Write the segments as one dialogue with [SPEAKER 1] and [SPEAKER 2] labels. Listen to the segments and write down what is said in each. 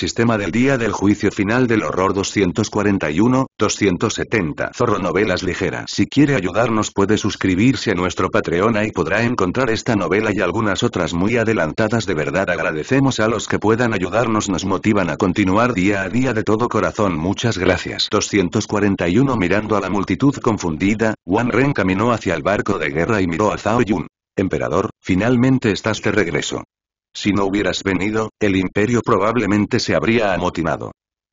[SPEAKER 1] Sistema del día del juicio final del horror 241, 270 Zorro Novelas Ligeras Si quiere ayudarnos puede suscribirse a nuestro Patreon y podrá encontrar esta novela y algunas otras muy adelantadas de verdad agradecemos a los que puedan ayudarnos nos motivan a continuar día a día de todo corazón muchas gracias 241 Mirando a la multitud confundida, Wan Ren caminó hacia el barco de guerra y miró a Zhao Yun. Emperador, finalmente estás de regreso. Si no hubieras venido, el imperio probablemente se habría amotinado.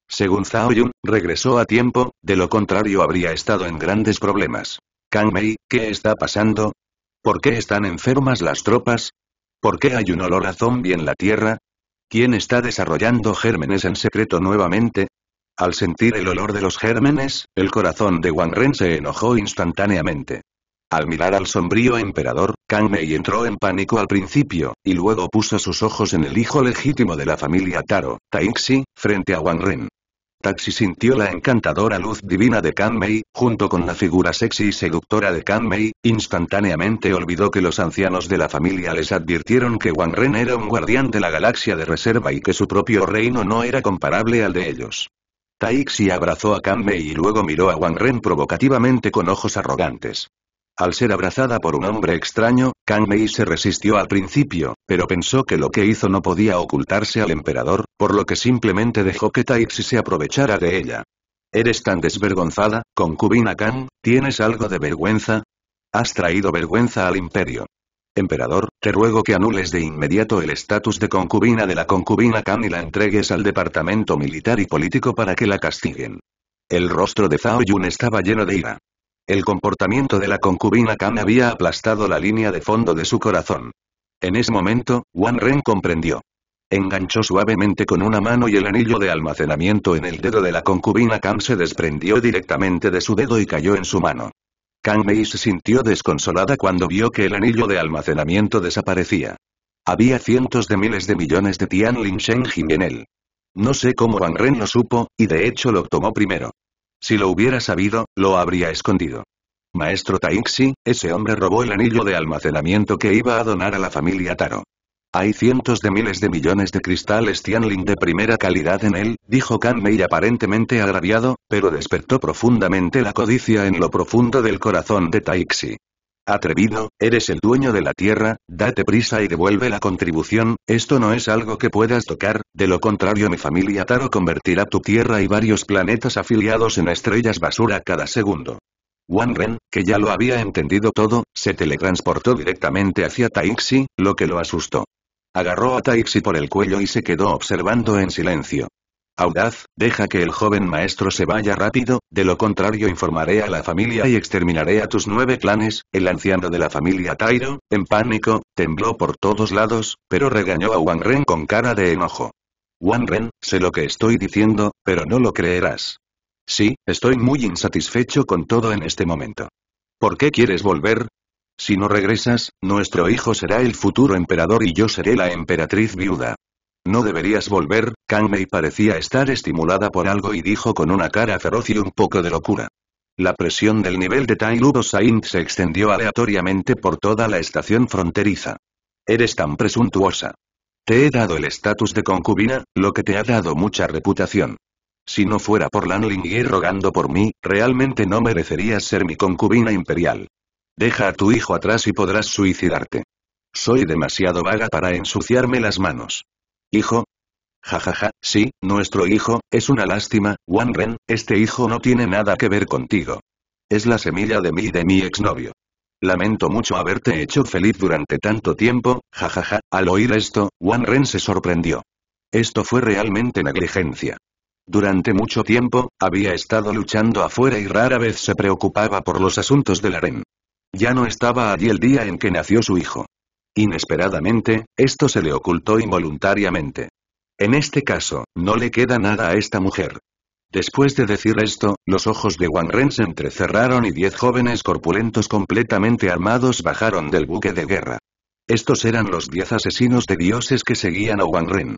[SPEAKER 1] Según Zhao Yun, regresó a tiempo, de lo contrario habría estado en grandes problemas. Kang Mei, ¿qué está pasando? ¿Por qué están enfermas las tropas? ¿Por qué hay un olor a zombie en la tierra? ¿Quién está desarrollando gérmenes en secreto nuevamente? Al sentir el olor de los gérmenes, el corazón de Wang Ren se enojó instantáneamente. Al mirar al sombrío emperador, Kang Mei entró en pánico al principio, y luego puso sus ojos en el hijo legítimo de la familia Taro, Taixi, frente a Wang Ren. Taxi sintió la encantadora luz divina de Kanmei, Mei, junto con la figura sexy y seductora de Kanmei, Mei, instantáneamente olvidó que los ancianos de la familia les advirtieron que Wang Ren era un guardián de la galaxia de reserva y que su propio reino no era comparable al de ellos. Taixi abrazó a Kanmei Mei y luego miró a Wang Ren provocativamente con ojos arrogantes. Al ser abrazada por un hombre extraño, Kang Mei se resistió al principio, pero pensó que lo que hizo no podía ocultarse al emperador, por lo que simplemente dejó que Taixi se aprovechara de ella. Eres tan desvergonzada, concubina Kang, ¿tienes algo de vergüenza? Has traído vergüenza al imperio. Emperador, te ruego que anules de inmediato el estatus de concubina de la concubina Kang y la entregues al departamento militar y político para que la castiguen. El rostro de Zhao Yun estaba lleno de ira. El comportamiento de la concubina Khan había aplastado la línea de fondo de su corazón. En ese momento, Wan Ren comprendió. Enganchó suavemente con una mano y el anillo de almacenamiento en el dedo de la concubina Khan se desprendió directamente de su dedo y cayó en su mano. Kang Mei se sintió desconsolada cuando vio que el anillo de almacenamiento desaparecía. Había cientos de miles de millones de Tian Lin Jin en él. No sé cómo Wanren Ren lo supo, y de hecho lo tomó primero. Si lo hubiera sabido, lo habría escondido. Maestro Taixi, ese hombre robó el anillo de almacenamiento que iba a donar a la familia Taro. Hay cientos de miles de millones de cristales Tianling de primera calidad en él, dijo Kanmei aparentemente agraviado, pero despertó profundamente la codicia en lo profundo del corazón de Taixi. Atrevido, eres el dueño de la tierra, date prisa y devuelve la contribución, esto no es algo que puedas tocar, de lo contrario mi familia Taro convertirá tu tierra y varios planetas afiliados en estrellas basura cada segundo. Wanren, Ren, que ya lo había entendido todo, se teletransportó directamente hacia Taixi, lo que lo asustó. Agarró a Taixi por el cuello y se quedó observando en silencio. Audaz, deja que el joven maestro se vaya rápido, de lo contrario informaré a la familia y exterminaré a tus nueve clanes. El anciano de la familia Tairo, en pánico, tembló por todos lados, pero regañó a Wang Ren con cara de enojo. Wang Ren, sé lo que estoy diciendo, pero no lo creerás. Sí, estoy muy insatisfecho con todo en este momento. ¿Por qué quieres volver? Si no regresas, nuestro hijo será el futuro emperador y yo seré la emperatriz viuda. No deberías volver, Mei parecía estar estimulada por algo y dijo con una cara feroz y un poco de locura. La presión del nivel de Tailudo Saint se extendió aleatoriamente por toda la estación fronteriza. Eres tan presuntuosa. Te he dado el estatus de concubina, lo que te ha dado mucha reputación. Si no fuera por Lan y rogando por mí, realmente no merecerías ser mi concubina imperial. Deja a tu hijo atrás y podrás suicidarte. Soy demasiado vaga para ensuciarme las manos. ¿Hijo? Jajaja, sí, nuestro hijo, es una lástima, Wan Ren, este hijo no tiene nada que ver contigo. Es la semilla de mí y de mi exnovio. Lamento mucho haberte hecho feliz durante tanto tiempo, jajaja, al oír esto, Wan Ren se sorprendió. Esto fue realmente negligencia. Durante mucho tiempo, había estado luchando afuera y rara vez se preocupaba por los asuntos la ren Ya no estaba allí el día en que nació su hijo. Inesperadamente, esto se le ocultó involuntariamente. En este caso, no le queda nada a esta mujer. Después de decir esto, los ojos de Wang Ren se entrecerraron y diez jóvenes corpulentos completamente armados bajaron del buque de guerra. Estos eran los diez asesinos de dioses que seguían a Wang Ren.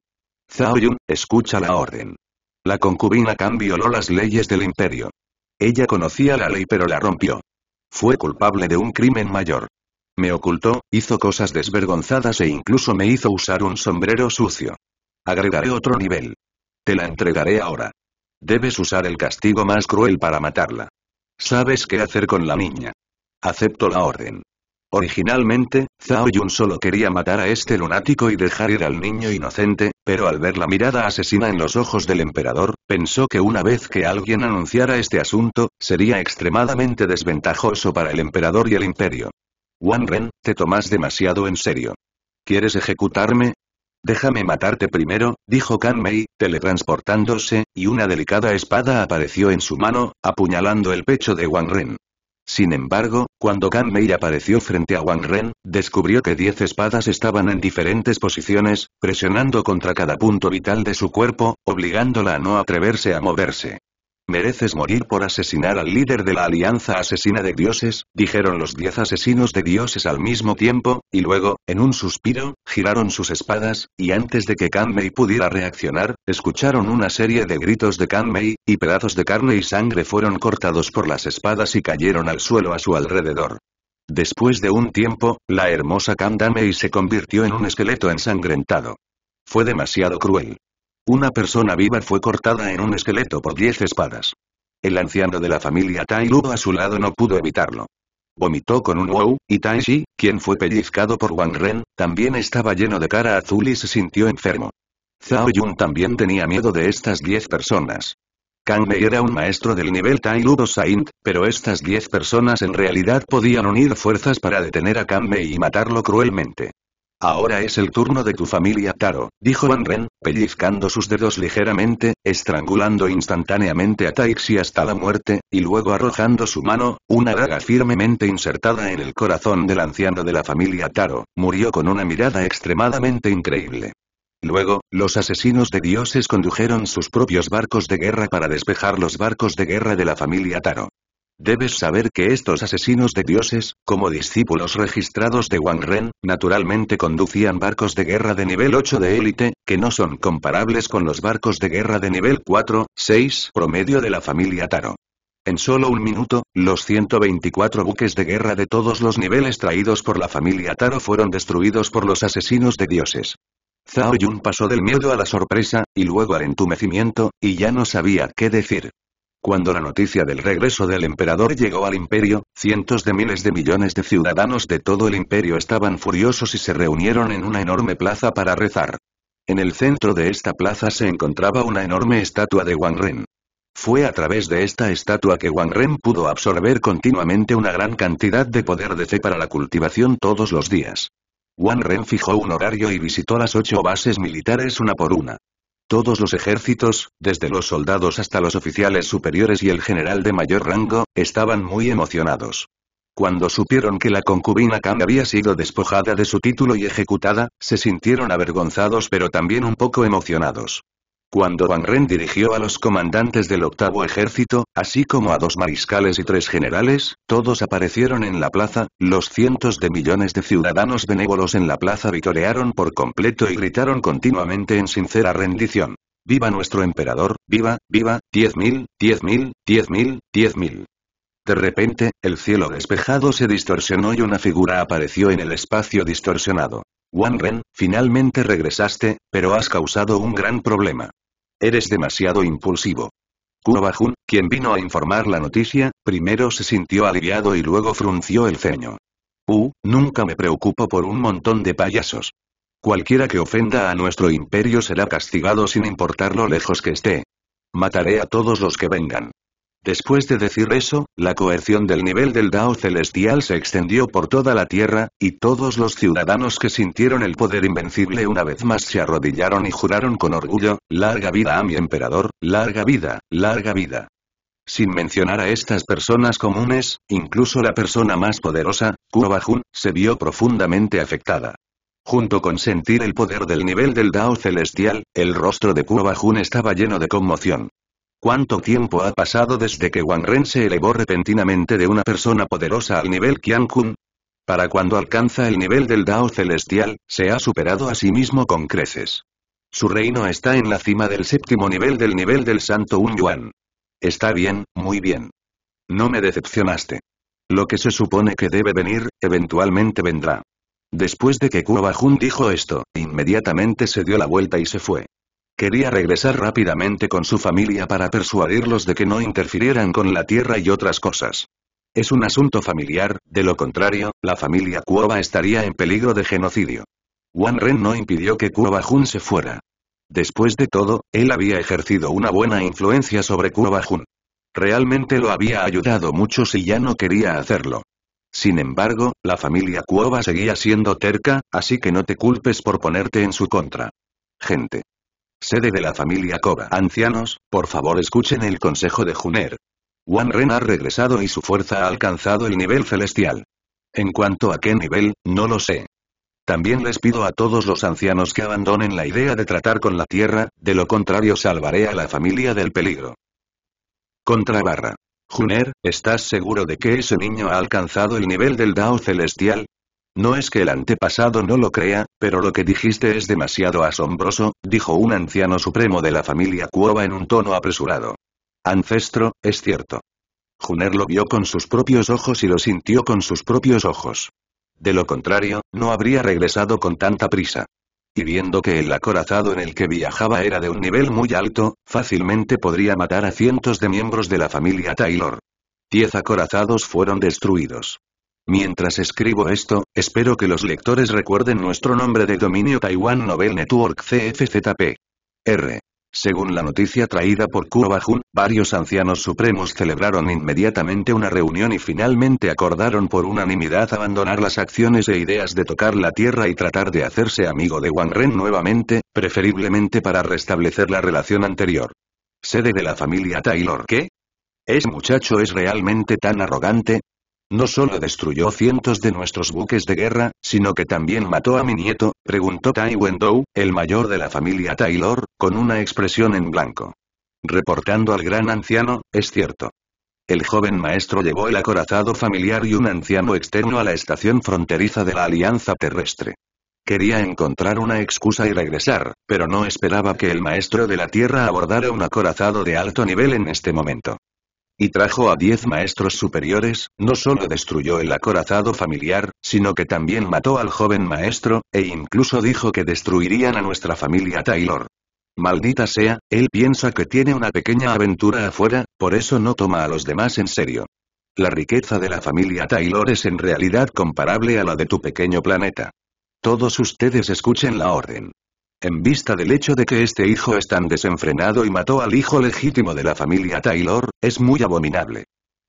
[SPEAKER 1] Zhao Yun, escucha la orden. La concubina cambió violó las leyes del imperio. Ella conocía la ley pero la rompió. Fue culpable de un crimen mayor. Me ocultó, hizo cosas desvergonzadas e incluso me hizo usar un sombrero sucio. Agregaré otro nivel. Te la entregaré ahora. Debes usar el castigo más cruel para matarla. Sabes qué hacer con la niña. Acepto la orden. Originalmente, Zhao Yun solo quería matar a este lunático y dejar ir al niño inocente, pero al ver la mirada asesina en los ojos del emperador, pensó que una vez que alguien anunciara este asunto, sería extremadamente desventajoso para el emperador y el imperio. Wan Ren, te tomas demasiado en serio. ¿Quieres ejecutarme? Déjame matarte primero, dijo Kan Mei, teletransportándose, y una delicada espada apareció en su mano, apuñalando el pecho de Wang Ren. Sin embargo, cuando Kan Mei apareció frente a Wang Ren, descubrió que diez espadas estaban en diferentes posiciones, presionando contra cada punto vital de su cuerpo, obligándola a no atreverse a moverse. Mereces morir por asesinar al líder de la alianza asesina de dioses, dijeron los diez asesinos de dioses al mismo tiempo, y luego, en un suspiro, giraron sus espadas, y antes de que Kanmei pudiera reaccionar, escucharon una serie de gritos de Kanmei, y pedazos de carne y sangre fueron cortados por las espadas y cayeron al suelo a su alrededor. Después de un tiempo, la hermosa Kanmei se convirtió en un esqueleto ensangrentado. Fue demasiado cruel. Una persona viva fue cortada en un esqueleto por diez espadas. El anciano de la familia Tai Lu a su lado no pudo evitarlo. Vomitó con un wow, y Tai Shi, quien fue pellizcado por Wang Ren, también estaba lleno de cara azul y se sintió enfermo. Zhao Yun también tenía miedo de estas diez personas. Kang Mei era un maestro del nivel Tai Lu Saint, pero estas diez personas en realidad podían unir fuerzas para detener a Kang Mei y matarlo cruelmente. Ahora es el turno de tu familia, Taro, dijo Van Ren, pellizcando sus dedos ligeramente, estrangulando instantáneamente a Taixi hasta la muerte, y luego arrojando su mano, una daga firmemente insertada en el corazón del anciano de la familia Taro, murió con una mirada extremadamente increíble. Luego, los asesinos de dioses condujeron sus propios barcos de guerra para despejar los barcos de guerra de la familia Taro. Debes saber que estos asesinos de dioses, como discípulos registrados de Wang Ren, naturalmente conducían barcos de guerra de nivel 8 de élite, que no son comparables con los barcos de guerra de nivel 4, 6 promedio de la familia Taro. En solo un minuto, los 124 buques de guerra de todos los niveles traídos por la familia Taro fueron destruidos por los asesinos de dioses. Zhao Yun pasó del miedo a la sorpresa, y luego al entumecimiento, y ya no sabía qué decir. Cuando la noticia del regreso del emperador llegó al imperio, cientos de miles de millones de ciudadanos de todo el imperio estaban furiosos y se reunieron en una enorme plaza para rezar. En el centro de esta plaza se encontraba una enorme estatua de Wang Ren. Fue a través de esta estatua que Wang Ren pudo absorber continuamente una gran cantidad de poder de fe para la cultivación todos los días. Wang Ren fijó un horario y visitó las ocho bases militares una por una. Todos los ejércitos, desde los soldados hasta los oficiales superiores y el general de mayor rango, estaban muy emocionados. Cuando supieron que la concubina Kang había sido despojada de su título y ejecutada, se sintieron avergonzados pero también un poco emocionados. Cuando Van Ren dirigió a los comandantes del octavo ejército, así como a dos mariscales y tres generales, todos aparecieron en la plaza, los cientos de millones de ciudadanos benévolos en la plaza vitorearon por completo y gritaron continuamente en sincera rendición. ¡Viva nuestro emperador! ¡Viva, viva! ¡Diez mil, diez mil, diez mil, diez mil! De repente, el cielo despejado se distorsionó y una figura apareció en el espacio distorsionado. Wan Ren, finalmente regresaste, pero has causado un gran problema. Eres demasiado impulsivo. Kuroba quien vino a informar la noticia, primero se sintió aliviado y luego frunció el ceño. Uh, nunca me preocupo por un montón de payasos. Cualquiera que ofenda a nuestro imperio será castigado sin importar lo lejos que esté. Mataré a todos los que vengan. Después de decir eso, la coerción del nivel del Dao celestial se extendió por toda la tierra, y todos los ciudadanos que sintieron el poder invencible una vez más se arrodillaron y juraron con orgullo, larga vida a mi emperador, larga vida, larga vida. Sin mencionar a estas personas comunes, incluso la persona más poderosa, Kuobajun, se vio profundamente afectada. Junto con sentir el poder del nivel del Dao celestial, el rostro de Kuobajun estaba lleno de conmoción. ¿Cuánto tiempo ha pasado desde que Wang Ren se elevó repentinamente de una persona poderosa al nivel Qian Kun? Para cuando alcanza el nivel del Dao Celestial, se ha superado a sí mismo con creces. Su reino está en la cima del séptimo nivel del nivel del Santo Un Yuan. Está bien, muy bien. No me decepcionaste. Lo que se supone que debe venir, eventualmente vendrá. Después de que Kuo Bajun dijo esto, inmediatamente se dio la vuelta y se fue. Quería regresar rápidamente con su familia para persuadirlos de que no interfirieran con la tierra y otras cosas. Es un asunto familiar, de lo contrario, la familia Cuoba estaría en peligro de genocidio. Wan Ren no impidió que Cuoba Jun se fuera. Después de todo, él había ejercido una buena influencia sobre Cuoba Jun. Realmente lo había ayudado mucho si ya no quería hacerlo. Sin embargo, la familia Cuoba seguía siendo terca, así que no te culpes por ponerte en su contra. Gente. Sede de la familia Koba. Ancianos, por favor escuchen el consejo de Juner. Wan Ren ha regresado y su fuerza ha alcanzado el nivel celestial. En cuanto a qué nivel, no lo sé. También les pido a todos los ancianos que abandonen la idea de tratar con la tierra, de lo contrario salvaré a la familia del peligro. Contrabarra. Juner, ¿estás seguro de que ese niño ha alcanzado el nivel del Dao celestial? No es que el antepasado no lo crea, pero lo que dijiste es demasiado asombroso, dijo un anciano supremo de la familia Cuova en un tono apresurado. Ancestro, es cierto. Juner lo vio con sus propios ojos y lo sintió con sus propios ojos. De lo contrario, no habría regresado con tanta prisa. Y viendo que el acorazado en el que viajaba era de un nivel muy alto, fácilmente podría matar a cientos de miembros de la familia Taylor. Diez acorazados fueron destruidos. Mientras escribo esto, espero que los lectores recuerden nuestro nombre de dominio Taiwan Novel Network CFZP. R. Según la noticia traída por Bajun, varios ancianos supremos celebraron inmediatamente una reunión y finalmente acordaron por unanimidad abandonar las acciones e ideas de tocar la tierra y tratar de hacerse amigo de Wang Ren nuevamente, preferiblemente para restablecer la relación anterior. Sede de la familia Taylor ¿qué? ¿Es muchacho es realmente tan arrogante? No solo destruyó cientos de nuestros buques de guerra, sino que también mató a mi nieto, preguntó Tai Wendou, el mayor de la familia Taylor, con una expresión en blanco. Reportando al gran anciano, es cierto. El joven maestro llevó el acorazado familiar y un anciano externo a la estación fronteriza de la Alianza Terrestre. Quería encontrar una excusa y regresar, pero no esperaba que el maestro de la Tierra abordara un acorazado de alto nivel en este momento y trajo a diez maestros superiores, no solo destruyó el acorazado familiar, sino que también mató al joven maestro, e incluso dijo que destruirían a nuestra familia Taylor. Maldita sea, él piensa que tiene una pequeña aventura afuera, por eso no toma a los demás en serio. La riqueza de la familia Taylor es en realidad comparable a la de tu pequeño planeta. Todos ustedes escuchen la orden. En vista del hecho de que este hijo es tan desenfrenado y mató al hijo legítimo de la familia Taylor, es muy abominable.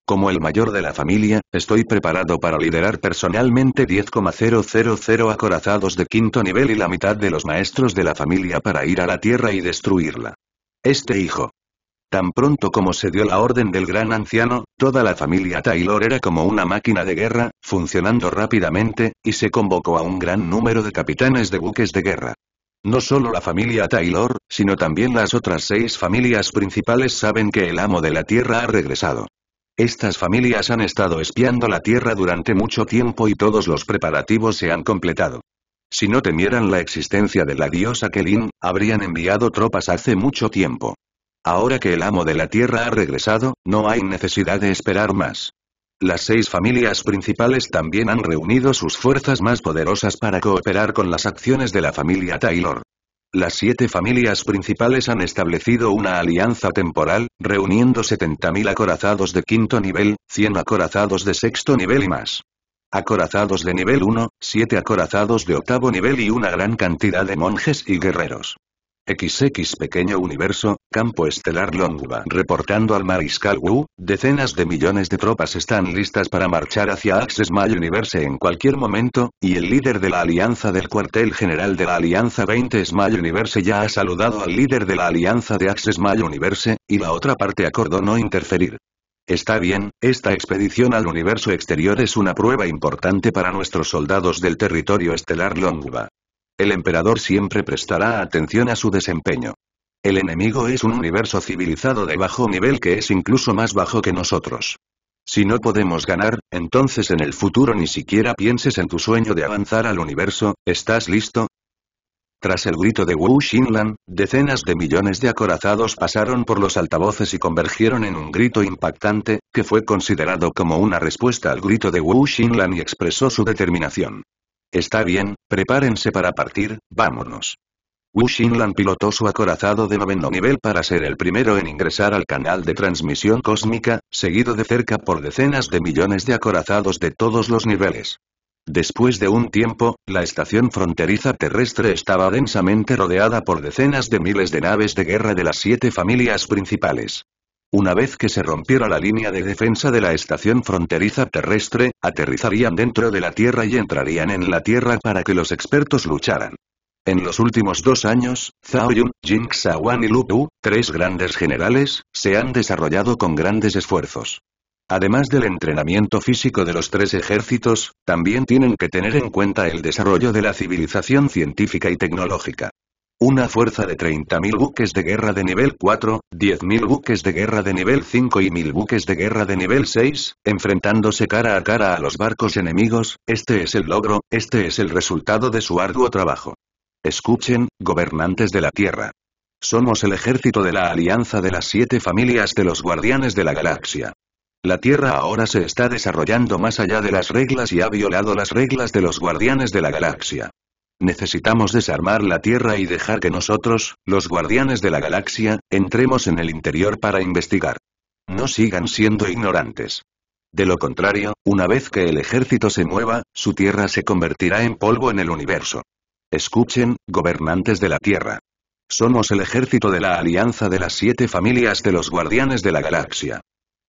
[SPEAKER 1] Como el mayor de la familia, estoy preparado para liderar personalmente 10,000 acorazados de quinto nivel y la mitad de los maestros de la familia para ir a la Tierra y destruirla. Este hijo. Tan pronto como se dio la orden del gran anciano, toda la familia Taylor era como una máquina de guerra, funcionando rápidamente, y se convocó a un gran número de capitanes de buques de guerra. No solo la familia Taylor, sino también las otras seis familias principales saben que el amo de la Tierra ha regresado. Estas familias han estado espiando la Tierra durante mucho tiempo y todos los preparativos se han completado. Si no temieran la existencia de la diosa Kelin, habrían enviado tropas hace mucho tiempo. Ahora que el amo de la Tierra ha regresado, no hay necesidad de esperar más. Las seis familias principales también han reunido sus fuerzas más poderosas para cooperar con las acciones de la familia Taylor. Las siete familias principales han establecido una alianza temporal, reuniendo 70.000 acorazados de quinto nivel, 100 acorazados de sexto nivel y más. Acorazados de nivel 1, 7 acorazados de octavo nivel y una gran cantidad de monjes y guerreros. XX Pequeño Universo, Campo Estelar Longuba, Reportando al Mariscal Wu, decenas de millones de tropas están listas para marchar hacia Axis My Universe en cualquier momento, y el líder de la Alianza del Cuartel General de la Alianza 20 Small Universe ya ha saludado al líder de la Alianza de Axis May Universe, y la otra parte acordó no interferir. Está bien, esta expedición al universo exterior es una prueba importante para nuestros soldados del territorio estelar Longva. El emperador siempre prestará atención a su desempeño. El enemigo es un universo civilizado de bajo nivel que es incluso más bajo que nosotros. Si no podemos ganar, entonces en el futuro ni siquiera pienses en tu sueño de avanzar al universo, ¿estás listo? Tras el grito de Wu Xinlan, decenas de millones de acorazados pasaron por los altavoces y convergieron en un grito impactante, que fue considerado como una respuesta al grito de Wu Xinlan y expresó su determinación. Está bien, prepárense para partir, vámonos. Wu Xinlan pilotó su acorazado de noveno nivel para ser el primero en ingresar al canal de transmisión cósmica, seguido de cerca por decenas de millones de acorazados de todos los niveles. Después de un tiempo, la estación fronteriza terrestre estaba densamente rodeada por decenas de miles de naves de guerra de las siete familias principales. Una vez que se rompiera la línea de defensa de la estación fronteriza terrestre, aterrizarían dentro de la Tierra y entrarían en la Tierra para que los expertos lucharan. En los últimos dos años, Zhao Yun, Jing Xiaowan y Lu tres grandes generales, se han desarrollado con grandes esfuerzos. Además del entrenamiento físico de los tres ejércitos, también tienen que tener en cuenta el desarrollo de la civilización científica y tecnológica. Una fuerza de 30.000 buques de guerra de nivel 4, 10.000 buques de guerra de nivel 5 y 1.000 buques de guerra de nivel 6, enfrentándose cara a cara a los barcos enemigos, este es el logro, este es el resultado de su arduo trabajo. Escuchen, gobernantes de la Tierra. Somos el ejército de la Alianza de las Siete Familias de los Guardianes de la Galaxia. La Tierra ahora se está desarrollando más allá de las reglas y ha violado las reglas de los Guardianes de la Galaxia. Necesitamos desarmar la Tierra y dejar que nosotros, los guardianes de la galaxia, entremos en el interior para investigar. No sigan siendo ignorantes. De lo contrario, una vez que el ejército se mueva, su tierra se convertirá en polvo en el universo. Escuchen, gobernantes de la Tierra. Somos el ejército de la Alianza de las Siete Familias de los Guardianes de la Galaxia.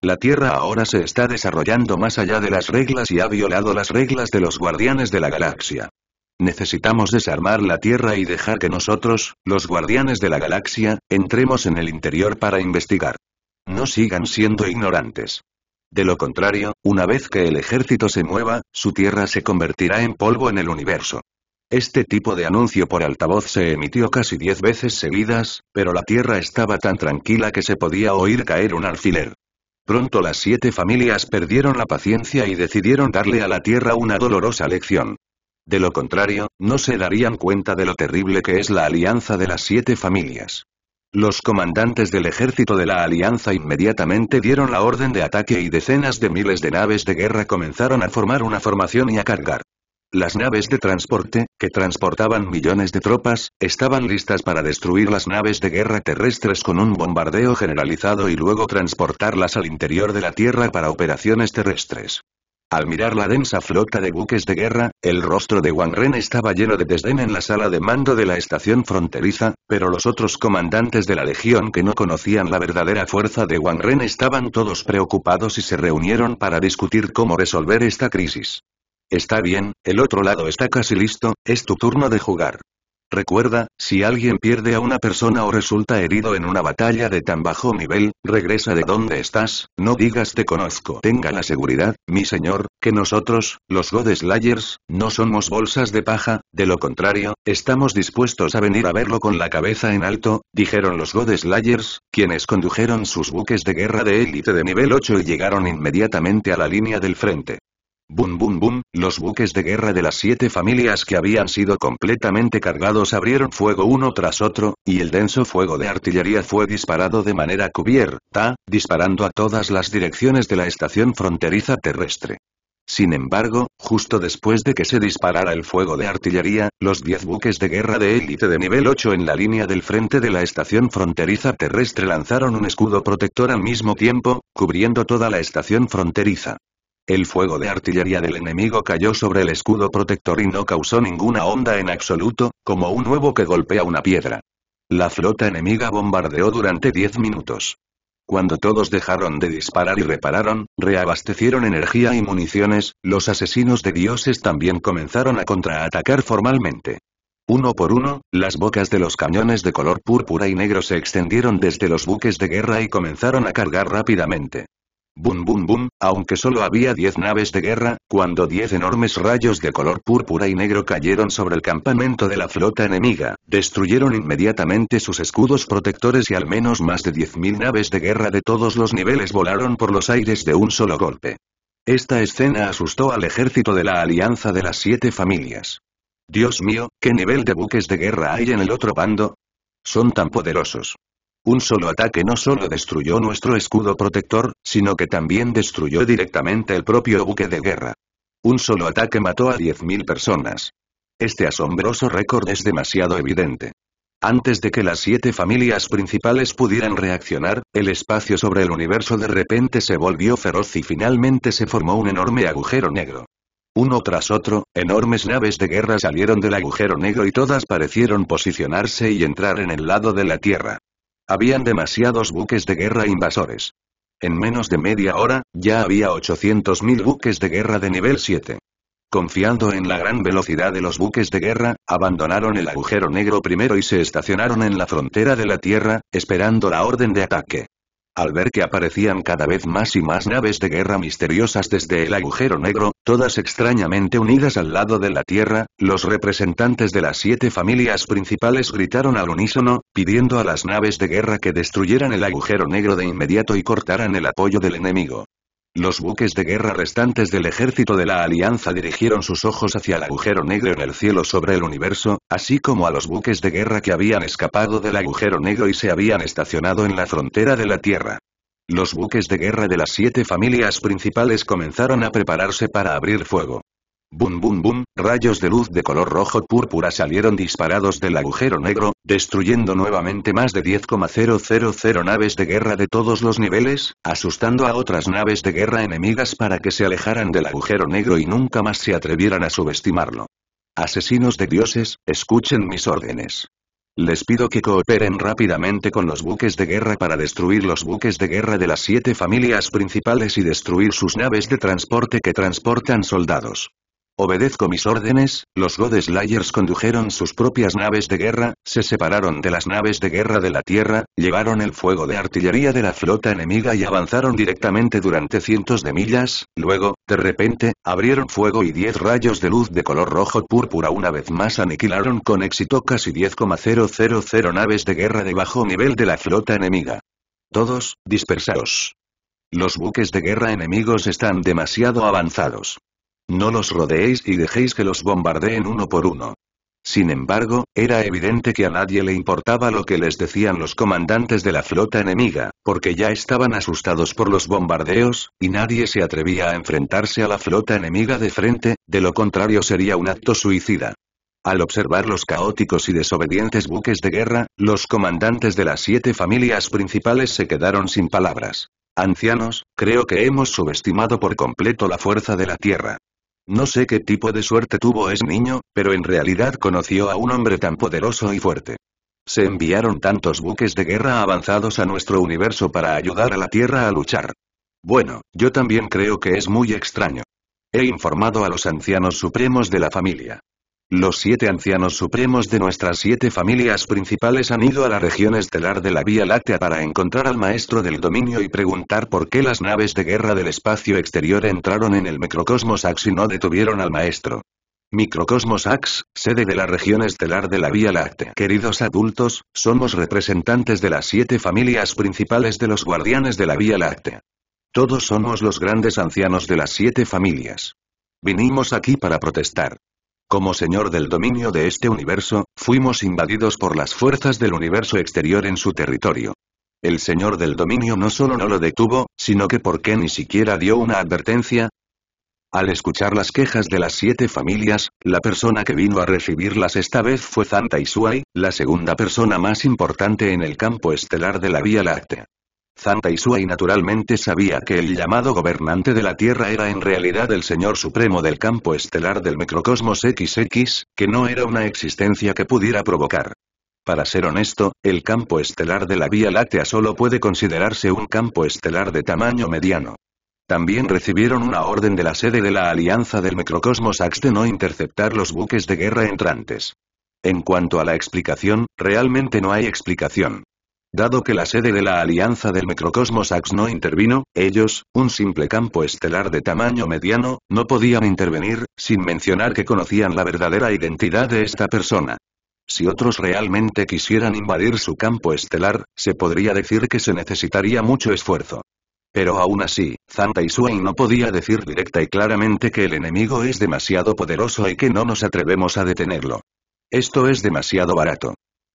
[SPEAKER 1] La Tierra ahora se está desarrollando más allá de las reglas y ha violado las reglas de los Guardianes de la Galaxia. Necesitamos desarmar la Tierra y dejar que nosotros, los guardianes de la galaxia, entremos en el interior para investigar. No sigan siendo ignorantes. De lo contrario, una vez que el ejército se mueva, su Tierra se convertirá en polvo en el universo. Este tipo de anuncio por altavoz se emitió casi diez veces seguidas, pero la Tierra estaba tan tranquila que se podía oír caer un alfiler. Pronto las siete familias perdieron la paciencia y decidieron darle a la Tierra una dolorosa lección. De lo contrario, no se darían cuenta de lo terrible que es la alianza de las siete familias. Los comandantes del ejército de la Alianza inmediatamente dieron la orden de ataque y decenas de miles de naves de guerra comenzaron a formar una formación y a cargar. Las naves de transporte, que transportaban millones de tropas, estaban listas para destruir las naves de guerra terrestres con un bombardeo generalizado y luego transportarlas al interior de la Tierra para operaciones terrestres. Al mirar la densa flota de buques de guerra, el rostro de Wang Ren estaba lleno de desdén en la sala de mando de la estación fronteriza, pero los otros comandantes de la legión que no conocían la verdadera fuerza de Wang Ren estaban todos preocupados y se reunieron para discutir cómo resolver esta crisis. Está bien, el otro lado está casi listo, es tu turno de jugar. Recuerda, si alguien pierde a una persona o resulta herido en una batalla de tan bajo nivel, regresa de donde estás, no digas te conozco. Tenga la seguridad, mi señor, que nosotros, los God no somos bolsas de paja, de lo contrario, estamos dispuestos a venir a verlo con la cabeza en alto, dijeron los God quienes condujeron sus buques de guerra de élite de nivel 8 y llegaron inmediatamente a la línea del frente. Bum bum bum, los buques de guerra de las siete familias que habían sido completamente cargados abrieron fuego uno tras otro, y el denso fuego de artillería fue disparado de manera cubierta, disparando a todas las direcciones de la estación fronteriza terrestre. Sin embargo, justo después de que se disparara el fuego de artillería, los diez buques de guerra de élite de nivel 8 en la línea del frente de la estación fronteriza terrestre lanzaron un escudo protector al mismo tiempo, cubriendo toda la estación fronteriza. El fuego de artillería del enemigo cayó sobre el escudo protector y no causó ninguna onda en absoluto, como un huevo que golpea una piedra. La flota enemiga bombardeó durante diez minutos. Cuando todos dejaron de disparar y repararon, reabastecieron energía y municiones, los asesinos de dioses también comenzaron a contraatacar formalmente. Uno por uno, las bocas de los cañones de color púrpura y negro se extendieron desde los buques de guerra y comenzaron a cargar rápidamente. Bum bum bum, aunque solo había diez naves de guerra, cuando diez enormes rayos de color púrpura y negro cayeron sobre el campamento de la flota enemiga, destruyeron inmediatamente sus escudos protectores y al menos más de diez mil naves de guerra de todos los niveles volaron por los aires de un solo golpe. Esta escena asustó al ejército de la Alianza de las Siete Familias. Dios mío, ¿qué nivel de buques de guerra hay en el otro bando? Son tan poderosos. Un solo ataque no solo destruyó nuestro escudo protector, sino que también destruyó directamente el propio buque de guerra. Un solo ataque mató a 10.000 personas. Este asombroso récord es demasiado evidente. Antes de que las siete familias principales pudieran reaccionar, el espacio sobre el universo de repente se volvió feroz y finalmente se formó un enorme agujero negro. Uno tras otro, enormes naves de guerra salieron del agujero negro y todas parecieron posicionarse y entrar en el lado de la Tierra. Habían demasiados buques de guerra invasores. En menos de media hora, ya había 800.000 buques de guerra de nivel 7. Confiando en la gran velocidad de los buques de guerra, abandonaron el agujero negro primero y se estacionaron en la frontera de la Tierra, esperando la orden de ataque. Al ver que aparecían cada vez más y más naves de guerra misteriosas desde el agujero negro, todas extrañamente unidas al lado de la Tierra, los representantes de las siete familias principales gritaron al unísono, pidiendo a las naves de guerra que destruyeran el agujero negro de inmediato y cortaran el apoyo del enemigo. Los buques de guerra restantes del ejército de la Alianza dirigieron sus ojos hacia el agujero negro en el cielo sobre el universo, así como a los buques de guerra que habían escapado del agujero negro y se habían estacionado en la frontera de la Tierra. Los buques de guerra de las siete familias principales comenzaron a prepararse para abrir fuego. Bum bum bum, rayos de luz de color rojo púrpura salieron disparados del agujero negro, destruyendo nuevamente más de 10,000 naves de guerra de todos los niveles, asustando a otras naves de guerra enemigas para que se alejaran del agujero negro y nunca más se atrevieran a subestimarlo. Asesinos de dioses, escuchen mis órdenes. Les pido que cooperen rápidamente con los buques de guerra para destruir los buques de guerra de las siete familias principales y destruir sus naves de transporte que transportan soldados. Obedezco mis órdenes, los God condujeron sus propias naves de guerra, se separaron de las naves de guerra de la Tierra, llevaron el fuego de artillería de la flota enemiga y avanzaron directamente durante cientos de millas, luego, de repente, abrieron fuego y 10 rayos de luz de color rojo púrpura una vez más aniquilaron con éxito casi 10,000 naves de guerra de bajo nivel de la flota enemiga. Todos, dispersados. Los buques de guerra enemigos están demasiado avanzados. No los rodeéis y dejéis que los bombardeen uno por uno. Sin embargo, era evidente que a nadie le importaba lo que les decían los comandantes de la flota enemiga, porque ya estaban asustados por los bombardeos, y nadie se atrevía a enfrentarse a la flota enemiga de frente, de lo contrario sería un acto suicida. Al observar los caóticos y desobedientes buques de guerra, los comandantes de las siete familias principales se quedaron sin palabras. Ancianos, creo que hemos subestimado por completo la fuerza de la Tierra. No sé qué tipo de suerte tuvo ese niño, pero en realidad conoció a un hombre tan poderoso y fuerte. Se enviaron tantos buques de guerra avanzados a nuestro universo para ayudar a la Tierra a luchar. Bueno, yo también creo que es muy extraño. He informado a los ancianos supremos de la familia. Los siete ancianos supremos de nuestras siete familias principales han ido a la región estelar de la Vía Láctea para encontrar al maestro del dominio y preguntar por qué las naves de guerra del espacio exterior entraron en el microcosmos Ax y no detuvieron al maestro. Microcosmos Ax, sede de la región estelar de la Vía Láctea. Queridos adultos, somos representantes de las siete familias principales de los guardianes de la Vía Láctea. Todos somos los grandes ancianos de las siete familias. Vinimos aquí para protestar. Como señor del dominio de este universo, fuimos invadidos por las fuerzas del universo exterior en su territorio. El señor del dominio no solo no lo detuvo, sino que ¿por qué ni siquiera dio una advertencia. Al escuchar las quejas de las siete familias, la persona que vino a recibirlas esta vez fue Zanta Isuai, la segunda persona más importante en el campo estelar de la Vía Láctea. Zanta Isua y naturalmente sabía que el llamado gobernante de la Tierra era en realidad el Señor Supremo del campo estelar del microcosmos XX, que no era una existencia que pudiera provocar. Para ser honesto, el campo estelar de la Vía Láctea solo puede considerarse un campo estelar de tamaño mediano. También recibieron una orden de la sede de la Alianza del Microcosmos Ax de no interceptar los buques de guerra entrantes. En cuanto a la explicación, realmente no hay explicación. Dado que la sede de la Alianza del Microcosmos Ax no intervino, ellos, un simple campo estelar de tamaño mediano, no podían intervenir, sin mencionar que conocían la verdadera identidad de esta persona. Si otros realmente quisieran invadir su campo estelar, se podría decir que se necesitaría mucho esfuerzo. Pero aún así, Zanta y Suey no podía decir directa y claramente que el enemigo es demasiado poderoso y que no nos atrevemos a detenerlo. Esto es demasiado barato.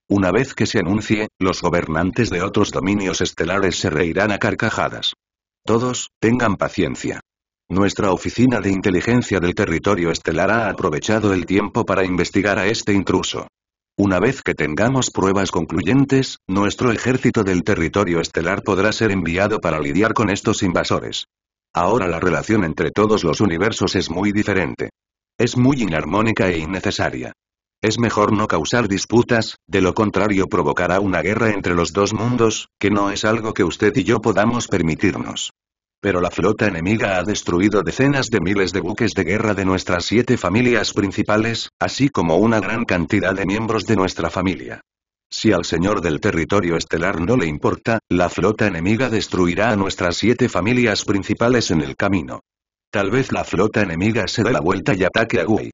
[SPEAKER 1] Una vez que se anuncie, los gobernantes de otros dominios estelares se reirán a carcajadas. Todos, tengan paciencia. Nuestra oficina de inteligencia del territorio estelar ha aprovechado el tiempo para investigar a este intruso. Una vez que tengamos pruebas concluyentes, nuestro ejército del territorio estelar podrá ser enviado para lidiar con estos invasores. Ahora la relación entre todos los universos es muy diferente. Es muy inarmónica e innecesaria. Es mejor no causar disputas, de lo contrario provocará una guerra entre los dos mundos, que no es algo que usted y yo podamos permitirnos. Pero la flota enemiga ha destruido decenas de miles de buques de guerra de nuestras siete familias principales, así como una gran cantidad de miembros de nuestra familia. Si al señor del territorio estelar no le importa, la flota enemiga destruirá a nuestras siete familias principales en el camino. Tal vez la flota enemiga se dé la vuelta y ataque a Gui.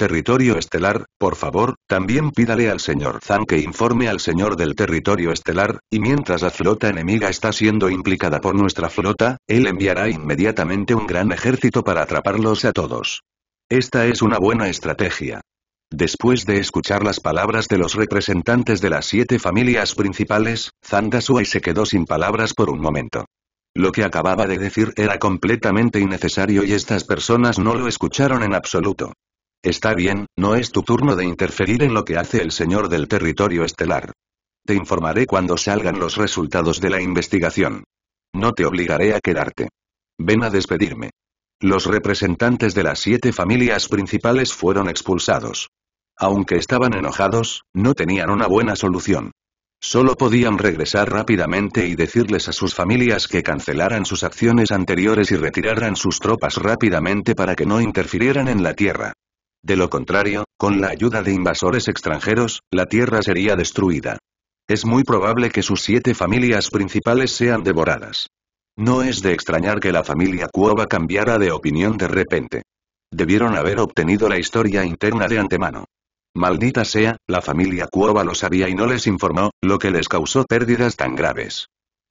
[SPEAKER 1] Territorio Estelar, por favor, también pídale al señor Zan que informe al señor del territorio estelar, y mientras la flota enemiga está siendo implicada por nuestra flota, él enviará inmediatamente un gran ejército para atraparlos a todos. Esta es una buena estrategia. Después de escuchar las palabras de los representantes de las siete familias principales, Zandasuay se quedó sin palabras por un momento. Lo que acababa de decir era completamente innecesario y estas personas no lo escucharon en absoluto. Está bien, no es tu turno de interferir en lo que hace el señor del territorio estelar. Te informaré cuando salgan los resultados de la investigación. No te obligaré a quedarte. Ven a despedirme. Los representantes de las siete familias principales fueron expulsados. Aunque estaban enojados, no tenían una buena solución. Solo podían regresar rápidamente y decirles a sus familias que cancelaran sus acciones anteriores y retiraran sus tropas rápidamente para que no interfirieran en la Tierra. De lo contrario, con la ayuda de invasores extranjeros, la Tierra sería destruida. Es muy probable que sus siete familias principales sean devoradas. No es de extrañar que la familia Cuova cambiara de opinión de repente. Debieron haber obtenido la historia interna de antemano. Maldita sea, la familia Cuova lo sabía y no les informó, lo que les causó pérdidas tan graves.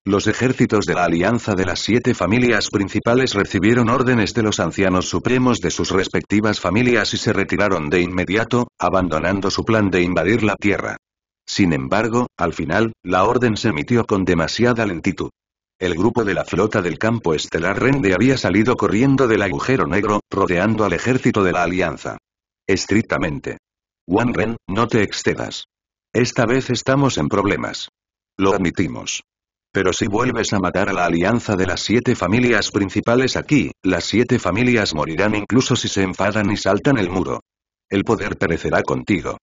[SPEAKER 1] Los ejércitos de la Alianza de las Siete Familias Principales recibieron órdenes de los ancianos supremos de sus respectivas familias y se retiraron de inmediato, abandonando su plan de invadir la Tierra. Sin embargo, al final, la orden se emitió con demasiada lentitud. El grupo de la flota del campo estelar Rende había salido corriendo del agujero negro, rodeando al ejército de la Alianza. Estrictamente. Wan Ren, no te excedas. Esta vez estamos en problemas. Lo admitimos. Pero si vuelves a matar a la alianza de las siete familias principales aquí, las siete familias morirán incluso si se enfadan y saltan el muro. El poder perecerá contigo.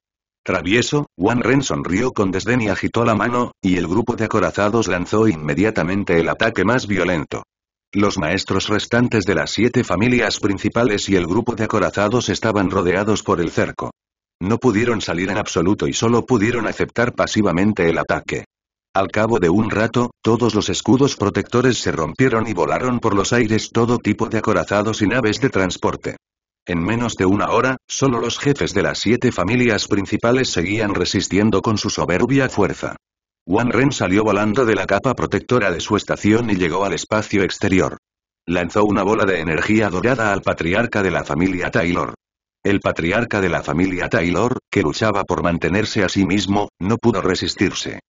[SPEAKER 1] Travieso, Wan Ren sonrió con desdén y agitó la mano, y el grupo de acorazados lanzó inmediatamente el ataque más violento. Los maestros restantes de las siete familias principales y el grupo de acorazados estaban rodeados por el cerco. No pudieron salir en absoluto y solo pudieron aceptar pasivamente el ataque. Al cabo de un rato, todos los escudos protectores se rompieron y volaron por los aires todo tipo de acorazados y naves de transporte. En menos de una hora, solo los jefes de las siete familias principales seguían resistiendo con su soberbia fuerza. Wan Ren salió volando de la capa protectora de su estación y llegó al espacio exterior. Lanzó una bola de energía dorada al patriarca de la familia Taylor. El patriarca de la familia Taylor, que luchaba por mantenerse a sí mismo, no pudo resistirse.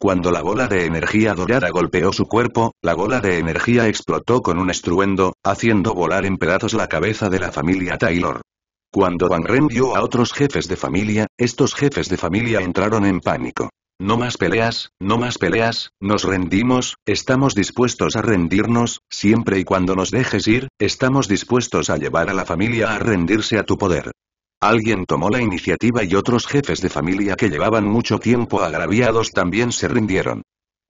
[SPEAKER 1] Cuando la bola de energía dorada golpeó su cuerpo, la bola de energía explotó con un estruendo, haciendo volar en pedazos la cabeza de la familia Taylor. Cuando Van Ren vio a otros jefes de familia, estos jefes de familia entraron en pánico. No más peleas, no más peleas, nos rendimos, estamos dispuestos a rendirnos, siempre y cuando nos dejes ir, estamos dispuestos a llevar a la familia a rendirse a tu poder. Alguien tomó la iniciativa y otros jefes de familia que llevaban mucho tiempo agraviados también se rindieron.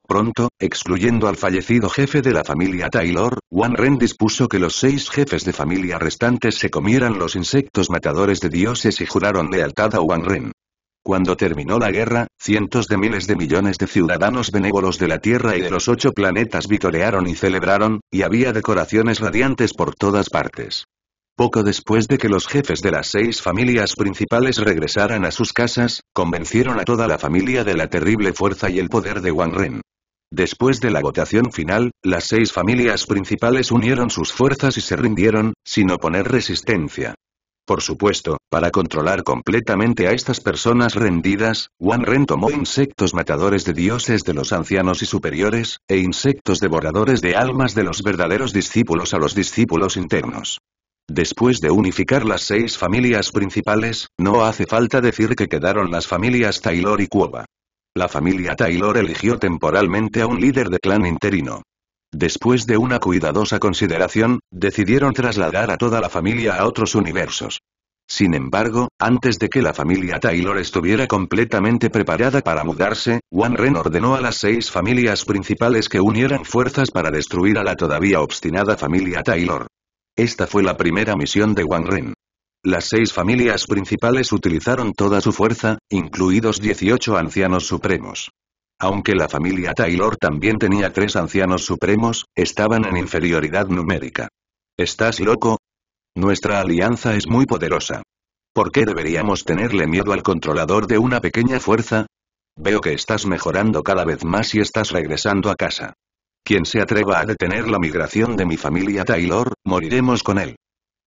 [SPEAKER 1] Pronto, excluyendo al fallecido jefe de la familia Taylor, Wan Ren dispuso que los seis jefes de familia restantes se comieran los insectos matadores de dioses y juraron lealtad a Wan Ren. Cuando terminó la guerra, cientos de miles de millones de ciudadanos benévolos de la Tierra y de los ocho planetas vitorearon y celebraron, y había decoraciones radiantes por todas partes. Poco después de que los jefes de las seis familias principales regresaran a sus casas, convencieron a toda la familia de la terrible fuerza y el poder de Wang Ren. Después de la votación final, las seis familias principales unieron sus fuerzas y se rindieron, sin oponer resistencia. Por supuesto, para controlar completamente a estas personas rendidas, Wan Ren tomó insectos matadores de dioses de los ancianos y superiores, e insectos devoradores de almas de los verdaderos discípulos a los discípulos internos. Después de unificar las seis familias principales, no hace falta decir que quedaron las familias Taylor y Cuova. La familia Taylor eligió temporalmente a un líder de clan interino. Después de una cuidadosa consideración, decidieron trasladar a toda la familia a otros universos. Sin embargo, antes de que la familia Taylor estuviera completamente preparada para mudarse, Wan Ren ordenó a las seis familias principales que unieran fuerzas para destruir a la todavía obstinada familia Taylor. Esta fue la primera misión de Wang Ren. Las seis familias principales utilizaron toda su fuerza, incluidos 18 ancianos supremos. Aunque la familia Taylor también tenía tres ancianos supremos, estaban en inferioridad numérica. ¿Estás loco? Nuestra alianza es muy poderosa. ¿Por qué deberíamos tenerle miedo al controlador de una pequeña fuerza? Veo que estás mejorando cada vez más y estás regresando a casa. Quien se atreva a detener la migración de mi familia Taylor, moriremos con él.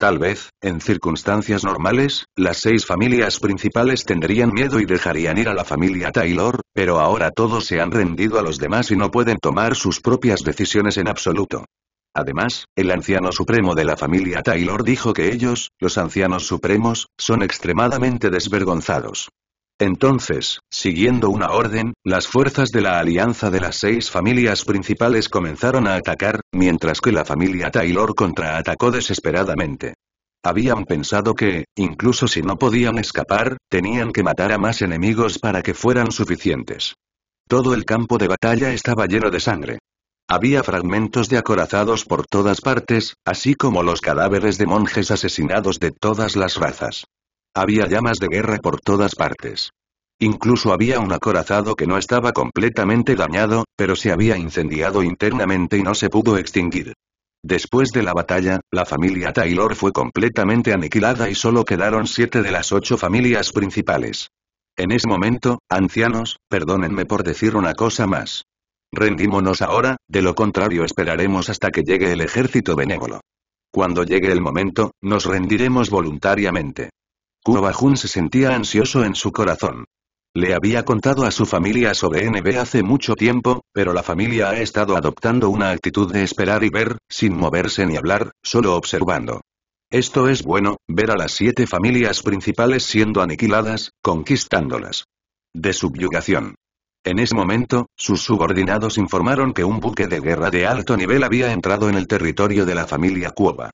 [SPEAKER 1] Tal vez, en circunstancias normales, las seis familias principales tendrían miedo y dejarían ir a la familia Taylor, pero ahora todos se han rendido a los demás y no pueden tomar sus propias decisiones en absoluto. Además, el anciano supremo de la familia Taylor dijo que ellos, los ancianos supremos, son extremadamente desvergonzados. Entonces, siguiendo una orden, las fuerzas de la Alianza de las seis familias principales comenzaron a atacar, mientras que la familia Taylor contraatacó desesperadamente. Habían pensado que, incluso si no podían escapar, tenían que matar a más enemigos para que fueran suficientes. Todo el campo de batalla estaba lleno de sangre. Había fragmentos de acorazados por todas partes, así como los cadáveres de monjes asesinados de todas las razas. Había llamas de guerra por todas partes. Incluso había un acorazado que no estaba completamente dañado, pero se había incendiado internamente y no se pudo extinguir. Después de la batalla, la familia Taylor fue completamente aniquilada y solo quedaron siete de las ocho familias principales. En ese momento, ancianos, perdónenme por decir una cosa más. Rendímonos ahora, de lo contrario esperaremos hasta que llegue el ejército benévolo. Cuando llegue el momento, nos rendiremos voluntariamente. Kuo se sentía ansioso en su corazón. Le había contado a su familia sobre NB hace mucho tiempo, pero la familia ha estado adoptando una actitud de esperar y ver, sin moverse ni hablar, solo observando. Esto es bueno, ver a las siete familias principales siendo aniquiladas, conquistándolas. De subyugación. En ese momento, sus subordinados informaron que un buque de guerra de alto nivel había entrado en el territorio de la familia Cuoba.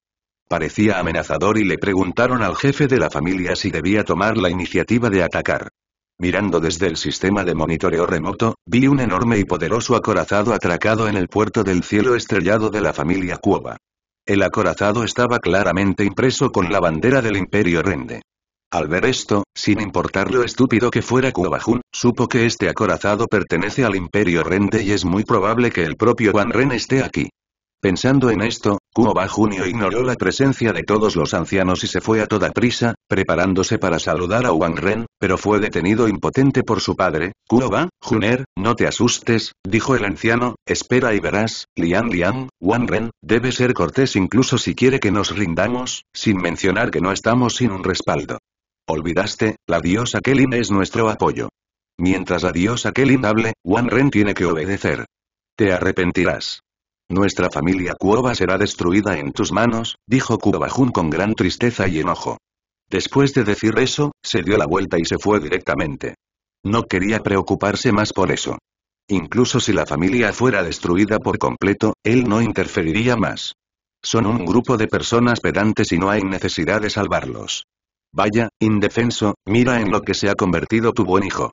[SPEAKER 1] Parecía amenazador y le preguntaron al jefe de la familia si debía tomar la iniciativa de atacar. Mirando desde el sistema de monitoreo remoto, vi un enorme y poderoso acorazado atracado en el puerto del cielo estrellado de la familia Cuova. El acorazado estaba claramente impreso con la bandera del Imperio Rende. Al ver esto, sin importar lo estúpido que fuera Jun, supo que este acorazado pertenece al Imperio Rende y es muy probable que el propio Juan Ren esté aquí. Pensando en esto, Kuoba Junio ignoró la presencia de todos los ancianos y se fue a toda prisa, preparándose para saludar a Wang Ren, pero fue detenido impotente por su padre. Kuoba, Juner, no te asustes, dijo el anciano, espera y verás, Lian Lian, Wang Ren, debe ser cortés incluso si quiere que nos rindamos, sin mencionar que no estamos sin un respaldo. Olvidaste, la diosa Kelin es nuestro apoyo. Mientras la diosa Kelin hable, Wang Ren tiene que obedecer. Te arrepentirás. Nuestra familia Cuoba será destruida en tus manos, dijo Kubajun con gran tristeza y enojo. Después de decir eso, se dio la vuelta y se fue directamente. No quería preocuparse más por eso. Incluso si la familia fuera destruida por completo, él no interferiría más. Son un grupo de personas pedantes y no hay necesidad de salvarlos. Vaya, indefenso, mira en lo que se ha convertido tu buen hijo.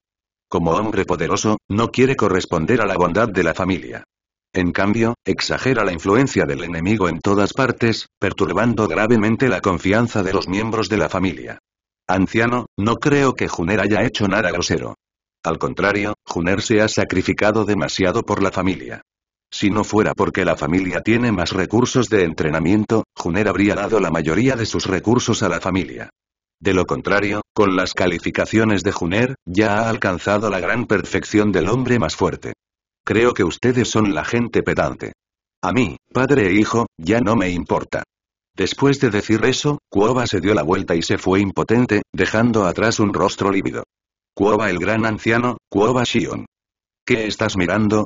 [SPEAKER 1] Como hombre poderoso, no quiere corresponder a la bondad de la familia. En cambio, exagera la influencia del enemigo en todas partes, perturbando gravemente la confianza de los miembros de la familia. Anciano, no creo que Juner haya hecho nada grosero. Al contrario, Juner se ha sacrificado demasiado por la familia. Si no fuera porque la familia tiene más recursos de entrenamiento, Juner habría dado la mayoría de sus recursos a la familia. De lo contrario, con las calificaciones de Juner, ya ha alcanzado la gran perfección del hombre más fuerte. Creo que ustedes son la gente pedante. A mí, padre e hijo, ya no me importa. Después de decir eso, Cuoba se dio la vuelta y se fue impotente, dejando atrás un rostro lívido. Cuoba el gran anciano, Cuoba Shion. ¿Qué estás mirando?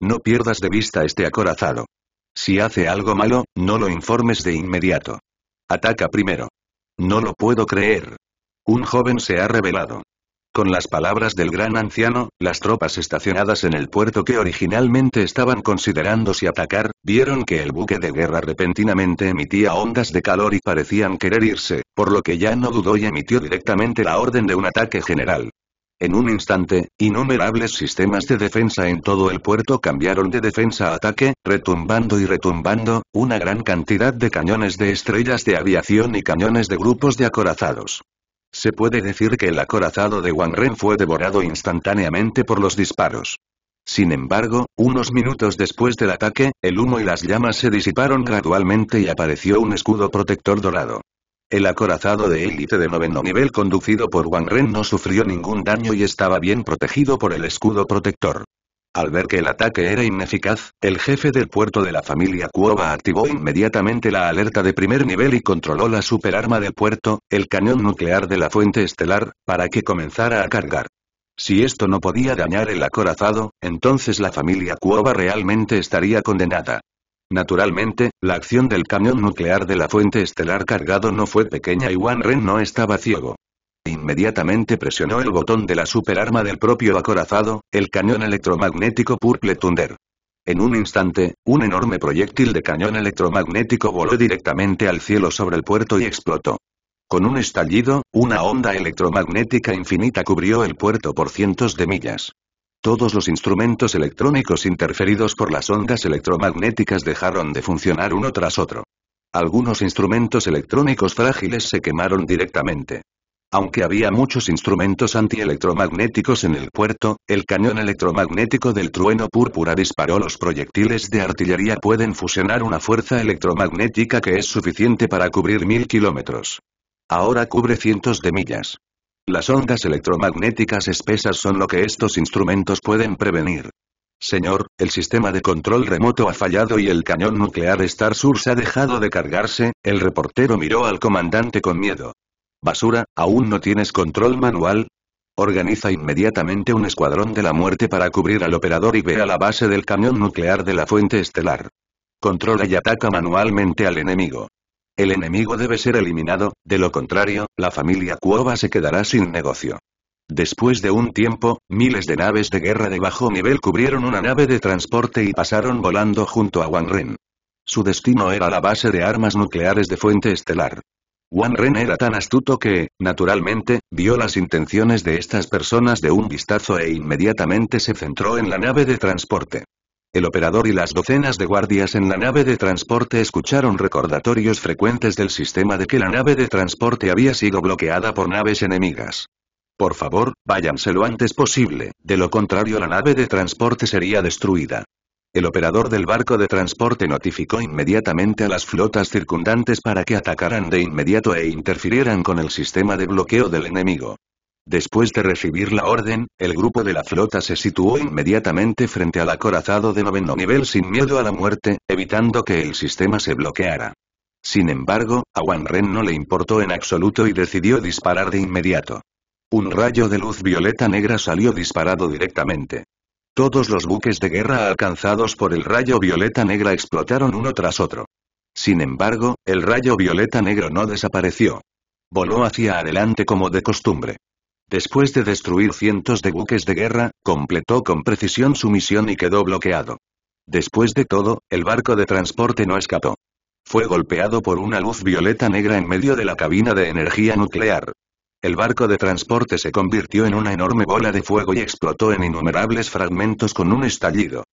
[SPEAKER 1] No pierdas de vista este acorazado. Si hace algo malo, no lo informes de inmediato. Ataca primero. No lo puedo creer. Un joven se ha revelado. Con las palabras del gran anciano, las tropas estacionadas en el puerto que originalmente estaban considerando si atacar, vieron que el buque de guerra repentinamente emitía ondas de calor y parecían querer irse, por lo que ya no dudó y emitió directamente la orden de un ataque general. En un instante, innumerables sistemas de defensa en todo el puerto cambiaron de defensa a ataque, retumbando y retumbando, una gran cantidad de cañones de estrellas de aviación y cañones de grupos de acorazados. Se puede decir que el acorazado de Wang Ren fue devorado instantáneamente por los disparos. Sin embargo, unos minutos después del ataque, el humo y las llamas se disiparon gradualmente y apareció un escudo protector dorado. El acorazado de élite de noveno nivel conducido por Wang Ren no sufrió ningún daño y estaba bien protegido por el escudo protector. Al ver que el ataque era ineficaz, el jefe del puerto de la familia Cuova activó inmediatamente la alerta de primer nivel y controló la superarma del puerto, el cañón nuclear de la fuente estelar, para que comenzara a cargar. Si esto no podía dañar el acorazado, entonces la familia Cuova realmente estaría condenada. Naturalmente, la acción del cañón nuclear de la fuente estelar cargado no fue pequeña y Wan Ren no estaba ciego. Inmediatamente presionó el botón de la superarma del propio acorazado, el cañón electromagnético Purple Thunder. En un instante, un enorme proyectil de cañón electromagnético voló directamente al cielo sobre el puerto y explotó. Con un estallido, una onda electromagnética infinita cubrió el puerto por cientos de millas. Todos los instrumentos electrónicos interferidos por las ondas electromagnéticas dejaron de funcionar uno tras otro. Algunos instrumentos electrónicos frágiles se quemaron directamente. Aunque había muchos instrumentos antielectromagnéticos en el puerto, el cañón electromagnético del trueno púrpura disparó los proyectiles de artillería pueden fusionar una fuerza electromagnética que es suficiente para cubrir mil kilómetros. Ahora cubre cientos de millas. Las ondas electromagnéticas espesas son lo que estos instrumentos pueden prevenir. Señor, el sistema de control remoto ha fallado y el cañón nuclear Star Source ha dejado de cargarse, el reportero miró al comandante con miedo. Basura, ¿aún no tienes control manual? Organiza inmediatamente un escuadrón de la muerte para cubrir al operador y ve a la base del camión nuclear de la fuente estelar. Controla y ataca manualmente al enemigo. El enemigo debe ser eliminado, de lo contrario, la familia Cuova se quedará sin negocio. Después de un tiempo, miles de naves de guerra de bajo nivel cubrieron una nave de transporte y pasaron volando junto a Ren. Su destino era la base de armas nucleares de Fuente Estelar. Wan Ren era tan astuto que, naturalmente, vio las intenciones de estas personas de un vistazo e inmediatamente se centró en la nave de transporte. El operador y las docenas de guardias en la nave de transporte escucharon recordatorios frecuentes del sistema de que la nave de transporte había sido bloqueada por naves enemigas. Por favor, váyanse lo antes posible, de lo contrario la nave de transporte sería destruida. El operador del barco de transporte notificó inmediatamente a las flotas circundantes para que atacaran de inmediato e interfirieran con el sistema de bloqueo del enemigo. Después de recibir la orden, el grupo de la flota se situó inmediatamente frente al acorazado de noveno nivel sin miedo a la muerte, evitando que el sistema se bloqueara. Sin embargo, a Wan Ren no le importó en absoluto y decidió disparar de inmediato. Un rayo de luz violeta negra salió disparado directamente. Todos los buques de guerra alcanzados por el rayo violeta negra explotaron uno tras otro. Sin embargo, el rayo violeta negro no desapareció. Voló hacia adelante como de costumbre. Después de destruir cientos de buques de guerra, completó con precisión su misión y quedó bloqueado. Después de todo, el barco de transporte no escapó. Fue golpeado por una luz violeta negra en medio de la cabina de energía nuclear. El barco de transporte se convirtió en una enorme bola de fuego y explotó en innumerables fragmentos con un estallido.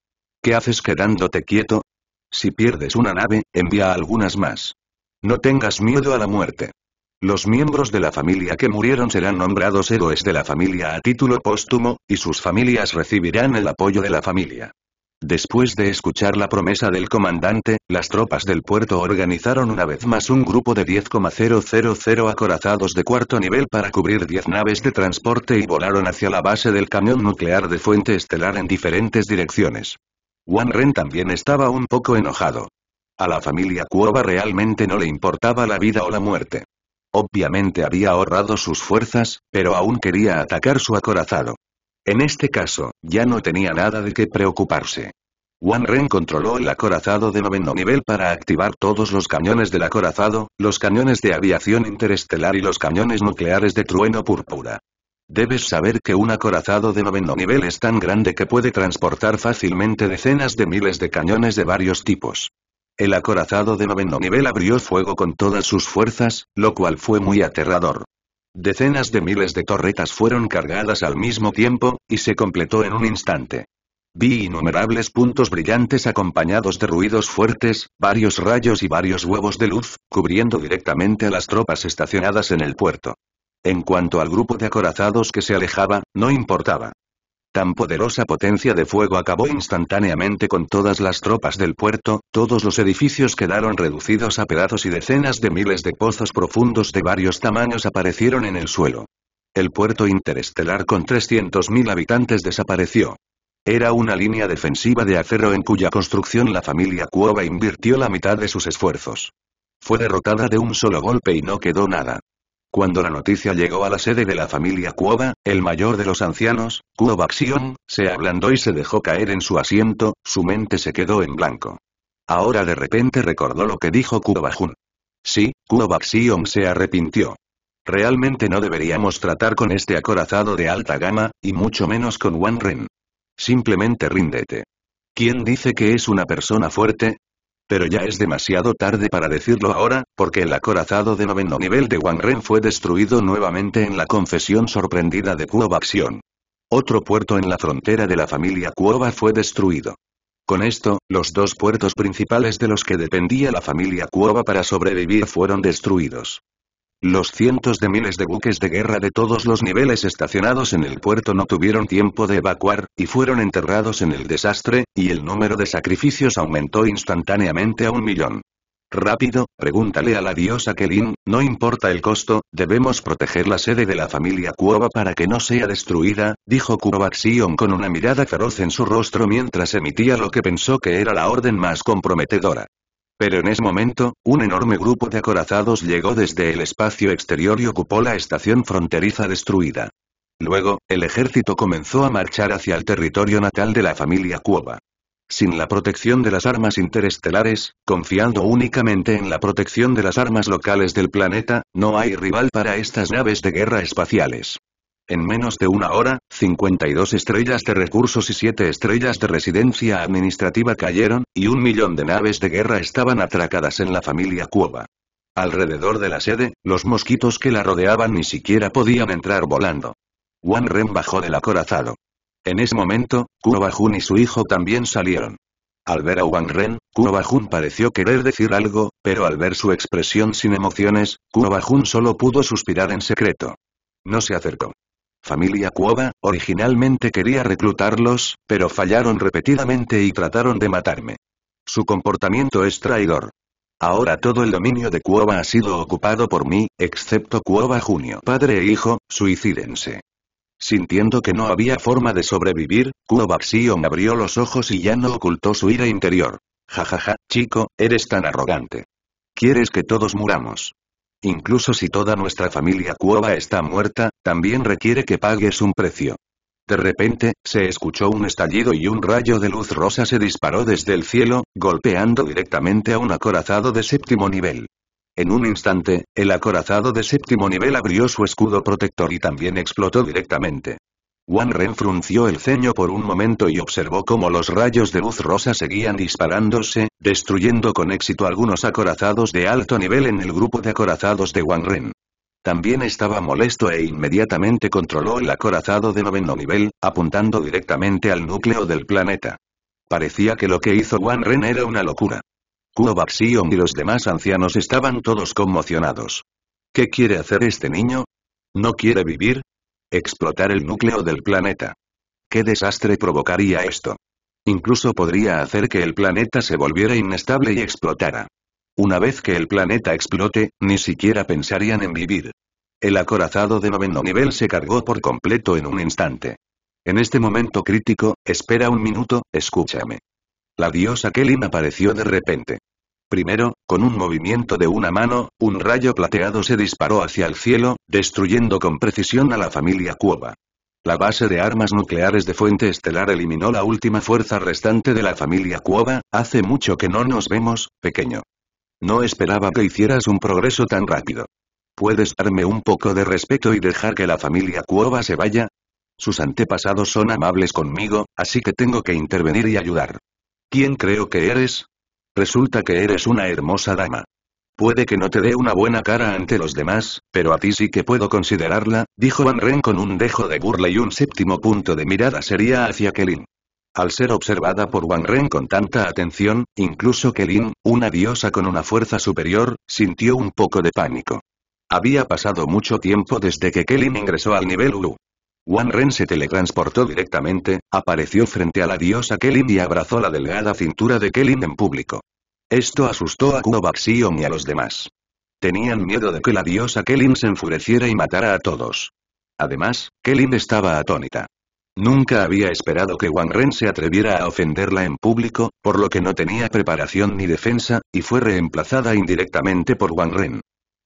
[SPEAKER 1] ¿Qué haces quedándote quieto? Si pierdes una nave, envía algunas más. No tengas miedo a la muerte. Los miembros de la familia que murieron serán nombrados héroes de la familia a título póstumo, y sus familias recibirán el apoyo de la familia. Después de escuchar la promesa del comandante, las tropas del puerto organizaron una vez más un grupo de 10,000 acorazados de cuarto nivel para cubrir 10 naves de transporte y volaron hacia la base del camión nuclear de Fuente Estelar en diferentes direcciones. Wan Ren también estaba un poco enojado. A la familia Cuova realmente no le importaba la vida o la muerte. Obviamente había ahorrado sus fuerzas, pero aún quería atacar su acorazado. En este caso, ya no tenía nada de qué preocuparse. Wan Ren controló el acorazado de noveno nivel para activar todos los cañones del acorazado, los cañones de aviación interestelar y los cañones nucleares de trueno púrpura. Debes saber que un acorazado de noveno nivel es tan grande que puede transportar fácilmente decenas de miles de cañones de varios tipos. El acorazado de noveno nivel abrió fuego con todas sus fuerzas, lo cual fue muy aterrador. Decenas de miles de torretas fueron cargadas al mismo tiempo, y se completó en un instante. Vi innumerables puntos brillantes acompañados de ruidos fuertes, varios rayos y varios huevos de luz, cubriendo directamente a las tropas estacionadas en el puerto. En cuanto al grupo de acorazados que se alejaba, no importaba. Tan poderosa potencia de fuego acabó instantáneamente con todas las tropas del puerto, todos los edificios quedaron reducidos a pedazos y decenas de miles de pozos profundos de varios tamaños aparecieron en el suelo. El puerto interestelar con 300.000 habitantes desapareció. Era una línea defensiva de acero en cuya construcción la familia Cuova invirtió la mitad de sus esfuerzos. Fue derrotada de un solo golpe y no quedó nada. Cuando la noticia llegó a la sede de la familia Kuoba, el mayor de los ancianos, Kuoba se ablandó y se dejó caer en su asiento, su mente se quedó en blanco. Ahora de repente recordó lo que dijo Kuoba Sí, Kuoba se arrepintió. Realmente no deberíamos tratar con este acorazado de alta gama, y mucho menos con Wan Ren. Simplemente ríndete. ¿Quién dice que es una persona fuerte? pero ya es demasiado tarde para decirlo ahora, porque el acorazado de noveno nivel de Wangren fue destruido nuevamente en la confesión sorprendida de Kuo Xion. Otro puerto en la frontera de la familia Kuoba fue destruido. Con esto, los dos puertos principales de los que dependía la familia Kuoba para sobrevivir fueron destruidos. Los cientos de miles de buques de guerra de todos los niveles estacionados en el puerto no tuvieron tiempo de evacuar, y fueron enterrados en el desastre, y el número de sacrificios aumentó instantáneamente a un millón. Rápido, pregúntale a la diosa Kelin, no importa el costo, debemos proteger la sede de la familia Cuoba para que no sea destruida, dijo xion con una mirada feroz en su rostro mientras emitía lo que pensó que era la orden más comprometedora. Pero en ese momento, un enorme grupo de acorazados llegó desde el espacio exterior y ocupó la estación fronteriza destruida. Luego, el ejército comenzó a marchar hacia el territorio natal de la familia Cuova. Sin la protección de las armas interestelares, confiando únicamente en la protección de las armas locales del planeta, no hay rival para estas naves de guerra espaciales. En menos de una hora, 52 estrellas de recursos y 7 estrellas de residencia administrativa cayeron, y un millón de naves de guerra estaban atracadas en la familia Cueva. Alrededor de la sede, los mosquitos que la rodeaban ni siquiera podían entrar volando. Wanren Ren bajó del acorazado. En ese momento, Kuobajun y su hijo también salieron. Al ver a Wang Ren, pareció querer decir algo, pero al ver su expresión sin emociones, Kuobajun solo pudo suspirar en secreto. No se acercó familia Cuova, originalmente quería reclutarlos, pero fallaron repetidamente y trataron de matarme. Su comportamiento es traidor. Ahora todo el dominio de Cuova ha sido ocupado por mí, excepto Cuova Junio. Padre e hijo, suicídense. Sintiendo que no había forma de sobrevivir, Cuova Xion abrió los ojos y ya no ocultó su ira interior. Jajaja, chico, eres tan arrogante. Quieres que todos muramos. Incluso si toda nuestra familia Cuova está muerta, también requiere que pagues un precio. De repente, se escuchó un estallido y un rayo de luz rosa se disparó desde el cielo, golpeando directamente a un acorazado de séptimo nivel. En un instante, el acorazado de séptimo nivel abrió su escudo protector y también explotó directamente. Wanren Ren frunció el ceño por un momento y observó cómo los rayos de luz rosa seguían disparándose, destruyendo con éxito algunos acorazados de alto nivel en el grupo de acorazados de Wanren. Ren. También estaba molesto e inmediatamente controló el acorazado de noveno nivel, apuntando directamente al núcleo del planeta. Parecía que lo que hizo Wan Ren era una locura. Kuo y los demás ancianos estaban todos conmocionados. ¿Qué quiere hacer este niño? ¿No quiere vivir? Explotar el núcleo del planeta. ¿Qué desastre provocaría esto? Incluso podría hacer que el planeta se volviera inestable y explotara. Una vez que el planeta explote, ni siquiera pensarían en vivir. El acorazado de noveno nivel se cargó por completo en un instante. En este momento crítico, espera un minuto, escúchame. La diosa Kelin apareció de repente. Primero, con un movimiento de una mano, un rayo plateado se disparó hacia el cielo, destruyendo con precisión a la familia Cuova. La base de armas nucleares de Fuente Estelar eliminó la última fuerza restante de la familia Cuova, hace mucho que no nos vemos, pequeño. No esperaba que hicieras un progreso tan rápido. ¿Puedes darme un poco de respeto y dejar que la familia Cuova se vaya? Sus antepasados son amables conmigo, así que tengo que intervenir y ayudar. ¿Quién creo que eres? Resulta que eres una hermosa dama. Puede que no te dé una buena cara ante los demás, pero a ti sí que puedo considerarla, dijo Van Ren con un dejo de burla y un séptimo punto de mirada sería hacia Kelin. Al ser observada por Wan Ren con tanta atención, incluso Kelin, una diosa con una fuerza superior, sintió un poco de pánico. Había pasado mucho tiempo desde que Kelin ingresó al nivel U. Wan Ren se teletransportó directamente, apareció frente a la diosa Kelin y abrazó la delgada cintura de Kelin en público. Esto asustó a Kuo y a los demás. Tenían miedo de que la diosa Kelin se enfureciera y matara a todos. Además, Kelin estaba atónita. Nunca había esperado que Wang Ren se atreviera a ofenderla en público, por lo que no tenía preparación ni defensa, y fue reemplazada indirectamente por Wang Ren.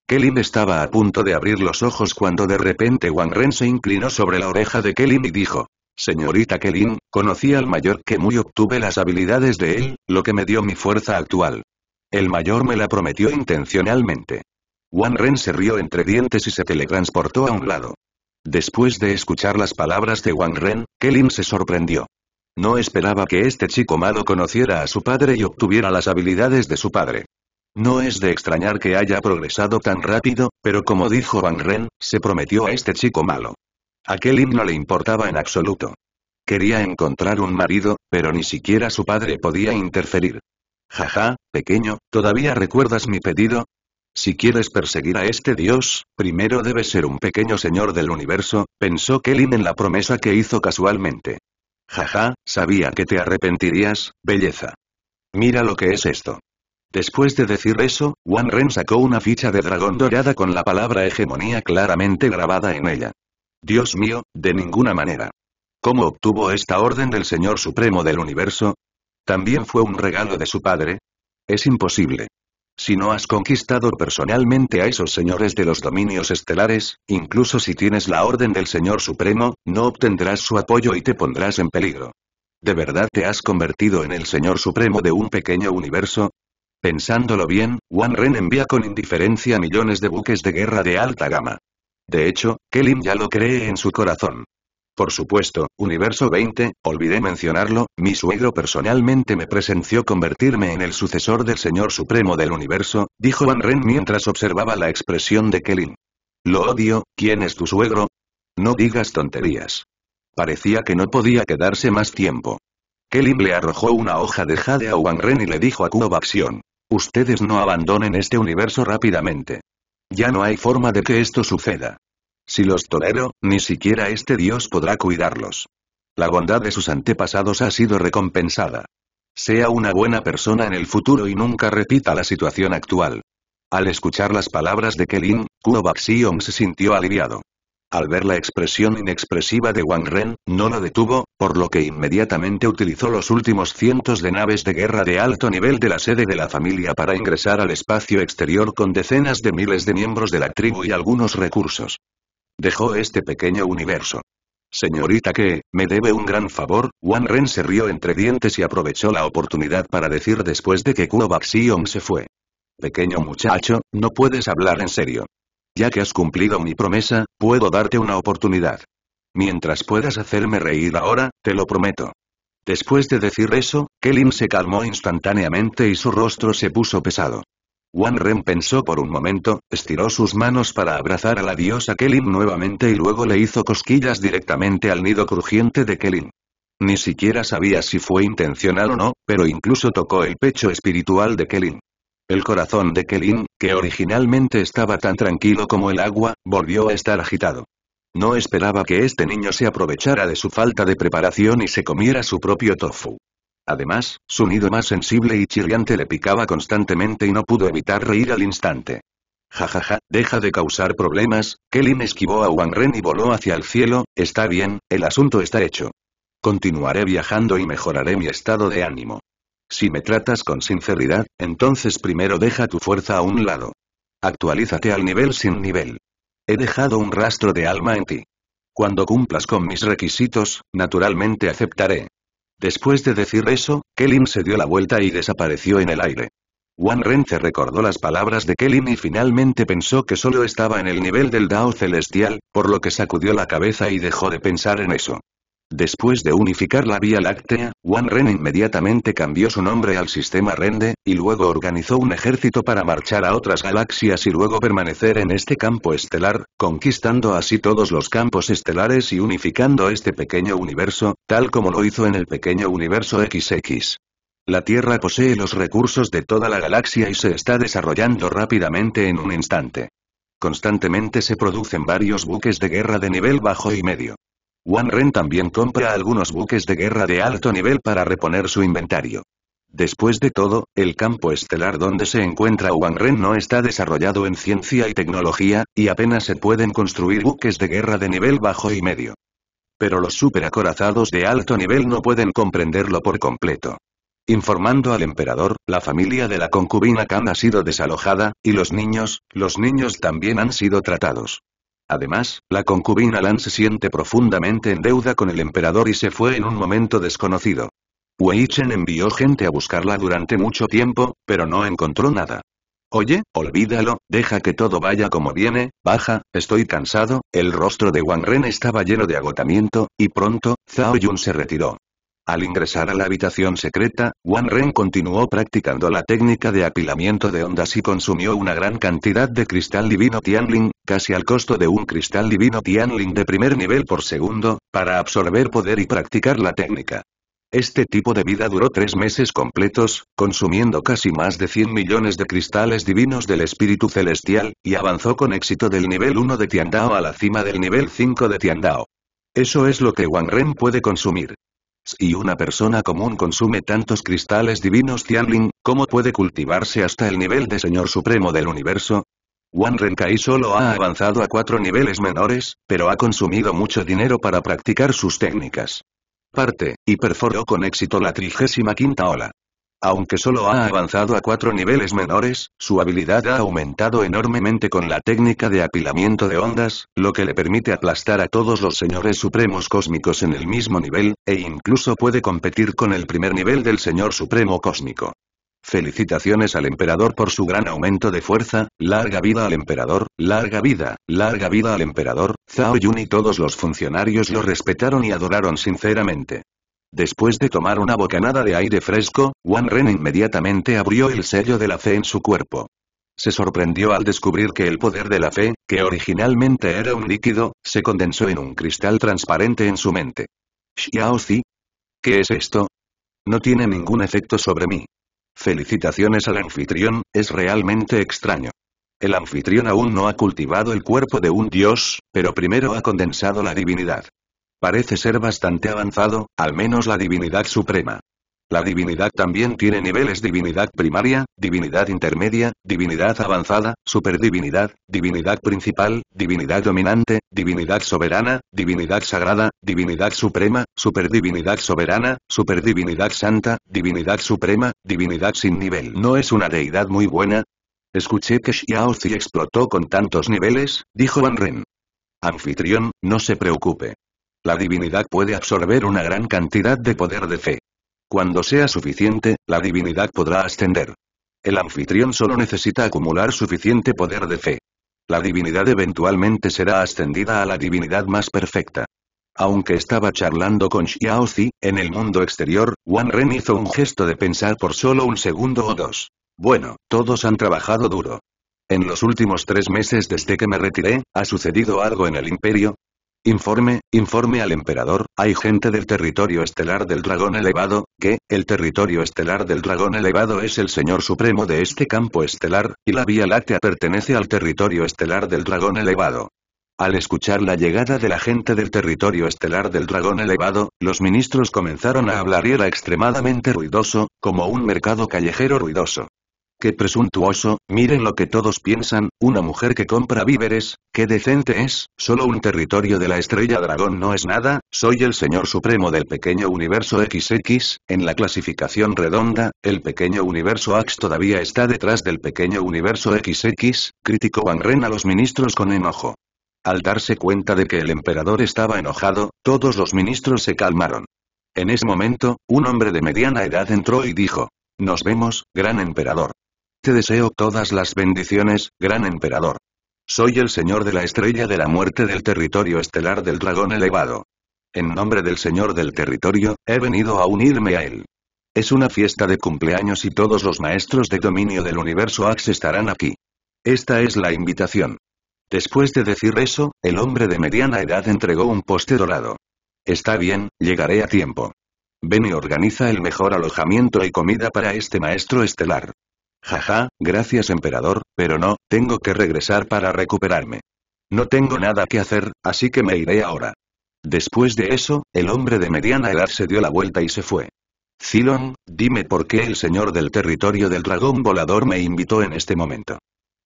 [SPEAKER 1] Kelim estaba a punto de abrir los ojos cuando de repente Wang Ren se inclinó sobre la oreja de Kelim y dijo, Señorita Kelim, conocí al mayor que muy obtuve las habilidades de él, lo que me dio mi fuerza actual. El mayor me la prometió intencionalmente. Wang Ren se rió entre dientes y se teletransportó a un lado. Después de escuchar las palabras de Wang Ren, Kelin se sorprendió. No esperaba que este chico malo conociera a su padre y obtuviera las habilidades de su padre. No es de extrañar que haya progresado tan rápido, pero como dijo Wang Ren, se prometió a este chico malo. A Kelin no le importaba en absoluto. Quería encontrar un marido, pero ni siquiera su padre podía interferir. Jaja, pequeño, ¿todavía recuerdas mi pedido? Si quieres perseguir a este dios, primero debes ser un pequeño señor del universo, pensó Kelin en la promesa que hizo casualmente. Jaja, sabía que te arrepentirías, belleza. Mira lo que es esto. Después de decir eso, Wan Ren sacó una ficha de dragón dorada con la palabra hegemonía claramente grabada en ella. Dios mío, de ninguna manera. ¿Cómo obtuvo esta orden del Señor Supremo del Universo? ¿También fue un regalo de su padre? Es imposible. Si no has conquistado personalmente a esos señores de los dominios estelares, incluso si tienes la orden del Señor Supremo, no obtendrás su apoyo y te pondrás en peligro. ¿De verdad te has convertido en el Señor Supremo de un pequeño universo? Pensándolo bien, Wanren Ren envía con indiferencia millones de buques de guerra de alta gama. De hecho, Kelim ya lo cree en su corazón. Por supuesto, Universo 20, olvidé mencionarlo, mi suegro personalmente me presenció convertirme en el sucesor del Señor Supremo del Universo, dijo Van Ren mientras observaba la expresión de Kelin. Lo odio, ¿quién es tu suegro? No digas tonterías. Parecía que no podía quedarse más tiempo. Kelly le arrojó una hoja de jade a Van Ren y le dijo a Kuobaxion. Ustedes no abandonen este universo rápidamente. Ya no hay forma de que esto suceda. Si los tolero, ni siquiera este Dios podrá cuidarlos. La bondad de sus antepasados ha sido recompensada. Sea una buena persona en el futuro y nunca repita la situación actual. Al escuchar las palabras de Kelin, Kuo se sintió aliviado. Al ver la expresión inexpresiva de Wang Ren, no lo detuvo, por lo que inmediatamente utilizó los últimos cientos de naves de guerra de alto nivel de la sede de la familia para ingresar al espacio exterior con decenas de miles de miembros de la tribu y algunos recursos. Dejó este pequeño universo. Señorita que, me debe un gran favor, Wan Ren se rió entre dientes y aprovechó la oportunidad para decir después de que Kuo se fue. Pequeño muchacho, no puedes hablar en serio. Ya que has cumplido mi promesa, puedo darte una oportunidad. Mientras puedas hacerme reír ahora, te lo prometo. Después de decir eso, Kelin se calmó instantáneamente y su rostro se puso pesado. Wan pensó por un momento, estiró sus manos para abrazar a la diosa Kelin nuevamente y luego le hizo cosquillas directamente al nido crujiente de Kelin. Ni siquiera sabía si fue intencional o no, pero incluso tocó el pecho espiritual de Kelin. El corazón de Kelin, que originalmente estaba tan tranquilo como el agua, volvió a estar agitado. No esperaba que este niño se aprovechara de su falta de preparación y se comiera su propio tofu. Además, su nido más sensible y chirriante le picaba constantemente y no pudo evitar reír al instante. Jajaja, ja, ja, deja de causar problemas, Kelly esquivó a Wang Ren y voló hacia el cielo, está bien, el asunto está hecho. Continuaré viajando y mejoraré mi estado de ánimo. Si me tratas con sinceridad, entonces primero deja tu fuerza a un lado. Actualízate al nivel sin nivel. He dejado un rastro de alma en ti. Cuando cumplas con mis requisitos, naturalmente aceptaré. Después de decir eso, Kelin se dio la vuelta y desapareció en el aire. Wan se recordó las palabras de Kelin y finalmente pensó que solo estaba en el nivel del Dao celestial, por lo que sacudió la cabeza y dejó de pensar en eso. Después de unificar la Vía Láctea, Wan Ren inmediatamente cambió su nombre al sistema Rende, y luego organizó un ejército para marchar a otras galaxias y luego permanecer en este campo estelar, conquistando así todos los campos estelares y unificando este pequeño universo, tal como lo hizo en el pequeño universo XX. La Tierra posee los recursos de toda la galaxia y se está desarrollando rápidamente en un instante. Constantemente se producen varios buques de guerra de nivel bajo y medio. Wanren Ren también compra algunos buques de guerra de alto nivel para reponer su inventario. Después de todo, el campo estelar donde se encuentra Wang Ren no está desarrollado en ciencia y tecnología, y apenas se pueden construir buques de guerra de nivel bajo y medio. Pero los superacorazados de alto nivel no pueden comprenderlo por completo. Informando al emperador, la familia de la concubina Khan ha sido desalojada, y los niños, los niños también han sido tratados. Además, la concubina Lan se siente profundamente en deuda con el emperador y se fue en un momento desconocido. Wei Chen envió gente a buscarla durante mucho tiempo, pero no encontró nada. Oye, olvídalo, deja que todo vaya como viene, baja, estoy cansado, el rostro de Wang Ren estaba lleno de agotamiento, y pronto, Zhao Yun se retiró. Al ingresar a la habitación secreta, Wan Ren continuó practicando la técnica de apilamiento de ondas y consumió una gran cantidad de cristal divino Tianling, casi al costo de un cristal divino Tianling de primer nivel por segundo, para absorber poder y practicar la técnica. Este tipo de vida duró tres meses completos, consumiendo casi más de 100 millones de cristales divinos del espíritu celestial, y avanzó con éxito del nivel 1 de Tiandao a la cima del nivel 5 de Tiandao. Eso es lo que Wang Ren puede consumir y una persona común consume tantos cristales divinos Tianling, ¿cómo puede cultivarse hasta el nivel de Señor Supremo del Universo? Wan Renkai solo ha avanzado a cuatro niveles menores, pero ha consumido mucho dinero para practicar sus técnicas. Parte, y perforó con éxito la trigésima quinta ola. Aunque solo ha avanzado a cuatro niveles menores, su habilidad ha aumentado enormemente con la técnica de apilamiento de ondas, lo que le permite aplastar a todos los señores supremos cósmicos en el mismo nivel, e incluso puede competir con el primer nivel del señor supremo cósmico. Felicitaciones al emperador por su gran aumento de fuerza, larga vida al emperador, larga vida, larga vida al emperador, Zhao Yun y todos los funcionarios lo respetaron y adoraron sinceramente. Después de tomar una bocanada de aire fresco, Wan Ren inmediatamente abrió el sello de la fe en su cuerpo. Se sorprendió al descubrir que el poder de la fe, que originalmente era un líquido, se condensó en un cristal transparente en su mente. Xiaozi. ¿Qué es esto? No tiene ningún efecto sobre mí. Felicitaciones al anfitrión, es realmente extraño. El anfitrión aún no ha cultivado el cuerpo de un dios, pero primero ha condensado la divinidad. Parece ser bastante avanzado, al menos la divinidad suprema. La divinidad también tiene niveles divinidad primaria, divinidad intermedia, divinidad avanzada, superdivinidad, divinidad principal, divinidad dominante, divinidad soberana, divinidad sagrada, divinidad suprema, superdivinidad soberana, superdivinidad santa, divinidad suprema, divinidad sin nivel. ¿No es una deidad muy buena? Escuché que Xiaozi explotó con tantos niveles, dijo Van Ren. Anfitrión, no se preocupe la divinidad puede absorber una gran cantidad de poder de fe. Cuando sea suficiente, la divinidad podrá ascender. El anfitrión solo necesita acumular suficiente poder de fe. La divinidad eventualmente será ascendida a la divinidad más perfecta. Aunque estaba charlando con Xiaozi, en el mundo exterior, Wan Ren hizo un gesto de pensar por solo un segundo o dos. Bueno, todos han trabajado duro. En los últimos tres meses desde que me retiré, ha sucedido algo en el imperio, Informe, informe al emperador, hay gente del territorio estelar del dragón elevado, que, el territorio estelar del dragón elevado es el señor supremo de este campo estelar, y la Vía Láctea pertenece al territorio estelar del dragón elevado. Al escuchar la llegada de la gente del territorio estelar del dragón elevado, los ministros comenzaron a hablar y era extremadamente ruidoso, como un mercado callejero ruidoso. ¡Qué presuntuoso! Miren lo que todos piensan, una mujer que compra víveres, ¡qué decente es! Solo un territorio de la estrella dragón no es nada, soy el señor supremo del pequeño universo XX, en la clasificación redonda, el pequeño universo Ax todavía está detrás del pequeño universo XX, criticó Van Ren a los ministros con enojo. Al darse cuenta de que el emperador estaba enojado, todos los ministros se calmaron. En ese momento, un hombre de mediana edad entró y dijo, Nos vemos, gran emperador. Te deseo todas las bendiciones, gran emperador. Soy el señor de la estrella de la muerte del territorio estelar del dragón elevado. En nombre del señor del territorio, he venido a unirme a él. Es una fiesta de cumpleaños y todos los maestros de dominio del universo Axe estarán aquí. Esta es la invitación. Después de decir eso, el hombre de mediana edad entregó un poste dorado. Está bien, llegaré a tiempo. Ven y organiza el mejor alojamiento y comida para este maestro estelar. Jaja, gracias emperador, pero no, tengo que regresar para recuperarme. No tengo nada que hacer, así que me iré ahora. Después de eso, el hombre de mediana edad se dio la vuelta y se fue. «Zilong, dime por qué el señor del territorio del dragón volador me invitó en este momento.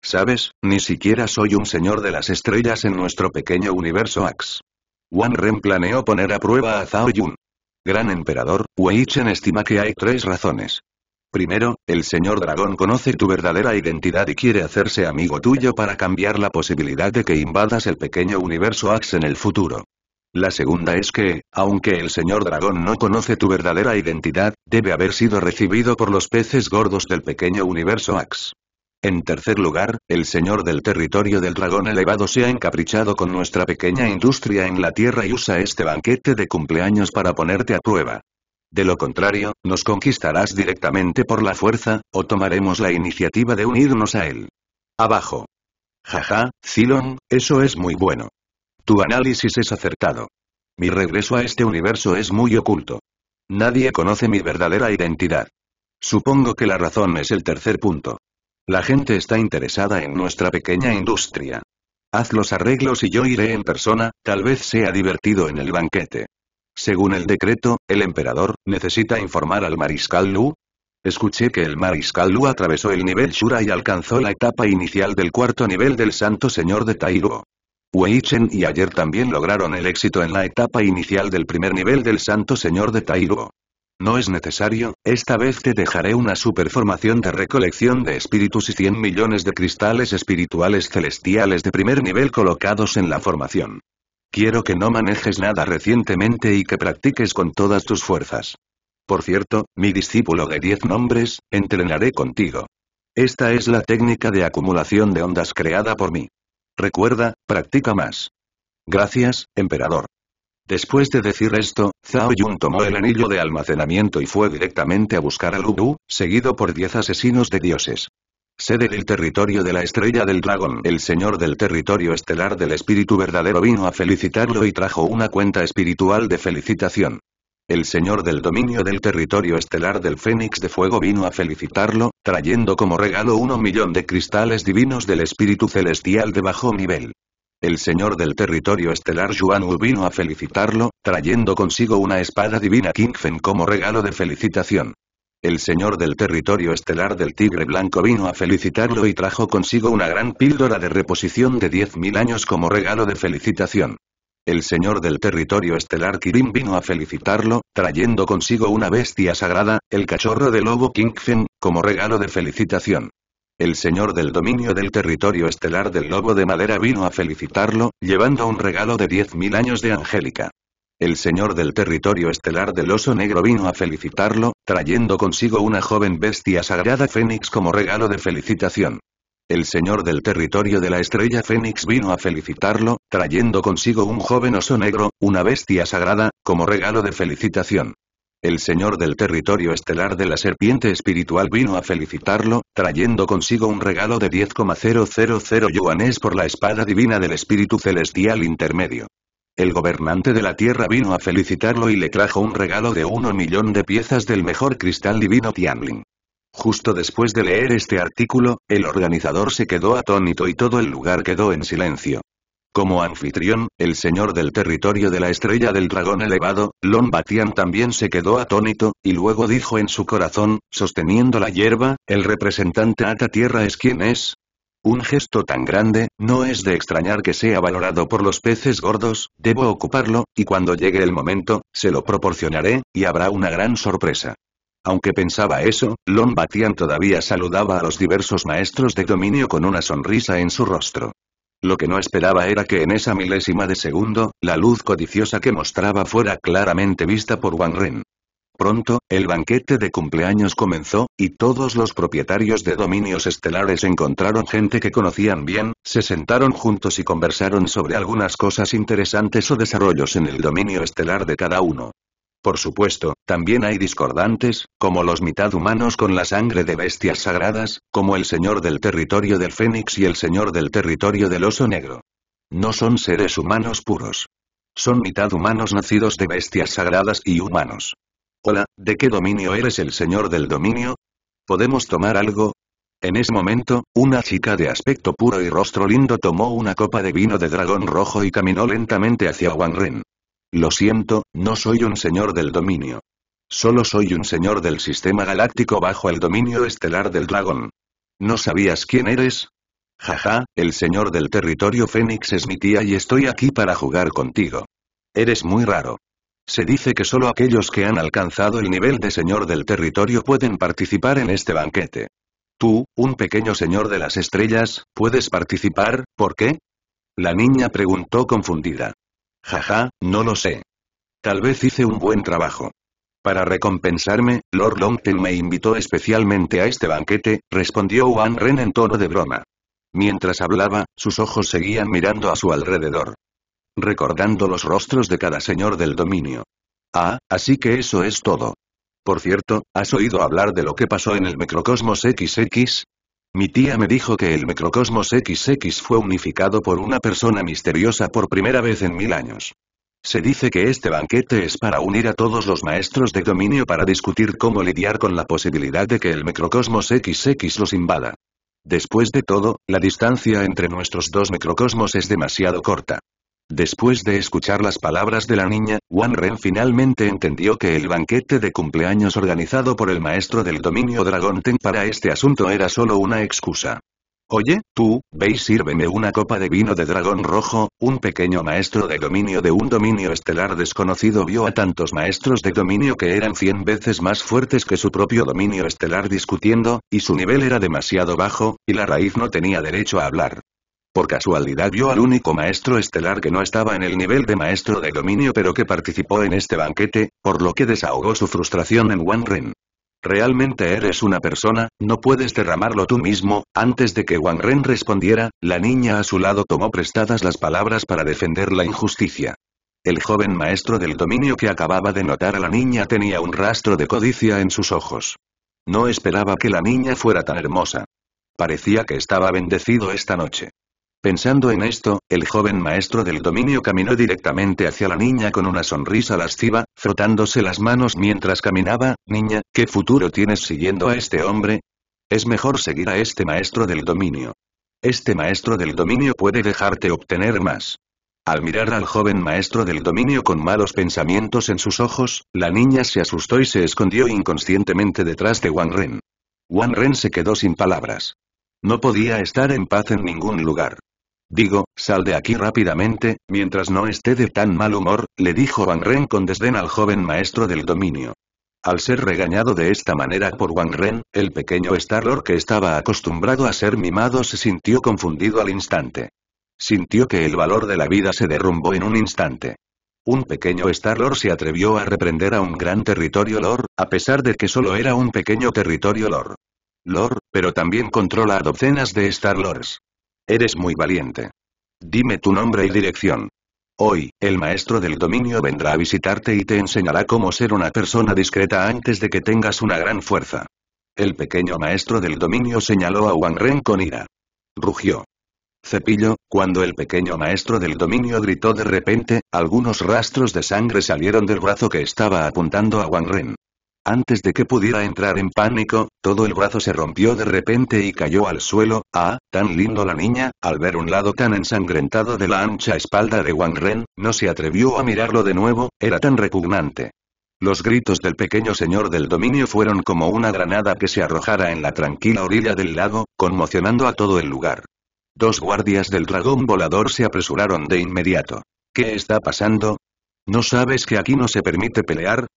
[SPEAKER 1] Sabes, ni siquiera soy un señor de las estrellas en nuestro pequeño universo Ax. Wan Ren planeó poner a prueba a Zhao Yun. Gran emperador, Wei Chen estima que hay tres razones. Primero, el señor dragón conoce tu verdadera identidad y quiere hacerse amigo tuyo para cambiar la posibilidad de que invadas el pequeño universo Axe en el futuro. La segunda es que, aunque el señor dragón no conoce tu verdadera identidad, debe haber sido recibido por los peces gordos del pequeño universo Axe. En tercer lugar, el señor del territorio del dragón elevado se ha encaprichado con nuestra pequeña industria en la tierra y usa este banquete de cumpleaños para ponerte a prueba. De lo contrario, nos conquistarás directamente por la fuerza, o tomaremos la iniciativa de unirnos a él. Abajo. Jaja, Zilon, eso es muy bueno. Tu análisis es acertado. Mi regreso a este universo es muy oculto. Nadie conoce mi verdadera identidad. Supongo que la razón es el tercer punto. La gente está interesada en nuestra pequeña industria. Haz los arreglos y yo iré en persona, tal vez sea divertido en el banquete. Según el decreto, el emperador, necesita informar al mariscal Lu. Escuché que el mariscal Lu atravesó el nivel Shura y alcanzó la etapa inicial del cuarto nivel del santo señor de Tairo. Wei Chen y ayer también lograron el éxito en la etapa inicial del primer nivel del santo señor de Tairo. No es necesario, esta vez te dejaré una superformación de recolección de espíritus y 100 millones de cristales espirituales celestiales de primer nivel colocados en la formación. Quiero que no manejes nada recientemente y que practiques con todas tus fuerzas. Por cierto, mi discípulo de diez nombres, entrenaré contigo. Esta es la técnica de acumulación de ondas creada por mí. Recuerda, practica más. Gracias, emperador. Después de decir esto, Zhao Yun tomó el anillo de almacenamiento y fue directamente a buscar a Lu seguido por diez asesinos de dioses. Sede del territorio de la estrella del dragón. El señor del territorio estelar del espíritu verdadero vino a felicitarlo y trajo una cuenta espiritual de felicitación. El señor del dominio del territorio estelar del Fénix de Fuego vino a felicitarlo, trayendo como regalo uno millón de cristales divinos del espíritu celestial de bajo nivel. El señor del territorio estelar Yuan Wu vino a felicitarlo, trayendo consigo una espada divina Kingfen como regalo de felicitación. El señor del territorio estelar del tigre blanco vino a felicitarlo y trajo consigo una gran píldora de reposición de 10.000 años como regalo de felicitación. El señor del territorio estelar Kirin vino a felicitarlo, trayendo consigo una bestia sagrada, el cachorro de lobo Kingfen, como regalo de felicitación. El señor del dominio del territorio estelar del lobo de madera vino a felicitarlo, llevando un regalo de 10.000 años de Angélica. El señor del territorio estelar del oso negro vino a felicitarlo, trayendo consigo una joven bestia sagrada fénix como regalo de felicitación. El señor del territorio de la estrella Fénix vino a felicitarlo, trayendo consigo un joven oso negro, una bestia sagrada, como regalo de felicitación. El señor del territorio estelar de la serpiente espiritual vino a felicitarlo, trayendo consigo un regalo de 10,000 yuanes por la espada divina del espíritu celestial intermedio el gobernante de la tierra vino a felicitarlo y le trajo un regalo de uno millón de piezas del mejor cristal divino Tianlin. Justo después de leer este artículo, el organizador se quedó atónito y todo el lugar quedó en silencio. Como anfitrión, el señor del territorio de la estrella del dragón elevado, Lon Batian también se quedó atónito, y luego dijo en su corazón, sosteniendo la hierba, el representante Ata Tierra es quien es, un gesto tan grande, no es de extrañar que sea valorado por los peces gordos, debo ocuparlo, y cuando llegue el momento, se lo proporcionaré, y habrá una gran sorpresa. Aunque pensaba eso, Long Batian todavía saludaba a los diversos maestros de dominio con una sonrisa en su rostro. Lo que no esperaba era que en esa milésima de segundo, la luz codiciosa que mostraba fuera claramente vista por Wang Ren. Pronto, el banquete de cumpleaños comenzó, y todos los propietarios de dominios estelares encontraron gente que conocían bien, se sentaron juntos y conversaron sobre algunas cosas interesantes o desarrollos en el dominio estelar de cada uno. Por supuesto, también hay discordantes, como los mitad humanos con la sangre de bestias sagradas, como el señor del territorio del fénix y el señor del territorio del oso negro. No son seres humanos puros. Son mitad humanos nacidos de bestias sagradas y humanos. Hola, ¿de qué dominio eres el señor del dominio? ¿Podemos tomar algo? En ese momento, una chica de aspecto puro y rostro lindo tomó una copa de vino de dragón rojo y caminó lentamente hacia Wang Ren. Lo siento, no soy un señor del dominio. Solo soy un señor del sistema galáctico bajo el dominio estelar del dragón. ¿No sabías quién eres? Jaja, el señor del territorio Fénix es mi tía y estoy aquí para jugar contigo. Eres muy raro. Se dice que solo aquellos que han alcanzado el nivel de señor del territorio pueden participar en este banquete. Tú, un pequeño señor de las estrellas, puedes participar, ¿por qué? La niña preguntó confundida. Jaja, no lo sé. Tal vez hice un buen trabajo. Para recompensarme, Lord Longten me invitó especialmente a este banquete, respondió Wan Ren en tono de broma. Mientras hablaba, sus ojos seguían mirando a su alrededor recordando los rostros de cada señor del dominio. Ah, así que eso es todo. Por cierto, ¿has oído hablar de lo que pasó en el Microcosmos XX? Mi tía me dijo que el Microcosmos XX fue unificado por una persona misteriosa por primera vez en mil años. Se dice que este banquete es para unir a todos los maestros de dominio para discutir cómo lidiar con la posibilidad de que el microcosmos XX los invada. Después de todo, la distancia entre nuestros dos microcosmos es demasiado corta. Después de escuchar las palabras de la niña, Wan Ren finalmente entendió que el banquete de cumpleaños organizado por el maestro del dominio dragón Ten para este asunto era solo una excusa. Oye, tú, ve y sírveme una copa de vino de dragón rojo, un pequeño maestro de dominio de un dominio estelar desconocido vio a tantos maestros de dominio que eran cien veces más fuertes que su propio dominio estelar discutiendo, y su nivel era demasiado bajo, y la raíz no tenía derecho a hablar por casualidad vio al único maestro estelar que no estaba en el nivel de maestro de dominio pero que participó en este banquete, por lo que desahogó su frustración en Wang Ren. Realmente eres una persona, no puedes derramarlo tú mismo. Antes de que Wang Ren respondiera, la niña a su lado tomó prestadas las palabras para defender la injusticia. El joven maestro del dominio que acababa de notar a la niña tenía un rastro de codicia en sus ojos. No esperaba que la niña fuera tan hermosa. Parecía que estaba bendecido esta noche. Pensando en esto, el joven maestro del dominio caminó directamente hacia la niña con una sonrisa lasciva, frotándose las manos mientras caminaba, niña, ¿qué futuro tienes siguiendo a este hombre? Es mejor seguir a este maestro del dominio. Este maestro del dominio puede dejarte obtener más. Al mirar al joven maestro del dominio con malos pensamientos en sus ojos, la niña se asustó y se escondió inconscientemente detrás de Wang Ren. Wang Ren se quedó sin palabras. No podía estar en paz en ningún lugar. Digo, sal de aquí rápidamente, mientras no esté de tan mal humor, le dijo Wang Ren con desdén al joven maestro del dominio. Al ser regañado de esta manera por Wang Ren, el pequeño Star-Lord que estaba acostumbrado a ser mimado se sintió confundido al instante. Sintió que el valor de la vida se derrumbó en un instante. Un pequeño Star-Lord se atrevió a reprender a un gran territorio Lord, a pesar de que solo era un pequeño territorio Lord. Lord, pero también controla a docenas de Star-Lords. Eres muy valiente. Dime tu nombre y dirección. Hoy, el maestro del dominio vendrá a visitarte y te enseñará cómo ser una persona discreta antes de que tengas una gran fuerza. El pequeño maestro del dominio señaló a Wang Ren con ira. Rugió. Cepillo, cuando el pequeño maestro del dominio gritó de repente, algunos rastros de sangre salieron del brazo que estaba apuntando a Wang Ren. Antes de que pudiera entrar en pánico, todo el brazo se rompió de repente y cayó al suelo, ah, tan lindo la niña, al ver un lado tan ensangrentado de la ancha espalda de Wang Ren, no se atrevió a mirarlo de nuevo, era tan repugnante. Los gritos del pequeño señor del dominio fueron como una granada que se arrojara en la tranquila orilla del lago, conmocionando a todo el lugar. Dos guardias del dragón volador se apresuraron de inmediato. ¿Qué está pasando? ¿No sabes que aquí no se permite pelear?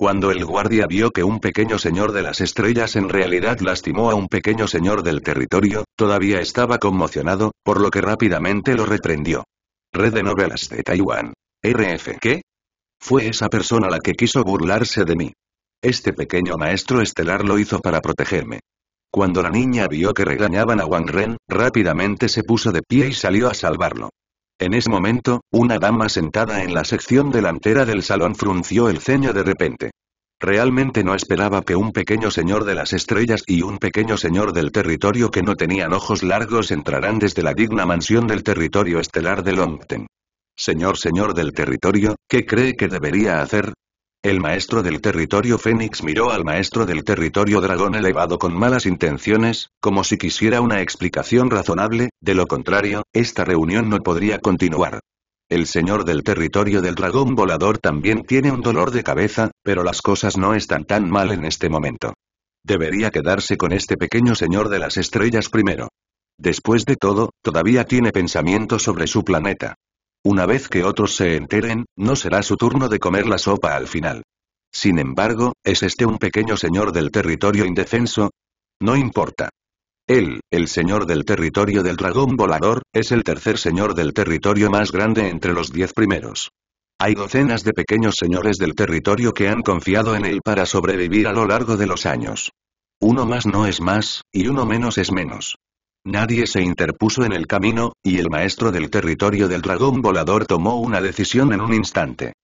[SPEAKER 1] Cuando el guardia vio que un pequeño señor de las estrellas en realidad lastimó a un pequeño señor del territorio, todavía estaba conmocionado, por lo que rápidamente lo reprendió. Red de novelas de Taiwán. RF. ¿Qué? Fue esa persona la que quiso burlarse de mí. Este pequeño maestro estelar lo hizo para protegerme. Cuando la niña vio que regañaban a Wang Ren, rápidamente se puso de pie y salió a salvarlo. En ese momento, una dama sentada en la sección delantera del salón frunció el ceño de repente. Realmente no esperaba que un pequeño señor de las estrellas y un pequeño señor del territorio que no tenían ojos largos entrarán desde la digna mansión del territorio estelar de Longten. Señor señor del territorio, ¿qué cree que debería hacer? El maestro del territorio Fénix miró al maestro del territorio dragón elevado con malas intenciones, como si quisiera una explicación razonable, de lo contrario, esta reunión no podría continuar. El señor del territorio del dragón volador también tiene un dolor de cabeza, pero las cosas no están tan mal en este momento. Debería quedarse con este pequeño señor de las estrellas primero. Después de todo, todavía tiene pensamiento sobre su planeta. Una vez que otros se enteren, no será su turno de comer la sopa al final. Sin embargo, ¿es este un pequeño señor del territorio indefenso? No importa. Él, el señor del territorio del dragón volador, es el tercer señor del territorio más grande entre los diez primeros. Hay docenas de pequeños señores del territorio que han confiado en él para sobrevivir a lo largo de los años. Uno más no es más, y uno menos es menos. Nadie se interpuso en el camino, y el maestro del territorio del dragón volador tomó una decisión en un instante.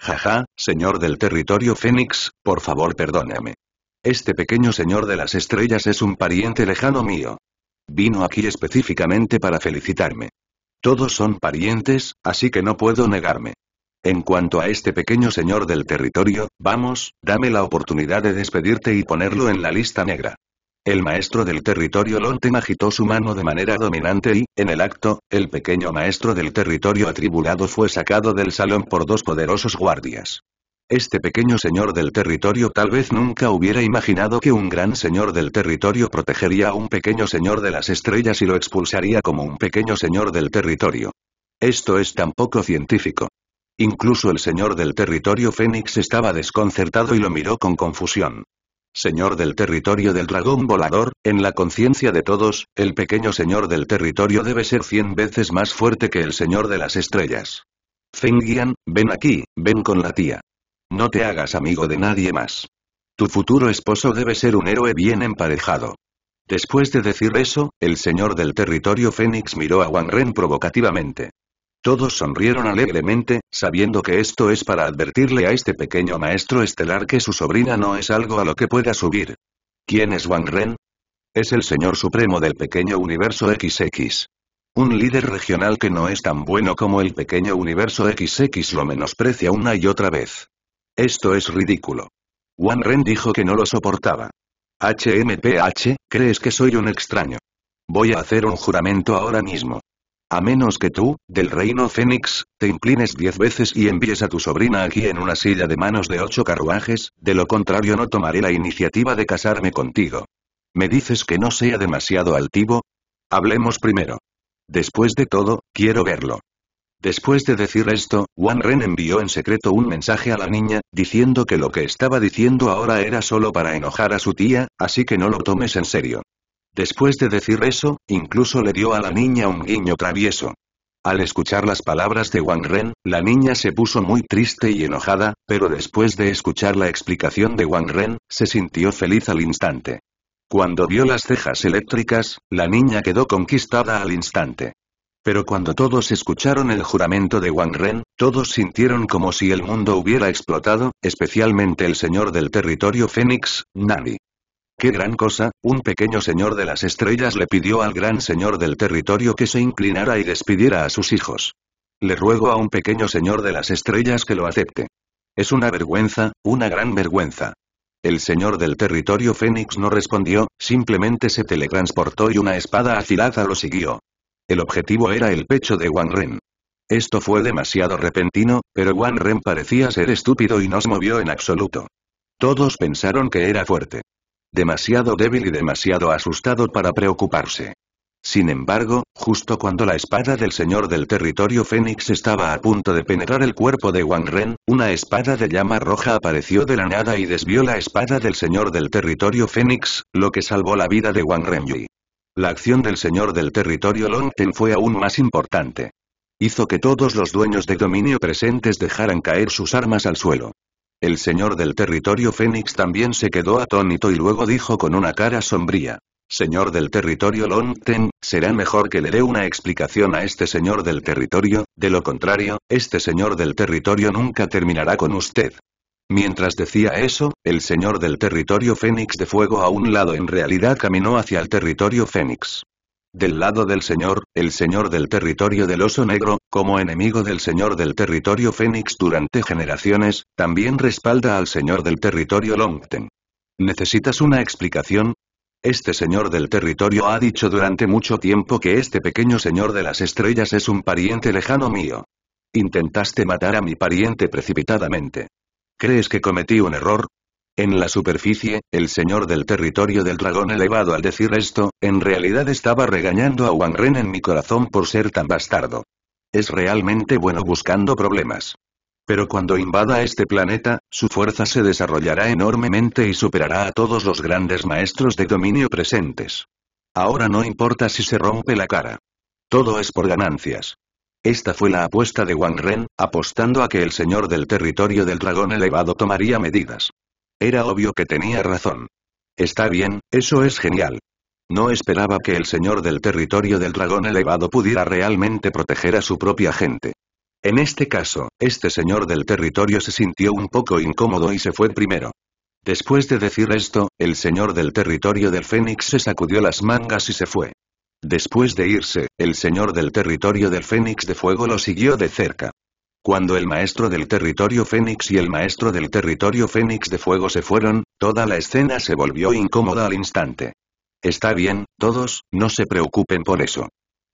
[SPEAKER 1] Jaja, señor del territorio Fénix, por favor perdóname. Este pequeño señor de las estrellas es un pariente lejano mío. Vino aquí específicamente para felicitarme. Todos son parientes, así que no puedo negarme. En cuanto a este pequeño señor del territorio, vamos, dame la oportunidad de despedirte y ponerlo en la lista negra. El maestro del territorio Lonten agitó su mano de manera dominante y, en el acto, el pequeño maestro del territorio atribulado fue sacado del salón por dos poderosos guardias. Este pequeño señor del territorio tal vez nunca hubiera imaginado que un gran señor del territorio protegería a un pequeño señor de las estrellas y lo expulsaría como un pequeño señor del territorio. Esto es tan poco científico. Incluso el señor del territorio Fénix estaba desconcertado y lo miró con confusión señor del territorio del dragón volador, en la conciencia de todos, el pequeño señor del territorio debe ser cien veces más fuerte que el señor de las estrellas. Fengian, ven aquí, ven con la tía. No te hagas amigo de nadie más. Tu futuro esposo debe ser un héroe bien emparejado. Después de decir eso, el señor del territorio Fénix miró a Wang Ren provocativamente. Todos sonrieron alegremente, sabiendo que esto es para advertirle a este pequeño maestro estelar que su sobrina no es algo a lo que pueda subir. ¿Quién es Wang Ren? Es el señor supremo del pequeño universo XX. Un líder regional que no es tan bueno como el pequeño universo XX lo menosprecia una y otra vez. Esto es ridículo. Wang Ren dijo que no lo soportaba. HMPH, ¿crees que soy un extraño? Voy a hacer un juramento ahora mismo. A menos que tú, del reino Fénix, te inclines diez veces y envíes a tu sobrina aquí en una silla de manos de ocho carruajes, de lo contrario no tomaré la iniciativa de casarme contigo. ¿Me dices que no sea demasiado altivo? Hablemos primero. Después de todo, quiero verlo. Después de decir esto, Wan Ren envió en secreto un mensaje a la niña, diciendo que lo que estaba diciendo ahora era solo para enojar a su tía, así que no lo tomes en serio. Después de decir eso, incluso le dio a la niña un guiño travieso. Al escuchar las palabras de Wang Ren, la niña se puso muy triste y enojada, pero después de escuchar la explicación de Wang Ren, se sintió feliz al instante. Cuando vio las cejas eléctricas, la niña quedó conquistada al instante. Pero cuando todos escucharon el juramento de Wang Ren, todos sintieron como si el mundo hubiera explotado, especialmente el señor del territorio Fénix, Nani. ¡Qué gran cosa! Un pequeño señor de las estrellas le pidió al gran señor del territorio que se inclinara y despidiera a sus hijos. Le ruego a un pequeño señor de las estrellas que lo acepte. Es una vergüenza, una gran vergüenza. El señor del territorio Fénix no respondió, simplemente se teletransportó y una espada afilada lo siguió. El objetivo era el pecho de Wang Ren. Esto fue demasiado repentino, pero Wang Ren parecía ser estúpido y no se movió en absoluto. Todos pensaron que era fuerte demasiado débil y demasiado asustado para preocuparse. Sin embargo, justo cuando la espada del señor del territorio Fénix estaba a punto de penetrar el cuerpo de Wang Ren, una espada de llama roja apareció de la nada y desvió la espada del señor del territorio Fénix, lo que salvó la vida de Wang Ren Yui. La acción del señor del territorio Longten fue aún más importante. Hizo que todos los dueños de dominio presentes dejaran caer sus armas al suelo. El señor del territorio Fénix también se quedó atónito y luego dijo con una cara sombría. Señor del territorio Ten, será mejor que le dé una explicación a este señor del territorio, de lo contrario, este señor del territorio nunca terminará con usted. Mientras decía eso, el señor del territorio Fénix de Fuego a un lado en realidad caminó hacia el territorio Fénix del lado del Señor, el Señor del Territorio del Oso Negro, como enemigo del Señor del Territorio Fénix durante generaciones, también respalda al Señor del Territorio Longten. ¿Necesitas una explicación? Este señor del territorio ha dicho durante mucho tiempo que este pequeño señor de las estrellas es un pariente lejano mío. Intentaste matar a mi pariente precipitadamente. ¿Crees que cometí un error? En la superficie, el señor del territorio del dragón elevado al decir esto, en realidad estaba regañando a Wang Ren en mi corazón por ser tan bastardo. Es realmente bueno buscando problemas. Pero cuando invada este planeta, su fuerza se desarrollará enormemente y superará a todos los grandes maestros de dominio presentes. Ahora no importa si se rompe la cara. Todo es por ganancias. Esta fue la apuesta de Wang Ren, apostando a que el señor del territorio del dragón elevado tomaría medidas. Era obvio que tenía razón. Está bien, eso es genial. No esperaba que el señor del territorio del dragón elevado pudiera realmente proteger a su propia gente. En este caso, este señor del territorio se sintió un poco incómodo y se fue primero. Después de decir esto, el señor del territorio del Fénix se sacudió las mangas y se fue. Después de irse, el señor del territorio del Fénix de Fuego lo siguió de cerca. Cuando el maestro del territorio Fénix y el maestro del territorio Fénix de Fuego se fueron, toda la escena se volvió incómoda al instante. Está bien, todos, no se preocupen por eso.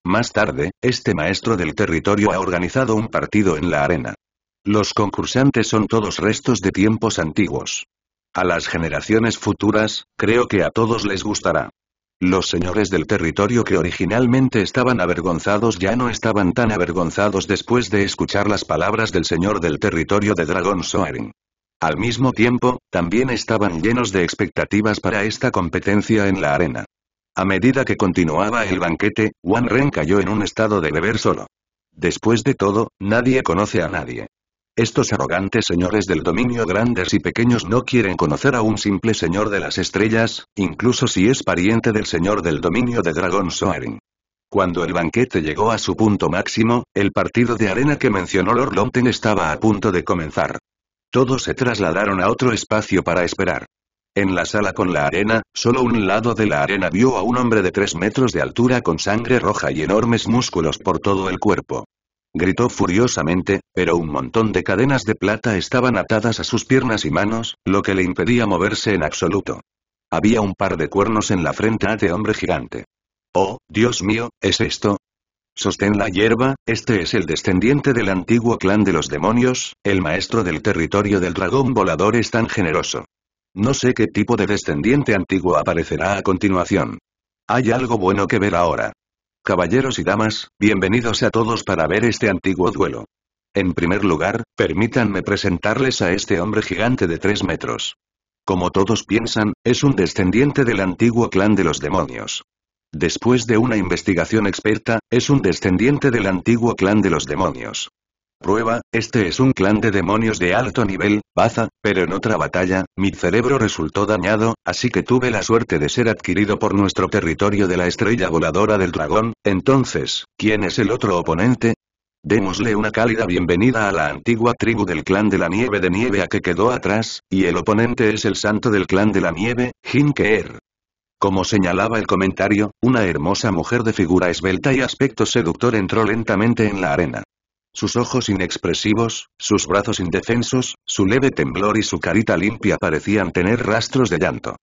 [SPEAKER 1] Más tarde, este maestro del territorio ha organizado un partido en la arena. Los concursantes son todos restos de tiempos antiguos. A las generaciones futuras, creo que a todos les gustará. Los señores del territorio que originalmente estaban avergonzados ya no estaban tan avergonzados después de escuchar las palabras del señor del territorio de Dragon Soaring. Al mismo tiempo, también estaban llenos de expectativas para esta competencia en la arena. A medida que continuaba el banquete, Wan Ren cayó en un estado de beber solo. Después de todo, nadie conoce a nadie. Estos arrogantes señores del dominio grandes y pequeños no quieren conocer a un simple señor de las estrellas, incluso si es pariente del señor del dominio de Dragón Soaring. Cuando el banquete llegó a su punto máximo, el partido de arena que mencionó Lord Lomten estaba a punto de comenzar. Todos se trasladaron a otro espacio para esperar. En la sala con la arena, solo un lado de la arena vio a un hombre de tres metros de altura con sangre roja y enormes músculos por todo el cuerpo gritó furiosamente, pero un montón de cadenas de plata estaban atadas a sus piernas y manos, lo que le impedía moverse en absoluto. Había un par de cuernos en la frente A de hombre gigante. Oh, Dios mío, ¿es esto? Sostén la hierba, este es el descendiente del antiguo clan de los demonios, el maestro del territorio del dragón volador es tan generoso. No sé qué tipo de descendiente antiguo aparecerá a continuación. Hay algo bueno que ver ahora. Caballeros y damas, bienvenidos a todos para ver este antiguo duelo. En primer lugar, permítanme presentarles a este hombre gigante de tres metros. Como todos piensan, es un descendiente del antiguo clan de los demonios. Después de una investigación experta, es un descendiente del antiguo clan de los demonios prueba, este es un clan de demonios de alto nivel, Baza, pero en otra batalla, mi cerebro resultó dañado, así que tuve la suerte de ser adquirido por nuestro territorio de la estrella voladora del dragón, entonces, ¿quién es el otro oponente? Démosle una cálida bienvenida a la antigua tribu del clan de la nieve de nieve a que quedó atrás, y el oponente es el santo del clan de la nieve, Jinkeer. Como señalaba el comentario, una hermosa mujer de figura esbelta y aspecto seductor entró lentamente en la arena. Sus ojos inexpresivos, sus brazos indefensos, su leve temblor y su carita limpia parecían tener rastros de llanto.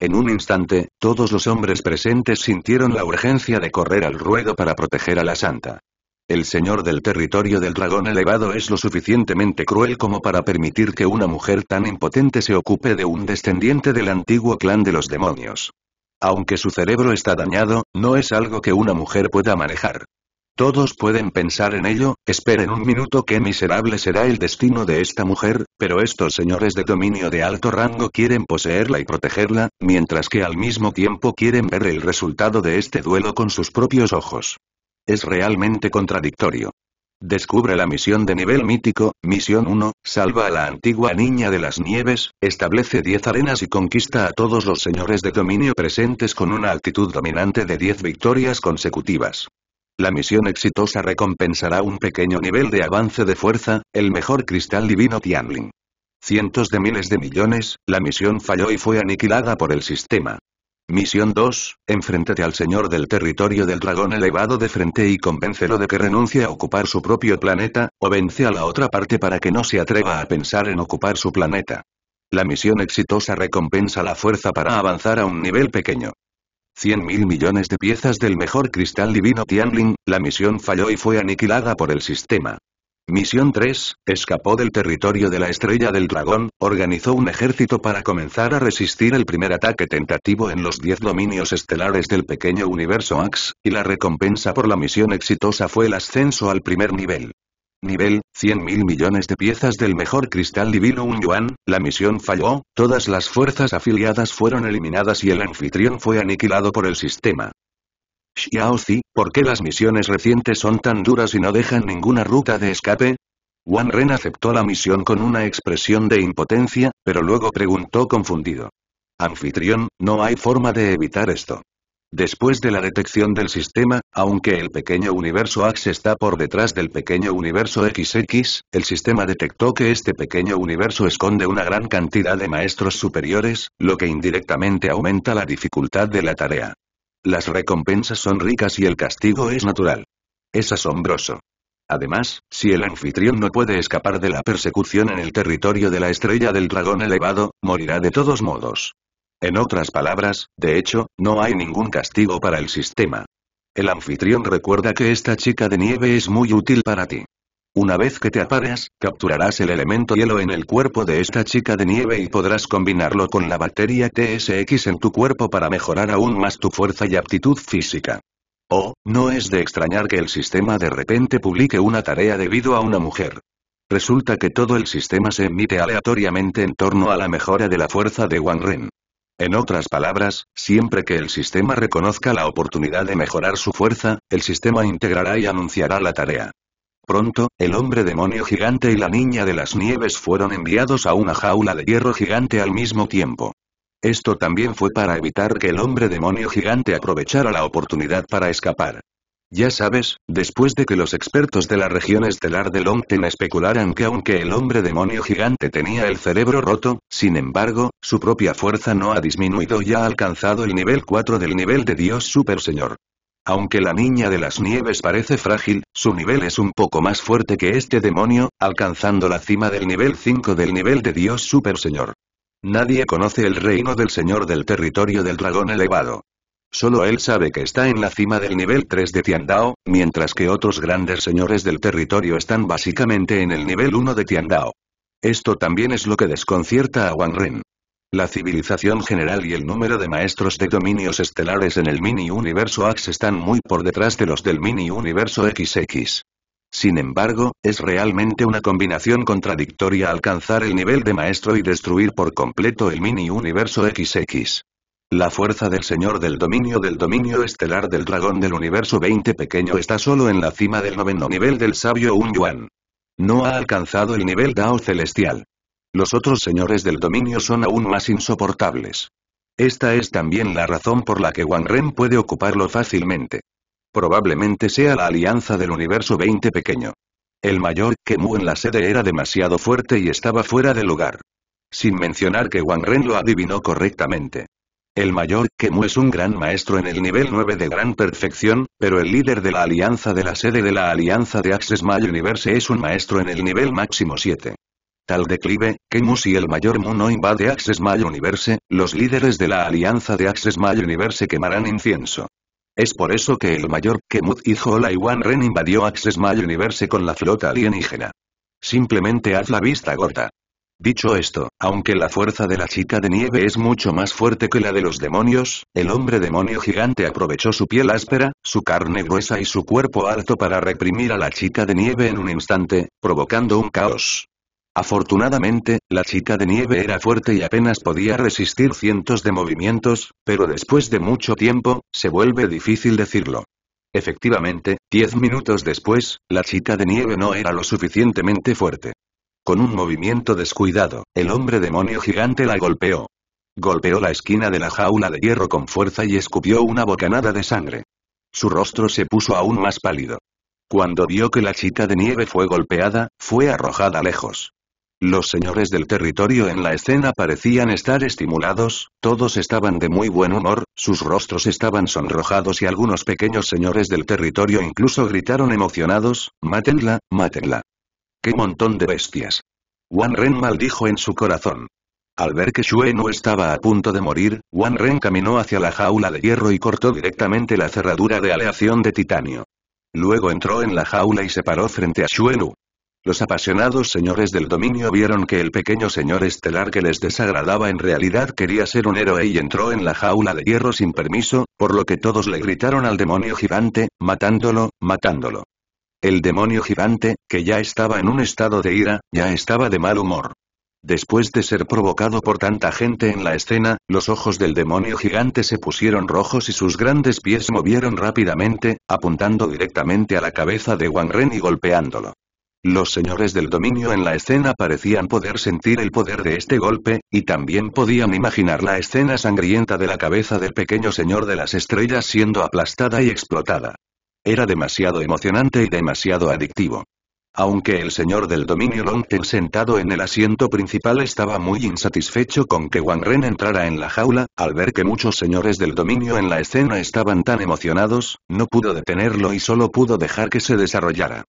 [SPEAKER 1] En un instante, todos los hombres presentes sintieron la urgencia de correr al ruedo para proteger a la santa. El señor del territorio del dragón elevado es lo suficientemente cruel como para permitir que una mujer tan impotente se ocupe de un descendiente del antiguo clan de los demonios. Aunque su cerebro está dañado, no es algo que una mujer pueda manejar. Todos pueden pensar en ello, esperen un minuto qué miserable será el destino de esta mujer, pero estos señores de dominio de alto rango quieren poseerla y protegerla, mientras que al mismo tiempo quieren ver el resultado de este duelo con sus propios ojos. Es realmente contradictorio. Descubre la misión de nivel mítico, misión 1, salva a la antigua niña de las nieves, establece 10 arenas y conquista a todos los señores de dominio presentes con una actitud dominante de 10 victorias consecutivas. La misión exitosa recompensará un pequeño nivel de avance de fuerza, el mejor cristal divino Tianling. Cientos de miles de millones, la misión falló y fue aniquilada por el sistema. Misión 2. Enfréntate al señor del territorio del dragón elevado de frente y convéncelo de que renuncie a ocupar su propio planeta, o vence a la otra parte para que no se atreva a pensar en ocupar su planeta. La misión exitosa recompensa la fuerza para avanzar a un nivel pequeño. 100 mil millones de piezas del mejor cristal divino Tianling, la misión falló y fue aniquilada por el sistema. Misión 3, escapó del territorio de la Estrella del Dragón, organizó un ejército para comenzar a resistir el primer ataque tentativo en los 10 dominios estelares del pequeño universo Ax, y la recompensa por la misión exitosa fue el ascenso al primer nivel. Nivel, 100 mil millones de piezas del mejor cristal divino un yuan, la misión falló, todas las fuerzas afiliadas fueron eliminadas y el anfitrión fue aniquilado por el sistema. Xiaozi, ¿por qué las misiones recientes son tan duras y no dejan ninguna ruta de escape? Wan Ren aceptó la misión con una expresión de impotencia, pero luego preguntó confundido. Anfitrión, no hay forma de evitar esto. Después de la detección del sistema, aunque el pequeño universo Ax está por detrás del pequeño universo XX, el sistema detectó que este pequeño universo esconde una gran cantidad de maestros superiores, lo que indirectamente aumenta la dificultad de la tarea. Las recompensas son ricas y el castigo es natural. Es asombroso. Además, si el anfitrión no puede escapar de la persecución en el territorio de la estrella del dragón elevado, morirá de todos modos. En otras palabras, de hecho, no hay ningún castigo para el sistema. El anfitrión recuerda que esta chica de nieve es muy útil para ti. Una vez que te apareas, capturarás el elemento hielo en el cuerpo de esta chica de nieve y podrás combinarlo con la bacteria TSX en tu cuerpo para mejorar aún más tu fuerza y aptitud física. Oh, no es de extrañar que el sistema de repente publique una tarea debido a una mujer. Resulta que todo el sistema se emite aleatoriamente en torno a la mejora de la fuerza de Wang Ren. En otras palabras, siempre que el sistema reconozca la oportunidad de mejorar su fuerza, el sistema integrará y anunciará la tarea. Pronto, el hombre demonio gigante y la niña de las nieves fueron enviados a una jaula de hierro gigante al mismo tiempo. Esto también fue para evitar que el hombre demonio gigante aprovechara la oportunidad para escapar. Ya sabes, después de que los expertos de la región estelar de Longten especularan que aunque el hombre demonio gigante tenía el cerebro roto, sin embargo, su propia fuerza no ha disminuido y ha alcanzado el nivel 4 del nivel de Dios Super Señor. Aunque la niña de las nieves parece frágil, su nivel es un poco más fuerte que este demonio, alcanzando la cima del nivel 5 del nivel de Dios Super Señor. Nadie conoce el reino del Señor del territorio del dragón elevado. Solo él sabe que está en la cima del nivel 3 de Tiandao, mientras que otros grandes señores del territorio están básicamente en el nivel 1 de Tiandao. Esto también es lo que desconcierta a Wang Ren. La civilización general y el número de maestros de dominios estelares en el mini-universo Axe están muy por detrás de los del mini-universo XX. Sin embargo, es realmente una combinación contradictoria alcanzar el nivel de maestro y destruir por completo el mini-universo XX. La fuerza del Señor del Dominio del Dominio Estelar del Dragón del Universo 20 Pequeño está solo en la cima del noveno nivel del Sabio Un Yuan. No ha alcanzado el nivel Dao Celestial. Los otros señores del dominio son aún más insoportables. Esta es también la razón por la que Wang Ren puede ocuparlo fácilmente. Probablemente sea la alianza del Universo 20 Pequeño. El mayor Kemu en la sede era demasiado fuerte y estaba fuera de lugar. Sin mencionar que Wang Ren lo adivinó correctamente. El mayor Kemu es un gran maestro en el nivel 9 de gran perfección, pero el líder de la alianza de la sede de la alianza de Access My Universe es un maestro en el nivel máximo 7. Tal declive, Kemu si el mayor Mu no invade Access May Universe, los líderes de la alianza de Access My Universe quemarán incienso. Es por eso que el mayor Kemu hijo wan Ren invadió Access My Universe con la flota alienígena. Simplemente haz la vista gorda. Dicho esto, aunque la fuerza de la chica de nieve es mucho más fuerte que la de los demonios, el hombre demonio gigante aprovechó su piel áspera, su carne gruesa y su cuerpo alto para reprimir a la chica de nieve en un instante, provocando un caos. Afortunadamente, la chica de nieve era fuerte y apenas podía resistir cientos de movimientos, pero después de mucho tiempo, se vuelve difícil decirlo. Efectivamente, diez minutos después, la chica de nieve no era lo suficientemente fuerte. Con un movimiento descuidado, el hombre demonio gigante la golpeó. Golpeó la esquina de la jaula de hierro con fuerza y escupió una bocanada de sangre. Su rostro se puso aún más pálido. Cuando vio que la chica de nieve fue golpeada, fue arrojada lejos. Los señores del territorio en la escena parecían estar estimulados, todos estaban de muy buen humor, sus rostros estaban sonrojados y algunos pequeños señores del territorio incluso gritaron emocionados, «¡Mátenla, mátenla». ¡Qué montón de bestias! Wan Ren maldijo en su corazón. Al ver que Shuenu no estaba a punto de morir, Wan Ren caminó hacia la jaula de hierro y cortó directamente la cerradura de aleación de titanio. Luego entró en la jaula y se paró frente a Shuenu. Los apasionados señores del dominio vieron que el pequeño señor estelar que les desagradaba en realidad quería ser un héroe y entró en la jaula de hierro sin permiso, por lo que todos le gritaron al demonio gigante, matándolo, matándolo. El demonio gigante, que ya estaba en un estado de ira, ya estaba de mal humor. Después de ser provocado por tanta gente en la escena, los ojos del demonio gigante se pusieron rojos y sus grandes pies movieron rápidamente, apuntando directamente a la cabeza de Wang Ren y golpeándolo. Los señores del dominio en la escena parecían poder sentir el poder de este golpe, y también podían imaginar la escena sangrienta de la cabeza del pequeño señor de las estrellas siendo aplastada y explotada. Era demasiado emocionante y demasiado adictivo. Aunque el señor del dominio Longten sentado en el asiento principal estaba muy insatisfecho con que Wang Ren entrara en la jaula, al ver que muchos señores del dominio en la escena estaban tan emocionados, no pudo detenerlo y solo pudo dejar que se desarrollara.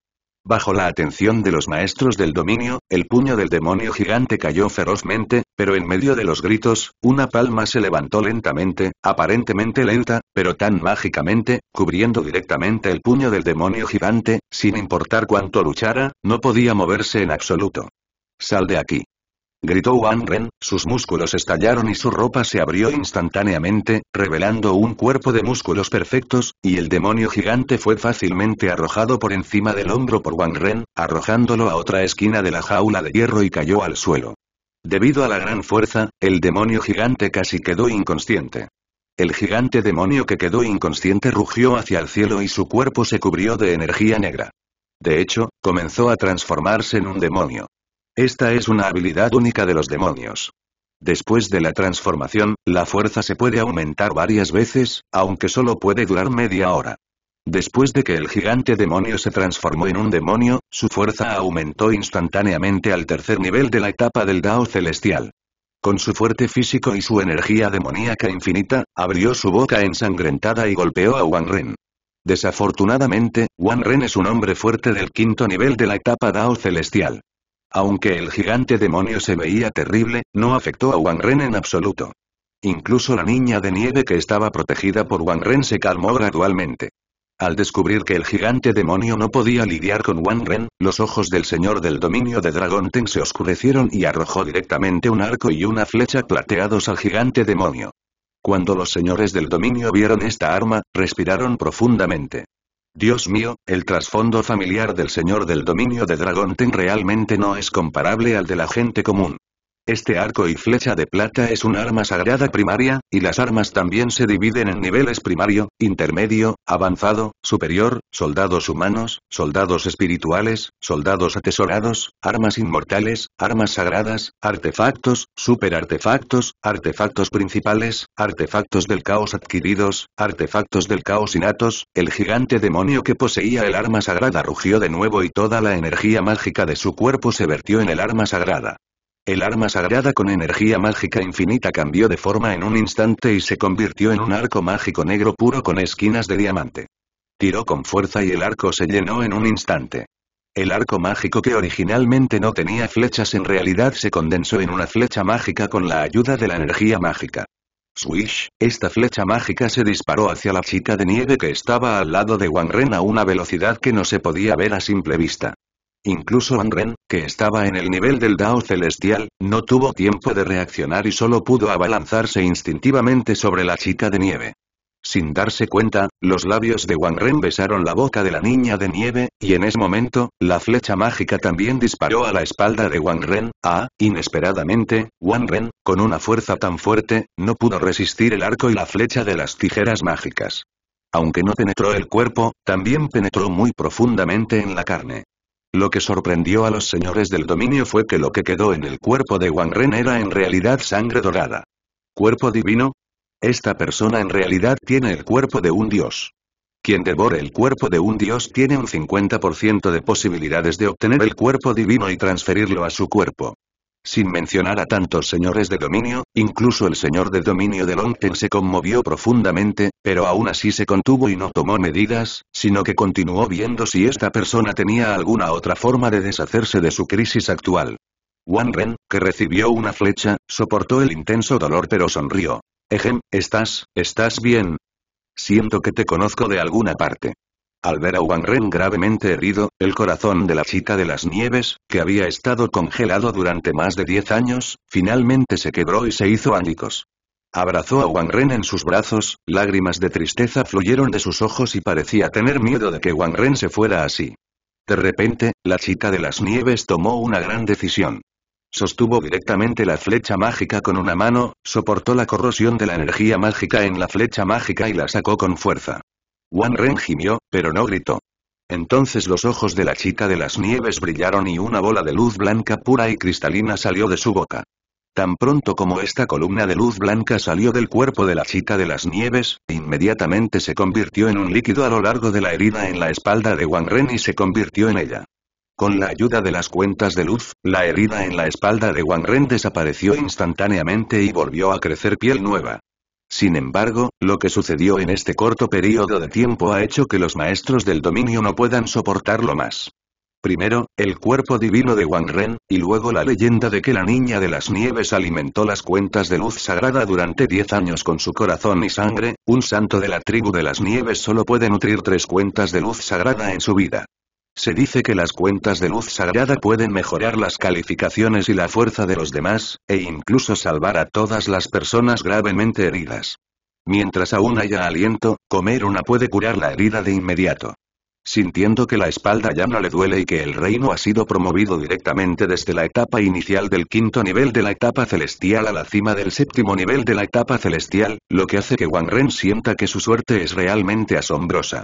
[SPEAKER 1] Bajo la atención de los maestros del dominio, el puño del demonio gigante cayó ferozmente, pero en medio de los gritos, una palma se levantó lentamente, aparentemente lenta, pero tan mágicamente, cubriendo directamente el puño del demonio gigante, sin importar cuánto luchara, no podía moverse en absoluto. Sal de aquí. Gritó Wang Ren, sus músculos estallaron y su ropa se abrió instantáneamente, revelando un cuerpo de músculos perfectos, y el demonio gigante fue fácilmente arrojado por encima del hombro por Wang Ren, arrojándolo a otra esquina de la jaula de hierro y cayó al suelo. Debido a la gran fuerza, el demonio gigante casi quedó inconsciente. El gigante demonio que quedó inconsciente rugió hacia el cielo y su cuerpo se cubrió de energía negra. De hecho, comenzó a transformarse en un demonio. Esta es una habilidad única de los demonios. Después de la transformación, la fuerza se puede aumentar varias veces, aunque solo puede durar media hora. Después de que el gigante demonio se transformó en un demonio, su fuerza aumentó instantáneamente al tercer nivel de la etapa del Dao celestial. Con su fuerte físico y su energía demoníaca infinita, abrió su boca ensangrentada y golpeó a Wang Ren. Desafortunadamente, Wang Ren es un hombre fuerte del quinto nivel de la etapa Dao celestial. Aunque el gigante demonio se veía terrible, no afectó a Wang Ren en absoluto. Incluso la niña de nieve que estaba protegida por Wang Ren se calmó gradualmente. Al descubrir que el gigante demonio no podía lidiar con Wang Ren, los ojos del señor del dominio de Dragon Ten se oscurecieron y arrojó directamente un arco y una flecha plateados al gigante demonio. Cuando los señores del dominio vieron esta arma, respiraron profundamente. Dios mío, el trasfondo familiar del señor del dominio de Dragon Ten realmente no es comparable al de la gente común. Este arco y flecha de plata es un arma sagrada primaria, y las armas también se dividen en niveles primario, intermedio, avanzado, superior, soldados humanos, soldados espirituales, soldados atesorados, armas inmortales, armas sagradas, artefactos, superartefactos, artefactos principales, artefactos del caos adquiridos, artefactos del caos innatos, el gigante demonio que poseía el arma sagrada rugió de nuevo y toda la energía mágica de su cuerpo se vertió en el arma sagrada. El arma sagrada con energía mágica infinita cambió de forma en un instante y se convirtió en un arco mágico negro puro con esquinas de diamante. Tiró con fuerza y el arco se llenó en un instante. El arco mágico que originalmente no tenía flechas en realidad se condensó en una flecha mágica con la ayuda de la energía mágica. Swish, esta flecha mágica se disparó hacia la chica de nieve que estaba al lado de Wang a una velocidad que no se podía ver a simple vista. Incluso Ren, que estaba en el nivel del Dao Celestial, no tuvo tiempo de reaccionar y solo pudo abalanzarse instintivamente sobre la chica de nieve. Sin darse cuenta, los labios de Wang Ren besaron la boca de la niña de nieve, y en ese momento, la flecha mágica también disparó a la espalda de Wang Ren. Ah, inesperadamente, Wang Ren, con una fuerza tan fuerte, no pudo resistir el arco y la flecha de las tijeras mágicas. Aunque no penetró el cuerpo, también penetró muy profundamente en la carne. Lo que sorprendió a los señores del dominio fue que lo que quedó en el cuerpo de Wang Ren era en realidad sangre dorada. ¿Cuerpo divino? Esta persona en realidad tiene el cuerpo de un dios. Quien devore el cuerpo de un dios tiene un 50% de posibilidades de obtener el cuerpo divino y transferirlo a su cuerpo. Sin mencionar a tantos señores de dominio, incluso el señor de dominio de Longten se conmovió profundamente, pero aún así se contuvo y no tomó medidas, sino que continuó viendo si esta persona tenía alguna otra forma de deshacerse de su crisis actual. Wanren, que recibió una flecha, soportó el intenso dolor pero sonrió. Ejem, ¿estás, estás bien? Siento que te conozco de alguna parte. Al ver a Wang Ren gravemente herido, el corazón de la chica de las nieves, que había estado congelado durante más de 10 años, finalmente se quebró y se hizo ánicos. Abrazó a Wang Ren en sus brazos, lágrimas de tristeza fluyeron de sus ojos y parecía tener miedo de que Wang Ren se fuera así. De repente, la chica de las nieves tomó una gran decisión. Sostuvo directamente la flecha mágica con una mano, soportó la corrosión de la energía mágica en la flecha mágica y la sacó con fuerza. Wanren Ren gimió, pero no gritó. Entonces los ojos de la chica de las nieves brillaron y una bola de luz blanca pura y cristalina salió de su boca. Tan pronto como esta columna de luz blanca salió del cuerpo de la chica de las nieves, inmediatamente se convirtió en un líquido a lo largo de la herida en la espalda de Wanren Ren y se convirtió en ella. Con la ayuda de las cuentas de luz, la herida en la espalda de Wanren Ren desapareció instantáneamente y volvió a crecer piel nueva. Sin embargo, lo que sucedió en este corto periodo de tiempo ha hecho que los maestros del dominio no puedan soportarlo más. Primero, el cuerpo divino de Wang Ren, y luego la leyenda de que la Niña de las Nieves alimentó las cuentas de luz sagrada durante 10 años con su corazón y sangre, un santo de la tribu de las Nieves solo puede nutrir tres cuentas de luz sagrada en su vida. Se dice que las cuentas de luz sagrada pueden mejorar las calificaciones y la fuerza de los demás, e incluso salvar a todas las personas gravemente heridas. Mientras aún haya aliento, comer una puede curar la herida de inmediato. Sintiendo que la espalda ya no le duele y que el reino ha sido promovido directamente desde la etapa inicial del quinto nivel de la etapa celestial a la cima del séptimo nivel de la etapa celestial, lo que hace que Wang Ren sienta que su suerte es realmente asombrosa.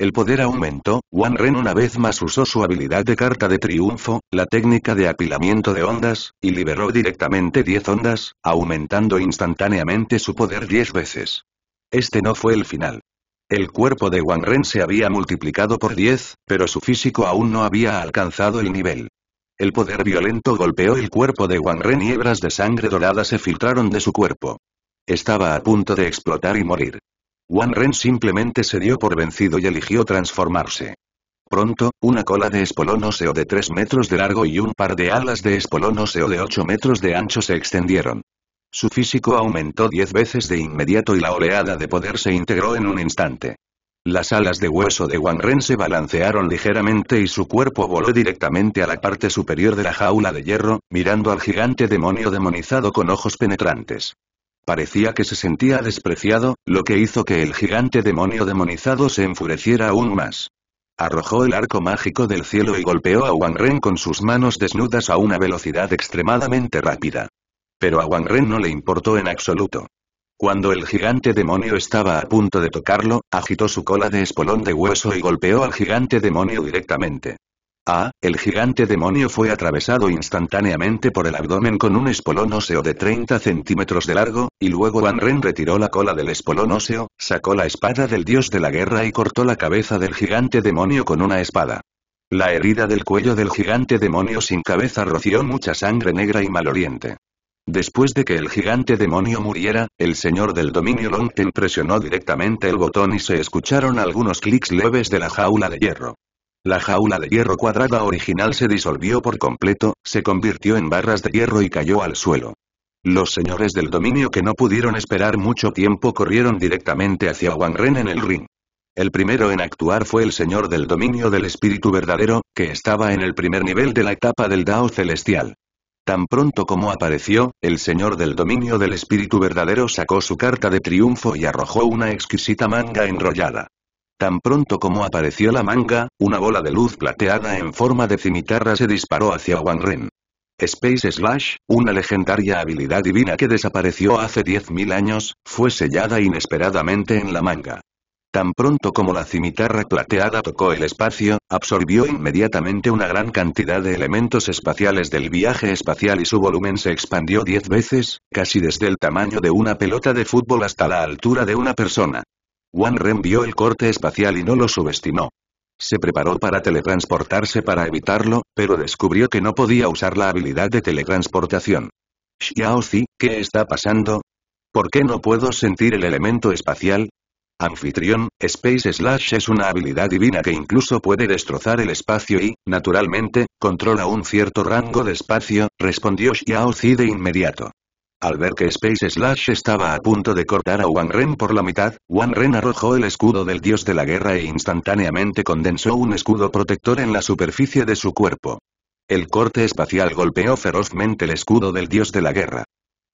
[SPEAKER 1] El poder aumentó, Wan Ren una vez más usó su habilidad de carta de triunfo, la técnica de apilamiento de ondas, y liberó directamente 10 ondas, aumentando instantáneamente su poder 10 veces. Este no fue el final. El cuerpo de Wan Ren se había multiplicado por 10, pero su físico aún no había alcanzado el nivel. El poder violento golpeó el cuerpo de Wan Ren y hebras de sangre dorada se filtraron de su cuerpo. Estaba a punto de explotar y morir. Wan Ren simplemente se dio por vencido y eligió transformarse. Pronto, una cola de óseo de 3 metros de largo y un par de alas de óseo de 8 metros de ancho se extendieron. Su físico aumentó 10 veces de inmediato y la oleada de poder se integró en un instante. Las alas de hueso de Wang Ren se balancearon ligeramente y su cuerpo voló directamente a la parte superior de la jaula de hierro, mirando al gigante demonio demonizado con ojos penetrantes. Parecía que se sentía despreciado, lo que hizo que el gigante demonio demonizado se enfureciera aún más. Arrojó el arco mágico del cielo y golpeó a Wang Ren con sus manos desnudas a una velocidad extremadamente rápida. Pero a Wang Ren no le importó en absoluto. Cuando el gigante demonio estaba a punto de tocarlo, agitó su cola de espolón de hueso y golpeó al gigante demonio directamente. Ah, el gigante demonio fue atravesado instantáneamente por el abdomen con un espolón óseo de 30 centímetros de largo, y luego Van Ren retiró la cola del espolón óseo, sacó la espada del dios de la guerra y cortó la cabeza del gigante demonio con una espada. La herida del cuello del gigante demonio sin cabeza roció mucha sangre negra y maloliente. Después de que el gigante demonio muriera, el señor del dominio Longten presionó directamente el botón y se escucharon algunos clics leves de la jaula de hierro. La jaula de hierro cuadrada original se disolvió por completo, se convirtió en barras de hierro y cayó al suelo. Los señores del dominio que no pudieron esperar mucho tiempo corrieron directamente hacia Wang Ren en el ring. El primero en actuar fue el señor del dominio del espíritu verdadero, que estaba en el primer nivel de la etapa del Dao celestial. Tan pronto como apareció, el señor del dominio del espíritu verdadero sacó su carta de triunfo y arrojó una exquisita manga enrollada. Tan pronto como apareció la manga, una bola de luz plateada en forma de cimitarra se disparó hacia Wang Ren. Space Slash, una legendaria habilidad divina que desapareció hace 10.000 años, fue sellada inesperadamente en la manga. Tan pronto como la cimitarra plateada tocó el espacio, absorbió inmediatamente una gran cantidad de elementos espaciales del viaje espacial y su volumen se expandió 10 veces, casi desde el tamaño de una pelota de fútbol hasta la altura de una persona. Wan Ren vio el corte espacial y no lo subestimó. Se preparó para teletransportarse para evitarlo, pero descubrió que no podía usar la habilidad de teletransportación. Xiaozi, ¿qué está pasando? ¿Por qué no puedo sentir el elemento espacial? Anfitrión, Space Slash es una habilidad divina que incluso puede destrozar el espacio y, naturalmente, controla un cierto rango de espacio, respondió Xiaozi de inmediato. Al ver que Space Slash estaba a punto de cortar a Wan Ren por la mitad, Wan Ren arrojó el escudo del dios de la guerra e instantáneamente condensó un escudo protector en la superficie de su cuerpo. El corte espacial golpeó ferozmente el escudo del dios de la guerra.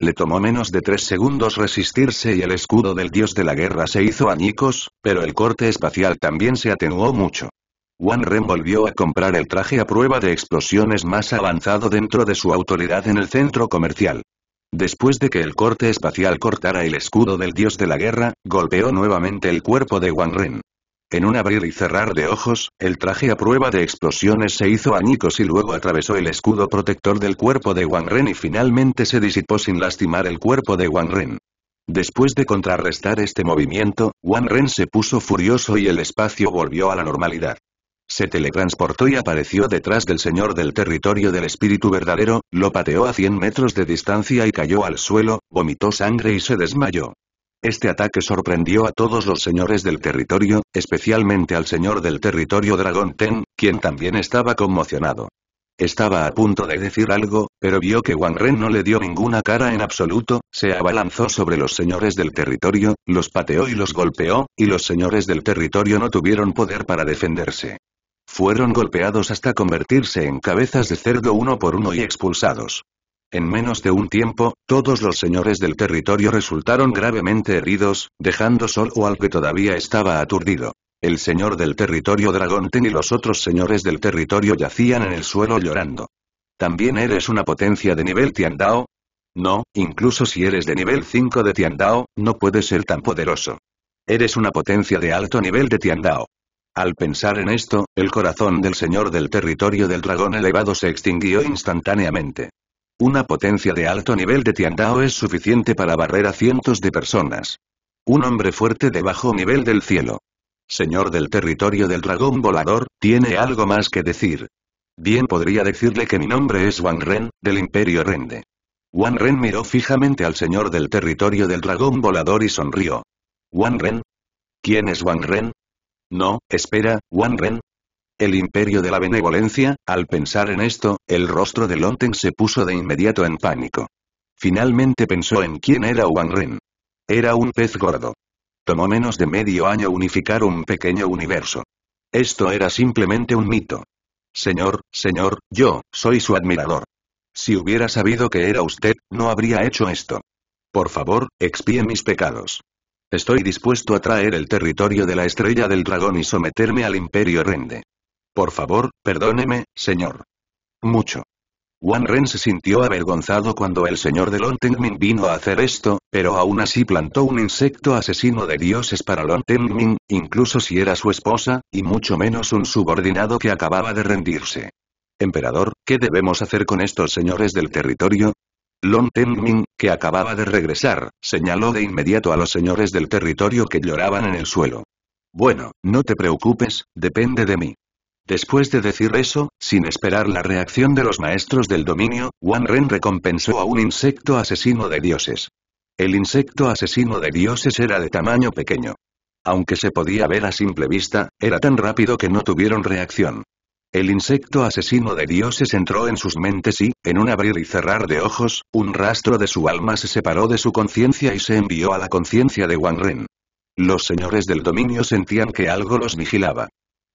[SPEAKER 1] Le tomó menos de tres segundos resistirse y el escudo del dios de la guerra se hizo añicos, pero el corte espacial también se atenuó mucho. Wan Ren volvió a comprar el traje a prueba de explosiones más avanzado dentro de su autoridad en el centro comercial. Después de que el corte espacial cortara el escudo del dios de la guerra, golpeó nuevamente el cuerpo de Wang Ren. En un abrir y cerrar de ojos, el traje a prueba de explosiones se hizo añicos y luego atravesó el escudo protector del cuerpo de Wang Ren y finalmente se disipó sin lastimar el cuerpo de Wang Ren. Después de contrarrestar este movimiento, Wang Ren se puso furioso y el espacio volvió a la normalidad. Se teletransportó y apareció detrás del señor del territorio del espíritu verdadero, lo pateó a 100 metros de distancia y cayó al suelo, vomitó sangre y se desmayó. Este ataque sorprendió a todos los señores del territorio, especialmente al señor del territorio Dragón Ten, quien también estaba conmocionado. Estaba a punto de decir algo, pero vio que Wang Ren no le dio ninguna cara en absoluto, se abalanzó sobre los señores del territorio, los pateó y los golpeó, y los señores del territorio no tuvieron poder para defenderse. Fueron golpeados hasta convertirse en cabezas de cerdo uno por uno y expulsados. En menos de un tiempo, todos los señores del territorio resultaron gravemente heridos, dejando solo al que todavía estaba aturdido. El señor del territorio Ten y los otros señores del territorio yacían en el suelo llorando. ¿También eres una potencia de nivel Tiandao? No, incluso si eres de nivel 5 de Tiandao, no puedes ser tan poderoso. Eres una potencia de alto nivel de Tiandao. Al pensar en esto, el corazón del señor del territorio del dragón elevado se extinguió instantáneamente. Una potencia de alto nivel de Tiandao es suficiente para barrer a cientos de personas. Un hombre fuerte de bajo nivel del cielo. Señor del territorio del dragón volador, tiene algo más que decir. Bien podría decirle que mi nombre es Wang Ren, del Imperio Rende. Wang Ren miró fijamente al señor del territorio del dragón volador y sonrió. ¿Wang Ren? ¿Quién es Wang Ren? No, espera, Wan Ren. El imperio de la benevolencia, al pensar en esto, el rostro de Lonten se puso de inmediato en pánico. Finalmente pensó en quién era Wan Ren. Era un pez gordo. Tomó menos de medio año unificar un pequeño universo. Esto era simplemente un mito. Señor, señor, yo, soy su admirador. Si hubiera sabido que era usted, no habría hecho esto. Por favor, expíe mis pecados. Estoy dispuesto a traer el territorio de la estrella del dragón y someterme al imperio Rende. Por favor, perdóneme, señor. Mucho. Wan Ren se sintió avergonzado cuando el señor de Tenmin vino a hacer esto, pero aún así plantó un insecto asesino de dioses para Tenmin, incluso si era su esposa, y mucho menos un subordinado que acababa de rendirse. Emperador, ¿qué debemos hacer con estos señores del territorio? Long Tenmin, que acababa de regresar, señaló de inmediato a los señores del territorio que lloraban en el suelo. Bueno, no te preocupes, depende de mí. Después de decir eso, sin esperar la reacción de los maestros del dominio, Wan Ren recompensó a un insecto asesino de dioses. El insecto asesino de dioses era de tamaño pequeño. Aunque se podía ver a simple vista, era tan rápido que no tuvieron reacción. El insecto asesino de dioses entró en sus mentes y, en un abrir y cerrar de ojos, un rastro de su alma se separó de su conciencia y se envió a la conciencia de Wang Ren. Los señores del dominio sentían que algo los vigilaba.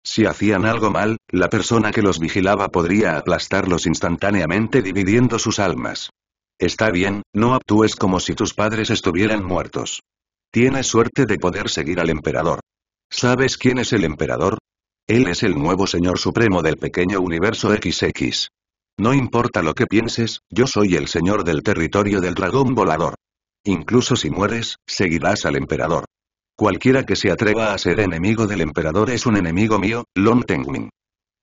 [SPEAKER 1] Si hacían algo mal, la persona que los vigilaba podría aplastarlos instantáneamente dividiendo sus almas. Está bien, no actúes como si tus padres estuvieran muertos. Tienes suerte de poder seguir al emperador. ¿Sabes quién es el emperador? Él es el nuevo Señor Supremo del pequeño universo XX. No importa lo que pienses, yo soy el Señor del territorio del dragón volador. Incluso si mueres, seguirás al emperador. Cualquiera que se atreva a ser enemigo del emperador es un enemigo mío, Long Tenguin.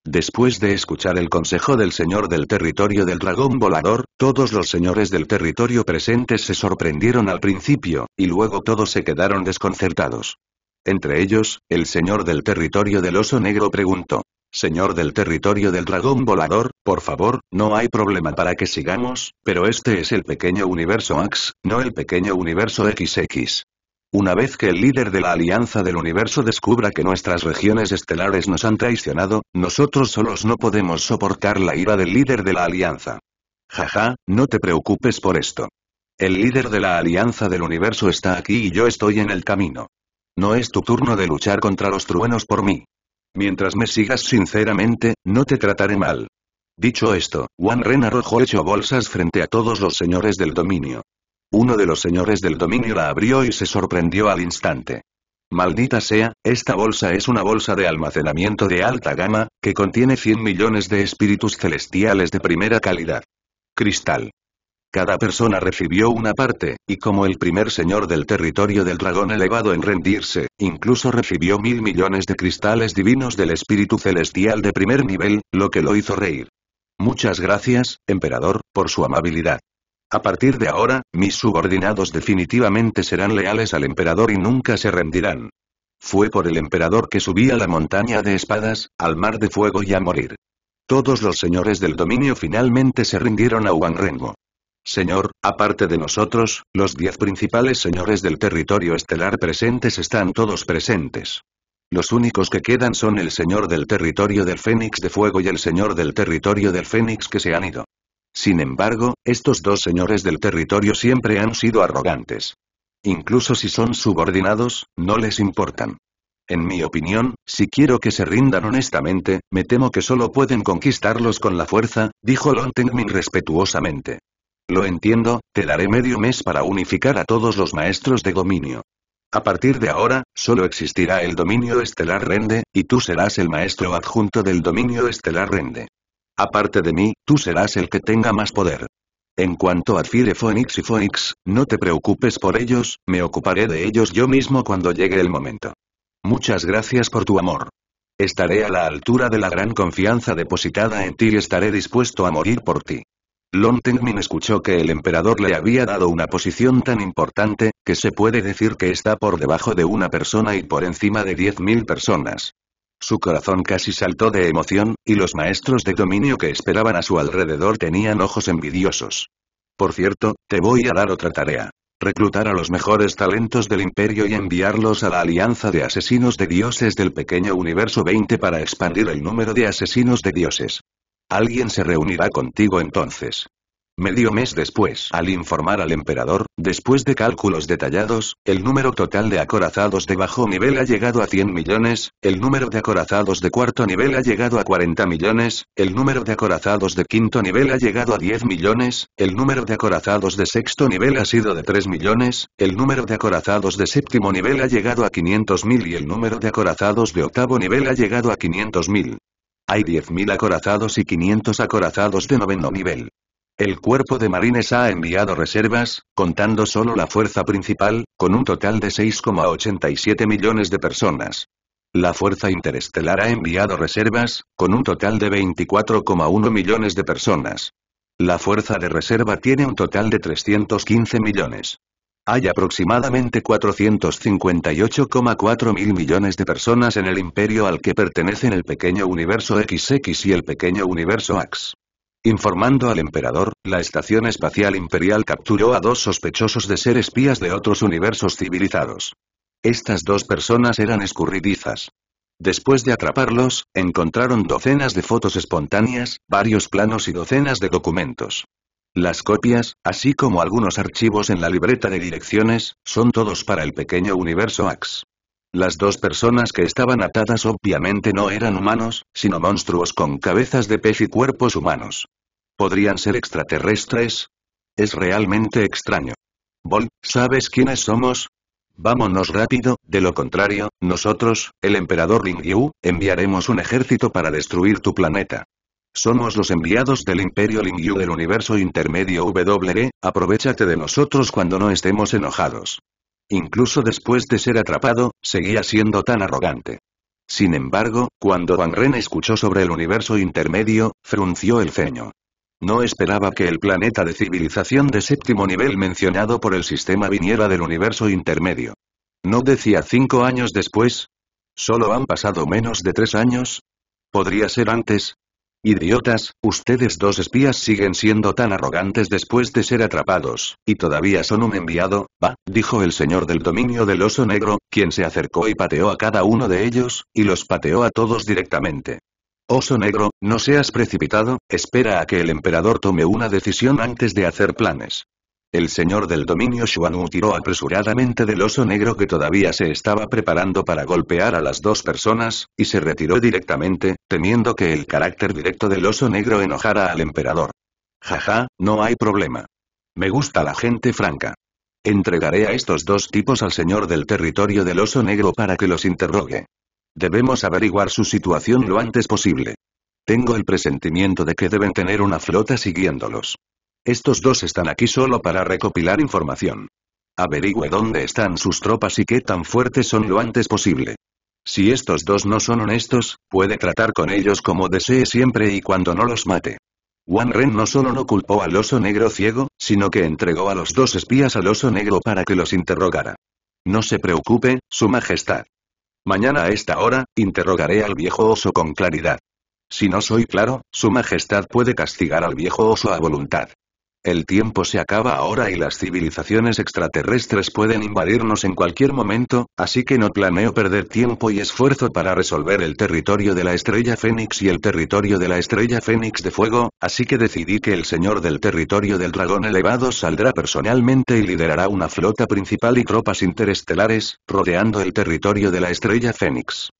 [SPEAKER 1] Después de escuchar el consejo del señor del territorio del dragón volador, todos los señores del territorio presentes se sorprendieron al principio, y luego todos se quedaron desconcertados. Entre ellos, el señor del territorio del oso negro preguntó. Señor del territorio del dragón volador, por favor, no hay problema para que sigamos, pero este es el pequeño universo Ax, no el pequeño universo XX. Una vez que el líder de la Alianza del Universo descubra que nuestras regiones estelares nos han traicionado, nosotros solos no podemos soportar la ira del líder de la Alianza. Jaja, no te preocupes por esto. El líder de la Alianza del Universo está aquí y yo estoy en el camino. No es tu turno de luchar contra los truenos por mí. Mientras me sigas sinceramente, no te trataré mal. Dicho esto, Juan Ren arrojó hecho bolsas frente a todos los señores del dominio. Uno de los señores del dominio la abrió y se sorprendió al instante. Maldita sea, esta bolsa es una bolsa de almacenamiento de alta gama, que contiene 100 millones de espíritus celestiales de primera calidad. Cristal. Cada persona recibió una parte, y como el primer señor del territorio del dragón elevado en rendirse, incluso recibió mil millones de cristales divinos del espíritu celestial de primer nivel, lo que lo hizo reír. Muchas gracias, emperador, por su amabilidad. A partir de ahora, mis subordinados definitivamente serán leales al emperador y nunca se rendirán. Fue por el emperador que subí a la montaña de espadas, al mar de fuego y a morir. Todos los señores del dominio finalmente se rindieron a Señor, aparte de nosotros, los diez principales señores del territorio estelar presentes están todos presentes. Los únicos que quedan son el señor del territorio del Fénix de Fuego y el señor del territorio del Fénix que se han ido. Sin embargo, estos dos señores del territorio siempre han sido arrogantes. Incluso si son subordinados, no les importan. En mi opinión, si quiero que se rindan honestamente, me temo que solo pueden conquistarlos con la fuerza, dijo Long respetuosamente. Lo entiendo, te daré medio mes para unificar a todos los maestros de dominio. A partir de ahora, solo existirá el dominio estelar Rende, y tú serás el maestro adjunto del dominio estelar Rende. Aparte de mí, tú serás el que tenga más poder. En cuanto a Fire y Phoenix, no te preocupes por ellos, me ocuparé de ellos yo mismo cuando llegue el momento. Muchas gracias por tu amor. Estaré a la altura de la gran confianza depositada en ti y estaré dispuesto a morir por ti. Long Tengmin escuchó que el emperador le había dado una posición tan importante, que se puede decir que está por debajo de una persona y por encima de 10.000 personas. Su corazón casi saltó de emoción, y los maestros de dominio que esperaban a su alrededor tenían ojos envidiosos. Por cierto, te voy a dar otra tarea. Reclutar a los mejores talentos del imperio y enviarlos a la Alianza de Asesinos de Dioses del pequeño universo 20 para expandir el número de asesinos de dioses. Alguien se reunirá contigo entonces. Medio mes después, al informar al emperador, después de cálculos detallados, el número total de acorazados de bajo nivel ha llegado a 100 millones, el número de acorazados de cuarto nivel ha llegado a 40 millones, el número de acorazados de quinto nivel ha llegado a 10 millones, el número de acorazados de sexto nivel ha sido de 3 millones, el número de acorazados de séptimo nivel ha llegado a mil y el número de acorazados de octavo nivel ha llegado a mil. Hay 10.000 acorazados y 500 acorazados de noveno nivel. El cuerpo de marines ha enviado reservas, contando solo la fuerza principal, con un total de 6,87 millones de personas. La fuerza interestelar ha enviado reservas, con un total de 24,1 millones de personas. La fuerza de reserva tiene un total de 315 millones. Hay aproximadamente 458,4 mil millones de personas en el imperio al que pertenecen el pequeño universo XX y el pequeño universo AX. Informando al emperador, la Estación Espacial Imperial capturó a dos sospechosos de ser espías de otros universos civilizados. Estas dos personas eran escurridizas. Después de atraparlos, encontraron docenas de fotos espontáneas, varios planos y docenas de documentos. Las copias, así como algunos archivos en la libreta de direcciones, son todos para el pequeño universo Axe. Las dos personas que estaban atadas obviamente no eran humanos, sino monstruos con cabezas de pez y cuerpos humanos. ¿Podrían ser extraterrestres? Es realmente extraño. Vol, ¿sabes quiénes somos? Vámonos rápido, de lo contrario, nosotros, el emperador Lingyu, enviaremos un ejército para destruir tu planeta. Somos los enviados del Imperio Lingyu del universo intermedio WE, aprovechate de nosotros cuando no estemos enojados. Incluso después de ser atrapado, seguía siendo tan arrogante. Sin embargo, cuando Van Ren escuchó sobre el universo intermedio, frunció el ceño. No esperaba que el planeta de civilización de séptimo nivel mencionado por el sistema viniera del universo intermedio. ¿No decía cinco años después? ¿Solo han pasado menos de tres años? Podría ser antes, Idiotas, ustedes dos espías siguen siendo tan arrogantes después de ser atrapados, y todavía son un enviado, va, dijo el señor del dominio del oso negro, quien se acercó y pateó a cada uno de ellos, y los pateó a todos directamente. Oso negro, no seas precipitado, espera a que el emperador tome una decisión antes de hacer planes. El señor del dominio Shuanu tiró apresuradamente del oso negro que todavía se estaba preparando para golpear a las dos personas, y se retiró directamente, temiendo que el carácter directo del oso negro enojara al emperador. Jaja, no hay problema. Me gusta la gente franca. Entregaré a estos dos tipos al señor del territorio del oso negro para que los interrogue. Debemos averiguar su situación lo antes posible. Tengo el presentimiento de que deben tener una flota siguiéndolos. Estos dos están aquí solo para recopilar información. Averigüe dónde están sus tropas y qué tan fuertes son lo antes posible. Si estos dos no son honestos, puede tratar con ellos como desee siempre y cuando no los mate. Wanren Ren no solo no culpó al oso negro ciego, sino que entregó a los dos espías al oso negro para que los interrogara. No se preocupe, Su Majestad. Mañana a esta hora, interrogaré al viejo oso con claridad. Si no soy claro, Su Majestad puede castigar al viejo oso a voluntad. El tiempo se acaba ahora y las civilizaciones extraterrestres pueden invadirnos en cualquier momento, así que no planeo perder tiempo y esfuerzo para resolver el territorio de la estrella Fénix y el territorio de la estrella Fénix de Fuego, así que decidí que el señor del territorio del dragón elevado saldrá personalmente y liderará una flota principal y tropas interestelares, rodeando el territorio de la estrella Fénix.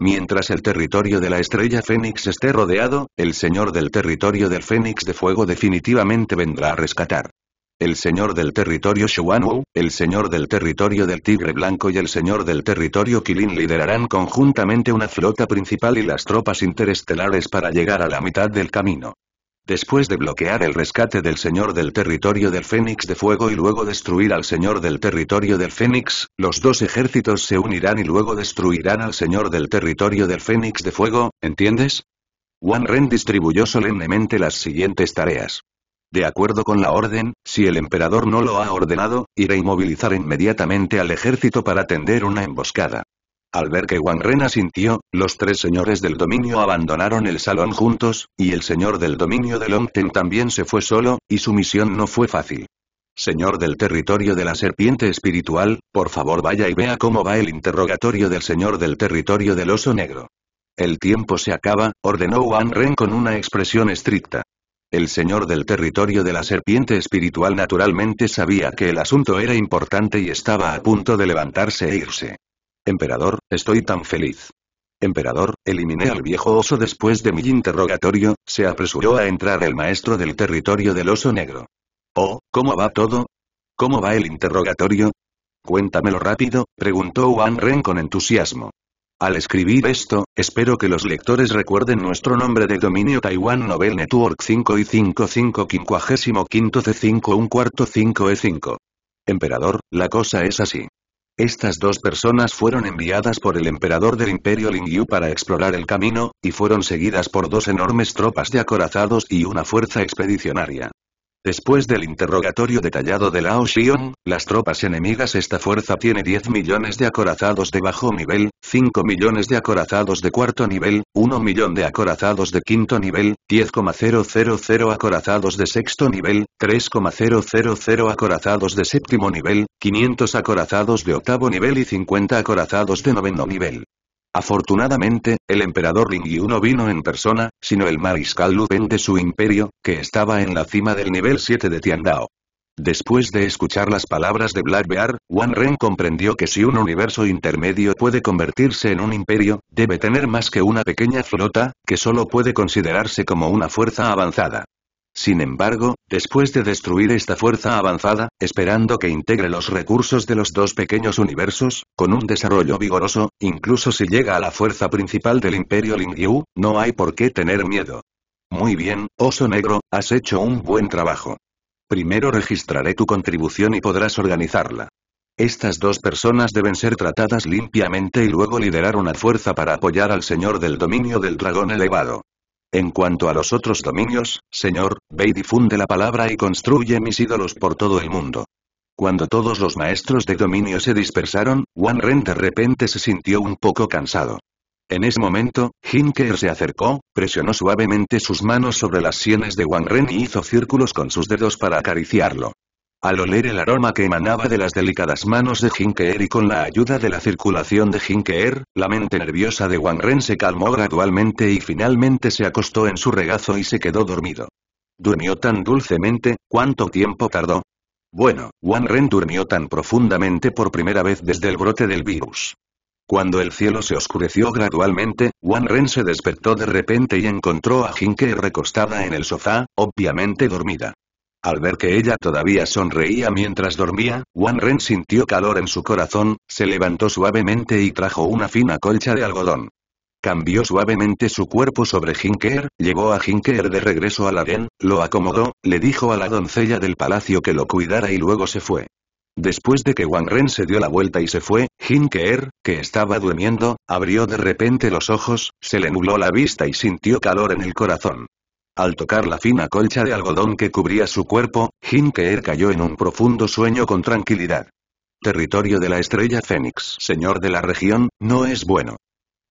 [SPEAKER 1] Mientras el territorio de la Estrella Fénix esté rodeado, el Señor del territorio del Fénix de Fuego definitivamente vendrá a rescatar. El Señor del territorio Shuanwu, el Señor del territorio del Tigre Blanco y el Señor del territorio Kilin liderarán conjuntamente una flota principal y las tropas interestelares para llegar a la mitad del camino. Después de bloquear el rescate del Señor del Territorio del Fénix de Fuego y luego destruir al Señor del Territorio del Fénix, los dos ejércitos se unirán y luego destruirán al Señor del Territorio del Fénix de Fuego, ¿entiendes? Wan Ren distribuyó solemnemente las siguientes tareas. De acuerdo con la orden, si el emperador no lo ha ordenado, iré a inmovilizar inmediatamente al ejército para atender una emboscada. Al ver que Wang Ren asintió, los tres señores del dominio abandonaron el salón juntos, y el señor del dominio de Longten también se fue solo, y su misión no fue fácil. Señor del territorio de la serpiente espiritual, por favor vaya y vea cómo va el interrogatorio del señor del territorio del oso negro. El tiempo se acaba, ordenó Wang Ren con una expresión estricta. El señor del territorio de la serpiente espiritual naturalmente sabía que el asunto era importante y estaba a punto de levantarse e irse. Emperador, estoy tan feliz. Emperador, eliminé al viejo oso después de mi interrogatorio, se apresuró a entrar el maestro del territorio del oso negro. Oh, ¿cómo va todo? ¿Cómo va el interrogatorio? Cuéntamelo rápido, preguntó Wan Ren con entusiasmo. Al escribir esto, espero que los lectores recuerden nuestro nombre de dominio Taiwan Novel Network 5 y 55 55 C5 1 cuarto 5 E5. Emperador, la cosa es así. Estas dos personas fueron enviadas por el emperador del imperio Lingyu para explorar el camino, y fueron seguidas por dos enormes tropas de acorazados y una fuerza expedicionaria. Después del interrogatorio detallado de la Xion, las tropas enemigas esta fuerza tiene 10 millones de acorazados de bajo nivel, 5 millones de acorazados de cuarto nivel, 1 millón de acorazados de quinto nivel, 10,000 acorazados de sexto nivel, 3,000 acorazados de séptimo nivel, 500 acorazados de octavo nivel y 50 acorazados de noveno nivel. Afortunadamente, el emperador Ringyu no vino en persona, sino el mariscal Lu de su imperio, que estaba en la cima del nivel 7 de Tiandao. Después de escuchar las palabras de Black Bear, Wan Ren comprendió que si un universo intermedio puede convertirse en un imperio, debe tener más que una pequeña flota, que solo puede considerarse como una fuerza avanzada. Sin embargo, después de destruir esta fuerza avanzada, esperando que integre los recursos de los dos pequeños universos, con un desarrollo vigoroso, incluso si llega a la fuerza principal del Imperio Lingyu, no hay por qué tener miedo. Muy bien, oso negro, has hecho un buen trabajo. Primero registraré tu contribución y podrás organizarla. Estas dos personas deben ser tratadas limpiamente y luego liderar una fuerza para apoyar al señor del dominio del dragón elevado. En cuanto a los otros dominios, Señor, ve y difunde la palabra y construye mis ídolos por todo el mundo. Cuando todos los maestros de dominio se dispersaron, Wan Ren de repente se sintió un poco cansado. En ese momento, Hinker se acercó, presionó suavemente sus manos sobre las sienes de Wang Ren y hizo círculos con sus dedos para acariciarlo. Al oler el aroma que emanaba de las delicadas manos de Jinkeer y con la ayuda de la circulación de Jinkeer, la mente nerviosa de Wang Ren se calmó gradualmente y finalmente se acostó en su regazo y se quedó dormido. Durmió tan dulcemente, ¿cuánto tiempo tardó? Bueno, Wang Ren durmió tan profundamente por primera vez desde el brote del virus. Cuando el cielo se oscureció gradualmente, Wan Ren se despertó de repente y encontró a Jinke recostada en el sofá, obviamente dormida. Al ver que ella todavía sonreía mientras dormía, Wan Ren sintió calor en su corazón, se levantó suavemente y trajo una fina colcha de algodón. Cambió suavemente su cuerpo sobre Hinker, llevó a Hinker de regreso al harén, lo acomodó, le dijo a la doncella del palacio que lo cuidara y luego se fue. Después de que Wan Ren se dio la vuelta y se fue, Hinker, que estaba durmiendo, abrió de repente los ojos, se le nubló la vista y sintió calor en el corazón. Al tocar la fina colcha de algodón que cubría su cuerpo, Hinker cayó en un profundo sueño con tranquilidad. Territorio de la estrella Fénix, señor de la región, no es bueno.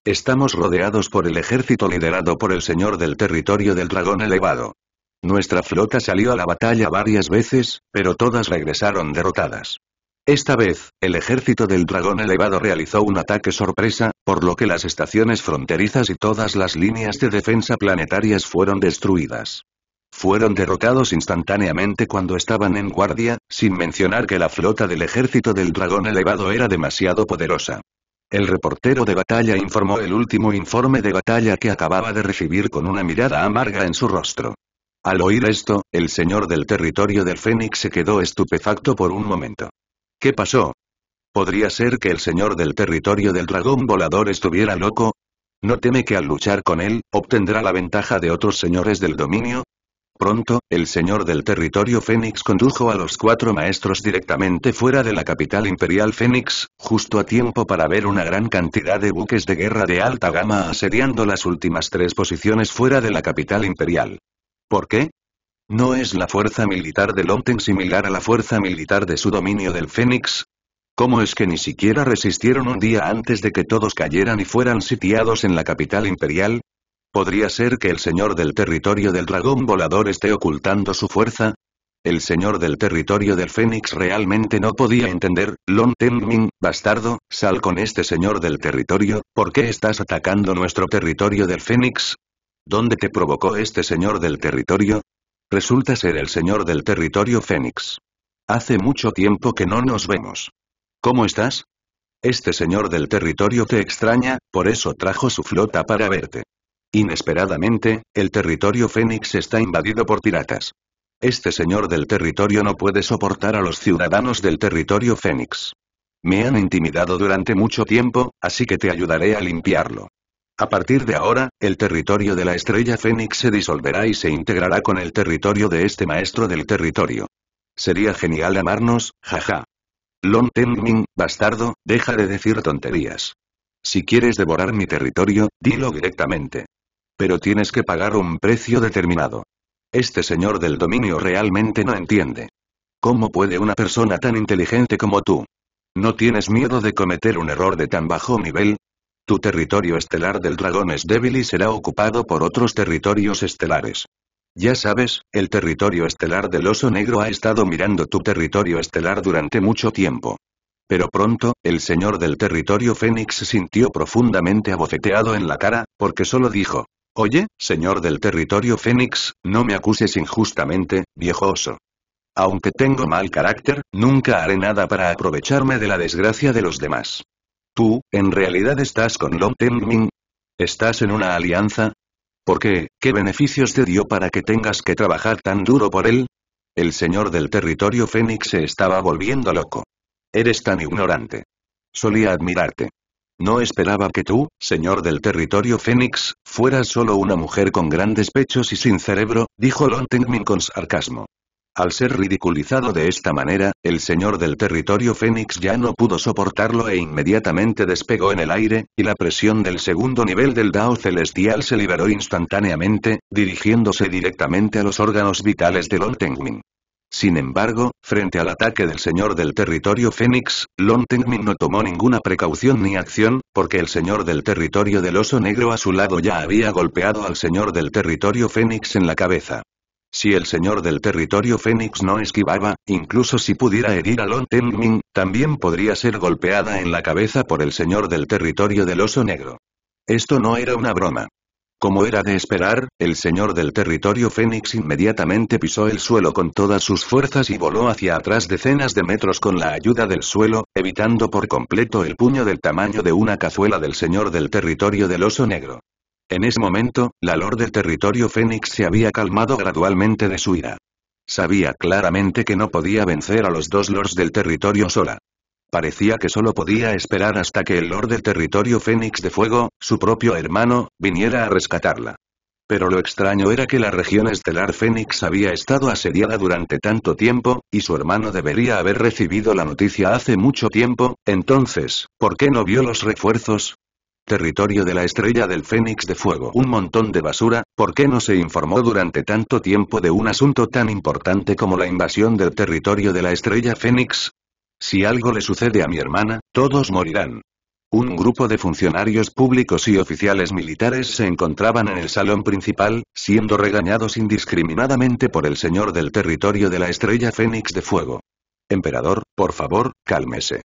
[SPEAKER 1] Estamos rodeados por el ejército liderado por el señor del territorio del dragón elevado. Nuestra flota salió a la batalla varias veces, pero todas regresaron derrotadas. Esta vez, el ejército del dragón elevado realizó un ataque sorpresa, por lo que las estaciones fronterizas y todas las líneas de defensa planetarias fueron destruidas. Fueron derrotados instantáneamente cuando estaban en guardia, sin mencionar que la flota del ejército del dragón elevado era demasiado poderosa. El reportero de batalla informó el último informe de batalla que acababa de recibir con una mirada amarga en su rostro. Al oír esto, el señor del territorio del Fénix se quedó estupefacto por un momento. ¿Qué pasó? ¿Podría ser que el señor del territorio del dragón volador estuviera loco? ¿No teme que al luchar con él, obtendrá la ventaja de otros señores del dominio? Pronto, el señor del territorio Fénix condujo a los cuatro maestros directamente fuera de la capital imperial Fénix, justo a tiempo para ver una gran cantidad de buques de guerra de alta gama asediando las últimas tres posiciones fuera de la capital imperial. ¿Por qué? ¿No es la fuerza militar de Lomten similar a la fuerza militar de su dominio del Fénix? ¿Cómo es que ni siquiera resistieron un día antes de que todos cayeran y fueran sitiados en la capital imperial? ¿Podría ser que el señor del territorio del dragón volador esté ocultando su fuerza? El señor del territorio del Fénix realmente no podía entender, ten bastardo, sal con este señor del territorio, ¿por qué estás atacando nuestro territorio del Fénix? ¿Dónde te provocó este señor del territorio? Resulta ser el señor del territorio Fénix. Hace mucho tiempo que no nos vemos. ¿Cómo estás? Este señor del territorio te extraña, por eso trajo su flota para verte. Inesperadamente, el territorio Fénix está invadido por piratas. Este señor del territorio no puede soportar a los ciudadanos del territorio Fénix. Me han intimidado durante mucho tiempo, así que te ayudaré a limpiarlo. A partir de ahora, el territorio de la estrella Fénix se disolverá y se integrará con el territorio de este maestro del territorio. Sería genial amarnos, jaja. Long Tenmin, bastardo, deja de decir tonterías. Si quieres devorar mi territorio, dilo directamente. Pero tienes que pagar un precio determinado. Este señor del dominio realmente no entiende. ¿Cómo puede una persona tan inteligente como tú? ¿No tienes miedo de cometer un error de tan bajo nivel? Tu territorio estelar del dragón es débil y será ocupado por otros territorios estelares. Ya sabes, el territorio estelar del oso negro ha estado mirando tu territorio estelar durante mucho tiempo. Pero pronto, el señor del territorio Fénix sintió profundamente abofeteado en la cara, porque solo dijo, Oye, señor del territorio Fénix, no me acuses injustamente, viejo oso. Aunque tengo mal carácter, nunca haré nada para aprovecharme de la desgracia de los demás. ¿Tú, en realidad estás con Long Ming? ¿Estás en una alianza? ¿Por qué? ¿Qué beneficios te dio para que tengas que trabajar tan duro por él? El señor del territorio Fénix se estaba volviendo loco. Eres tan ignorante. Solía admirarte. No esperaba que tú, señor del territorio Fénix, fueras solo una mujer con grandes pechos y sin cerebro, dijo Long Tengmin con sarcasmo. Al ser ridiculizado de esta manera, el señor del territorio Fénix ya no pudo soportarlo e inmediatamente despegó en el aire, y la presión del segundo nivel del Dao Celestial se liberó instantáneamente, dirigiéndose directamente a los órganos vitales de Lon Sin embargo, frente al ataque del señor del territorio Fénix, Lon no tomó ninguna precaución ni acción, porque el señor del territorio del oso negro a su lado ya había golpeado al señor del territorio Fénix en la cabeza. Si el señor del territorio Fénix no esquivaba, incluso si pudiera herir a Lon Tenmin, también podría ser golpeada en la cabeza por el señor del territorio del oso negro. Esto no era una broma. Como era de esperar, el señor del territorio Fénix inmediatamente pisó el suelo con todas sus fuerzas y voló hacia atrás decenas de metros con la ayuda del suelo, evitando por completo el puño del tamaño de una cazuela del señor del territorio del oso negro. En ese momento, la Lord del territorio Fénix se había calmado gradualmente de su ira. Sabía claramente que no podía vencer a los dos Lords del territorio sola. Parecía que solo podía esperar hasta que el Lord del territorio Fénix de Fuego, su propio hermano, viniera a rescatarla. Pero lo extraño era que la región estelar Fénix había estado asediada durante tanto tiempo, y su hermano debería haber recibido la noticia hace mucho tiempo, entonces, ¿por qué no vio los refuerzos? territorio de la estrella del Fénix de Fuego. Un montón de basura, ¿por qué no se informó durante tanto tiempo de un asunto tan importante como la invasión del territorio de la estrella Fénix? Si algo le sucede a mi hermana, todos morirán. Un grupo de funcionarios públicos y oficiales militares se encontraban en el salón principal, siendo regañados indiscriminadamente por el señor del territorio de la estrella Fénix de Fuego. Emperador, por favor, cálmese.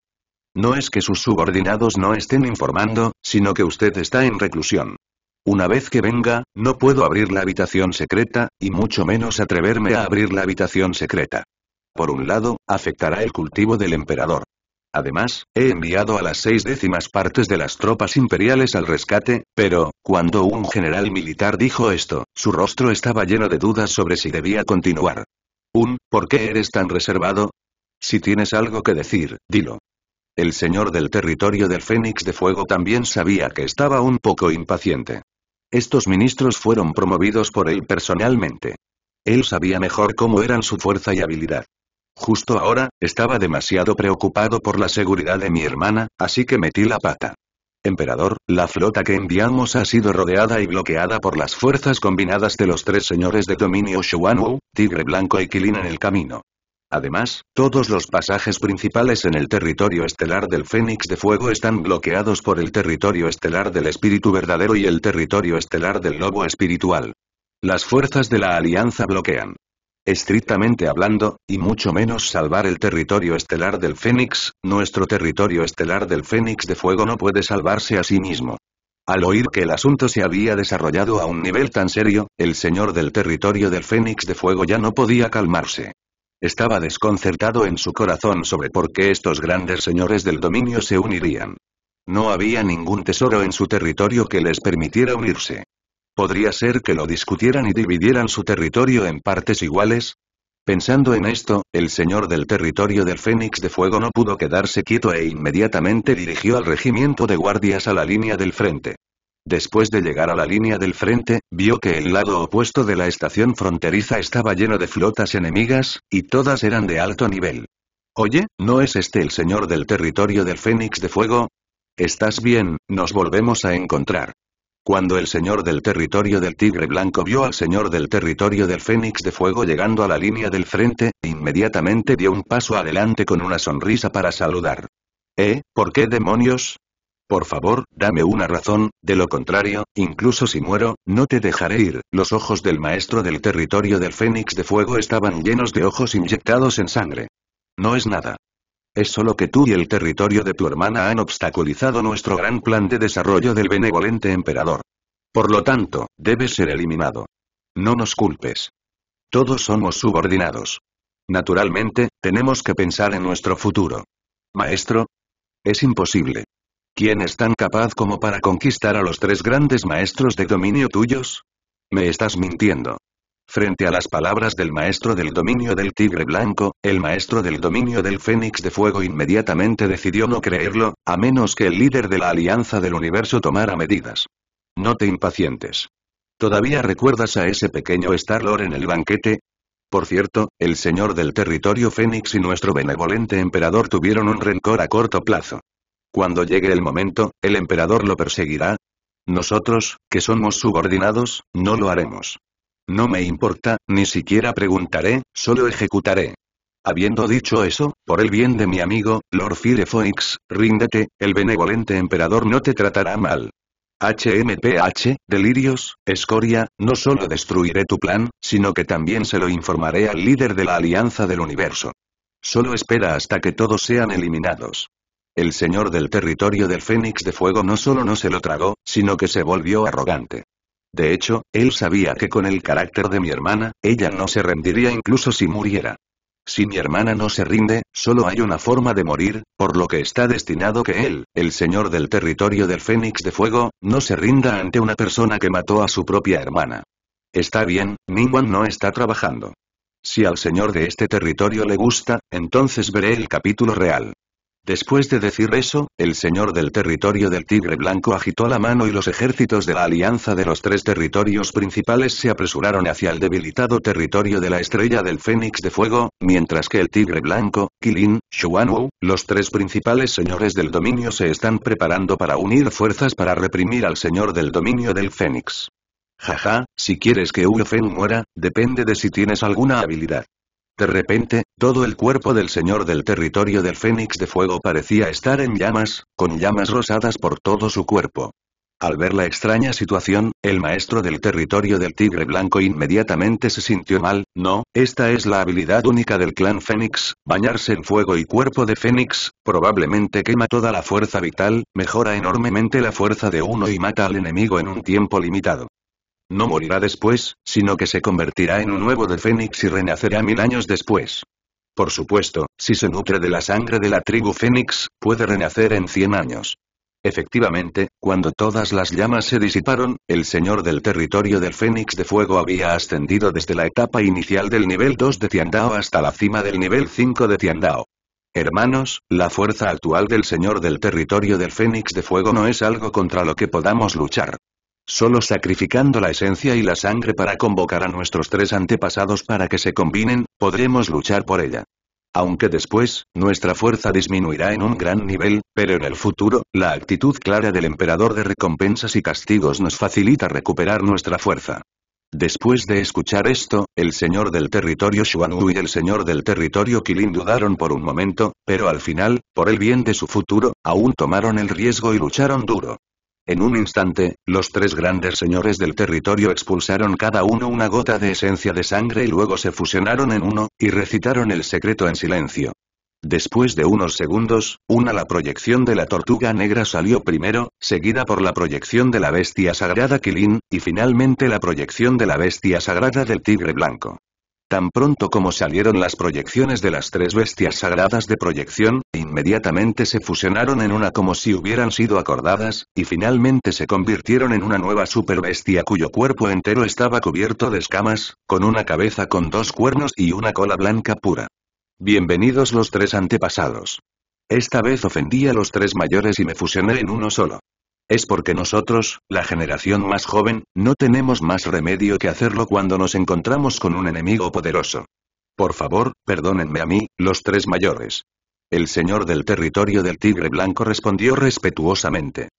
[SPEAKER 1] No es que sus subordinados no estén informando, sino que usted está en reclusión. Una vez que venga, no puedo abrir la habitación secreta, y mucho menos atreverme a abrir la habitación secreta. Por un lado, afectará el cultivo del emperador. Además, he enviado a las seis décimas partes de las tropas imperiales al rescate, pero, cuando un general militar dijo esto, su rostro estaba lleno de dudas sobre si debía continuar. Un, ¿por qué eres tan reservado? Si tienes algo que decir, dilo. El señor del territorio del Fénix de Fuego también sabía que estaba un poco impaciente. Estos ministros fueron promovidos por él personalmente. Él sabía mejor cómo eran su fuerza y habilidad. Justo ahora, estaba demasiado preocupado por la seguridad de mi hermana, así que metí la pata. Emperador, la flota que enviamos ha sido rodeada y bloqueada por las fuerzas combinadas de los tres señores de dominio Shuanwu, Tigre Blanco y Kilin en el camino. Además, todos los pasajes principales en el territorio estelar del Fénix de Fuego están bloqueados por el territorio estelar del Espíritu Verdadero y el territorio estelar del Lobo Espiritual. Las fuerzas de la Alianza bloquean. Estrictamente hablando, y mucho menos salvar el territorio estelar del Fénix, nuestro territorio estelar del Fénix de Fuego no puede salvarse a sí mismo. Al oír que el asunto se había desarrollado a un nivel tan serio, el señor del territorio del Fénix de Fuego ya no podía calmarse. Estaba desconcertado en su corazón sobre por qué estos grandes señores del dominio se unirían. No había ningún tesoro en su territorio que les permitiera unirse. Podría ser que lo discutieran y dividieran su territorio en partes iguales, Pensando en esto, el señor del territorio del Fénix de Fuego no pudo quedarse quieto e inmediatamente dirigió al regimiento de guardias a la línea del frente. Después de llegar a la línea del frente, vio que el lado opuesto de la estación fronteriza estaba lleno de flotas enemigas, y todas eran de alto nivel. Oye, ¿no es este el señor del territorio del Fénix de Fuego? Estás bien, nos volvemos a encontrar. Cuando el señor del territorio del Tigre Blanco vio al señor del territorio del Fénix de Fuego llegando a la línea del frente, inmediatamente dio un paso adelante con una sonrisa para saludar. ¿Eh? ¿Por qué demonios? Por favor, dame una razón, de lo contrario, incluso si muero, no te dejaré ir. Los ojos del maestro del territorio del Fénix de Fuego estaban llenos de ojos inyectados en sangre. No es nada. Es solo que tú y el territorio de tu hermana han obstaculizado nuestro gran plan de desarrollo del benevolente emperador. Por lo tanto, debes ser eliminado. No nos culpes. Todos somos subordinados. Naturalmente, tenemos que pensar en nuestro futuro. Maestro. Es imposible. ¿Quién es tan capaz como para conquistar a los tres grandes maestros de dominio tuyos? Me estás mintiendo. Frente a las palabras del maestro del dominio del tigre blanco, el maestro del dominio del fénix de fuego inmediatamente decidió no creerlo, a menos que el líder de la alianza del universo tomara medidas. No te impacientes. ¿Todavía recuerdas a ese pequeño Star-Lord en el banquete? Por cierto, el señor del territorio fénix y nuestro benevolente emperador tuvieron un rencor a corto plazo. Cuando llegue el momento, el emperador lo perseguirá. Nosotros, que somos subordinados, no lo haremos. No me importa, ni siquiera preguntaré, solo ejecutaré. Habiendo dicho eso, por el bien de mi amigo, Lord Firefox, ríndete, el benevolente emperador no te tratará mal. HMPH, delirios, escoria, no solo destruiré tu plan, sino que también se lo informaré al líder de la Alianza del Universo. Solo espera hasta que todos sean eliminados el señor del territorio del Fénix de Fuego no solo no se lo tragó, sino que se volvió arrogante. De hecho, él sabía que con el carácter de mi hermana, ella no se rendiría incluso si muriera. Si mi hermana no se rinde, solo hay una forma de morir, por lo que está destinado que él, el señor del territorio del Fénix de Fuego, no se rinda ante una persona que mató a su propia hermana. Está bien, Mingwan no está trabajando. Si al señor de este territorio le gusta, entonces veré el capítulo real. Después de decir eso, el señor del territorio del Tigre Blanco agitó la mano y los ejércitos de la alianza de los tres territorios principales se apresuraron hacia el debilitado territorio de la estrella del Fénix de Fuego, mientras que el Tigre Blanco, Kilin, Shuanwu, los tres principales señores del dominio se están preparando para unir fuerzas para reprimir al señor del dominio del Fénix. Jaja, si quieres que Ufen muera, depende de si tienes alguna habilidad. De repente, todo el cuerpo del señor del territorio del Fénix de Fuego parecía estar en llamas, con llamas rosadas por todo su cuerpo. Al ver la extraña situación, el maestro del territorio del Tigre Blanco inmediatamente se sintió mal, no, esta es la habilidad única del clan Fénix, bañarse en fuego y cuerpo de Fénix, probablemente quema toda la fuerza vital, mejora enormemente la fuerza de uno y mata al enemigo en un tiempo limitado. No morirá después, sino que se convertirá en un nuevo de Fénix y renacerá mil años después. Por supuesto, si se nutre de la sangre de la tribu Fénix, puede renacer en cien años. Efectivamente, cuando todas las llamas se disiparon, el señor del territorio del Fénix de Fuego había ascendido desde la etapa inicial del nivel 2 de Tiandao hasta la cima del nivel 5 de Tiandao. Hermanos, la fuerza actual del Señor del Territorio del Fénix de Fuego no es algo contra lo que podamos luchar solo sacrificando la esencia y la sangre para convocar a nuestros tres antepasados para que se combinen, podremos luchar por ella. Aunque después, nuestra fuerza disminuirá en un gran nivel, pero en el futuro, la actitud clara del emperador de recompensas y castigos nos facilita recuperar nuestra fuerza. Después de escuchar esto, el señor del territorio Xuanwu y el señor del territorio Kilin dudaron por un momento, pero al final, por el bien de su futuro, aún tomaron el riesgo y lucharon duro. En un instante, los tres grandes señores del territorio expulsaron cada uno una gota de esencia de sangre y luego se fusionaron en uno, y recitaron el secreto en silencio. Después de unos segundos, una la proyección de la tortuga negra salió primero, seguida por la proyección de la bestia sagrada Kilin, y finalmente la proyección de la bestia sagrada del tigre blanco. Tan pronto como salieron las proyecciones de las tres bestias sagradas de proyección, inmediatamente se fusionaron en una como si hubieran sido acordadas, y finalmente se convirtieron en una nueva superbestia cuyo cuerpo entero estaba cubierto de escamas, con una cabeza con dos cuernos y una cola blanca pura. Bienvenidos los tres antepasados. Esta vez ofendí a los tres mayores y me fusioné en uno solo. Es porque nosotros, la generación más joven, no tenemos más remedio que hacerlo cuando nos encontramos con un enemigo poderoso. Por favor, perdónenme a mí, los tres mayores. El señor del territorio del tigre blanco respondió respetuosamente.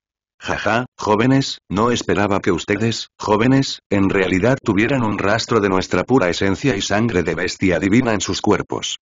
[SPEAKER 1] Jaja, jóvenes, no esperaba que ustedes, jóvenes, en realidad tuvieran un rastro de nuestra pura esencia y sangre de bestia divina en sus cuerpos.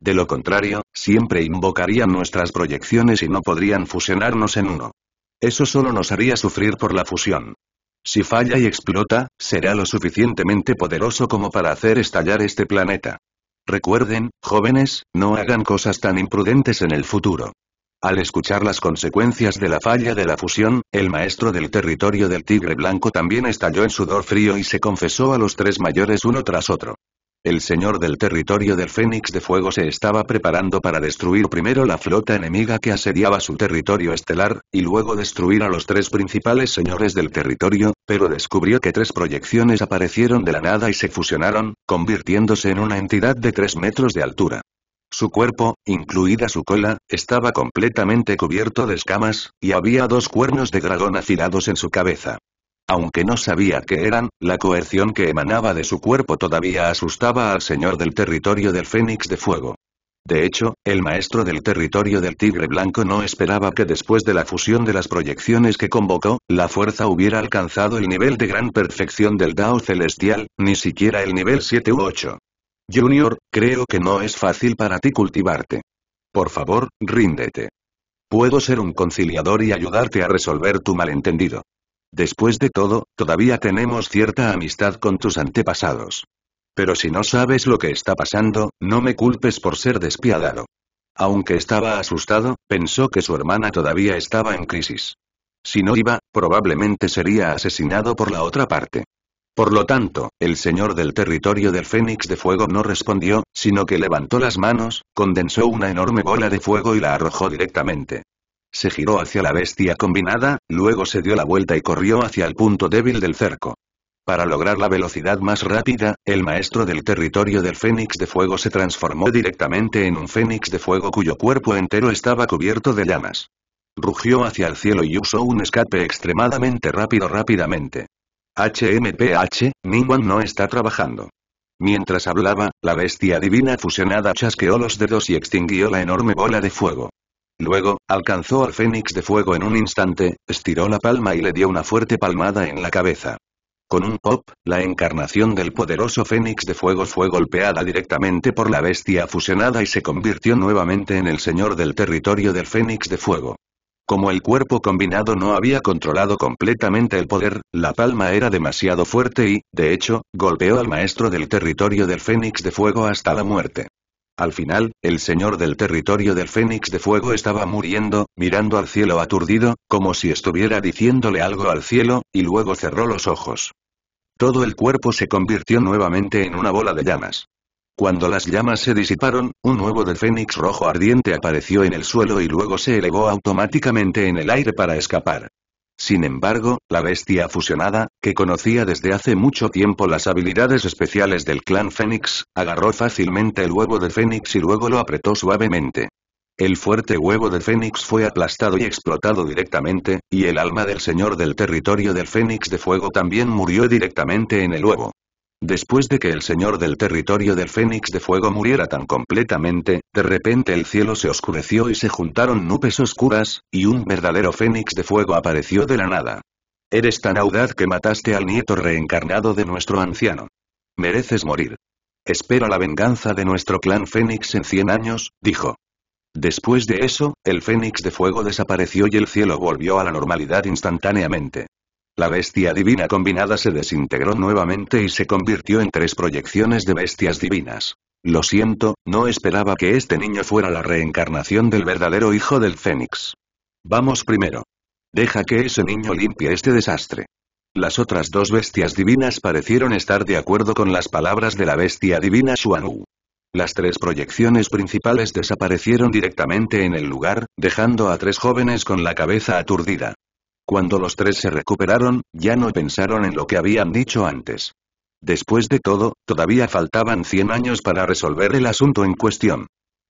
[SPEAKER 1] De lo contrario, siempre invocarían nuestras proyecciones y no podrían fusionarnos en uno. Eso solo nos haría sufrir por la fusión. Si falla y explota, será lo suficientemente poderoso como para hacer estallar este planeta. Recuerden, jóvenes, no hagan cosas tan imprudentes en el futuro. Al escuchar las consecuencias de la falla de la fusión, el maestro del territorio del tigre blanco también estalló en sudor frío y se confesó a los tres mayores uno tras otro. El señor del territorio del Fénix de Fuego se estaba preparando para destruir primero la flota enemiga que asediaba su territorio estelar, y luego destruir a los tres principales señores del territorio, pero descubrió que tres proyecciones aparecieron de la nada y se fusionaron, convirtiéndose en una entidad de tres metros de altura. Su cuerpo, incluida su cola, estaba completamente cubierto de escamas, y había dos cuernos de dragón afilados en su cabeza. Aunque no sabía qué eran, la coerción que emanaba de su cuerpo todavía asustaba al señor del territorio del Fénix de Fuego. De hecho, el maestro del territorio del Tigre Blanco no esperaba que después de la fusión de las proyecciones que convocó, la fuerza hubiera alcanzado el nivel de gran perfección del Dao Celestial, ni siquiera el nivel 7 u 8. Junior, creo que no es fácil para ti cultivarte. Por favor, ríndete. Puedo ser un conciliador y ayudarte a resolver tu malentendido. Después de todo, todavía tenemos cierta amistad con tus antepasados. Pero si no sabes lo que está pasando, no me culpes por ser despiadado. Aunque estaba asustado, pensó que su hermana todavía estaba en crisis. Si no iba, probablemente sería asesinado por la otra parte. Por lo tanto, el señor del territorio del Fénix de Fuego no respondió, sino que levantó las manos, condensó una enorme bola de fuego y la arrojó directamente. Se giró hacia la bestia combinada, luego se dio la vuelta y corrió hacia el punto débil del cerco. Para lograr la velocidad más rápida, el maestro del territorio del Fénix de Fuego se transformó directamente en un Fénix de Fuego cuyo cuerpo entero estaba cubierto de llamas. Rugió hacia el cielo y usó un escape extremadamente rápido rápidamente. HMPH, Ningwan no está trabajando. Mientras hablaba, la bestia divina fusionada chasqueó los dedos y extinguió la enorme bola de fuego. Luego, alcanzó al Fénix de Fuego en un instante, estiró la palma y le dio una fuerte palmada en la cabeza. Con un pop, la encarnación del poderoso Fénix de Fuego fue golpeada directamente por la bestia fusionada y se convirtió nuevamente en el señor del territorio del Fénix de Fuego. Como el cuerpo combinado no había controlado completamente el poder, la palma era demasiado fuerte y, de hecho, golpeó al maestro del territorio del Fénix de Fuego hasta la muerte. Al final, el señor del territorio del Fénix de Fuego estaba muriendo, mirando al cielo aturdido, como si estuviera diciéndole algo al cielo, y luego cerró los ojos. Todo el cuerpo se convirtió nuevamente en una bola de llamas. Cuando las llamas se disiparon, un huevo de fénix rojo ardiente apareció en el suelo y luego se elevó automáticamente en el aire para escapar. Sin embargo, la bestia fusionada, que conocía desde hace mucho tiempo las habilidades especiales del clan Fénix, agarró fácilmente el huevo de Fénix y luego lo apretó suavemente. El fuerte huevo de Fénix fue aplastado y explotado directamente, y el alma del señor del territorio del Fénix de Fuego también murió directamente en el huevo. Después de que el señor del territorio del Fénix de Fuego muriera tan completamente, de repente el cielo se oscureció y se juntaron nubes oscuras, y un verdadero Fénix de Fuego apareció de la nada. Eres tan audaz que mataste al nieto reencarnado de nuestro anciano. Mereces morir. Espera la venganza de nuestro clan Fénix en cien años, dijo. Después de eso, el Fénix de Fuego desapareció y el cielo volvió a la normalidad instantáneamente. La bestia divina combinada se desintegró nuevamente y se convirtió en tres proyecciones de bestias divinas. Lo siento, no esperaba que este niño fuera la reencarnación del verdadero hijo del Fénix. Vamos primero. Deja que ese niño limpie este desastre. Las otras dos bestias divinas parecieron estar de acuerdo con las palabras de la bestia divina Xuanwu. Las tres proyecciones principales desaparecieron directamente en el lugar, dejando a tres jóvenes con la cabeza aturdida. Cuando los tres se recuperaron, ya no pensaron en lo que habían dicho antes. Después de todo, todavía faltaban 100 años para resolver el asunto en cuestión.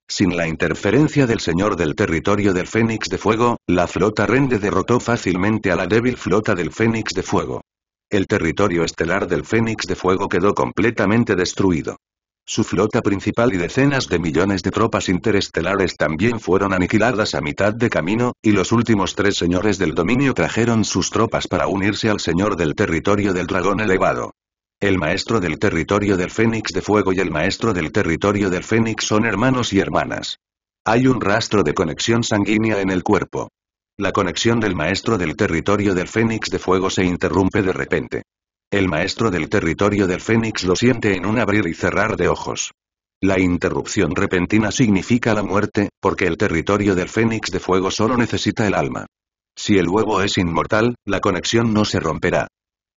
[SPEAKER 1] Sin la interferencia del señor del territorio del Fénix de Fuego, la flota Rende derrotó fácilmente a la débil flota del Fénix de Fuego. El territorio estelar del Fénix de Fuego quedó completamente destruido. Su flota principal y decenas de millones de tropas interestelares también fueron aniquiladas a mitad de camino, y los últimos tres señores del dominio trajeron sus tropas para unirse al señor del territorio del dragón elevado. El maestro del territorio del Fénix de Fuego y el maestro del territorio del Fénix son hermanos y hermanas. Hay un rastro de conexión sanguínea en el cuerpo. La conexión del maestro del territorio del Fénix de Fuego se interrumpe de repente. El maestro del territorio del Fénix lo siente en un abrir y cerrar de ojos. La interrupción repentina significa la muerte, porque el territorio del Fénix de Fuego solo necesita el alma. Si el huevo es inmortal, la conexión no se romperá.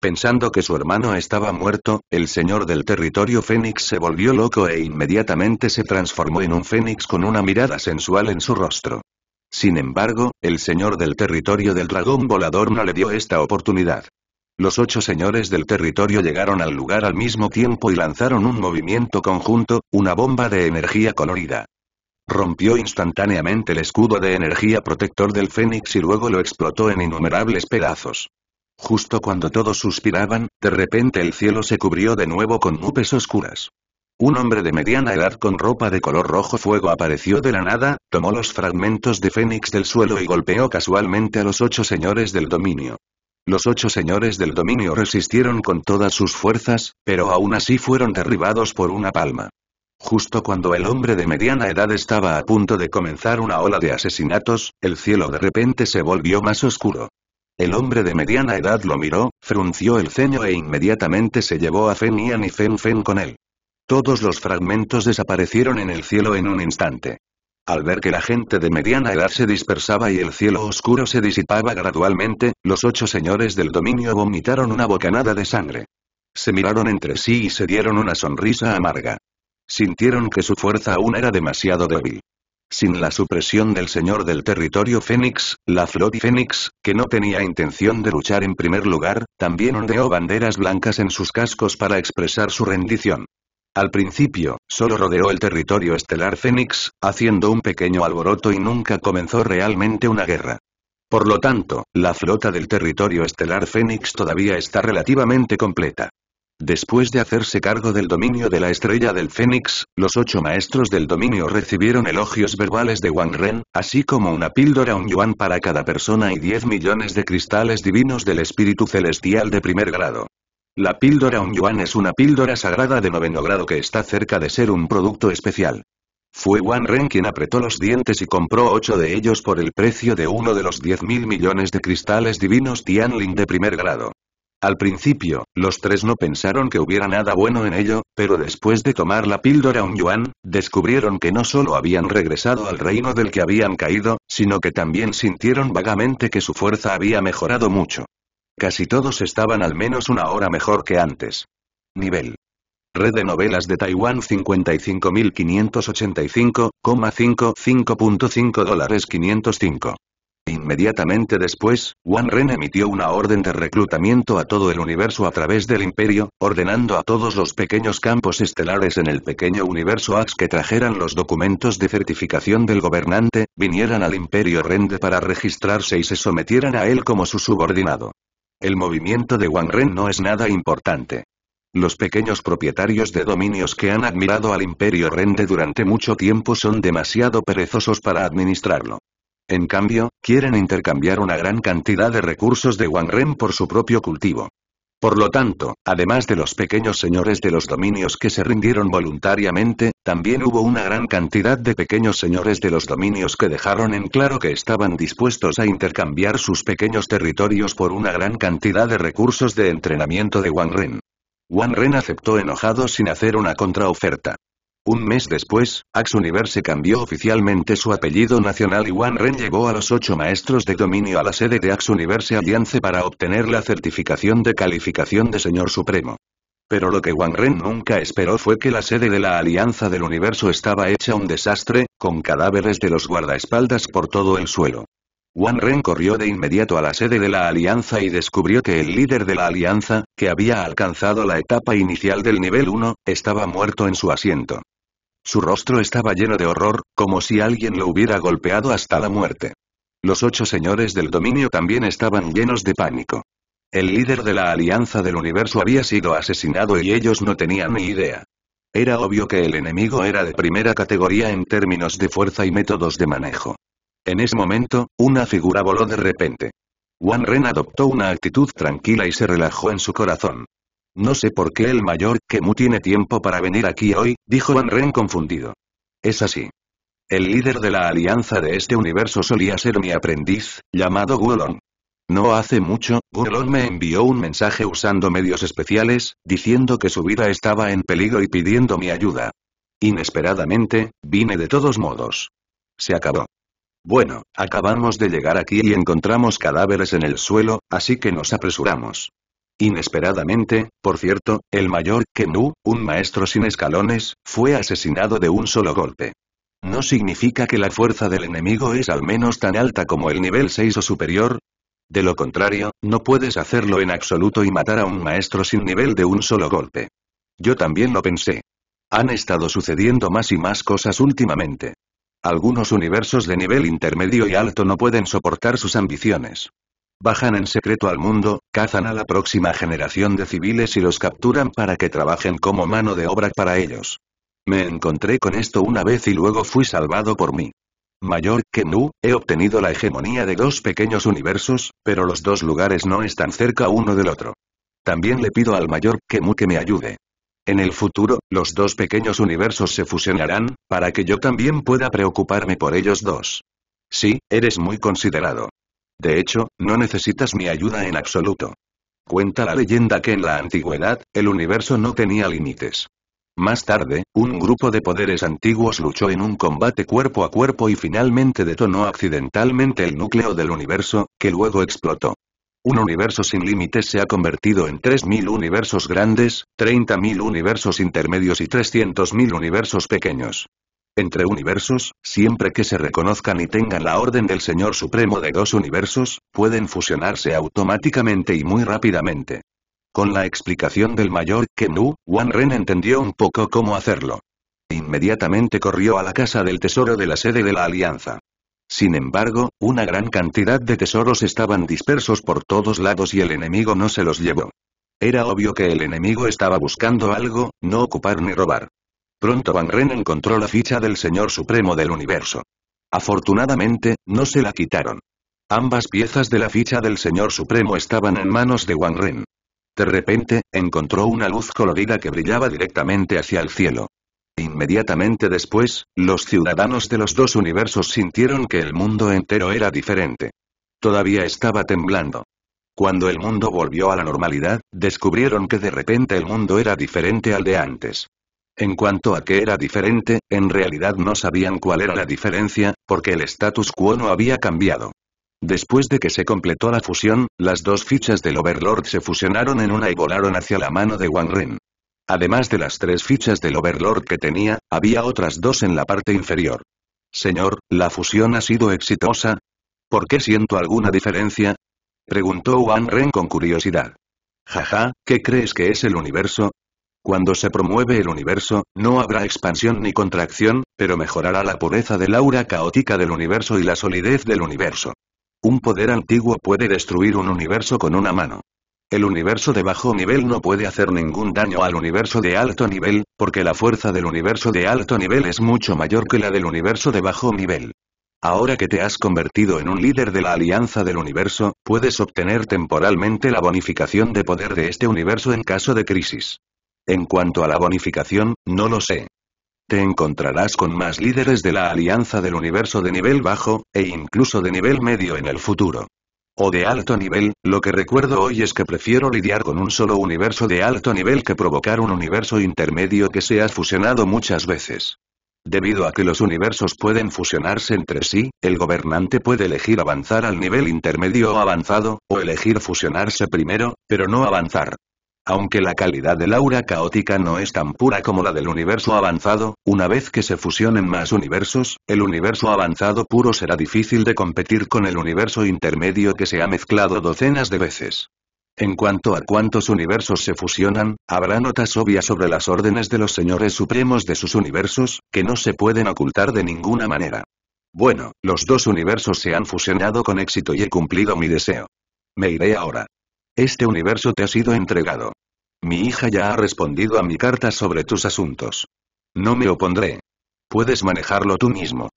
[SPEAKER 1] Pensando que su hermano estaba muerto, el señor del territorio Fénix se volvió loco e inmediatamente se transformó en un Fénix con una mirada sensual en su rostro. Sin embargo, el señor del territorio del dragón volador no le dio esta oportunidad. Los ocho señores del territorio llegaron al lugar al mismo tiempo y lanzaron un movimiento conjunto, una bomba de energía colorida. Rompió instantáneamente el escudo de energía protector del Fénix y luego lo explotó en innumerables pedazos. Justo cuando todos suspiraban, de repente el cielo se cubrió de nuevo con nubes oscuras. Un hombre de mediana edad con ropa de color rojo fuego apareció de la nada, tomó los fragmentos de Fénix del suelo y golpeó casualmente a los ocho señores del dominio. Los ocho señores del dominio resistieron con todas sus fuerzas, pero aún así fueron derribados por una palma. Justo cuando el hombre de mediana edad estaba a punto de comenzar una ola de asesinatos, el cielo de repente se volvió más oscuro. El hombre de mediana edad lo miró, frunció el ceño e inmediatamente se llevó a Fen y Fen Fen con él. Todos los fragmentos desaparecieron en el cielo en un instante. Al ver que la gente de mediana edad se dispersaba y el cielo oscuro se disipaba gradualmente, los ocho señores del dominio vomitaron una bocanada de sangre. Se miraron entre sí y se dieron una sonrisa amarga. Sintieron que su fuerza aún era demasiado débil. Sin la supresión del señor del territorio Fénix, la flota Fénix, que no tenía intención de luchar en primer lugar, también ondeó banderas blancas en sus cascos para expresar su rendición. Al principio, solo rodeó el territorio estelar Fénix, haciendo un pequeño alboroto y nunca comenzó realmente una guerra. Por lo tanto, la flota del territorio estelar Fénix todavía está relativamente completa. Después de hacerse cargo del dominio de la estrella del Fénix, los ocho maestros del dominio recibieron elogios verbales de Wang Ren, así como una píldora un yuan para cada persona y 10 millones de cristales divinos del espíritu celestial de primer grado. La píldora un yuan es una píldora sagrada de noveno grado que está cerca de ser un producto especial. Fue Wan Ren quien apretó los dientes y compró ocho de ellos por el precio de uno de los diez mil millones de cristales divinos Tianling de primer grado. Al principio, los tres no pensaron que hubiera nada bueno en ello, pero después de tomar la píldora un yuan, descubrieron que no solo habían regresado al reino del que habían caído, sino que también sintieron vagamente que su fuerza había mejorado mucho. Casi todos estaban al menos una hora mejor que antes. Nivel. Red de novelas de Taiwán 55.585,55.5 dólares 505. Inmediatamente después, Wan Ren emitió una orden de reclutamiento a todo el universo a través del imperio, ordenando a todos los pequeños campos estelares en el pequeño universo Ax que trajeran los documentos de certificación del gobernante, vinieran al imperio Rende para registrarse y se sometieran a él como su subordinado. El movimiento de Wang Ren no es nada importante. Los pequeños propietarios de dominios que han admirado al imperio Rende durante mucho tiempo son demasiado perezosos para administrarlo. En cambio, quieren intercambiar una gran cantidad de recursos de Wang Ren por su propio cultivo. Por lo tanto, además de los pequeños señores de los dominios que se rindieron voluntariamente, también hubo una gran cantidad de pequeños señores de los dominios que dejaron en claro que estaban dispuestos a intercambiar sus pequeños territorios por una gran cantidad de recursos de entrenamiento de Wanren. Ren. Ren aceptó enojado sin hacer una contraoferta. Un mes después, Ax Universe cambió oficialmente su apellido nacional y Wan Ren llegó a los ocho maestros de dominio a la sede de Axe Universe Alliance para obtener la certificación de calificación de Señor Supremo. Pero lo que Wang Ren nunca esperó fue que la sede de la Alianza del Universo estaba hecha un desastre, con cadáveres de los guardaespaldas por todo el suelo. Wan Ren corrió de inmediato a la sede de la Alianza y descubrió que el líder de la Alianza, que había alcanzado la etapa inicial del nivel 1, estaba muerto en su asiento. Su rostro estaba lleno de horror, como si alguien lo hubiera golpeado hasta la muerte. Los ocho señores del dominio también estaban llenos de pánico. El líder de la Alianza del Universo había sido asesinado y ellos no tenían ni idea. Era obvio que el enemigo era de primera categoría en términos de fuerza y métodos de manejo. En ese momento, una figura voló de repente. Wan Ren adoptó una actitud tranquila y se relajó en su corazón. No sé por qué el mayor Kemu tiene tiempo para venir aquí hoy, dijo Wan Ren confundido. Es así. El líder de la alianza de este universo solía ser mi aprendiz, llamado Gulon. No hace mucho, Gulon me envió un mensaje usando medios especiales, diciendo que su vida estaba en peligro y pidiendo mi ayuda. Inesperadamente, vine de todos modos. Se acabó. Bueno, acabamos de llegar aquí y encontramos cadáveres en el suelo, así que nos apresuramos. Inesperadamente, por cierto, el mayor Kenu, un maestro sin escalones, fue asesinado de un solo golpe. ¿No significa que la fuerza del enemigo es al menos tan alta como el nivel 6 o superior? De lo contrario, no puedes hacerlo en absoluto y matar a un maestro sin nivel de un solo golpe. Yo también lo pensé. Han estado sucediendo más y más cosas últimamente. Algunos universos de nivel intermedio y alto no pueden soportar sus ambiciones. Bajan en secreto al mundo, cazan a la próxima generación de civiles y los capturan para que trabajen como mano de obra para ellos. Me encontré con esto una vez y luego fui salvado por mí. Mayor que he obtenido la hegemonía de dos pequeños universos, pero los dos lugares no están cerca uno del otro. También le pido al mayor que Mu que me ayude. En el futuro, los dos pequeños universos se fusionarán, para que yo también pueda preocuparme por ellos dos. Sí, eres muy considerado. De hecho, no necesitas mi ayuda en absoluto. Cuenta la leyenda que en la antigüedad, el universo no tenía límites. Más tarde, un grupo de poderes antiguos luchó en un combate cuerpo a cuerpo y finalmente detonó accidentalmente el núcleo del universo, que luego explotó. Un universo sin límites se ha convertido en 3.000 universos grandes, 30.000 universos intermedios y 300.000 universos pequeños. Entre universos, siempre que se reconozcan y tengan la orden del Señor Supremo de dos universos, pueden fusionarse automáticamente y muy rápidamente. Con la explicación del mayor Kenu, Wan Ren entendió un poco cómo hacerlo. Inmediatamente corrió a la casa del tesoro de la sede de la Alianza. Sin embargo, una gran cantidad de tesoros estaban dispersos por todos lados y el enemigo no se los llevó. Era obvio que el enemigo estaba buscando algo, no ocupar ni robar. Pronto Wang Ren encontró la ficha del Señor Supremo del Universo. Afortunadamente, no se la quitaron. Ambas piezas de la ficha del Señor Supremo estaban en manos de Wang Ren. De repente, encontró una luz colorida que brillaba directamente hacia el cielo. Inmediatamente después, los ciudadanos de los dos universos sintieron que el mundo entero era diferente. Todavía estaba temblando. Cuando el mundo volvió a la normalidad, descubrieron que de repente el mundo era diferente al de antes. En cuanto a que era diferente, en realidad no sabían cuál era la diferencia, porque el status quo no había cambiado. Después de que se completó la fusión, las dos fichas del Overlord se fusionaron en una y volaron hacia la mano de Wang Ren. Además de las tres fichas del Overlord que tenía, había otras dos en la parte inferior. Señor, ¿la fusión ha sido exitosa? ¿Por qué siento alguna diferencia? Preguntó Wan Ren con curiosidad. Jaja, ¿qué crees que es el universo? Cuando se promueve el universo, no habrá expansión ni contracción, pero mejorará la pureza del aura caótica del universo y la solidez del universo. Un poder antiguo puede destruir un universo con una mano. El universo de bajo nivel no puede hacer ningún daño al universo de alto nivel, porque la fuerza del universo de alto nivel es mucho mayor que la del universo de bajo nivel. Ahora que te has convertido en un líder de la Alianza del Universo, puedes obtener temporalmente la bonificación de poder de este universo en caso de crisis. En cuanto a la bonificación, no lo sé. Te encontrarás con más líderes de la Alianza del Universo de nivel bajo, e incluso de nivel medio en el futuro o de alto nivel, lo que recuerdo hoy es que prefiero lidiar con un solo universo de alto nivel que provocar un universo intermedio que se ha fusionado muchas veces. Debido a que los universos pueden fusionarse entre sí, el gobernante puede elegir avanzar al nivel intermedio o avanzado, o elegir fusionarse primero, pero no avanzar aunque la calidad del aura caótica no es tan pura como la del universo avanzado, una vez que se fusionen más universos, el universo avanzado puro será difícil de competir con el universo intermedio que se ha mezclado docenas de veces. En cuanto a cuántos universos se fusionan, habrá notas obvias sobre las órdenes de los señores supremos de sus universos, que no se pueden ocultar de ninguna manera. Bueno, los dos universos se han fusionado con éxito y he cumplido mi deseo. Me iré ahora. Este universo te ha sido entregado. Mi hija ya ha respondido a mi carta sobre tus asuntos. No me opondré. Puedes manejarlo tú mismo.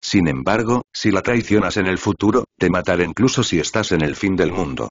[SPEAKER 1] Sin embargo, si la traicionas en el futuro, te mataré incluso si estás en el fin del mundo.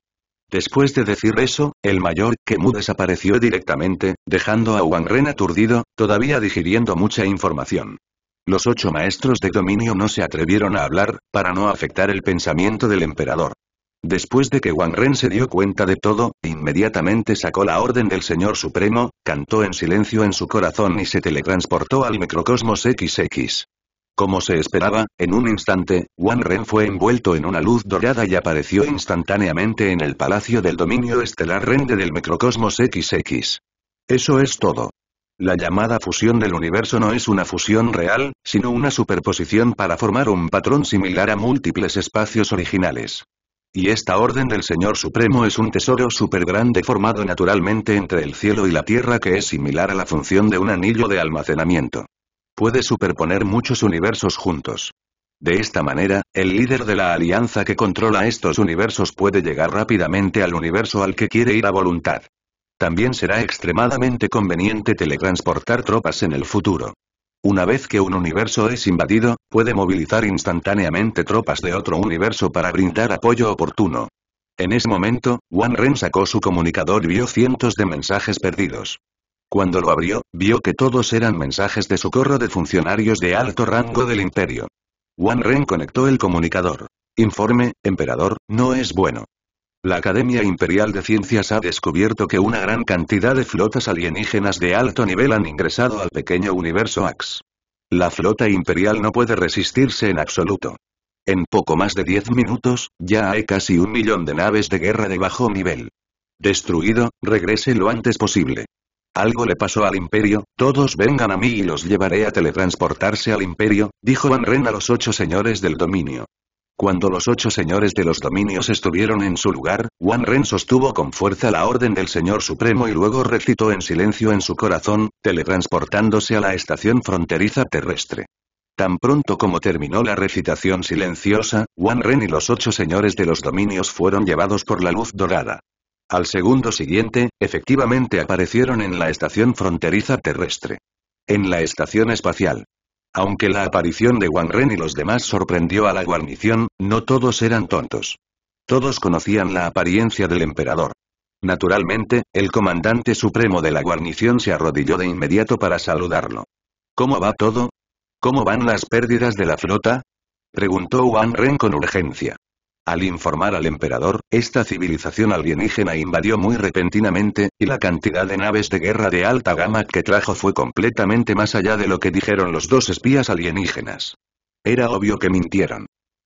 [SPEAKER 1] Después de decir eso, el mayor Kemu desapareció directamente, dejando a Wang Ren aturdido, todavía digiriendo mucha información. Los ocho maestros de dominio no se atrevieron a hablar, para no afectar el pensamiento del emperador. Después de que Wang Ren se dio cuenta de todo, inmediatamente sacó la orden del Señor Supremo, cantó en silencio en su corazón y se teletransportó al microcosmos XX. Como se esperaba, en un instante, Wang Ren fue envuelto en una luz dorada y apareció instantáneamente en el palacio del dominio estelar Rende del microcosmos XX. Eso es todo. La llamada fusión del universo no es una fusión real, sino una superposición para formar un patrón similar a múltiples espacios originales. Y esta orden del Señor Supremo es un tesoro súper grande formado naturalmente entre el cielo y la tierra que es similar a la función de un anillo de almacenamiento. Puede superponer muchos universos juntos. De esta manera, el líder de la alianza que controla estos universos puede llegar rápidamente al universo al que quiere ir a voluntad. También será extremadamente conveniente teletransportar tropas en el futuro. Una vez que un universo es invadido, puede movilizar instantáneamente tropas de otro universo para brindar apoyo oportuno. En ese momento, Wan Ren sacó su comunicador y vio cientos de mensajes perdidos. Cuando lo abrió, vio que todos eran mensajes de socorro de funcionarios de alto rango del imperio. Wan Ren conectó el comunicador. Informe, emperador, no es bueno. La Academia Imperial de Ciencias ha descubierto que una gran cantidad de flotas alienígenas de alto nivel han ingresado al pequeño universo Ax. La flota imperial no puede resistirse en absoluto. En poco más de 10 minutos, ya hay casi un millón de naves de guerra de bajo nivel. Destruido, regrese lo antes posible. Algo le pasó al imperio, todos vengan a mí y los llevaré a teletransportarse al imperio, dijo Van Ren a los ocho señores del dominio. Cuando los ocho señores de los dominios estuvieron en su lugar, Wan Ren sostuvo con fuerza la orden del Señor Supremo y luego recitó en silencio en su corazón, teletransportándose a la estación fronteriza terrestre. Tan pronto como terminó la recitación silenciosa, Wan Ren y los ocho señores de los dominios fueron llevados por la luz dorada. Al segundo siguiente, efectivamente aparecieron en la estación fronteriza terrestre. En la estación espacial. Aunque la aparición de Wang Ren y los demás sorprendió a la guarnición, no todos eran tontos. Todos conocían la apariencia del emperador. Naturalmente, el comandante supremo de la guarnición se arrodilló de inmediato para saludarlo. ¿Cómo va todo? ¿Cómo van las pérdidas de la flota? Preguntó Wang Ren con urgencia. Al informar al emperador, esta civilización alienígena invadió muy repentinamente, y la cantidad de naves de guerra de alta gama que trajo fue completamente más allá de lo que dijeron los dos espías alienígenas. Era obvio que mintieron.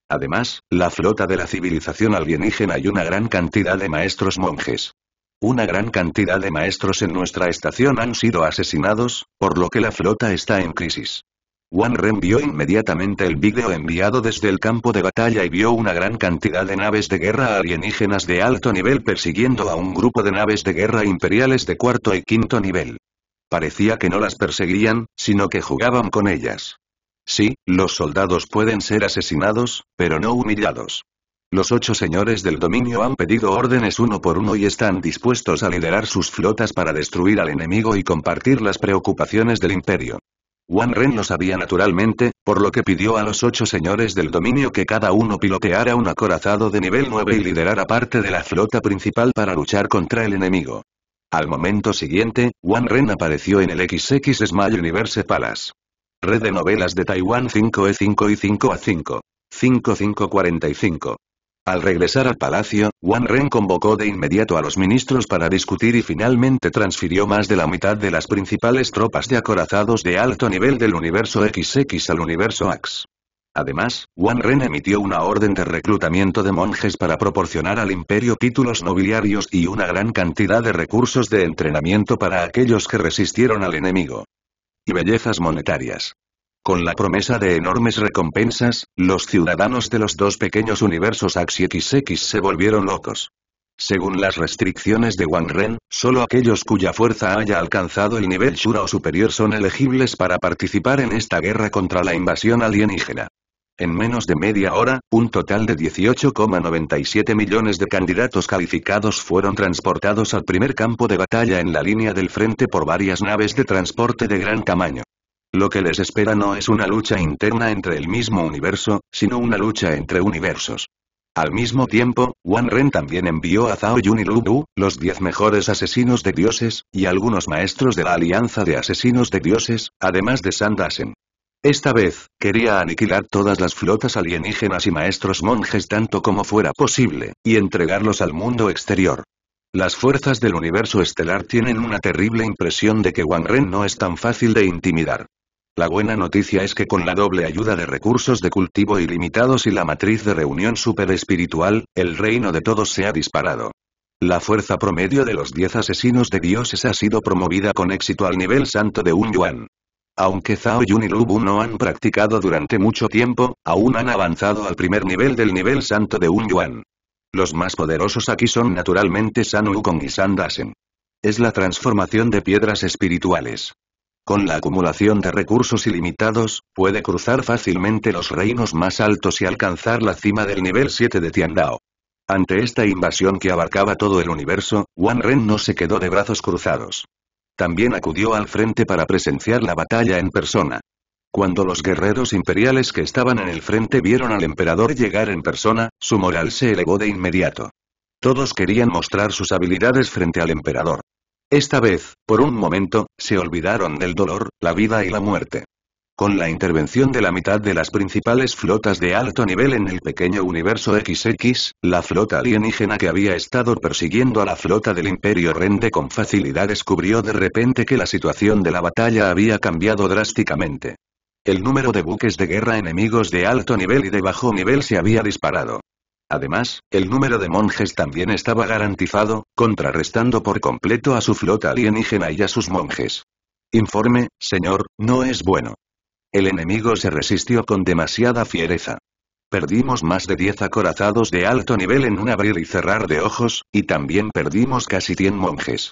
[SPEAKER 1] Además, la flota de la civilización alienígena y una gran cantidad de maestros monjes. Una gran cantidad de maestros en nuestra estación han sido asesinados, por lo que la flota está en crisis. Wanren vio inmediatamente el vídeo enviado desde el campo de batalla y vio una gran cantidad de naves de guerra alienígenas de alto nivel persiguiendo a un grupo de naves de guerra imperiales de cuarto y quinto nivel. Parecía que no las perseguían, sino que jugaban con ellas. Sí, los soldados pueden ser asesinados, pero no humillados. Los ocho señores del dominio han pedido órdenes uno por uno y están dispuestos a liderar sus flotas para destruir al enemigo y compartir las preocupaciones del imperio. One Ren lo sabía naturalmente, por lo que pidió a los ocho señores del dominio que cada uno piloteara un acorazado de nivel 9 y liderara parte de la flota principal para luchar contra el enemigo. Al momento siguiente, One Ren apareció en el XX Smile Universe Palace. Red de novelas de Taiwán 5E5 y 5A5. 5545. Al regresar al palacio, Wanren Ren convocó de inmediato a los ministros para discutir y finalmente transfirió más de la mitad de las principales tropas de acorazados de alto nivel del universo XX al universo AX. Además, Wanren Ren emitió una orden de reclutamiento de monjes para proporcionar al imperio títulos nobiliarios y una gran cantidad de recursos de entrenamiento para aquellos que resistieron al enemigo. Y bellezas monetarias. Con la promesa de enormes recompensas, los ciudadanos de los dos pequeños universos Axi XX se volvieron locos. Según las restricciones de Wang Ren, solo aquellos cuya fuerza haya alcanzado el nivel Shura o superior son elegibles para participar en esta guerra contra la invasión alienígena. En menos de media hora, un total de 18,97 millones de candidatos calificados fueron transportados al primer campo de batalla en la línea del frente por varias naves de transporte de gran tamaño. Lo que les espera no es una lucha interna entre el mismo universo, sino una lucha entre universos. Al mismo tiempo, Wan Ren también envió a Zhao Yun y Lu los diez mejores asesinos de dioses, y algunos maestros de la Alianza de Asesinos de Dioses, además de Sandasen. Esta vez, quería aniquilar todas las flotas alienígenas y maestros monjes tanto como fuera posible, y entregarlos al mundo exterior. Las fuerzas del universo estelar tienen una terrible impresión de que Wang Ren no es tan fácil de intimidar. La buena noticia es que con la doble ayuda de recursos de cultivo ilimitados y la matriz de reunión super espiritual, el reino de todos se ha disparado. La fuerza promedio de los diez asesinos de dioses ha sido promovida con éxito al nivel santo de un yuan. Aunque Zhao Yun y Bu no han practicado durante mucho tiempo, aún han avanzado al primer nivel del nivel santo de un yuan. Los más poderosos aquí son naturalmente San Wukong y San Dasen. Es la transformación de piedras espirituales. Con la acumulación de recursos ilimitados, puede cruzar fácilmente los reinos más altos y alcanzar la cima del nivel 7 de Tiandao. Ante esta invasión que abarcaba todo el universo, Wan Ren no se quedó de brazos cruzados. También acudió al frente para presenciar la batalla en persona. Cuando los guerreros imperiales que estaban en el frente vieron al emperador llegar en persona, su moral se elevó de inmediato. Todos querían mostrar sus habilidades frente al emperador. Esta vez, por un momento, se olvidaron del dolor, la vida y la muerte. Con la intervención de la mitad de las principales flotas de alto nivel en el pequeño universo XX, la flota alienígena que había estado persiguiendo a la flota del Imperio Rende con facilidad descubrió de repente que la situación de la batalla había cambiado drásticamente. El número de buques de guerra enemigos de alto nivel y de bajo nivel se había disparado. Además, el número de monjes también estaba garantizado, contrarrestando por completo a su flota alienígena y a sus monjes. Informe, señor, no es bueno. El enemigo se resistió con demasiada fiereza. Perdimos más de 10 acorazados de alto nivel en un abrir y cerrar de ojos, y también perdimos casi 100 monjes.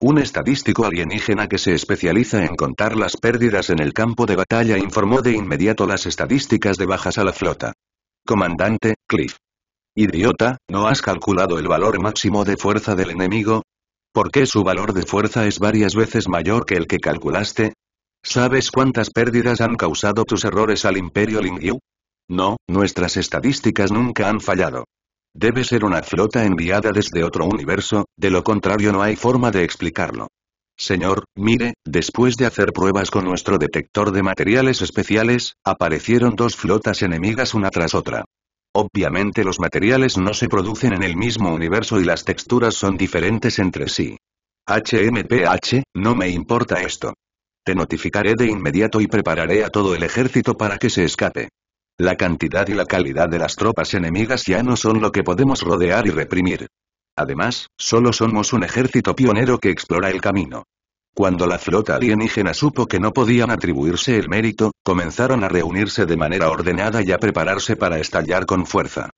[SPEAKER 1] Un estadístico alienígena que se especializa en contar las pérdidas en el campo de batalla informó de inmediato las estadísticas de bajas a la flota. Comandante, Cliff. Idiota, ¿no has calculado el valor máximo de fuerza del enemigo? ¿Por qué su valor de fuerza es varias veces mayor que el que calculaste? ¿Sabes cuántas pérdidas han causado tus errores al Imperio Lingyu? No, nuestras estadísticas nunca han fallado. Debe ser una flota enviada desde otro universo, de lo contrario no hay forma de explicarlo. Señor, mire, después de hacer pruebas con nuestro detector de materiales especiales, aparecieron dos flotas enemigas una tras otra. Obviamente los materiales no se producen en el mismo universo y las texturas son diferentes entre sí. HMPH, no me importa esto. Te notificaré de inmediato y prepararé a todo el ejército para que se escape. La cantidad y la calidad de las tropas enemigas ya no son lo que podemos rodear y reprimir. Además, solo somos un ejército pionero que explora el camino. Cuando la flota alienígena supo que no podían atribuirse el mérito, comenzaron a reunirse de manera ordenada y a prepararse para estallar con fuerza.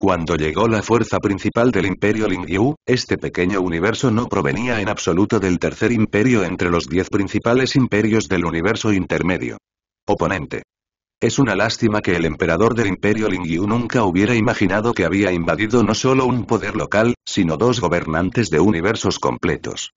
[SPEAKER 1] Cuando llegó la fuerza principal del Imperio Lingyu, este pequeño universo no provenía en absoluto del tercer imperio entre los diez principales imperios del universo intermedio. Oponente. Es una lástima que el emperador del Imperio Lingyu nunca hubiera imaginado que había invadido no solo un poder local, sino dos gobernantes de universos completos.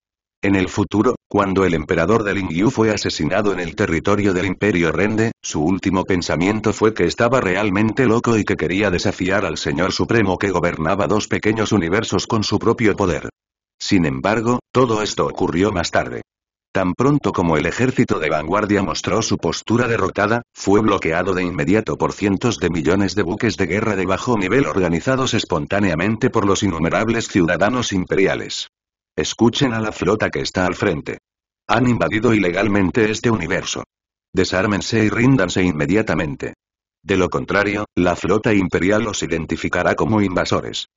[SPEAKER 1] En el futuro, cuando el emperador de Lingyu fue asesinado en el territorio del Imperio Rende, su último pensamiento fue que estaba realmente loco y que quería desafiar al Señor Supremo que gobernaba dos pequeños universos con su propio poder. Sin embargo, todo esto ocurrió más tarde. Tan pronto como el ejército de vanguardia mostró su postura derrotada, fue bloqueado de inmediato por cientos de millones de buques de guerra de bajo nivel organizados espontáneamente por los innumerables ciudadanos imperiales. Escuchen a la flota que está al frente. Han invadido ilegalmente este universo. Desármense y ríndanse inmediatamente. De lo contrario, la flota imperial los identificará como invasores.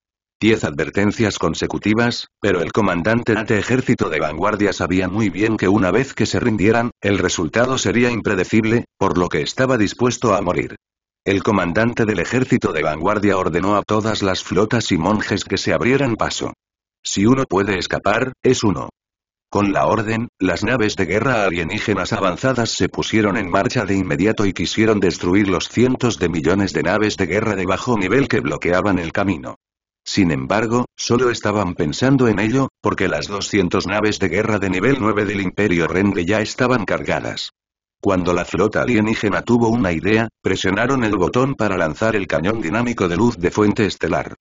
[SPEAKER 1] Diez advertencias consecutivas, pero el comandante de ejército de vanguardia sabía muy bien que una vez que se rindieran, el resultado sería impredecible, por lo que estaba dispuesto a morir. El comandante del ejército de vanguardia ordenó a todas las flotas y monjes que se abrieran paso. Si uno puede escapar, es uno. Con la orden, las naves de guerra alienígenas avanzadas se pusieron en marcha de inmediato y quisieron destruir los cientos de millones de naves de guerra de bajo nivel que bloqueaban el camino. Sin embargo, solo estaban pensando en ello, porque las 200 naves de guerra de nivel 9 del Imperio Rende ya estaban cargadas. Cuando la flota alienígena tuvo una idea, presionaron el botón para lanzar el cañón dinámico de luz de fuente estelar.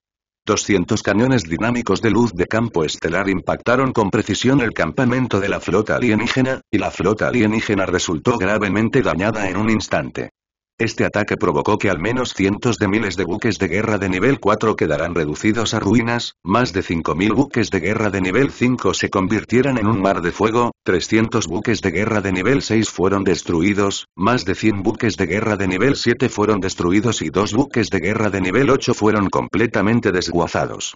[SPEAKER 1] 200 cañones dinámicos de luz de campo estelar impactaron con precisión el campamento de la flota alienígena, y la flota alienígena resultó gravemente dañada en un instante. Este ataque provocó que al menos cientos de miles de buques de guerra de nivel 4 quedaran reducidos a ruinas, más de 5.000 buques de guerra de nivel 5 se convirtieran en un mar de fuego, 300 buques de guerra de nivel 6 fueron destruidos, más de 100 buques de guerra de nivel 7 fueron destruidos y dos buques de guerra de nivel 8 fueron completamente desguazados.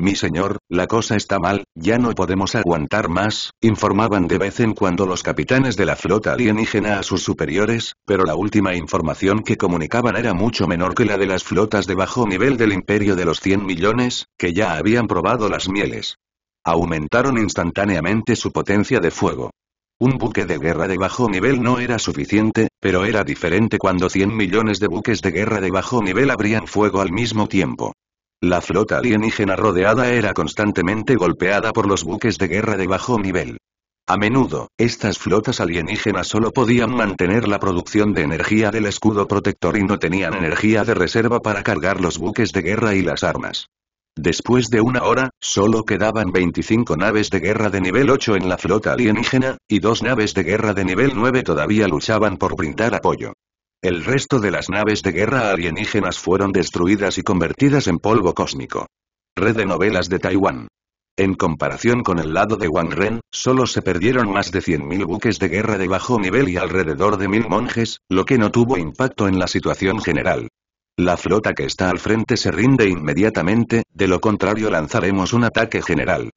[SPEAKER 1] Mi señor, la cosa está mal, ya no podemos aguantar más, informaban de vez en cuando los capitanes de la flota alienígena a sus superiores, pero la última información que comunicaban era mucho menor que la de las flotas de bajo nivel del imperio de los 100 millones, que ya habían probado las mieles. Aumentaron instantáneamente su potencia de fuego. Un buque de guerra de bajo nivel no era suficiente, pero era diferente cuando 100 millones de buques de guerra de bajo nivel abrían fuego al mismo tiempo. La flota alienígena rodeada era constantemente golpeada por los buques de guerra de bajo nivel. A menudo, estas flotas alienígenas solo podían mantener la producción de energía del escudo protector y no tenían energía de reserva para cargar los buques de guerra y las armas. Después de una hora, solo quedaban 25 naves de guerra de nivel 8 en la flota alienígena, y dos naves de guerra de nivel 9 todavía luchaban por brindar apoyo. El resto de las naves de guerra alienígenas fueron destruidas y convertidas en polvo cósmico. Red de novelas de Taiwán. En comparación con el lado de Wang Ren, solo se perdieron más de 100.000 buques de guerra de bajo nivel y alrededor de 1.000 monjes, lo que no tuvo impacto en la situación general. La flota que está al frente se rinde inmediatamente, de lo contrario lanzaremos un ataque general.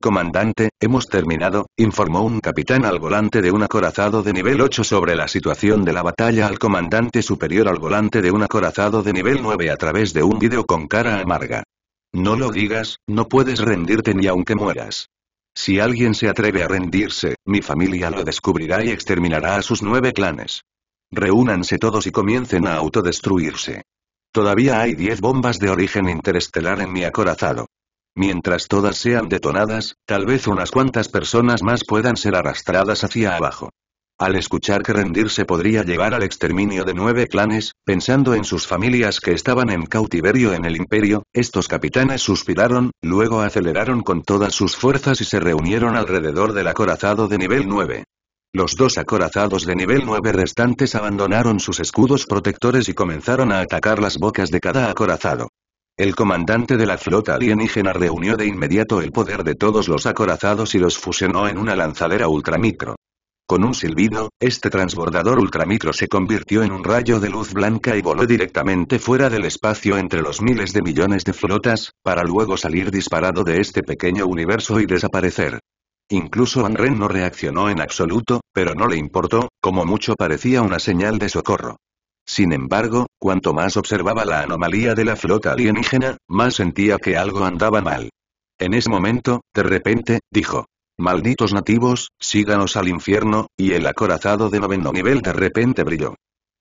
[SPEAKER 1] Comandante, hemos terminado, informó un capitán al volante de un acorazado de nivel 8 sobre la situación de la batalla al comandante superior al volante de un acorazado de nivel 9 a través de un vídeo con cara amarga. No lo digas, no puedes rendirte ni aunque mueras. Si alguien se atreve a rendirse, mi familia lo descubrirá y exterminará a sus nueve clanes. Reúnanse todos y comiencen a autodestruirse. Todavía hay diez bombas de origen interestelar en mi acorazado. Mientras todas sean detonadas, tal vez unas cuantas personas más puedan ser arrastradas hacia abajo. Al escuchar que rendirse podría llevar al exterminio de nueve clanes, pensando en sus familias que estaban en cautiverio en el imperio, estos capitanes suspiraron, luego aceleraron con todas sus fuerzas y se reunieron alrededor del acorazado de nivel 9. Los dos acorazados de nivel 9 restantes abandonaron sus escudos protectores y comenzaron a atacar las bocas de cada acorazado. El comandante de la flota alienígena reunió de inmediato el poder de todos los acorazados y los fusionó en una lanzadera ultramicro. Con un silbido, este transbordador ultramicro se convirtió en un rayo de luz blanca y voló directamente fuera del espacio entre los miles de millones de flotas, para luego salir disparado de este pequeño universo y desaparecer. Incluso Anren no reaccionó en absoluto, pero no le importó, como mucho parecía una señal de socorro. Sin embargo, cuanto más observaba la anomalía de la flota alienígena, más sentía que algo andaba mal. En ese momento, de repente, dijo. Malditos nativos, síganos al infierno, y el acorazado de noveno nivel de repente brilló.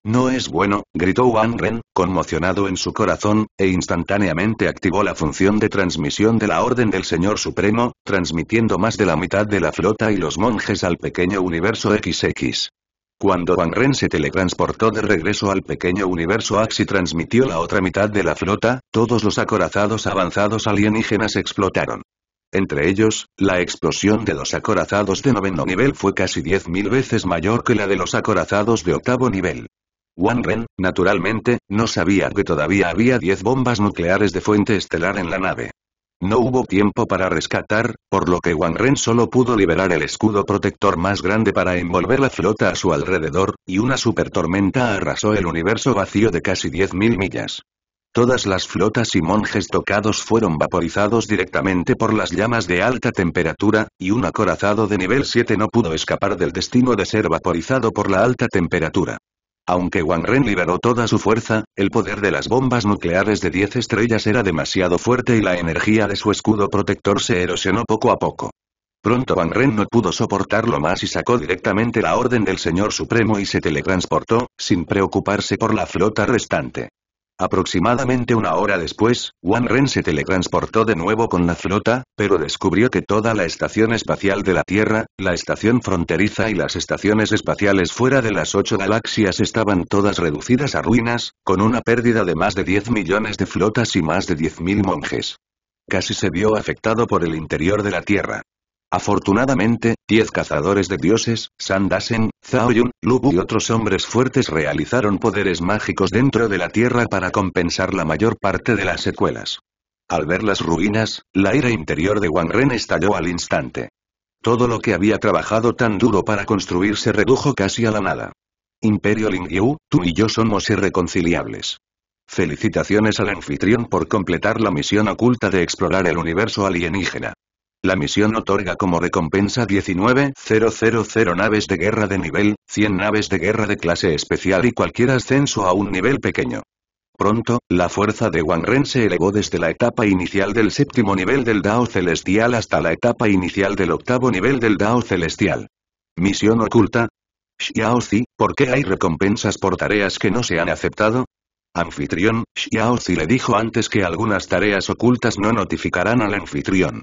[SPEAKER 1] No es bueno, gritó Wang Ren, conmocionado en su corazón, e instantáneamente activó la función de transmisión de la Orden del Señor Supremo, transmitiendo más de la mitad de la flota y los monjes al pequeño universo XX. Cuando Wanren Ren se teletransportó de regreso al pequeño universo Axi transmitió la otra mitad de la flota, todos los acorazados avanzados alienígenas explotaron. Entre ellos, la explosión de los acorazados de noveno nivel fue casi 10.000 veces mayor que la de los acorazados de octavo nivel. Wan Ren, naturalmente, no sabía que todavía había 10 bombas nucleares de fuente estelar en la nave. No hubo tiempo para rescatar, por lo que Wang Ren solo pudo liberar el escudo protector más grande para envolver la flota a su alrededor, y una supertormenta arrasó el universo vacío de casi 10.000 millas. Todas las flotas y monjes tocados fueron vaporizados directamente por las llamas de alta temperatura, y un acorazado de nivel 7 no pudo escapar del destino de ser vaporizado por la alta temperatura. Aunque Wang Ren liberó toda su fuerza, el poder de las bombas nucleares de 10 estrellas era demasiado fuerte y la energía de su escudo protector se erosionó poco a poco. Pronto Wang Ren no pudo soportarlo más y sacó directamente la orden del Señor Supremo y se teletransportó, sin preocuparse por la flota restante. Aproximadamente una hora después, Wan Ren se teletransportó de nuevo con la flota, pero descubrió que toda la estación espacial de la Tierra, la estación fronteriza y las estaciones espaciales fuera de las ocho galaxias estaban todas reducidas a ruinas, con una pérdida de más de 10 millones de flotas y más de 10.000 monjes. Casi se vio afectado por el interior de la Tierra. Afortunadamente, diez cazadores de dioses, Sandasen, Zhaoyun, Yun, Lu y otros hombres fuertes realizaron poderes mágicos dentro de la Tierra para compensar la mayor parte de las secuelas. Al ver las ruinas, la ira interior de Wang Ren estalló al instante. Todo lo que había trabajado tan duro para construir se redujo casi a la nada. Imperio Lingyu, tú y yo somos irreconciliables. Felicitaciones al anfitrión por completar la misión oculta de explorar el universo alienígena. La misión otorga como recompensa 19.000 naves de guerra de nivel, 100 naves de guerra de clase especial y cualquier ascenso a un nivel pequeño. Pronto, la fuerza de Ren se elevó desde la etapa inicial del séptimo nivel del Dao Celestial hasta la etapa inicial del octavo nivel del Dao Celestial. Misión oculta. Xiaozi, ¿por qué hay recompensas por tareas que no se han aceptado? Anfitrión, Xiaozi le dijo antes que algunas tareas ocultas no notificarán al anfitrión.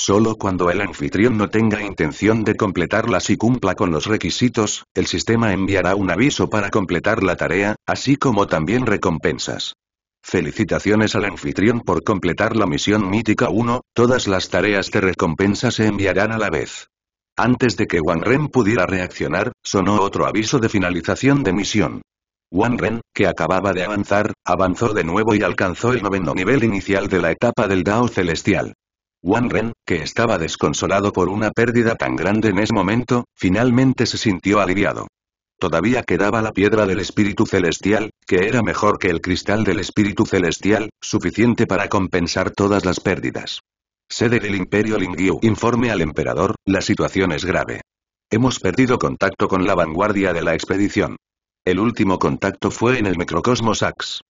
[SPEAKER 1] Solo cuando el anfitrión no tenga intención de completarlas y cumpla con los requisitos, el sistema enviará un aviso para completar la tarea, así como también recompensas. Felicitaciones al anfitrión por completar la misión mítica 1, todas las tareas de recompensa se enviarán a la vez. Antes de que Wanren pudiera reaccionar, sonó otro aviso de finalización de misión. Wang Ren, que acababa de avanzar, avanzó de nuevo y alcanzó el noveno nivel inicial de la etapa del Dao Celestial. Wang Ren, que estaba desconsolado por una pérdida tan grande en ese momento, finalmente se sintió aliviado. Todavía quedaba la piedra del espíritu celestial, que era mejor que el cristal del espíritu celestial, suficiente para compensar todas las pérdidas. Sede del Imperio Lingyu informe al emperador, la situación es grave. Hemos perdido contacto con la vanguardia de la expedición. El último contacto fue en el microcosmos Axe.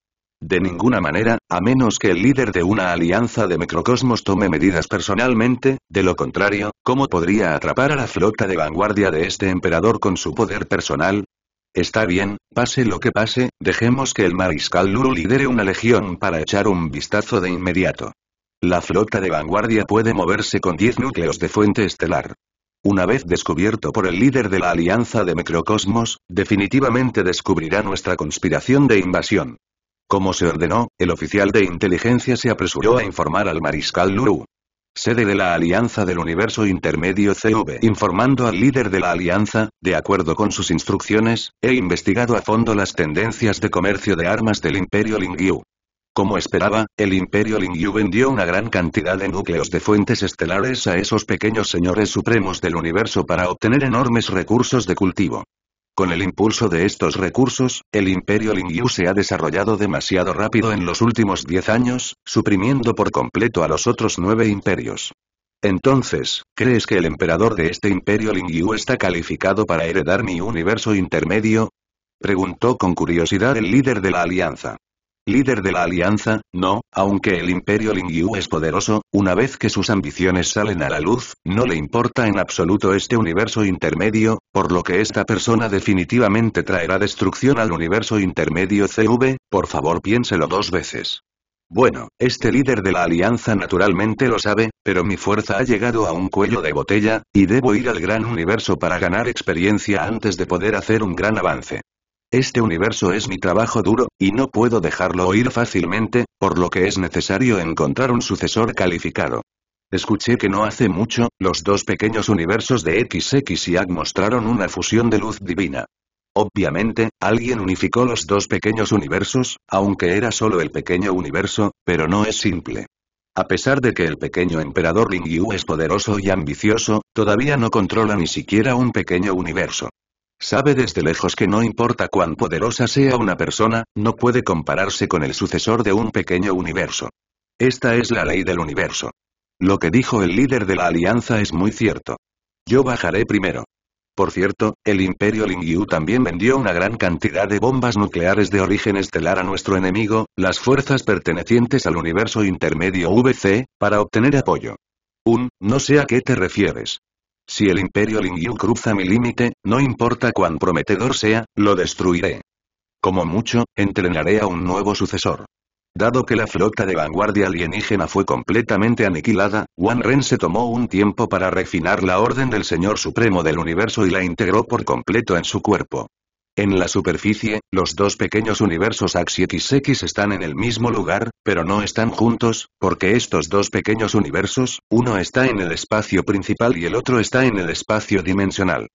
[SPEAKER 1] De ninguna manera, a menos que el líder de una alianza de microcosmos tome medidas personalmente, de lo contrario, ¿cómo podría atrapar a la flota de vanguardia de este emperador con su poder personal? Está bien, pase lo que pase, dejemos que el mariscal Luru lidere una legión para echar un vistazo de inmediato. La flota de vanguardia puede moverse con 10 núcleos de fuente estelar. Una vez descubierto por el líder de la Alianza de Microcosmos, definitivamente descubrirá nuestra conspiración de invasión. Como se ordenó, el oficial de inteligencia se apresuró a informar al mariscal Luru. Sede de la Alianza del Universo Intermedio CV. Informando al líder de la Alianza, de acuerdo con sus instrucciones, he investigado a fondo las tendencias de comercio de armas del Imperio Lingyu. Como esperaba, el Imperio Lingyu vendió una gran cantidad de núcleos de fuentes estelares a esos pequeños señores supremos del universo para obtener enormes recursos de cultivo. Con el impulso de estos recursos, el Imperio Lingyu se ha desarrollado demasiado rápido en los últimos 10 años, suprimiendo por completo a los otros nueve imperios. Entonces, ¿crees que el emperador de este Imperio Lingyu está calificado para heredar mi universo intermedio? Preguntó con curiosidad el líder de la alianza líder de la Alianza, no, aunque el Imperio Lingyu es poderoso, una vez que sus ambiciones salen a la luz, no le importa en absoluto este universo intermedio, por lo que esta persona definitivamente traerá destrucción al universo intermedio CV, por favor piénselo dos veces. Bueno, este líder de la alianza naturalmente lo sabe, pero mi fuerza ha llegado a un cuello de botella, y debo ir al gran universo para ganar experiencia antes de poder hacer un gran avance. Este universo es mi trabajo duro, y no puedo dejarlo oír fácilmente, por lo que es necesario encontrar un sucesor calificado. Escuché que no hace mucho, los dos pequeños universos de XX y AG mostraron una fusión de luz divina. Obviamente, alguien unificó los dos pequeños universos, aunque era solo el pequeño universo, pero no es simple. A pesar de que el pequeño emperador Ling Yu es poderoso y ambicioso, todavía no controla ni siquiera un pequeño universo. Sabe desde lejos que no importa cuán poderosa sea una persona, no puede compararse con el sucesor de un pequeño universo. Esta es la ley del universo. Lo que dijo el líder de la alianza es muy cierto. Yo bajaré primero. Por cierto, el Imperio Lingyu también vendió una gran cantidad de bombas nucleares de origen estelar a nuestro enemigo, las fuerzas pertenecientes al universo intermedio VC, para obtener apoyo. Un, no sé a qué te refieres. Si el Imperio Lingyu cruza mi límite, no importa cuán prometedor sea, lo destruiré. Como mucho, entrenaré a un nuevo sucesor. Dado que la flota de vanguardia alienígena fue completamente aniquilada, Wan Ren se tomó un tiempo para refinar la orden del Señor Supremo del Universo y la integró por completo en su cuerpo. En la superficie, los dos pequeños universos Axi XX están en el mismo lugar, pero no están juntos, porque estos dos pequeños universos, uno está en el espacio principal y el otro está en el espacio dimensional.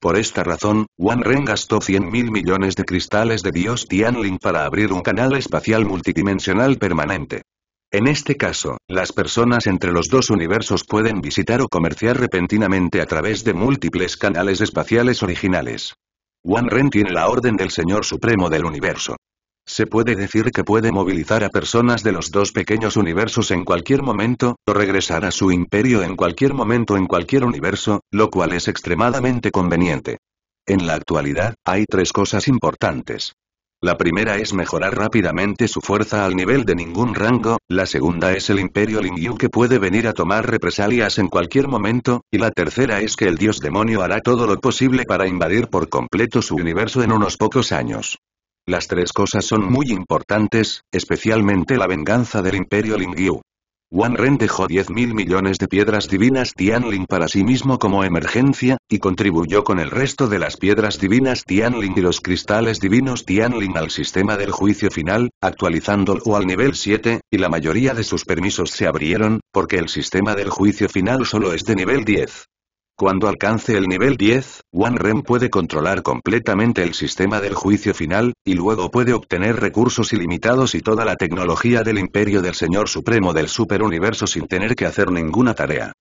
[SPEAKER 1] Por esta razón, Wan Ren gastó 100.000 millones de cristales de Dios Tianling para abrir un canal espacial multidimensional permanente. En este caso, las personas entre los dos universos pueden visitar o comerciar repentinamente a través de múltiples canales espaciales originales. Wan Ren tiene la orden del Señor Supremo del Universo. Se puede decir que puede movilizar a personas de los dos pequeños universos en cualquier momento, o regresar a su imperio en cualquier momento en cualquier universo, lo cual es extremadamente conveniente. En la actualidad, hay tres cosas importantes. La primera es mejorar rápidamente su fuerza al nivel de ningún rango, la segunda es el Imperio Lingyu que puede venir a tomar represalias en cualquier momento, y la tercera es que el dios demonio hará todo lo posible para invadir por completo su universo en unos pocos años. Las tres cosas son muy importantes, especialmente la venganza del Imperio Lingyu. Wanren Ren dejó 10.000 millones de piedras divinas Tianling para sí mismo como emergencia, y contribuyó con el resto de las piedras divinas Tianling y los cristales divinos Tianling al sistema del juicio final, actualizándolo al nivel 7, y la mayoría de sus permisos se abrieron, porque el sistema del juicio final solo es de nivel 10. Cuando alcance el nivel 10, Wan Ren puede controlar completamente el sistema del juicio final, y luego puede obtener recursos ilimitados y toda la tecnología del imperio del Señor Supremo del Superuniverso sin tener que hacer ninguna tarea.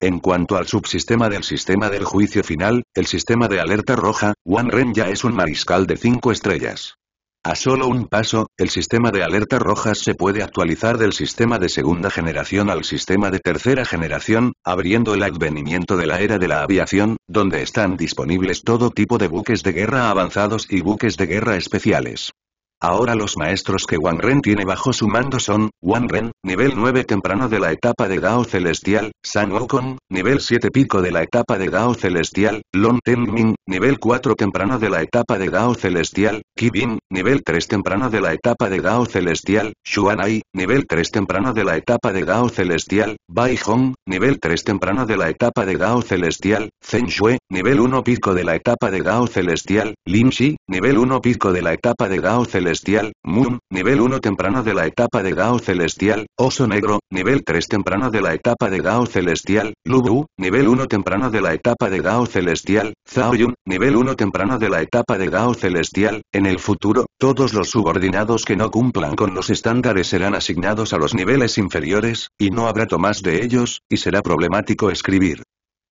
[SPEAKER 1] En cuanto al subsistema del sistema del juicio final, el sistema de alerta roja, Wan Ren ya es un mariscal de 5 estrellas. A solo un paso, el sistema de alertas rojas se puede actualizar del sistema de segunda generación al sistema de tercera generación, abriendo el advenimiento de la era de la aviación, donde están disponibles todo tipo de buques de guerra avanzados y buques de guerra especiales. Ahora los maestros que Wang Ren tiene bajo su mando son, Wang Ren, nivel 9 temprano de la etapa de Gao Celestial, San Wukong, nivel 7 pico de la etapa de Gao Celestial, Long Tenmin, nivel 4 temprano de la etapa de Dao Celestial, Kibin, nivel 3 temprano de la etapa de Gao Celestial, Xuanai, nivel 3 temprano de la etapa de Gao Celestial, Bai Hong, nivel 3 temprano de la etapa de Gao Celestial, Zheng Shui, Nivel 1 Pico de la etapa de Gao Celestial, Shi, nivel 1 Pico de la etapa de Gao Celestial, Moon, nivel 1 temprano de la etapa de Gao Celestial, Oso Negro, nivel 3 temprano de la etapa de Gao Celestial, Lu Bu, nivel 1 temprano de la etapa de Gao Celestial, Yun, nivel 1 temprano de la etapa de Gao Celestial, en el futuro, todos los subordinados que no cumplan con los estándares serán asignados a los niveles inferiores, y no habrá tomas de ellos, y será problemático escribir.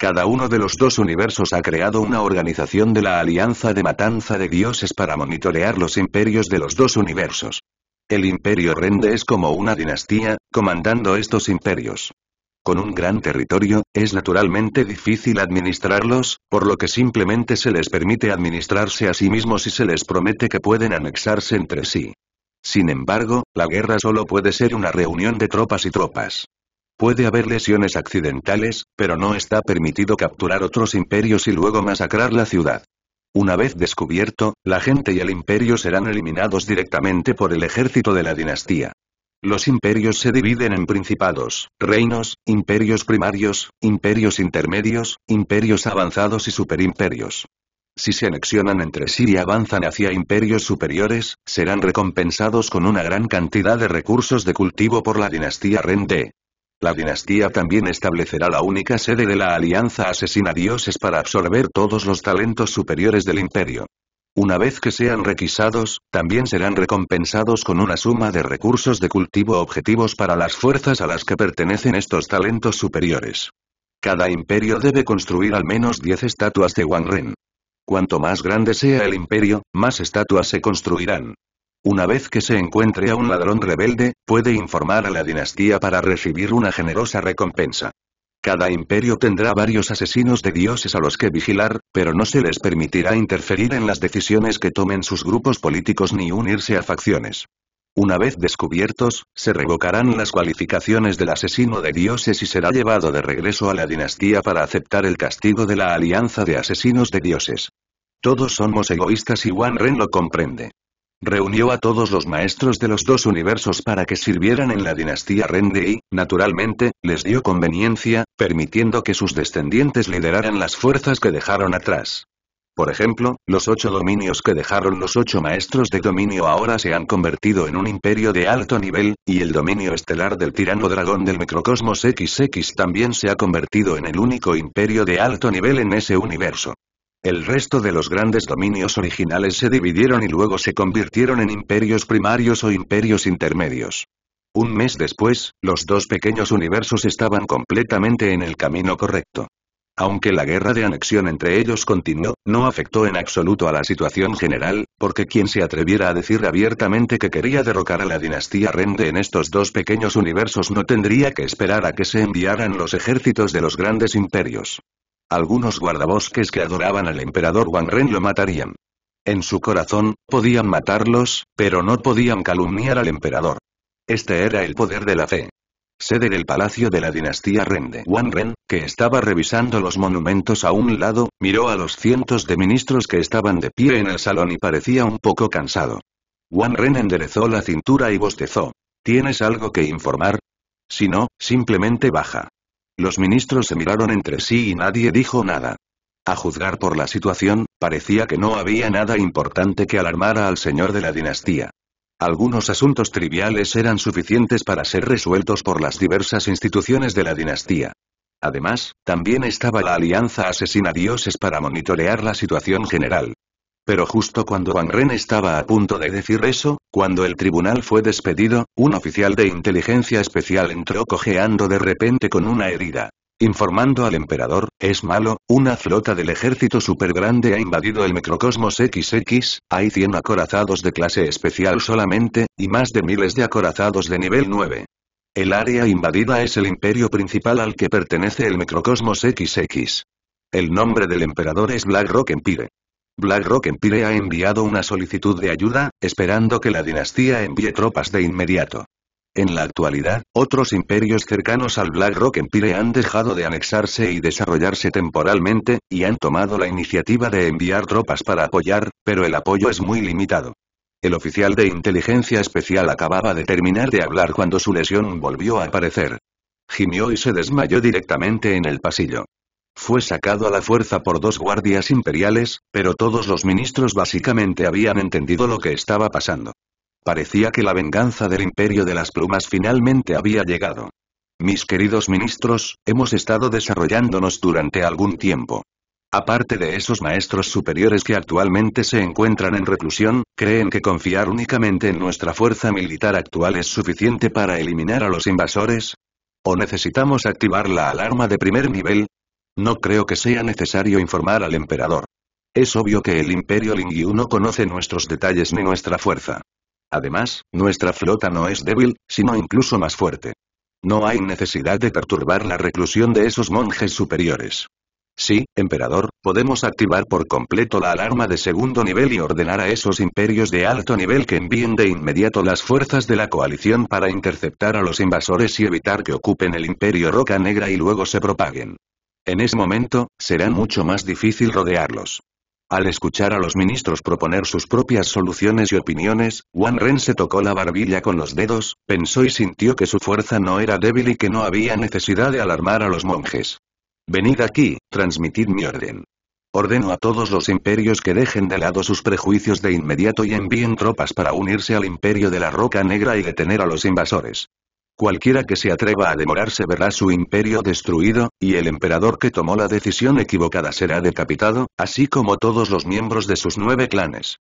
[SPEAKER 1] Cada uno de los dos universos ha creado una organización de la Alianza de Matanza de Dioses para monitorear los imperios de los dos universos. El imperio Rende es como una dinastía, comandando estos imperios. Con un gran territorio, es naturalmente difícil administrarlos, por lo que simplemente se les permite administrarse a sí mismos y se les promete que pueden anexarse entre sí. Sin embargo, la guerra solo puede ser una reunión de tropas y tropas. Puede haber lesiones accidentales, pero no está permitido capturar otros imperios y luego masacrar la ciudad. Una vez descubierto, la gente y el imperio serán eliminados directamente por el ejército de la dinastía. Los imperios se dividen en principados, reinos, imperios primarios, imperios intermedios, imperios avanzados y superimperios. Si se anexionan entre sí y avanzan hacia imperios superiores, serán recompensados con una gran cantidad de recursos de cultivo por la dinastía rende. La dinastía también establecerá la única sede de la Alianza Asesina Dioses para absorber todos los talentos superiores del imperio. Una vez que sean requisados, también serán recompensados con una suma de recursos de cultivo objetivos para las fuerzas a las que pertenecen estos talentos superiores. Cada imperio debe construir al menos 10 estatuas de Wangren. Cuanto más grande sea el imperio, más estatuas se construirán. Una vez que se encuentre a un ladrón rebelde, puede informar a la dinastía para recibir una generosa recompensa. Cada imperio tendrá varios asesinos de dioses a los que vigilar, pero no se les permitirá interferir en las decisiones que tomen sus grupos políticos ni unirse a facciones. Una vez descubiertos, se revocarán las cualificaciones del asesino de dioses y será llevado de regreso a la dinastía para aceptar el castigo de la alianza de asesinos de dioses. Todos somos egoístas y Wan Ren lo comprende. Reunió a todos los maestros de los dos universos para que sirvieran en la dinastía Rende y, naturalmente, les dio conveniencia, permitiendo que sus descendientes lideraran las fuerzas que dejaron atrás. Por ejemplo, los ocho dominios que dejaron los ocho maestros de dominio ahora se han convertido en un imperio de alto nivel, y el dominio estelar del tirano dragón del microcosmos XX también se ha convertido en el único imperio de alto nivel en ese universo. El resto de los grandes dominios originales se dividieron y luego se convirtieron en imperios primarios o imperios intermedios. Un mes después, los dos pequeños universos estaban completamente en el camino correcto. Aunque la guerra de anexión entre ellos continuó, no afectó en absoluto a la situación general, porque quien se atreviera a decir abiertamente que quería derrocar a la dinastía Rende en estos dos pequeños universos no tendría que esperar a que se enviaran los ejércitos de los grandes imperios. Algunos guardabosques que adoraban al emperador Wan Ren lo matarían. En su corazón, podían matarlos, pero no podían calumniar al emperador. Este era el poder de la fe. Sede del palacio de la dinastía Ren de Wang Ren, que estaba revisando los monumentos a un lado, miró a los cientos de ministros que estaban de pie en el salón y parecía un poco cansado. Wan Ren enderezó la cintura y bostezó. ¿Tienes algo que informar? Si no, simplemente baja. Los ministros se miraron entre sí y nadie dijo nada. A juzgar por la situación, parecía que no había nada importante que alarmara al señor de la dinastía. Algunos asuntos triviales eran suficientes para ser resueltos por las diversas instituciones de la dinastía. Además, también estaba la Alianza Asesina Dioses para monitorear la situación general. Pero justo cuando Van estaba a punto de decir eso, cuando el tribunal fue despedido, un oficial de inteligencia especial entró cojeando de repente con una herida. Informando al emperador, es malo, una flota del ejército grande ha invadido el microcosmos XX, hay 100 acorazados de clase especial solamente, y más de miles de acorazados de nivel 9. El área invadida es el imperio principal al que pertenece el microcosmos XX. El nombre del emperador es Black Rock Empire. BlackRock Empire ha enviado una solicitud de ayuda, esperando que la dinastía envíe tropas de inmediato. En la actualidad, otros imperios cercanos al Black Rock Empire han dejado de anexarse y desarrollarse temporalmente, y han tomado la iniciativa de enviar tropas para apoyar, pero el apoyo es muy limitado. El oficial de inteligencia especial acababa de terminar de hablar cuando su lesión volvió a aparecer. Gimió y se desmayó directamente en el pasillo. Fue sacado a la fuerza por dos guardias imperiales, pero todos los ministros básicamente habían entendido lo que estaba pasando. Parecía que la venganza del imperio de las plumas finalmente había llegado. Mis queridos ministros, hemos estado desarrollándonos durante algún tiempo. Aparte de esos maestros superiores que actualmente se encuentran en reclusión, creen que confiar únicamente en nuestra fuerza militar actual es suficiente para eliminar a los invasores? ¿O necesitamos activar la alarma de primer nivel? No creo que sea necesario informar al emperador. Es obvio que el Imperio Lingyu no conoce nuestros detalles ni nuestra fuerza. Además, nuestra flota no es débil, sino incluso más fuerte. No hay necesidad de perturbar la reclusión de esos monjes superiores. Sí, emperador, podemos activar por completo la alarma de segundo nivel y ordenar a esos imperios de alto nivel que envíen de inmediato las fuerzas de la coalición para interceptar a los invasores y evitar que ocupen el imperio Roca Negra y luego se propaguen. En ese momento, será mucho más difícil rodearlos. Al escuchar a los ministros proponer sus propias soluciones y opiniones, Wan Ren se tocó la barbilla con los dedos, pensó y sintió que su fuerza no era débil y que no había necesidad de alarmar a los monjes. Venid aquí, transmitid mi orden. Ordeno a todos los imperios que dejen de lado sus prejuicios de inmediato y envíen tropas para unirse al imperio de la Roca Negra y detener a los invasores. Cualquiera que se atreva a demorarse verá su imperio destruido, y el emperador que tomó la decisión equivocada será decapitado, así como todos los miembros de sus nueve clanes.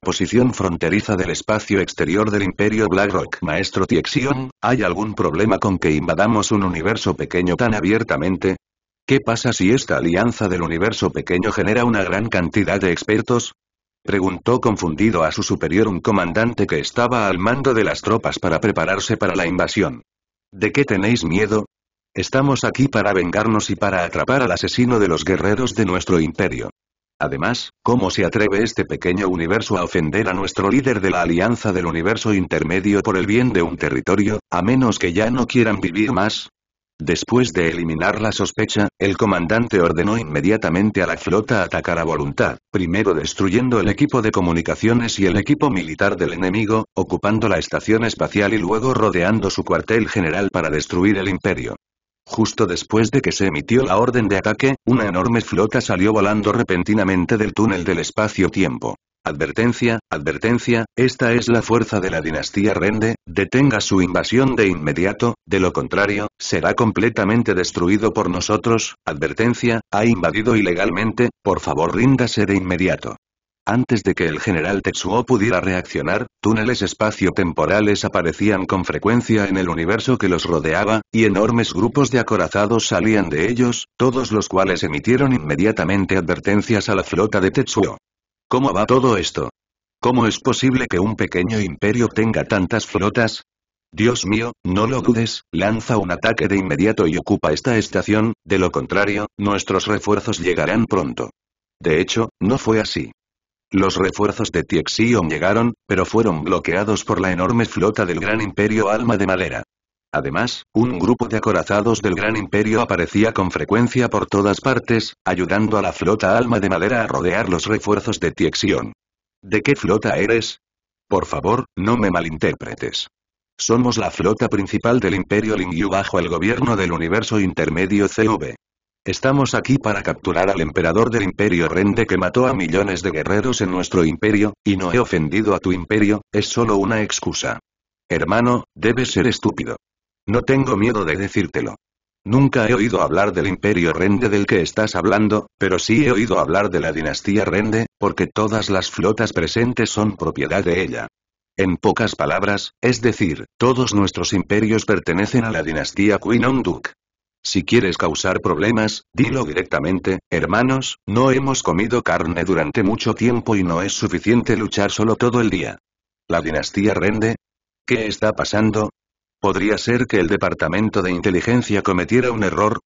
[SPEAKER 1] Posición fronteriza del espacio exterior del Imperio Blackrock Maestro Tiexion, ¿hay algún problema con que invadamos un universo pequeño tan abiertamente? ¿Qué pasa si esta alianza del universo pequeño genera una gran cantidad de expertos? Preguntó confundido a su superior un comandante que estaba al mando de las tropas para prepararse para la invasión. ¿De qué tenéis miedo? Estamos aquí para vengarnos y para atrapar al asesino de los guerreros de nuestro imperio. Además, ¿cómo se atreve este pequeño universo a ofender a nuestro líder de la Alianza del Universo Intermedio por el bien de un territorio, a menos que ya no quieran vivir más? Después de eliminar la sospecha, el comandante ordenó inmediatamente a la flota atacar a voluntad, primero destruyendo el equipo de comunicaciones y el equipo militar del enemigo, ocupando la estación espacial y luego rodeando su cuartel general para destruir el imperio. Justo después de que se emitió la orden de ataque, una enorme flota salió volando repentinamente del túnel del espacio-tiempo. Advertencia, advertencia, esta es la fuerza de la dinastía Rende, detenga su invasión de inmediato, de lo contrario, será completamente destruido por nosotros, advertencia, ha invadido ilegalmente, por favor ríndase de inmediato. Antes de que el general Tetsuo pudiera reaccionar, túneles espacio-temporales aparecían con frecuencia en el universo que los rodeaba, y enormes grupos de acorazados salían de ellos, todos los cuales emitieron inmediatamente advertencias a la flota de Tetsuo. ¿Cómo va todo esto? ¿Cómo es posible que un pequeño imperio tenga tantas flotas? Dios mío, no lo dudes, lanza un ataque de inmediato y ocupa esta estación, de lo contrario, nuestros refuerzos llegarán pronto. De hecho, no fue así. Los refuerzos de Tiexion llegaron, pero fueron bloqueados por la enorme flota del gran imperio Alma de Madera. Además, un grupo de acorazados del Gran Imperio aparecía con frecuencia por todas partes, ayudando a la flota Alma de Madera a rodear los refuerzos de Tiexion. ¿De qué flota eres? Por favor, no me malinterpretes. Somos la flota principal del Imperio Lingyu bajo el gobierno del universo intermedio CV. Estamos aquí para capturar al emperador del Imperio Rende que mató a millones de guerreros en nuestro imperio, y no he ofendido a tu imperio, es solo una excusa. Hermano, debes ser estúpido. No tengo miedo de decírtelo. Nunca he oído hablar del imperio Rende del que estás hablando, pero sí he oído hablar de la dinastía Rende, porque todas las flotas presentes son propiedad de ella. En pocas palabras, es decir, todos nuestros imperios pertenecen a la dinastía Quinonduk. Si quieres causar problemas, dilo directamente, hermanos, no hemos comido carne durante mucho tiempo y no es suficiente luchar solo todo el día. La dinastía Rende, ¿Qué está pasando? ¿Podría ser que el Departamento de Inteligencia cometiera un error?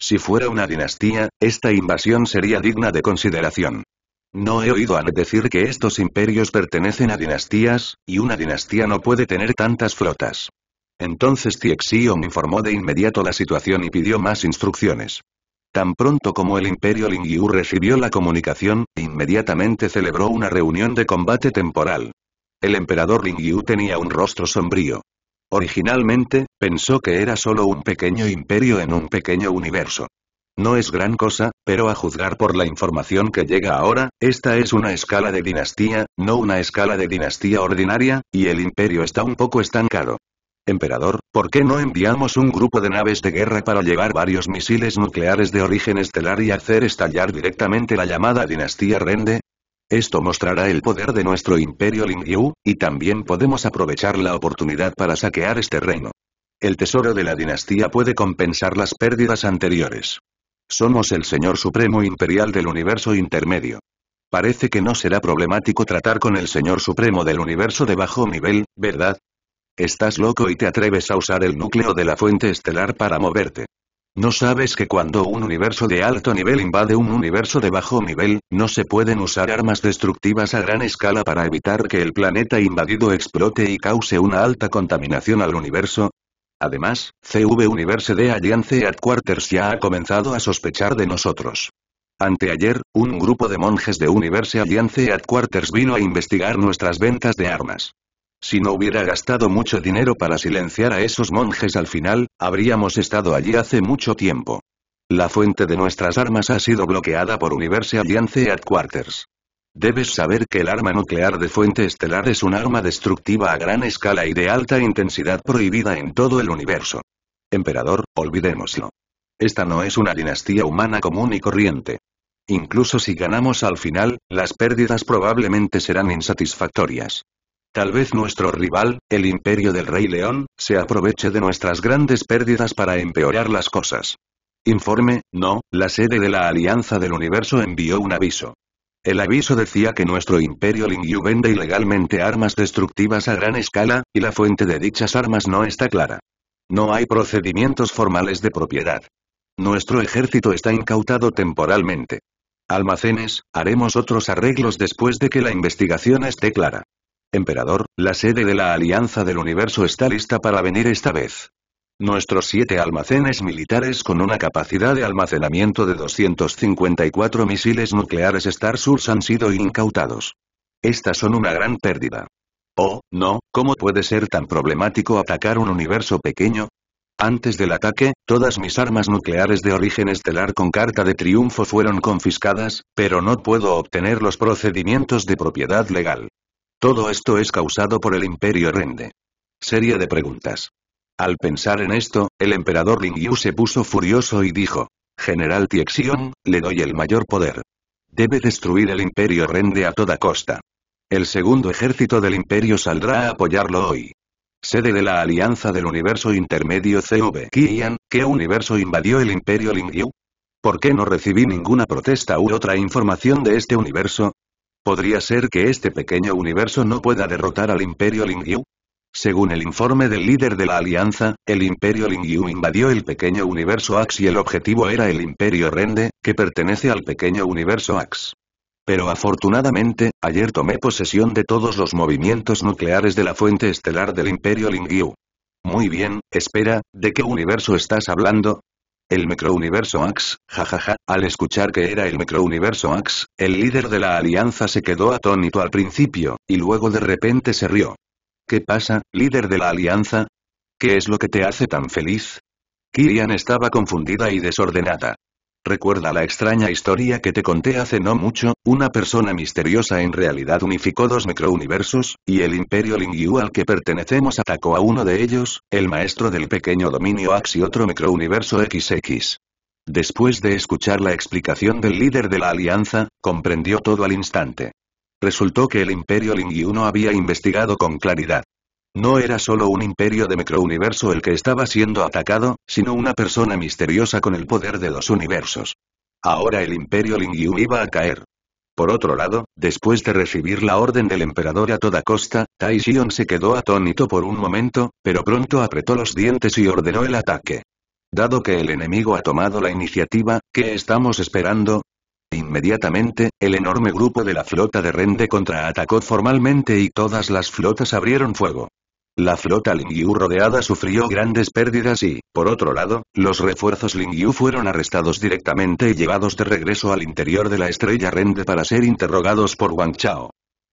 [SPEAKER 1] Si fuera una dinastía, esta invasión sería digna de consideración. No he oído a decir que estos imperios pertenecen a dinastías, y una dinastía no puede tener tantas flotas. Entonces Tiexion informó de inmediato la situación y pidió más instrucciones. Tan pronto como el Imperio Lingyu recibió la comunicación, inmediatamente celebró una reunión de combate temporal. El emperador Lingyu tenía un rostro sombrío. Originalmente, pensó que era solo un pequeño imperio en un pequeño universo. No es gran cosa, pero a juzgar por la información que llega ahora, esta es una escala de dinastía, no una escala de dinastía ordinaria, y el imperio está un poco estancado. Emperador, ¿por qué no enviamos un grupo de naves de guerra para llevar varios misiles nucleares de origen estelar y hacer estallar directamente la llamada dinastía Rende? Esto mostrará el poder de nuestro imperio Lingyu, y también podemos aprovechar la oportunidad para saquear este reino. El tesoro de la dinastía puede compensar las pérdidas anteriores. Somos el señor supremo imperial del universo intermedio. Parece que no será problemático tratar con el señor supremo del universo de bajo nivel, ¿verdad? Estás loco y te atreves a usar el núcleo de la fuente estelar para moverte. No sabes que cuando un universo de alto nivel invade un universo de bajo nivel, no se pueden usar armas destructivas a gran escala para evitar que el planeta invadido explote y cause una alta contaminación al universo. Además, CV Universe de Alliance Headquarters ya ha comenzado a sospechar de nosotros. Anteayer, un grupo de monjes de Universe Alliance Headquarters vino a investigar nuestras ventas de armas. Si no hubiera gastado mucho dinero para silenciar a esos monjes al final, habríamos estado allí hace mucho tiempo. La fuente de nuestras armas ha sido bloqueada por Universe Alliance Headquarters. Debes saber que el arma nuclear de fuente estelar es un arma destructiva a gran escala y de alta intensidad prohibida en todo el universo. Emperador, olvidémoslo. Esta no es una dinastía humana común y corriente. Incluso si ganamos al final, las pérdidas probablemente serán insatisfactorias. Tal vez nuestro rival, el imperio del Rey León, se aproveche de nuestras grandes pérdidas para empeorar las cosas. Informe, no, la sede de la Alianza del Universo envió un aviso. El aviso decía que nuestro imperio Lingyu vende ilegalmente armas destructivas a gran escala, y la fuente de dichas armas no está clara. No hay procedimientos formales de propiedad. Nuestro ejército está incautado temporalmente. Almacenes, haremos otros arreglos después de que la investigación esté clara. Emperador, la sede de la Alianza del Universo está lista para venir esta vez. Nuestros siete almacenes militares con una capacidad de almacenamiento de 254 misiles nucleares Star Source han sido incautados. Estas son una gran pérdida. Oh, no, ¿cómo puede ser tan problemático atacar un universo pequeño? Antes del ataque, todas mis armas nucleares de origen estelar con carta de triunfo fueron confiscadas, pero no puedo obtener los procedimientos de propiedad legal. Todo esto es causado por el Imperio Rende. Serie de preguntas. Al pensar en esto, el emperador Lingyu Yu se puso furioso y dijo. General Tiexion, le doy el mayor poder. Debe destruir el Imperio Rende a toda costa. El segundo ejército del Imperio saldrá a apoyarlo hoy. Sede de la Alianza del Universo Intermedio CV ¿qué universo invadió el Imperio Lingyu? Yu? ¿Por qué no recibí ninguna protesta u otra información de este universo? ¿Podría ser que este pequeño universo no pueda derrotar al Imperio Lingyu? Según el informe del líder de la Alianza, el Imperio Lingyu invadió el pequeño universo Ax y el objetivo era el Imperio Rende, que pertenece al pequeño universo Ax. Pero afortunadamente, ayer tomé posesión de todos los movimientos nucleares de la fuente estelar del Imperio Lingyu. Muy bien, espera, ¿de qué universo estás hablando? El Microuniverso Axe, jajaja, al escuchar que era el Microuniverso Axe, el líder de la alianza se quedó atónito al principio, y luego de repente se rió. ¿Qué pasa, líder de la alianza? ¿Qué es lo que te hace tan feliz? Kirian estaba confundida y desordenada. Recuerda la extraña historia que te conté hace no mucho, una persona misteriosa en realidad unificó dos microuniversos, y el imperio Lingyu al que pertenecemos atacó a uno de ellos, el maestro del pequeño dominio Ax y otro microuniverso XX. Después de escuchar la explicación del líder de la alianza, comprendió todo al instante. Resultó que el imperio Lingyu no había investigado con claridad. No era solo un imperio de microuniverso el que estaba siendo atacado, sino una persona misteriosa con el poder de los universos. Ahora el imperio Lingyu iba a caer. Por otro lado, después de recibir la orden del emperador a toda costa, Tai se quedó atónito por un momento, pero pronto apretó los dientes y ordenó el ataque. Dado que el enemigo ha tomado la iniciativa, ¿qué estamos esperando? Inmediatamente, el enorme grupo de la flota de Rende contraatacó formalmente y todas las flotas abrieron fuego. La flota Lingyu rodeada sufrió grandes pérdidas y, por otro lado, los refuerzos Lingyu fueron arrestados directamente y llevados de regreso al interior de la estrella Rende para ser interrogados por Wang Chao.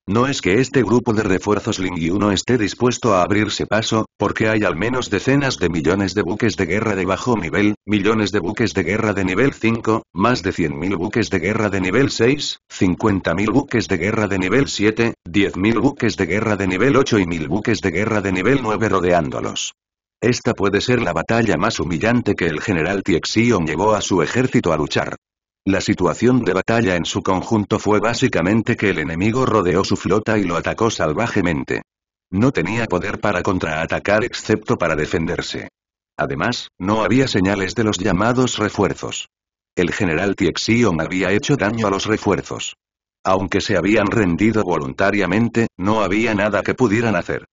[SPEAKER 1] No es que este grupo de refuerzos no esté dispuesto a abrirse paso, porque hay al menos decenas de millones de buques de guerra de bajo nivel, millones de buques de guerra de nivel 5, más de 100.000 buques de guerra de nivel 6, 50.000 buques de guerra de nivel 7, 10.000 buques de guerra de nivel 8 y 1.000 buques de guerra de nivel 9 rodeándolos. Esta puede ser la batalla más humillante que el general Tiexion llevó a su ejército a luchar. La situación de batalla en su conjunto fue básicamente que el enemigo rodeó su flota y lo atacó salvajemente. No tenía poder para contraatacar excepto para defenderse. Además, no había señales de los llamados refuerzos. El general Tiexion había hecho daño a los refuerzos. Aunque se habían rendido voluntariamente, no había nada que pudieran hacer.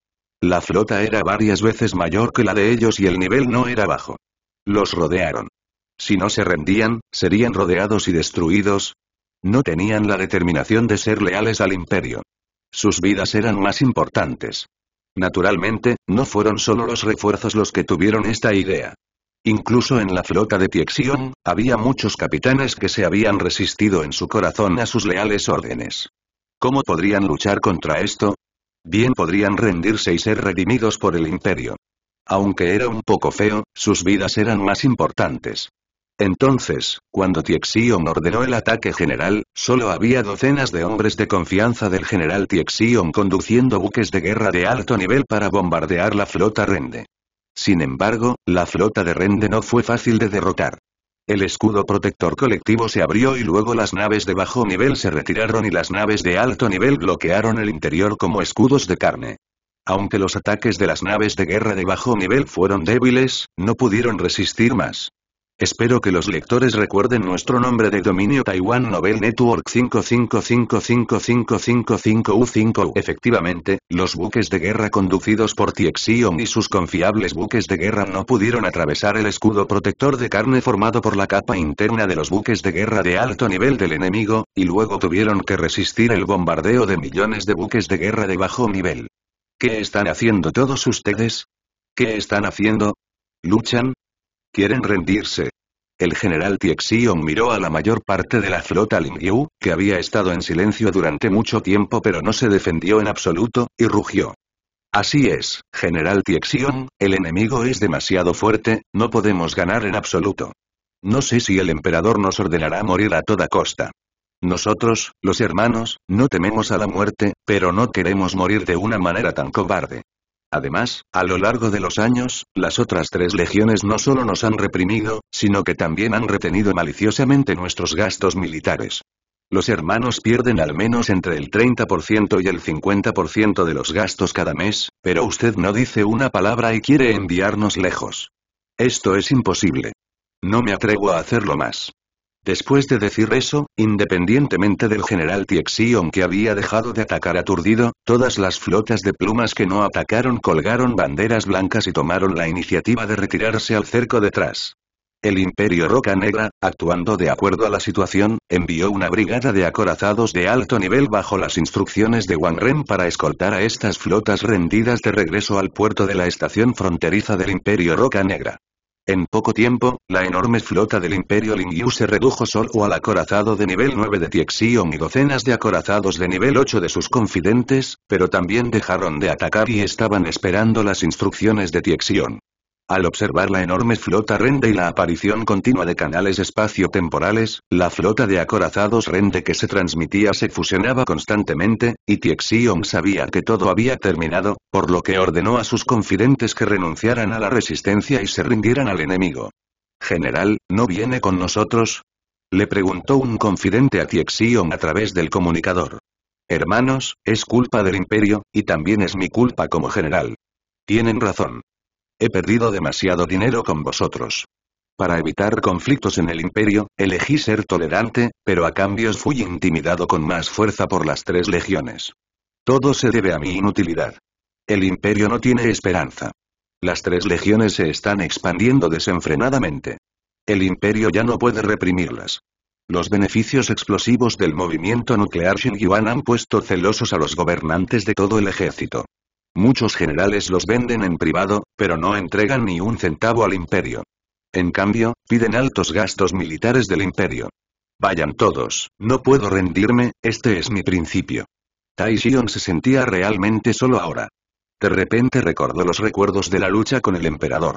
[SPEAKER 1] La flota era varias veces mayor que la de ellos y el nivel no era bajo. Los rodearon. Si no se rendían, serían rodeados y destruidos. No tenían la determinación de ser leales al imperio. Sus vidas eran más importantes. Naturalmente, no fueron solo los refuerzos los que tuvieron esta idea. Incluso en la flota de Tiexion, había muchos capitanes que se habían resistido en su corazón a sus leales órdenes. ¿Cómo podrían luchar contra esto? Bien podrían rendirse y ser redimidos por el imperio. Aunque era un poco feo, sus vidas eran más importantes. Entonces, cuando Tiexion ordenó el ataque general, solo había docenas de hombres de confianza del general Tiexion conduciendo buques de guerra de alto nivel para bombardear la flota Rende. Sin embargo, la flota de Rende no fue fácil de derrotar. El escudo protector colectivo se abrió y luego las naves de bajo nivel se retiraron y las naves de alto nivel bloquearon el interior como escudos de carne. Aunque los ataques de las naves de guerra de bajo nivel fueron débiles, no pudieron resistir más. Espero que los lectores recuerden nuestro nombre de dominio Taiwan Novel Network 5555555 u 5 Efectivamente, los buques de guerra conducidos por Tiexion y sus confiables buques de guerra no pudieron atravesar el escudo protector de carne formado por la capa interna de los buques de guerra de alto nivel del enemigo, y luego tuvieron que resistir el bombardeo de millones de buques de guerra de bajo nivel. ¿Qué están haciendo todos ustedes? ¿Qué están haciendo? ¿Luchan? ¿Quieren rendirse? El general Tiexion miró a la mayor parte de la flota Lingyu, que había estado en silencio durante mucho tiempo pero no se defendió en absoluto, y rugió. Así es, general Tiexion, el enemigo es demasiado fuerte, no podemos ganar en absoluto. No sé si el emperador nos ordenará morir a toda costa. Nosotros, los hermanos, no tememos a la muerte, pero no queremos morir de una manera tan cobarde. Además, a lo largo de los años, las otras tres legiones no solo nos han reprimido, sino que también han retenido maliciosamente nuestros gastos militares. Los hermanos pierden al menos entre el 30% y el 50% de los gastos cada mes, pero usted no dice una palabra y quiere enviarnos lejos. Esto es imposible. No me atrevo a hacerlo más. Después de decir eso, independientemente del general Tiexion que había dejado de atacar aturdido, todas las flotas de plumas que no atacaron colgaron banderas blancas y tomaron la iniciativa de retirarse al cerco detrás. El Imperio Roca Negra, actuando de acuerdo a la situación, envió una brigada de acorazados de alto nivel bajo las instrucciones de Wang Ren para escoltar a estas flotas rendidas de regreso al puerto de la estación fronteriza del Imperio Roca Negra. En poco tiempo, la enorme flota del Imperio Lingyu se redujo solo al acorazado de nivel 9 de Tiexion y docenas de acorazados de nivel 8 de sus confidentes, pero también dejaron de atacar y estaban esperando las instrucciones de Tiexion. Al observar la enorme flota Rende y la aparición continua de canales espacio-temporales, la flota de acorazados Rende que se transmitía se fusionaba constantemente, y Tiexion sabía que todo había terminado, por lo que ordenó a sus confidentes que renunciaran a la resistencia y se rindieran al enemigo. General, ¿no viene con nosotros? Le preguntó un confidente a Tiexion a través del comunicador. Hermanos, es culpa del imperio, y también es mi culpa como general. Tienen razón. He perdido demasiado dinero con vosotros. Para evitar conflictos en el imperio, elegí ser tolerante, pero a cambios fui intimidado con más fuerza por las tres legiones. Todo se debe a mi inutilidad. El imperio no tiene esperanza. Las tres legiones se están expandiendo desenfrenadamente. El imperio ya no puede reprimirlas. Los beneficios explosivos del movimiento nuclear Xinjiang han puesto celosos a los gobernantes de todo el ejército. Muchos generales los venden en privado, pero no entregan ni un centavo al imperio. En cambio, piden altos gastos militares del imperio. Vayan todos, no puedo rendirme, este es mi principio. Tai Xion se sentía realmente solo ahora. De repente recordó los recuerdos de la lucha con el emperador.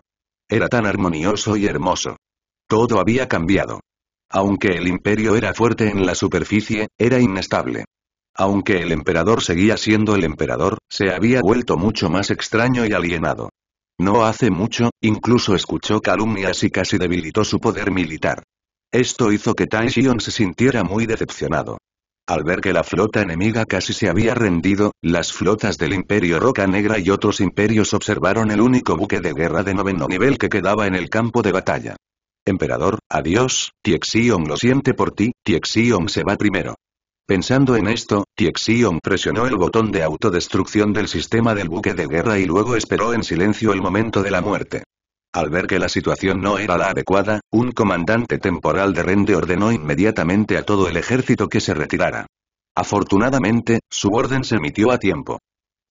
[SPEAKER 1] Era tan armonioso y hermoso. Todo había cambiado. Aunque el imperio era fuerte en la superficie, era inestable. Aunque el emperador seguía siendo el emperador, se había vuelto mucho más extraño y alienado. No hace mucho, incluso escuchó calumnias y casi debilitó su poder militar. Esto hizo que Xion se sintiera muy decepcionado. Al ver que la flota enemiga casi se había rendido, las flotas del Imperio Roca Negra y otros imperios observaron el único buque de guerra de noveno nivel que quedaba en el campo de batalla. Emperador, adiós, Tiexion lo siente por ti, Tiexion se va primero. Pensando en esto, Tiexion presionó el botón de autodestrucción del sistema del buque de guerra y luego esperó en silencio el momento de la muerte. Al ver que la situación no era la adecuada, un comandante temporal de Rende ordenó inmediatamente a todo el ejército que se retirara. Afortunadamente, su orden se emitió a tiempo.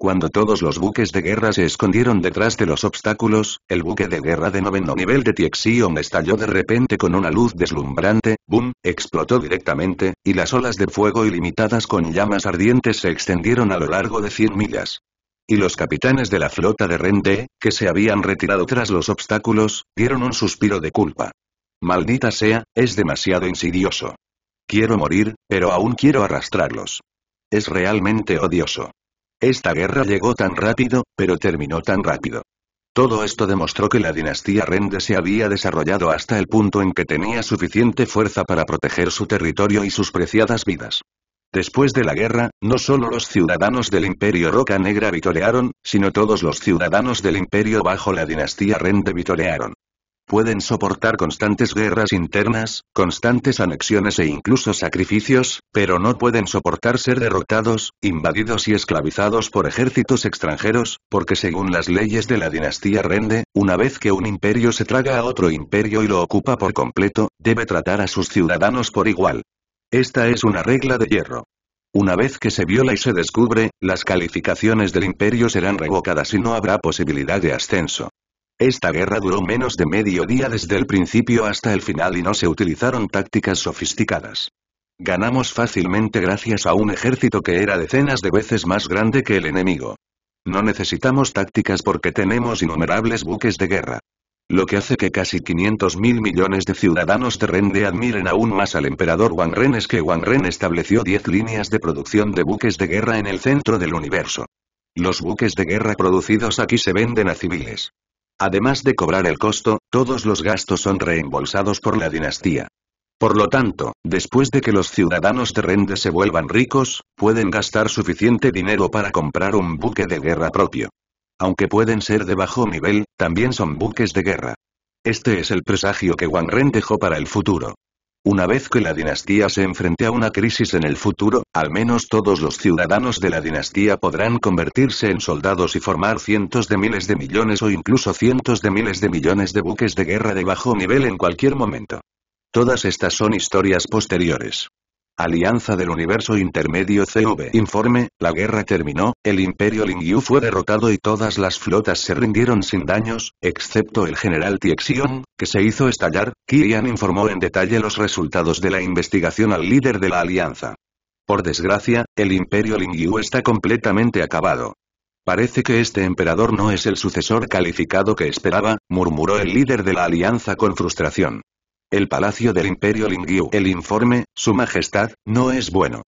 [SPEAKER 1] Cuando todos los buques de guerra se escondieron detrás de los obstáculos, el buque de guerra de noveno nivel de Tiexion estalló de repente con una luz deslumbrante, ¡boom!, explotó directamente, y las olas de fuego ilimitadas con llamas ardientes se extendieron a lo largo de 100 millas. Y los capitanes de la flota de Rende, que se habían retirado tras los obstáculos, dieron un suspiro de culpa. Maldita sea, es demasiado insidioso. Quiero morir, pero aún quiero arrastrarlos. Es realmente odioso. Esta guerra llegó tan rápido, pero terminó tan rápido. Todo esto demostró que la dinastía Rende se había desarrollado hasta el punto en que tenía suficiente fuerza para proteger su territorio y sus preciadas vidas. Después de la guerra, no solo los ciudadanos del Imperio Roca Negra vitorearon, sino todos los ciudadanos del Imperio bajo la dinastía Rende vitorearon. Pueden soportar constantes guerras internas, constantes anexiones e incluso sacrificios, pero no pueden soportar ser derrotados, invadidos y esclavizados por ejércitos extranjeros, porque según las leyes de la dinastía Rende, una vez que un imperio se traga a otro imperio y lo ocupa por completo, debe tratar a sus ciudadanos por igual. Esta es una regla de hierro. Una vez que se viola y se descubre, las calificaciones del imperio serán revocadas y no habrá posibilidad de ascenso. Esta guerra duró menos de medio día desde el principio hasta el final y no se utilizaron tácticas sofisticadas. Ganamos fácilmente gracias a un ejército que era decenas de veces más grande que el enemigo. No necesitamos tácticas porque tenemos innumerables buques de guerra. Lo que hace que casi 500 mil millones de ciudadanos de Rende admiren aún más al emperador Wang Ren es que Wang Ren estableció 10 líneas de producción de buques de guerra en el centro del universo. Los buques de guerra producidos aquí se venden a civiles. Además de cobrar el costo, todos los gastos son reembolsados por la dinastía. Por lo tanto, después de que los ciudadanos Rende se vuelvan ricos, pueden gastar suficiente dinero para comprar un buque de guerra propio. Aunque pueden ser de bajo nivel, también son buques de guerra. Este es el presagio que Wang Ren dejó para el futuro. Una vez que la dinastía se enfrente a una crisis en el futuro, al menos todos los ciudadanos de la dinastía podrán convertirse en soldados y formar cientos de miles de millones o incluso cientos de miles de millones de buques de guerra de bajo nivel en cualquier momento. Todas estas son historias posteriores. Alianza del Universo Intermedio CV Informe, la guerra terminó, el Imperio Lingyu fue derrotado y todas las flotas se rindieron sin daños, excepto el general Tiexion, que se hizo estallar, Kirian informó en detalle los resultados de la investigación al líder de la Alianza. Por desgracia, el Imperio Lingyu está completamente acabado. Parece que este emperador no es el sucesor calificado que esperaba, murmuró el líder de la Alianza con frustración. El palacio del Imperio Lingyu. El informe, Su Majestad, no es bueno.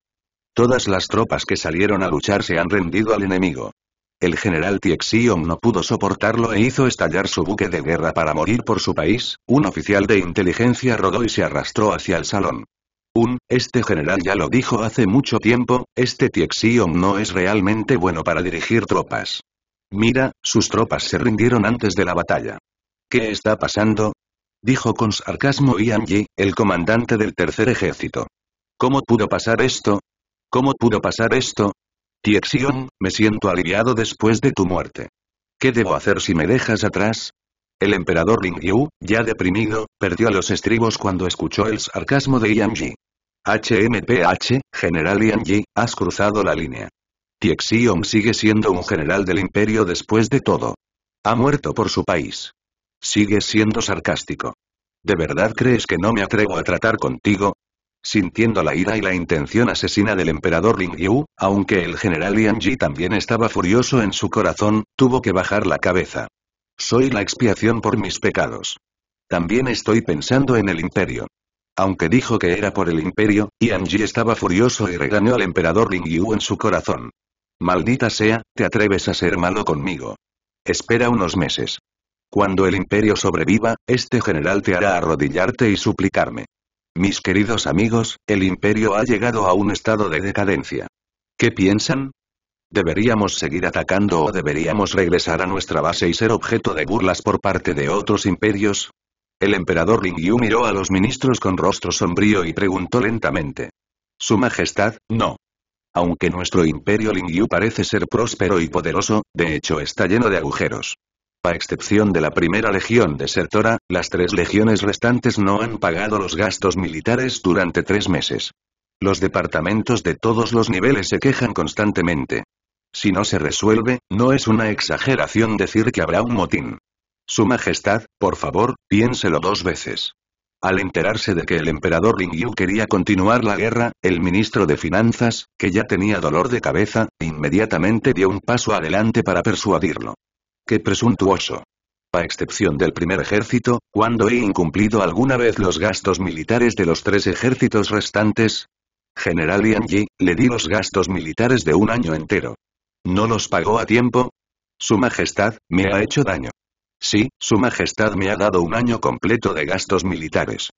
[SPEAKER 1] Todas las tropas que salieron a luchar se han rendido al enemigo. El general Tiexion no pudo soportarlo e hizo estallar su buque de guerra para morir por su país, un oficial de inteligencia rodó y se arrastró hacia el salón. Un, este general ya lo dijo hace mucho tiempo, este Tiexion no es realmente bueno para dirigir tropas. Mira, sus tropas se rindieron antes de la batalla. ¿Qué está pasando? dijo con sarcasmo Ian Yi, el comandante del tercer ejército. ¿Cómo pudo pasar esto? ¿Cómo pudo pasar esto? Tiexion, me siento aliviado después de tu muerte. ¿Qué debo hacer si me dejas atrás? El emperador Ling Yu, ya deprimido, perdió los estribos cuando escuchó el sarcasmo de Ian Yi. HMPH, general Ian Yi, has cruzado la línea. Tiexion sigue siendo un general del imperio después de todo. Ha muerto por su país. Sigue siendo sarcástico. ¿De verdad crees que no me atrevo a tratar contigo? Sintiendo la ira y la intención asesina del emperador Ling Yu, aunque el general Yanji también estaba furioso en su corazón, tuvo que bajar la cabeza. Soy la expiación por mis pecados. También estoy pensando en el imperio. Aunque dijo que era por el imperio, Yanji estaba furioso y regañó al emperador Ling Yu en su corazón. Maldita sea, te atreves a ser malo conmigo. Espera unos meses. Cuando el imperio sobreviva, este general te hará arrodillarte y suplicarme. Mis queridos amigos, el imperio ha llegado a un estado de decadencia. ¿Qué piensan? ¿Deberíamos seguir atacando o deberíamos regresar a nuestra base y ser objeto de burlas por parte de otros imperios? El emperador Lingyu miró a los ministros con rostro sombrío y preguntó lentamente. Su Majestad, no. Aunque nuestro imperio Lingyu Yu parece ser próspero y poderoso, de hecho está lleno de agujeros. A excepción de la primera legión desertora, las tres legiones restantes no han pagado los gastos militares durante tres meses. Los departamentos de todos los niveles se quejan constantemente. Si no se resuelve, no es una exageración decir que habrá un motín. Su Majestad, por favor, piénselo dos veces. Al enterarse de que el emperador Lingyu quería continuar la guerra, el ministro de Finanzas, que ya tenía dolor de cabeza, inmediatamente dio un paso adelante para persuadirlo. ¡Qué presuntuoso! A excepción del primer ejército, cuando he incumplido alguna vez los gastos militares de los tres ejércitos restantes? General Yanji, Yi, le di los gastos militares de un año entero. ¿No los pagó a tiempo? Su Majestad, me ha hecho daño. Sí, Su Majestad me ha dado un año completo de gastos militares.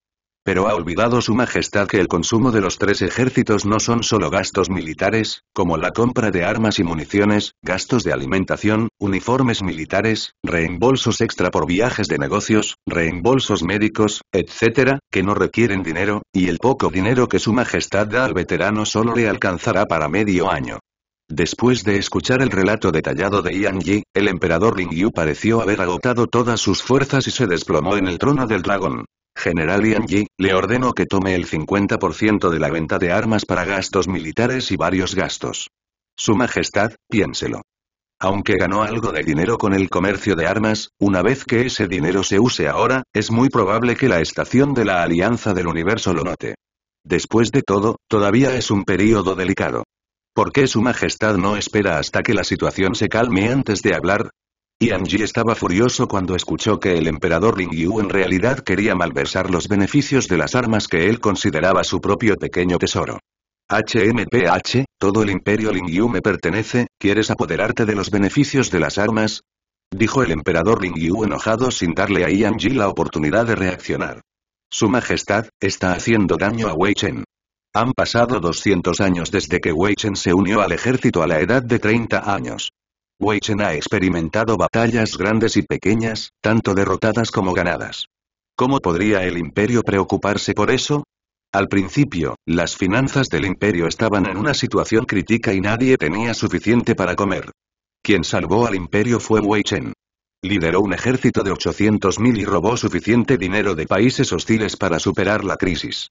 [SPEAKER 1] Pero ha olvidado su majestad que el consumo de los tres ejércitos no son solo gastos militares, como la compra de armas y municiones, gastos de alimentación, uniformes militares, reembolsos extra por viajes de negocios, reembolsos médicos, etc., que no requieren dinero, y el poco dinero que su majestad da al veterano solo le alcanzará para medio año. Después de escuchar el relato detallado de Yang Yi, el emperador Ling Yu pareció haber agotado todas sus fuerzas y se desplomó en el trono del dragón. General Yan Yi, le ordeno que tome el 50% de la venta de armas para gastos militares y varios gastos. Su Majestad, piénselo. Aunque ganó algo de dinero con el comercio de armas, una vez que ese dinero se use ahora, es muy probable que la estación de la Alianza del Universo lo note. Después de todo, todavía es un período delicado. ¿Por qué Su Majestad no espera hasta que la situación se calme antes de hablar? Yanji estaba furioso cuando escuchó que el emperador Lingyu en realidad quería malversar los beneficios de las armas que él consideraba su propio pequeño tesoro. HMPH, todo el imperio Lingyu me pertenece, ¿quieres apoderarte de los beneficios de las armas? Dijo el emperador Lingyu enojado sin darle a Yanji la oportunidad de reaccionar. Su majestad, está haciendo daño a Wei Chen. Han pasado 200 años desde que Wei Chen se unió al ejército a la edad de 30 años. Wei Chen ha experimentado batallas grandes y pequeñas, tanto derrotadas como ganadas. ¿Cómo podría el imperio preocuparse por eso? Al principio, las finanzas del imperio estaban en una situación crítica y nadie tenía suficiente para comer. Quien salvó al imperio fue Wei Chen. Lideró un ejército de 800.000 y robó suficiente dinero de países hostiles para superar la crisis.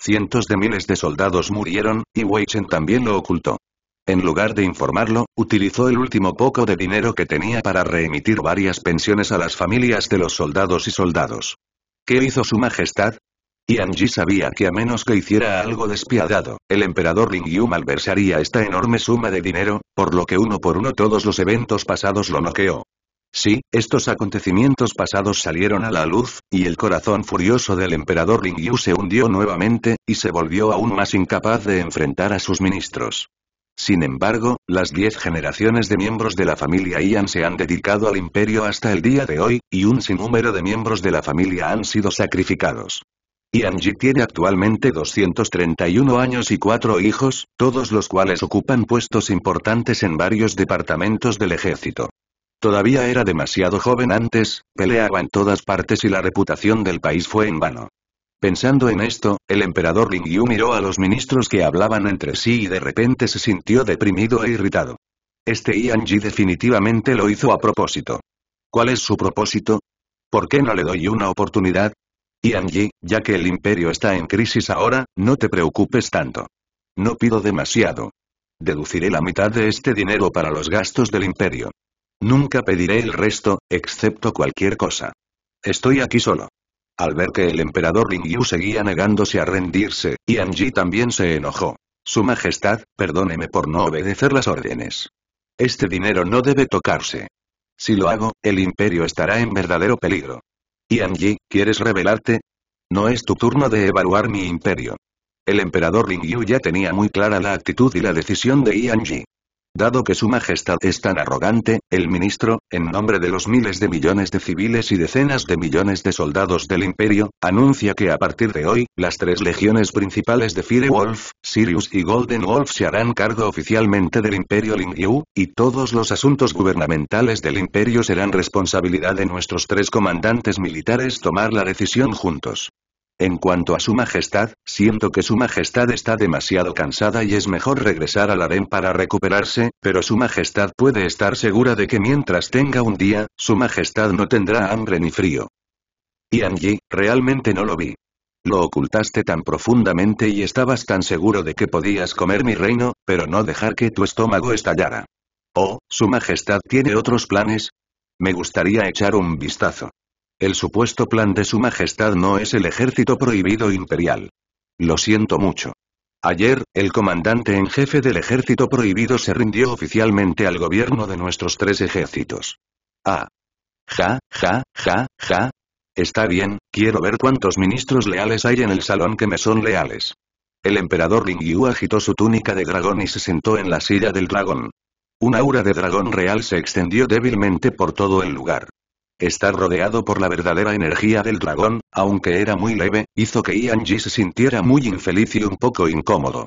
[SPEAKER 1] Cientos de miles de soldados murieron, y Wei Chen también lo ocultó. En lugar de informarlo, utilizó el último poco de dinero que tenía para reemitir varias pensiones a las familias de los soldados y soldados. ¿Qué hizo su majestad? Yanji sabía que a menos que hiciera algo despiadado, el emperador Ling malversaría esta enorme suma de dinero, por lo que uno por uno todos los eventos pasados lo noqueó. Sí, estos acontecimientos pasados salieron a la luz, y el corazón furioso del emperador Ling se hundió nuevamente, y se volvió aún más incapaz de enfrentar a sus ministros. Sin embargo, las diez generaciones de miembros de la familia Ian se han dedicado al imperio hasta el día de hoy, y un sinnúmero de miembros de la familia han sido sacrificados. Ian Ji tiene actualmente 231 años y cuatro hijos, todos los cuales ocupan puestos importantes en varios departamentos del ejército. Todavía era demasiado joven antes, peleaba en todas partes y la reputación del país fue en vano. Pensando en esto, el emperador Lingyu miró a los ministros que hablaban entre sí y de repente se sintió deprimido e irritado. Este Ji definitivamente lo hizo a propósito. ¿Cuál es su propósito? ¿Por qué no le doy una oportunidad? Ji, ya que el imperio está en crisis ahora, no te preocupes tanto. No pido demasiado. Deduciré la mitad de este dinero para los gastos del imperio. Nunca pediré el resto, excepto cualquier cosa. Estoy aquí solo. Al ver que el emperador Yu seguía negándose a rendirse, Yan también se enojó. Su Majestad, perdóneme por no obedecer las órdenes. Este dinero no debe tocarse. Si lo hago, el imperio estará en verdadero peligro. Yan ¿quieres rebelarte? No es tu turno de evaluar mi imperio. El emperador Yu ya tenía muy clara la actitud y la decisión de Yan Dado que su majestad es tan arrogante, el ministro, en nombre de los miles de millones de civiles y decenas de millones de soldados del imperio, anuncia que a partir de hoy, las tres legiones principales de Firewolf, Sirius y Golden Wolf se harán cargo oficialmente del imperio Lingyu, y todos los asuntos gubernamentales del imperio serán responsabilidad de nuestros tres comandantes militares tomar la decisión juntos. En cuanto a su majestad, siento que su majestad está demasiado cansada y es mejor regresar al harén para recuperarse, pero su majestad puede estar segura de que mientras tenga un día, su majestad no tendrá hambre ni frío. Y realmente no lo vi. Lo ocultaste tan profundamente y estabas tan seguro de que podías comer mi reino, pero no dejar que tu estómago estallara. Oh, su majestad tiene otros planes. Me gustaría echar un vistazo. El supuesto plan de Su Majestad no es el ejército prohibido imperial. Lo siento mucho. Ayer, el comandante en jefe del ejército prohibido se rindió oficialmente al gobierno de nuestros tres ejércitos. Ah. Ja, ja, ja, ja. Está bien, quiero ver cuántos ministros leales hay en el salón que me son leales. El emperador Lingyu agitó su túnica de dragón y se sentó en la silla del dragón. Una aura de dragón real se extendió débilmente por todo el lugar. Estar rodeado por la verdadera energía del dragón, aunque era muy leve, hizo que Ian Ji se sintiera muy infeliz y un poco incómodo.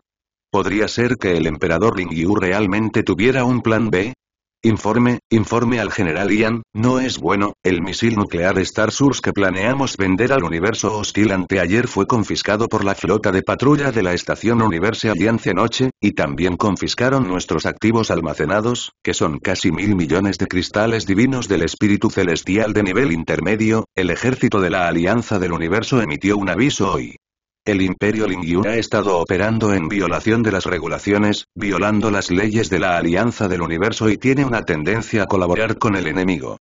[SPEAKER 1] Podría ser que el emperador Yu realmente tuviera un plan B, Informe, informe al general Ian, no es bueno, el misil nuclear Star Source que planeamos vender al universo hostil anteayer fue confiscado por la flota de patrulla de la estación Universal Alianza Noche, y también confiscaron nuestros activos almacenados, que son casi mil millones de cristales divinos del espíritu celestial de nivel intermedio, el ejército de la Alianza del Universo emitió un aviso hoy. El Imperio Lingyu ha estado operando en violación de las regulaciones, violando las leyes de la Alianza del Universo y tiene una tendencia a colaborar con el enemigo.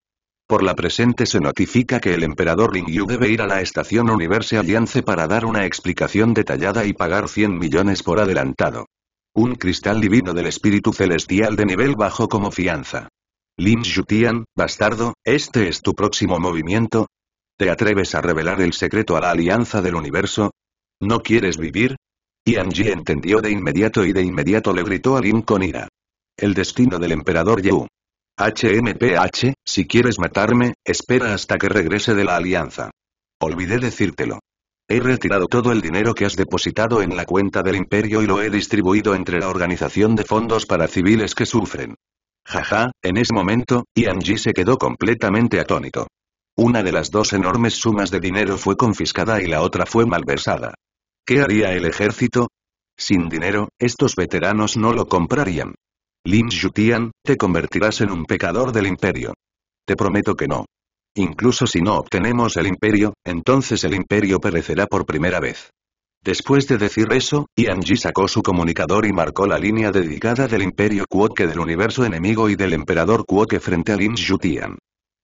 [SPEAKER 1] Por la presente se notifica que el emperador Lingyu debe ir a la estación Universe Alianza para dar una explicación detallada y pagar 100 millones por adelantado. Un cristal divino del espíritu celestial de nivel bajo como fianza. Lin Zhutian, bastardo, ¿este es tu próximo movimiento? ¿Te atreves a revelar el secreto a la Alianza del Universo? ¿No quieres vivir? Yanji entendió de inmediato y de inmediato le gritó a Lin con ira. El destino del emperador Yu. HMPH, si quieres matarme, espera hasta que regrese de la alianza. Olvidé decírtelo. He retirado todo el dinero que has depositado en la cuenta del imperio y lo he distribuido entre la organización de fondos para civiles que sufren. Jaja, en ese momento, Yanji se quedó completamente atónito. Una de las dos enormes sumas de dinero fue confiscada y la otra fue malversada. ¿Qué haría el ejército? Sin dinero, estos veteranos no lo comprarían. Lin Jutian, te convertirás en un pecador del imperio. Te prometo que no. Incluso si no obtenemos el imperio, entonces el imperio perecerá por primera vez. Después de decir eso, Yang Ji sacó su comunicador y marcó la línea dedicada del Imperio Kuoke del universo enemigo y del Emperador Kuoke frente a Lin Jutian.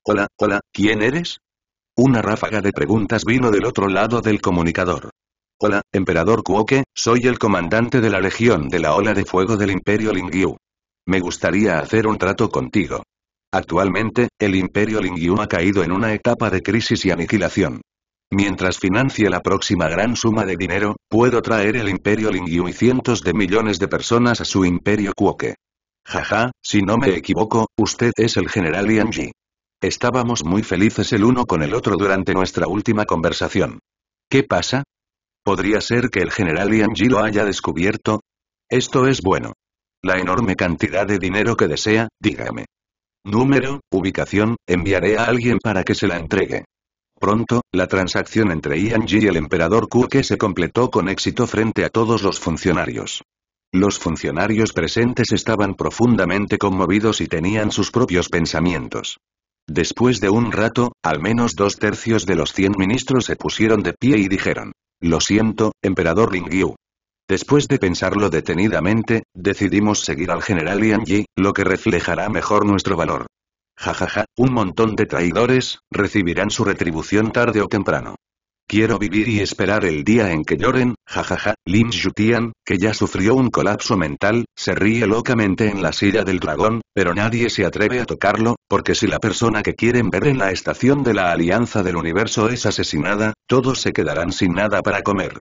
[SPEAKER 1] Hola, hola, ¿quién eres? Una ráfaga de preguntas vino del otro lado del comunicador. Hola, emperador Kuoke, soy el comandante de la Legión de la Ola de Fuego del Imperio Lingyu. Me gustaría hacer un trato contigo. Actualmente, el Imperio Lingyu ha caído en una etapa de crisis y aniquilación. Mientras financie la próxima gran suma de dinero, puedo traer el Imperio Lingyu y cientos de millones de personas a su Imperio Kuoke. Jaja, si no me equivoco, usted es el general Yanji. Estábamos muy felices el uno con el otro durante nuestra última conversación. ¿Qué pasa? ¿Podría ser que el general Yanji lo haya descubierto? Esto es bueno. La enorme cantidad de dinero que desea, dígame. Número, ubicación, enviaré a alguien para que se la entregue. Pronto, la transacción entre Yanji y el emperador Kuke se completó con éxito frente a todos los funcionarios. Los funcionarios presentes estaban profundamente conmovidos y tenían sus propios pensamientos. Después de un rato, al menos dos tercios de los cien ministros se pusieron de pie y dijeron, lo siento, emperador Lingyu. Después de pensarlo detenidamente, decidimos seguir al general Yan Yi, lo que reflejará mejor nuestro valor. Jajaja, ja, ja, un montón de traidores, recibirán su retribución tarde o temprano. Quiero vivir y esperar el día en que lloren, jajaja, Lin Jutian, que ya sufrió un colapso mental, se ríe locamente en la silla del dragón, pero nadie se atreve a tocarlo, porque si la persona que quieren ver en la estación de la Alianza del Universo es asesinada, todos se quedarán sin nada para comer.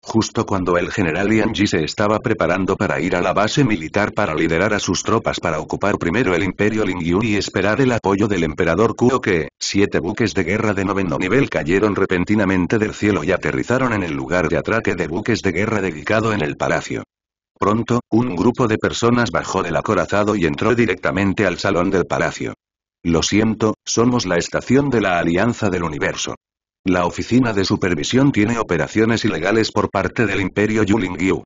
[SPEAKER 1] Justo cuando el general Yanji se estaba preparando para ir a la base militar para liderar a sus tropas para ocupar primero el imperio Lingyun y esperar el apoyo del emperador Kuo que, siete buques de guerra de noveno nivel cayeron repentinamente del cielo y aterrizaron en el lugar de atraque de buques de guerra dedicado en el palacio. Pronto, un grupo de personas bajó del acorazado y entró directamente al salón del palacio. Lo siento, somos la estación de la Alianza del Universo. La Oficina de Supervisión tiene operaciones ilegales por parte del Imperio Yulingyu.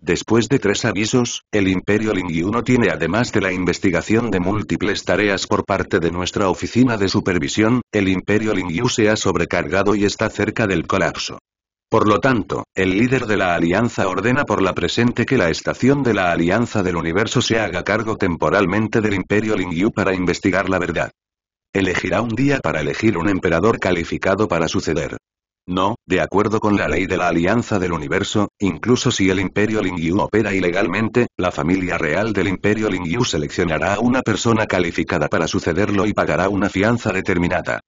[SPEAKER 1] Después de tres avisos, el Imperio Lingyu no tiene además de la investigación de múltiples tareas por parte de nuestra oficina de supervisión, el Imperio Lingyu se ha sobrecargado y está cerca del colapso. Por lo tanto, el líder de la Alianza ordena por la presente que la estación de la Alianza del Universo se haga cargo temporalmente del Imperio Lingyu para investigar la verdad. Elegirá un día para elegir un emperador calificado para suceder. No, de acuerdo con la ley de la Alianza del Universo, incluso si el Imperio Lingyu opera ilegalmente, la familia real del Imperio Lingyu seleccionará a una persona calificada para sucederlo y pagará una fianza determinada.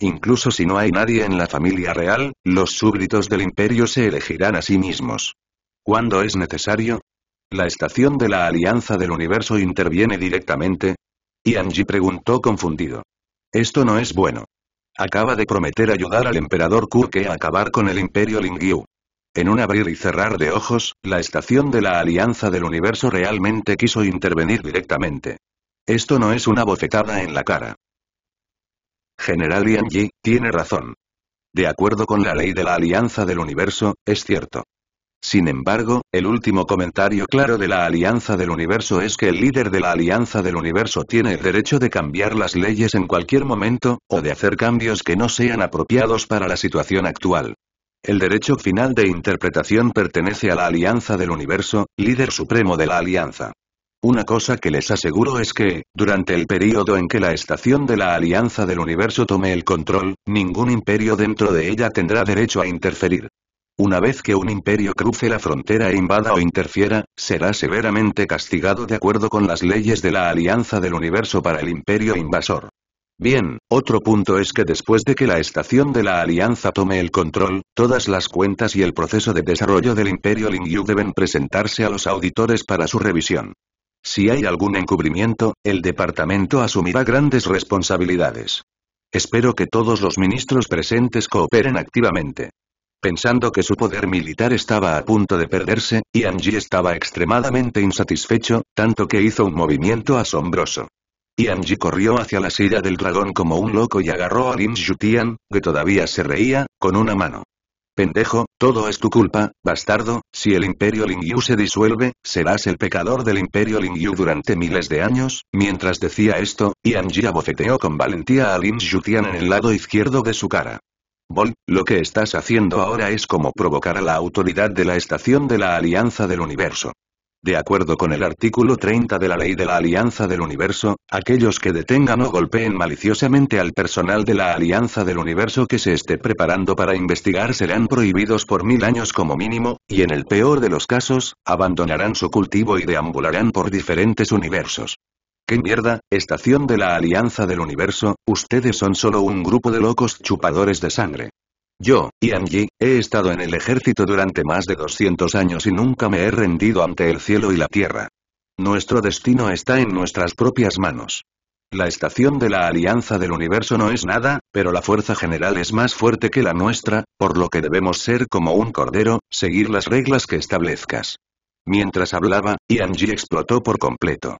[SPEAKER 1] Incluso si no hay nadie en la familia real, los súbditos del Imperio se elegirán a sí mismos. ¿Cuándo es necesario? ¿La estación de la Alianza del Universo interviene directamente? Y preguntó confundido. Esto no es bueno. Acaba de prometer ayudar al emperador Kuke a acabar con el imperio Lingyu. En un abrir y cerrar de ojos, la estación de la Alianza del Universo realmente quiso intervenir directamente. Esto no es una bofetada en la cara. General Yanji, tiene razón. De acuerdo con la ley de la Alianza del Universo, es cierto. Sin embargo, el último comentario claro de la Alianza del Universo es que el líder de la Alianza del Universo tiene el derecho de cambiar las leyes en cualquier momento, o de hacer cambios que no sean apropiados para la situación actual. El derecho final de interpretación pertenece a la Alianza del Universo, líder supremo de la Alianza. Una cosa que les aseguro es que, durante el período en que la estación de la Alianza del Universo tome el control, ningún imperio dentro de ella tendrá derecho a interferir. Una vez que un imperio cruce la frontera e invada o interfiera, será severamente castigado de acuerdo con las leyes de la Alianza del Universo para el imperio invasor. Bien, otro punto es que después de que la estación de la Alianza tome el control, todas las cuentas y el proceso de desarrollo del Imperio Lingyu deben presentarse a los auditores para su revisión. Si hay algún encubrimiento, el departamento asumirá grandes responsabilidades. Espero que todos los ministros presentes cooperen activamente pensando que su poder militar estaba a punto de perderse, Yanji estaba extremadamente insatisfecho, tanto que hizo un movimiento asombroso. Yanji corrió hacia la silla del dragón como un loco y agarró a Lin Tian, que todavía se reía, con una mano. Pendejo, todo es tu culpa, bastardo, si el Imperio Lingyu se disuelve, serás el pecador del Imperio Lingyu durante miles de años, mientras decía esto, Yanji abofeteó con valentía a Lin Tian en el lado izquierdo de su cara. Vol, lo que estás haciendo ahora es como provocar a la autoridad de la estación de la Alianza del Universo. De acuerdo con el artículo 30 de la Ley de la Alianza del Universo, aquellos que detengan o golpeen maliciosamente al personal de la Alianza del Universo que se esté preparando para investigar serán prohibidos por mil años como mínimo, y en el peor de los casos, abandonarán su cultivo y deambularán por diferentes universos. ¡Qué mierda, estación de la Alianza del Universo, ustedes son solo un grupo de locos chupadores de sangre! Yo, Ian Yi, he estado en el ejército durante más de 200 años y nunca me he rendido ante el cielo y la tierra. Nuestro destino está en nuestras propias manos. La estación de la Alianza del Universo no es nada, pero la fuerza general es más fuerte que la nuestra, por lo que debemos ser como un cordero, seguir las reglas que establezcas. Mientras hablaba, Ian explotó por completo.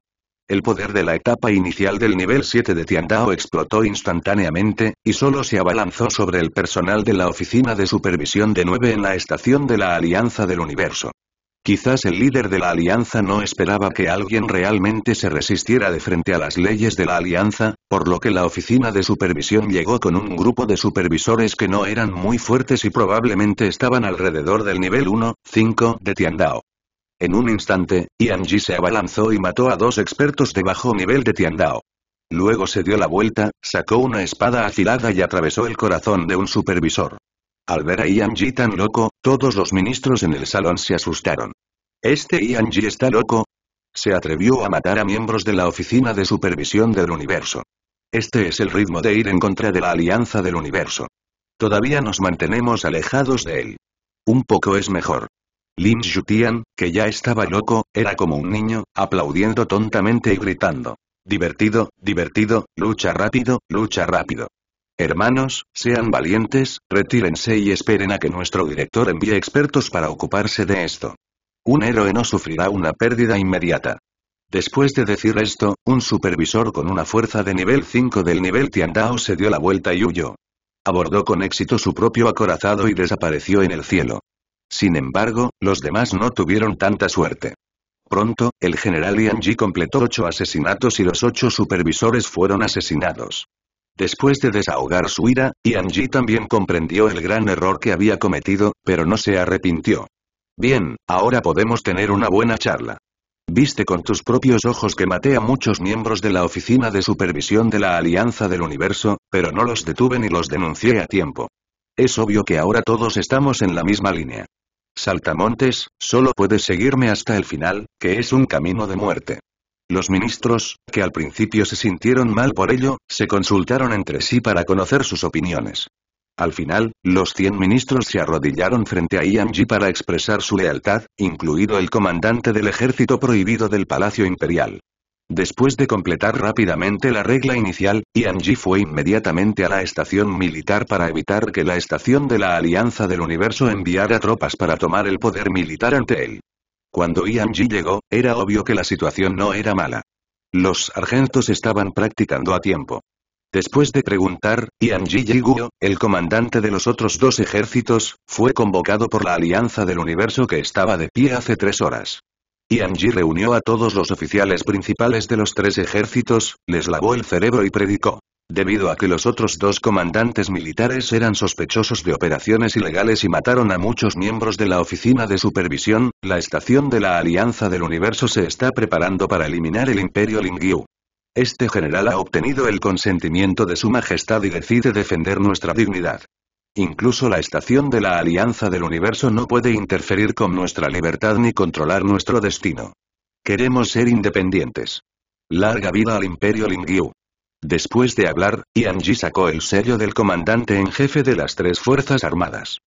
[SPEAKER 1] El poder de la etapa inicial del nivel 7 de Tiandao explotó instantáneamente, y solo se abalanzó sobre el personal de la oficina de supervisión de 9 en la estación de la Alianza del Universo. Quizás el líder de la Alianza no esperaba que alguien realmente se resistiera de frente a las leyes de la Alianza, por lo que la oficina de supervisión llegó con un grupo de supervisores que no eran muy fuertes y probablemente estaban alrededor del nivel 1, 5 de Tiandao. En un instante, Yang Ji se abalanzó y mató a dos expertos de bajo nivel de Tiandao. Luego se dio la vuelta, sacó una espada afilada y atravesó el corazón de un supervisor. Al ver a Yang Ji tan loco, todos los ministros en el salón se asustaron. ¿Este Yang Ji está loco? Se atrevió a matar a miembros de la Oficina de Supervisión del Universo. Este es el ritmo de ir en contra de la Alianza del Universo. Todavía nos mantenemos alejados de él. Un poco es mejor. Lin Jutian, que ya estaba loco, era como un niño, aplaudiendo tontamente y gritando. Divertido, divertido, lucha rápido, lucha rápido. Hermanos, sean valientes, retírense y esperen a que nuestro director envíe expertos para ocuparse de esto. Un héroe no sufrirá una pérdida inmediata. Después de decir esto, un supervisor con una fuerza de nivel 5 del nivel Tiandao se dio la vuelta y huyó. Abordó con éxito su propio acorazado y desapareció en el cielo. Sin embargo, los demás no tuvieron tanta suerte. Pronto, el general Ian Ji completó ocho asesinatos y los ocho supervisores fueron asesinados. Después de desahogar su ira, Ian Ji también comprendió el gran error que había cometido, pero no se arrepintió. Bien, ahora podemos tener una buena charla. Viste con tus propios ojos que maté a muchos miembros de la Oficina de Supervisión de la Alianza del Universo, pero no los detuve ni los denuncié a tiempo. Es obvio que ahora todos estamos en la misma línea. Saltamontes, solo puedes seguirme hasta el final, que es un camino de muerte. Los ministros, que al principio se sintieron mal por ello, se consultaron entre sí para conocer sus opiniones. Al final, los cien ministros se arrodillaron frente a Ianji para expresar su lealtad, incluido el comandante del ejército prohibido del Palacio Imperial. Después de completar rápidamente la regla inicial, Ian Ji fue inmediatamente a la estación militar para evitar que la estación de la Alianza del Universo enviara tropas para tomar el poder militar ante él. Cuando Ian Ji llegó, era obvio que la situación no era mala. Los sargentos estaban practicando a tiempo. Después de preguntar, Yanji Yiguo, el comandante de los otros dos ejércitos, fue convocado por la Alianza del Universo que estaba de pie hace tres horas. Yanji e reunió a todos los oficiales principales de los tres ejércitos, les lavó el cerebro y predicó. Debido a que los otros dos comandantes militares eran sospechosos de operaciones ilegales y mataron a muchos miembros de la oficina de supervisión, la estación de la Alianza del Universo se está preparando para eliminar el Imperio Lingyu. Este general ha obtenido el consentimiento de su majestad y decide defender nuestra dignidad. Incluso la estación de la Alianza del Universo no puede interferir con nuestra libertad ni controlar nuestro destino. Queremos ser independientes. Larga vida al Imperio Lingyu. Después de hablar, Yanji sacó el sello del comandante en jefe de las tres Fuerzas Armadas.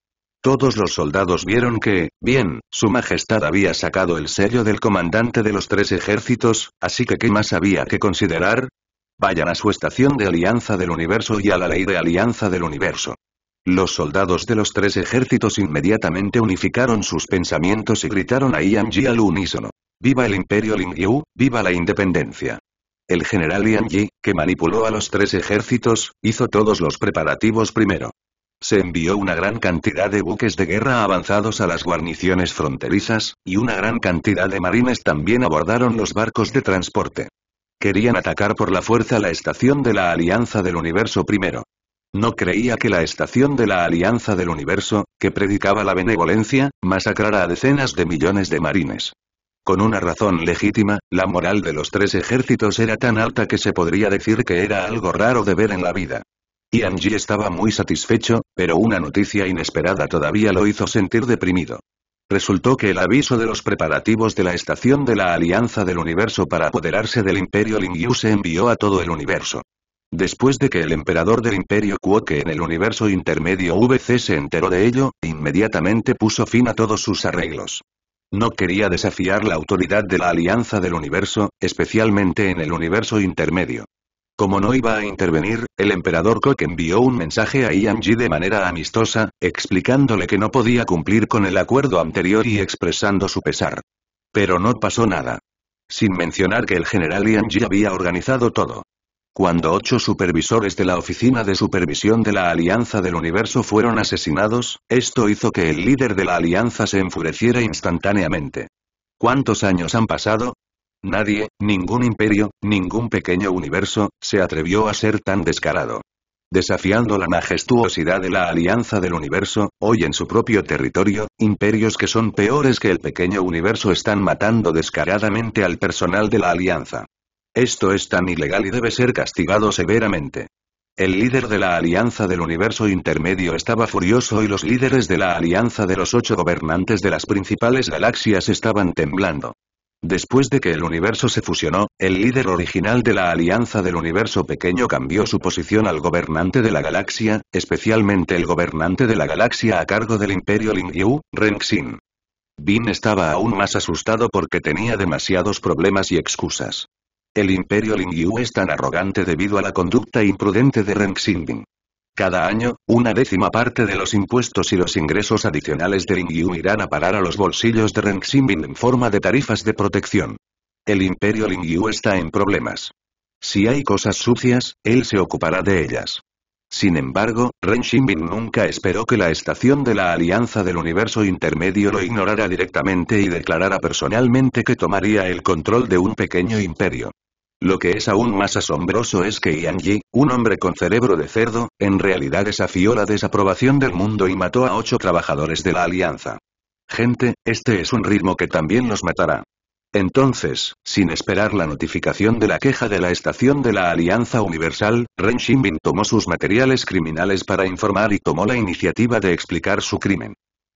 [SPEAKER 1] Todos los soldados vieron que, bien, su majestad había sacado el sello del comandante de los tres ejércitos, así que ¿qué más había que considerar? Vayan a su estación de Alianza del Universo y a la ley de Alianza del Universo. Los soldados de los tres ejércitos inmediatamente unificaron sus pensamientos y gritaron a Yang Ji al unísono. ¡Viva el Imperio Lingyu! ¡Viva la independencia! El general Yang Ji, que manipuló a los tres ejércitos, hizo todos los preparativos primero. Se envió una gran cantidad de buques de guerra avanzados a las guarniciones fronterizas, y una gran cantidad de marines también abordaron los barcos de transporte. Querían atacar por la fuerza la estación de la Alianza del Universo primero. No creía que la estación de la Alianza del Universo, que predicaba la benevolencia, masacrara a decenas de millones de marines. Con una razón legítima, la moral de los tres ejércitos era tan alta que se podría decir que era algo raro de ver en la vida. Yanji estaba muy satisfecho, pero una noticia inesperada todavía lo hizo sentir deprimido. Resultó que el aviso de los preparativos de la estación de la Alianza del Universo para apoderarse del Imperio Lingyu se envió a todo el universo. Después de que el emperador del imperio Kuoke en el universo intermedio VC se enteró de ello, inmediatamente puso fin a todos sus arreglos. No quería desafiar la autoridad de la Alianza del Universo, especialmente en el universo intermedio. Como no iba a intervenir, el emperador Kuoke envió un mensaje a Yang Ji de manera amistosa, explicándole que no podía cumplir con el acuerdo anterior y expresando su pesar. Pero no pasó nada. Sin mencionar que el general Yang Ji había organizado todo cuando ocho supervisores de la Oficina de Supervisión de la Alianza del Universo fueron asesinados, esto hizo que el líder de la Alianza se enfureciera instantáneamente. ¿Cuántos años han pasado? Nadie, ningún imperio, ningún pequeño universo, se atrevió a ser tan descarado. Desafiando la majestuosidad de la alianza del universo, hoy en su propio territorio, imperios que son peores que el pequeño universo están matando descaradamente al personal de la alianza. Esto es tan ilegal y debe ser castigado severamente. El líder de la Alianza del Universo Intermedio estaba furioso y los líderes de la Alianza de los ocho gobernantes de las principales galaxias estaban temblando. Después de que el universo se fusionó, el líder original de la Alianza del Universo Pequeño cambió su posición al gobernante de la galaxia, especialmente el gobernante de la galaxia a cargo del Imperio Lingyu, Renxin. Bin estaba aún más asustado porque tenía demasiados problemas y excusas. El Imperio Lingyu es tan arrogante debido a la conducta imprudente de Ren Xinbin. Cada año, una décima parte de los impuestos y los ingresos adicionales de Lingyu irán a parar a los bolsillos de Ren Xinbin en forma de tarifas de protección. El Imperio Lingyu está en problemas. Si hay cosas sucias, él se ocupará de ellas. Sin embargo, Ren Shinbin nunca esperó que la estación de la Alianza del Universo Intermedio lo ignorara directamente y declarara personalmente que tomaría el control de un pequeño imperio. Lo que es aún más asombroso es que Yan Yi, un hombre con cerebro de cerdo, en realidad desafió la desaprobación del mundo y mató a ocho trabajadores de la Alianza. Gente, este es un ritmo que también los matará. Entonces, sin esperar la notificación de la queja de la estación de la Alianza Universal, Ren Shinbin tomó sus materiales criminales para informar y tomó la iniciativa de explicar su crimen.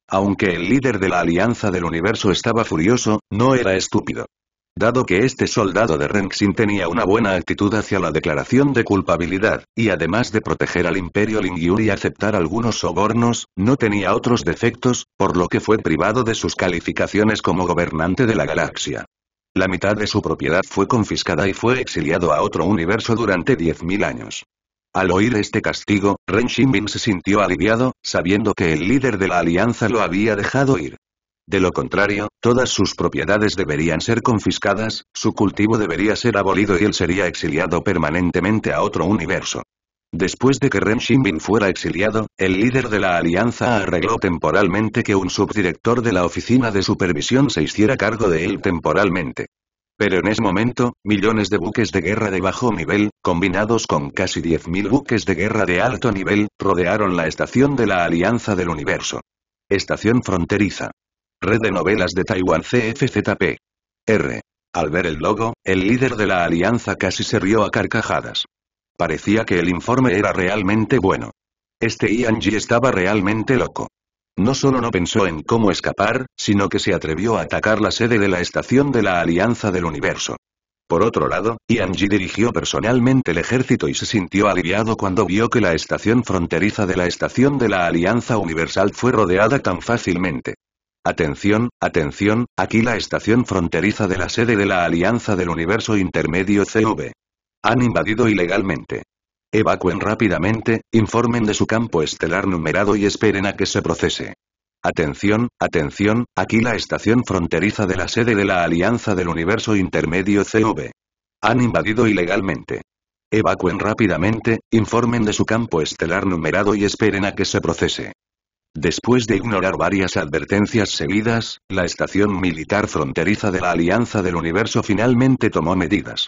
[SPEAKER 1] Aunque el líder de la Alianza del Universo estaba furioso, no era estúpido. Dado que este soldado de Renxin tenía una buena actitud hacia la declaración de culpabilidad, y además de proteger al Imperio Lingyur y aceptar algunos sobornos, no tenía otros defectos, por lo que fue privado de sus calificaciones como gobernante de la galaxia. La mitad de su propiedad fue confiscada y fue exiliado a otro universo durante 10.000 años. Al oír este castigo, Ren Bin se sintió aliviado, sabiendo que el líder de la alianza lo había dejado ir. De lo contrario, todas sus propiedades deberían ser confiscadas, su cultivo debería ser abolido y él sería exiliado permanentemente a otro universo. Después de que Ren Shinbin fuera exiliado, el líder de la alianza arregló temporalmente que un subdirector de la oficina de supervisión se hiciera cargo de él temporalmente. Pero en ese momento, millones de buques de guerra de bajo nivel, combinados con casi 10.000 buques de guerra de alto nivel, rodearon la estación de la Alianza del Universo. Estación fronteriza. Red de Novelas de Taiwán CFZP. R. Al ver el logo, el líder de la alianza casi se rió a carcajadas. Parecía que el informe era realmente bueno. Este Ian Ji estaba realmente loco. No solo no pensó en cómo escapar, sino que se atrevió a atacar la sede de la estación de la Alianza del Universo. Por otro lado, Ian Ji dirigió personalmente el ejército y se sintió aliviado cuando vio que la estación fronteriza de la estación de la Alianza Universal fue rodeada tan fácilmente. Atención, atención, aquí la estación fronteriza de la sede de la Alianza del Universo Intermedio CV. Han invadido ilegalmente. Evacuen rápidamente, informen de su campo estelar numerado y esperen a que se procese. Atención, atención, aquí la estación fronteriza de la sede de la Alianza del Universo Intermedio CV. Han invadido ilegalmente. Evacuen rápidamente, informen de su campo estelar numerado y esperen a que se procese. Después de ignorar varias advertencias seguidas, la estación militar fronteriza de la Alianza del Universo finalmente tomó medidas.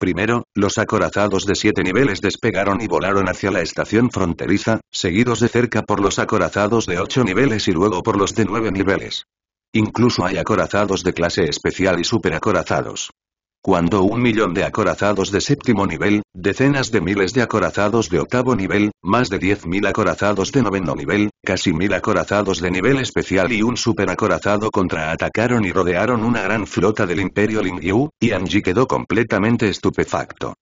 [SPEAKER 1] Primero, los acorazados de siete niveles despegaron y volaron hacia la estación fronteriza, seguidos de cerca por los acorazados de ocho niveles y luego por los de nueve niveles. Incluso hay acorazados de clase especial y superacorazados. Cuando un millón de acorazados de séptimo nivel, decenas de miles de acorazados de octavo nivel, más de 10.000 acorazados de noveno nivel, casi mil acorazados de nivel especial y un superacorazado contraatacaron y rodearon una gran flota del Imperio Lingyu, Anji quedó completamente estupefacto.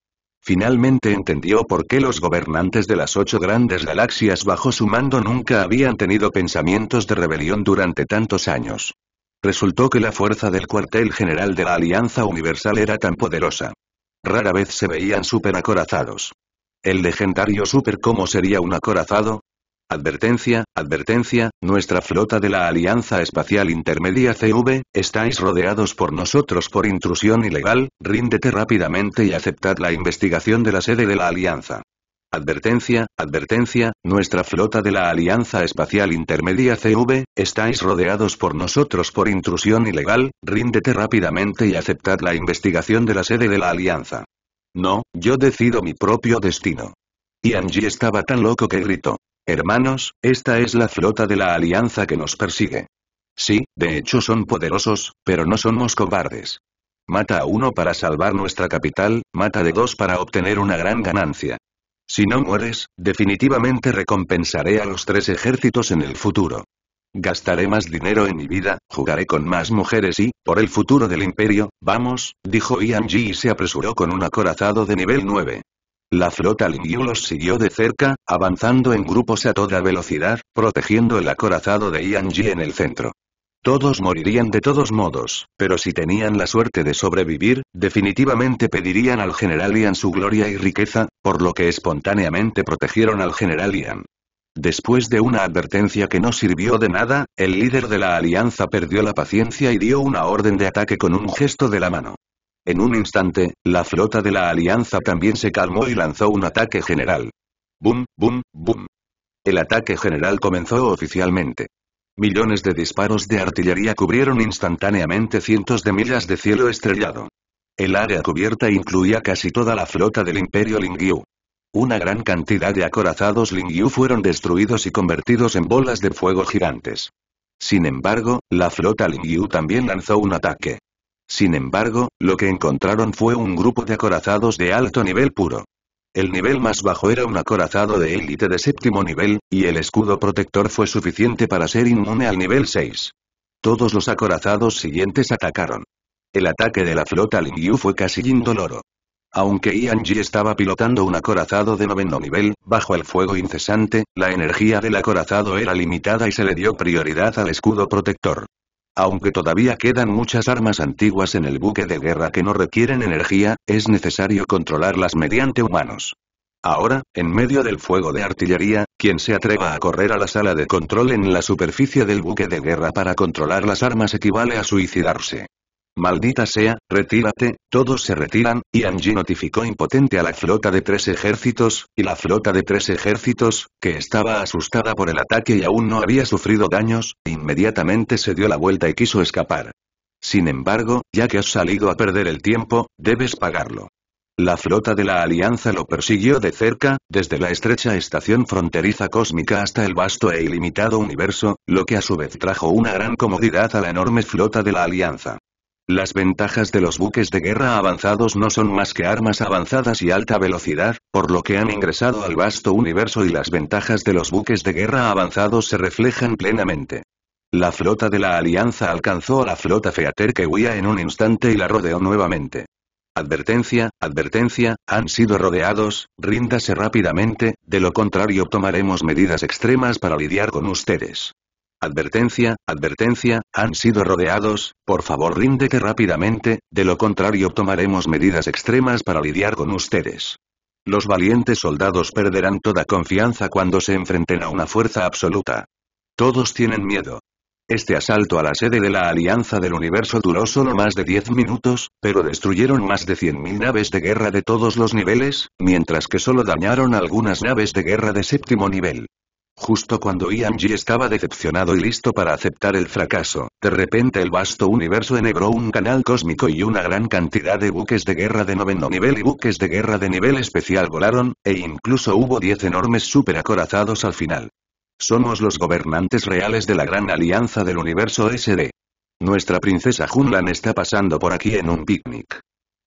[SPEAKER 1] Finalmente entendió por qué los gobernantes de las ocho grandes galaxias bajo su mando nunca habían tenido pensamientos de rebelión durante tantos años. Resultó que la fuerza del cuartel general de la Alianza Universal era tan poderosa. Rara vez se veían superacorazados. El legendario Super ¿cómo sería un acorazado? Advertencia, advertencia, nuestra flota de la Alianza Espacial Intermedia CV, estáis rodeados por nosotros por intrusión ilegal, ríndete rápidamente y aceptad la investigación de la sede de la Alianza. Advertencia, advertencia, nuestra flota de la Alianza Espacial Intermedia CV, estáis rodeados por nosotros por intrusión ilegal, ríndete rápidamente y aceptad la investigación de la sede de la Alianza. No, yo decido mi propio destino. Y Angie estaba tan loco que gritó. Hermanos, esta es la flota de la Alianza que nos persigue. Sí, de hecho son poderosos, pero no somos cobardes. Mata a uno para salvar nuestra capital, mata de dos para obtener una gran ganancia. Si no mueres, definitivamente recompensaré a los tres ejércitos en el futuro. Gastaré más dinero en mi vida, jugaré con más mujeres y, por el futuro del imperio, vamos, dijo Ian y se apresuró con un acorazado de nivel 9. La flota Lingyu los siguió de cerca, avanzando en grupos a toda velocidad, protegiendo el acorazado de Ian en el centro. Todos morirían de todos modos, pero si tenían la suerte de sobrevivir, definitivamente pedirían al general Ian su gloria y riqueza, por lo que espontáneamente protegieron al general Ian. Después de una advertencia que no sirvió de nada, el líder de la alianza perdió la paciencia y dio una orden de ataque con un gesto de la mano. En un instante, la flota de la alianza también se calmó y lanzó un ataque general. Boom, boom, boom. El ataque general comenzó oficialmente. Millones de disparos de artillería cubrieron instantáneamente cientos de millas de cielo estrellado. El área cubierta incluía casi toda la flota del Imperio Lingyu. Una gran cantidad de acorazados Lingyu fueron destruidos y convertidos en bolas de fuego gigantes. Sin embargo, la flota Lingyu también lanzó un ataque. Sin embargo, lo que encontraron fue un grupo de acorazados de alto nivel puro. El nivel más bajo era un acorazado de élite de séptimo nivel, y el escudo protector fue suficiente para ser inmune al nivel 6. Todos los acorazados siguientes atacaron. El ataque de la flota Lingyu fue casi indoloro. Aunque Ian Ji estaba pilotando un acorazado de noveno nivel, bajo el fuego incesante, la energía del acorazado era limitada y se le dio prioridad al escudo protector. Aunque todavía quedan muchas armas antiguas en el buque de guerra que no requieren energía, es necesario controlarlas mediante humanos. Ahora, en medio del fuego de artillería, quien se atreva a correr a la sala de control en la superficie del buque de guerra para controlar las armas equivale a suicidarse. Maldita sea, retírate, todos se retiran, y Angie notificó impotente a la flota de tres ejércitos, y la flota de tres ejércitos, que estaba asustada por el ataque y aún no había sufrido daños, inmediatamente se dio la vuelta y quiso escapar. Sin embargo, ya que has salido a perder el tiempo, debes pagarlo. La flota de la Alianza lo persiguió de cerca, desde la estrecha estación fronteriza cósmica hasta el vasto e ilimitado universo, lo que a su vez trajo una gran comodidad a la enorme flota de la Alianza. Las ventajas de los buques de guerra avanzados no son más que armas avanzadas y alta velocidad, por lo que han ingresado al vasto universo y las ventajas de los buques de guerra avanzados se reflejan plenamente. La flota de la Alianza alcanzó a la flota Feater que huía en un instante y la rodeó nuevamente. Advertencia, advertencia, han sido rodeados, ríndase rápidamente, de lo contrario tomaremos medidas extremas para lidiar con ustedes. Advertencia, advertencia, han sido rodeados, por favor ríndete rápidamente, de lo contrario tomaremos medidas extremas para lidiar con ustedes. Los valientes soldados perderán toda confianza cuando se enfrenten a una fuerza absoluta. Todos tienen miedo. Este asalto a la sede de la Alianza del Universo duró solo más de 10 minutos, pero destruyeron más de 100.000 naves de guerra de todos los niveles, mientras que solo dañaron algunas naves de guerra de séptimo nivel. Justo cuando Ian e G estaba decepcionado y listo para aceptar el fracaso, de repente el vasto universo enhebró un canal cósmico y una gran cantidad de buques de guerra de noveno nivel y buques de guerra de nivel especial volaron, e incluso hubo 10 enormes superacorazados al final. Somos los gobernantes reales de la gran alianza del universo SD. Nuestra princesa Junlan está pasando por aquí en un picnic.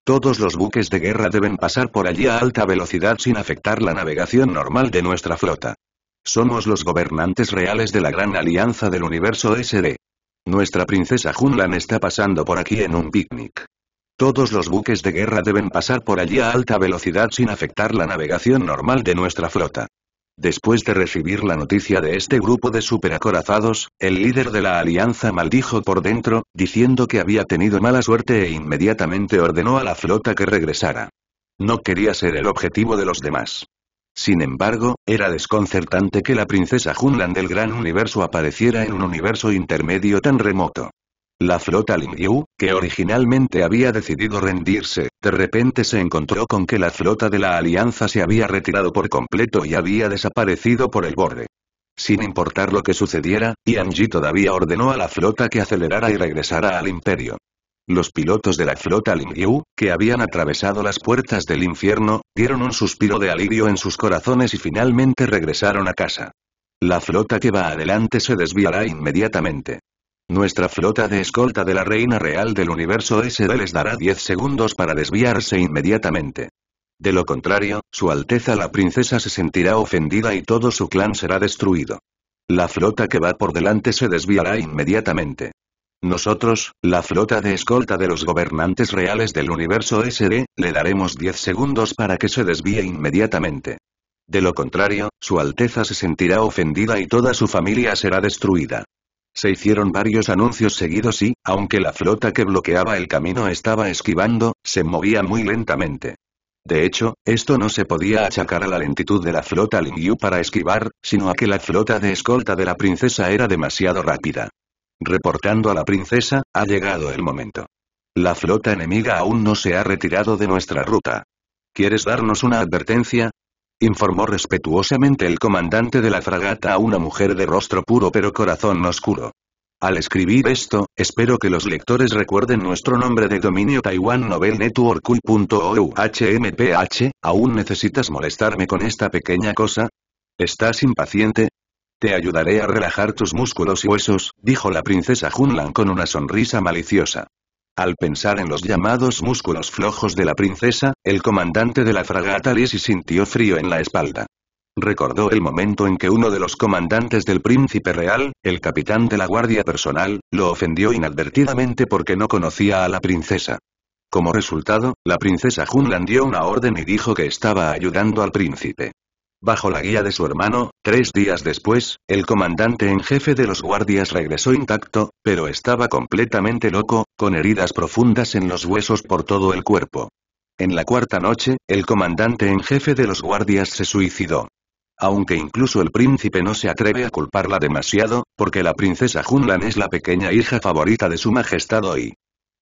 [SPEAKER 1] Todos los buques de guerra deben pasar por allí a alta velocidad sin afectar la navegación normal de nuestra flota. Somos los gobernantes reales de la Gran Alianza del Universo SD. Nuestra princesa Junlan está pasando por aquí en un picnic. Todos los buques de guerra deben pasar por allí a alta velocidad sin afectar la navegación normal de nuestra flota. Después de recibir la noticia de este grupo de superacorazados, el líder de la alianza maldijo por dentro, diciendo que había tenido mala suerte e inmediatamente ordenó a la flota que regresara. No quería ser el objetivo de los demás. Sin embargo, era desconcertante que la princesa Hunlan del gran universo apareciera en un universo intermedio tan remoto. La flota Yu, que originalmente había decidido rendirse, de repente se encontró con que la flota de la Alianza se había retirado por completo y había desaparecido por el borde. Sin importar lo que sucediera, Yanji todavía ordenó a la flota que acelerara y regresara al imperio. Los pilotos de la flota Lingyu, que habían atravesado las puertas del infierno, dieron un suspiro de alivio en sus corazones y finalmente regresaron a casa. La flota que va adelante se desviará inmediatamente. Nuestra flota de escolta de la Reina Real del Universo SD les dará 10 segundos para desviarse inmediatamente. De lo contrario, Su Alteza la Princesa se sentirá ofendida y todo su clan será destruido. La flota que va por delante se desviará inmediatamente. Nosotros, la flota de escolta de los gobernantes reales del universo SD, le daremos 10 segundos para que se desvíe inmediatamente. De lo contrario, su Alteza se sentirá ofendida y toda su familia será destruida. Se hicieron varios anuncios seguidos y, aunque la flota que bloqueaba el camino estaba esquivando, se movía muy lentamente. De hecho, esto no se podía achacar a la lentitud de la flota Lingyu para esquivar, sino a que la flota de escolta de la princesa era demasiado rápida. Reportando a la princesa, ha llegado el momento. La flota enemiga aún no se ha retirado de nuestra ruta. ¿Quieres darnos una advertencia? informó respetuosamente el comandante de la fragata a una mujer de rostro puro pero corazón oscuro. Al escribir esto, espero que los lectores recuerden nuestro nombre de dominio Taiwan Novel Network HMPH, ¿aún necesitas molestarme con esta pequeña cosa? ¿Estás impaciente? Te ayudaré a relajar tus músculos y huesos, dijo la princesa Junlan con una sonrisa maliciosa. Al pensar en los llamados músculos flojos de la princesa, el comandante de la fragata Lisi sintió frío en la espalda. Recordó el momento en que uno de los comandantes del príncipe real, el capitán de la guardia personal, lo ofendió inadvertidamente porque no conocía a la princesa. Como resultado, la princesa Junlan dio una orden y dijo que estaba ayudando al príncipe. Bajo la guía de su hermano, tres días después, el comandante en jefe de los guardias regresó intacto, pero estaba completamente loco, con heridas profundas en los huesos por todo el cuerpo. En la cuarta noche, el comandante en jefe de los guardias se suicidó. Aunque incluso el príncipe no se atreve a culparla demasiado, porque la princesa Junlan es la pequeña hija favorita de su majestad hoy.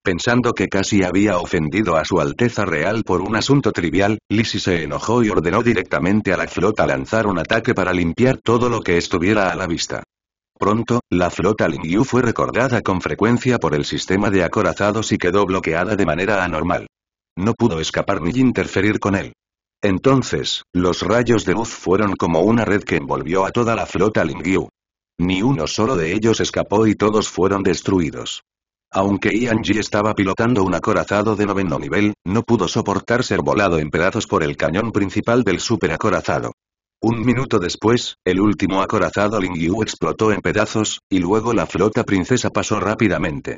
[SPEAKER 1] Pensando que casi había ofendido a su Alteza Real por un asunto trivial, Lisi se enojó y ordenó directamente a la flota lanzar un ataque para limpiar todo lo que estuviera a la vista. Pronto, la flota Lingyu fue recordada con frecuencia por el sistema de acorazados y quedó bloqueada de manera anormal. No pudo escapar ni interferir con él. Entonces, los rayos de luz fueron como una red que envolvió a toda la flota Lingyu. Ni uno solo de ellos escapó y todos fueron destruidos. Aunque Ian G estaba pilotando un acorazado de noveno nivel, no pudo soportar ser volado en pedazos por el cañón principal del superacorazado. Un minuto después, el último acorazado Ling Yu explotó en pedazos, y luego la flota princesa pasó rápidamente.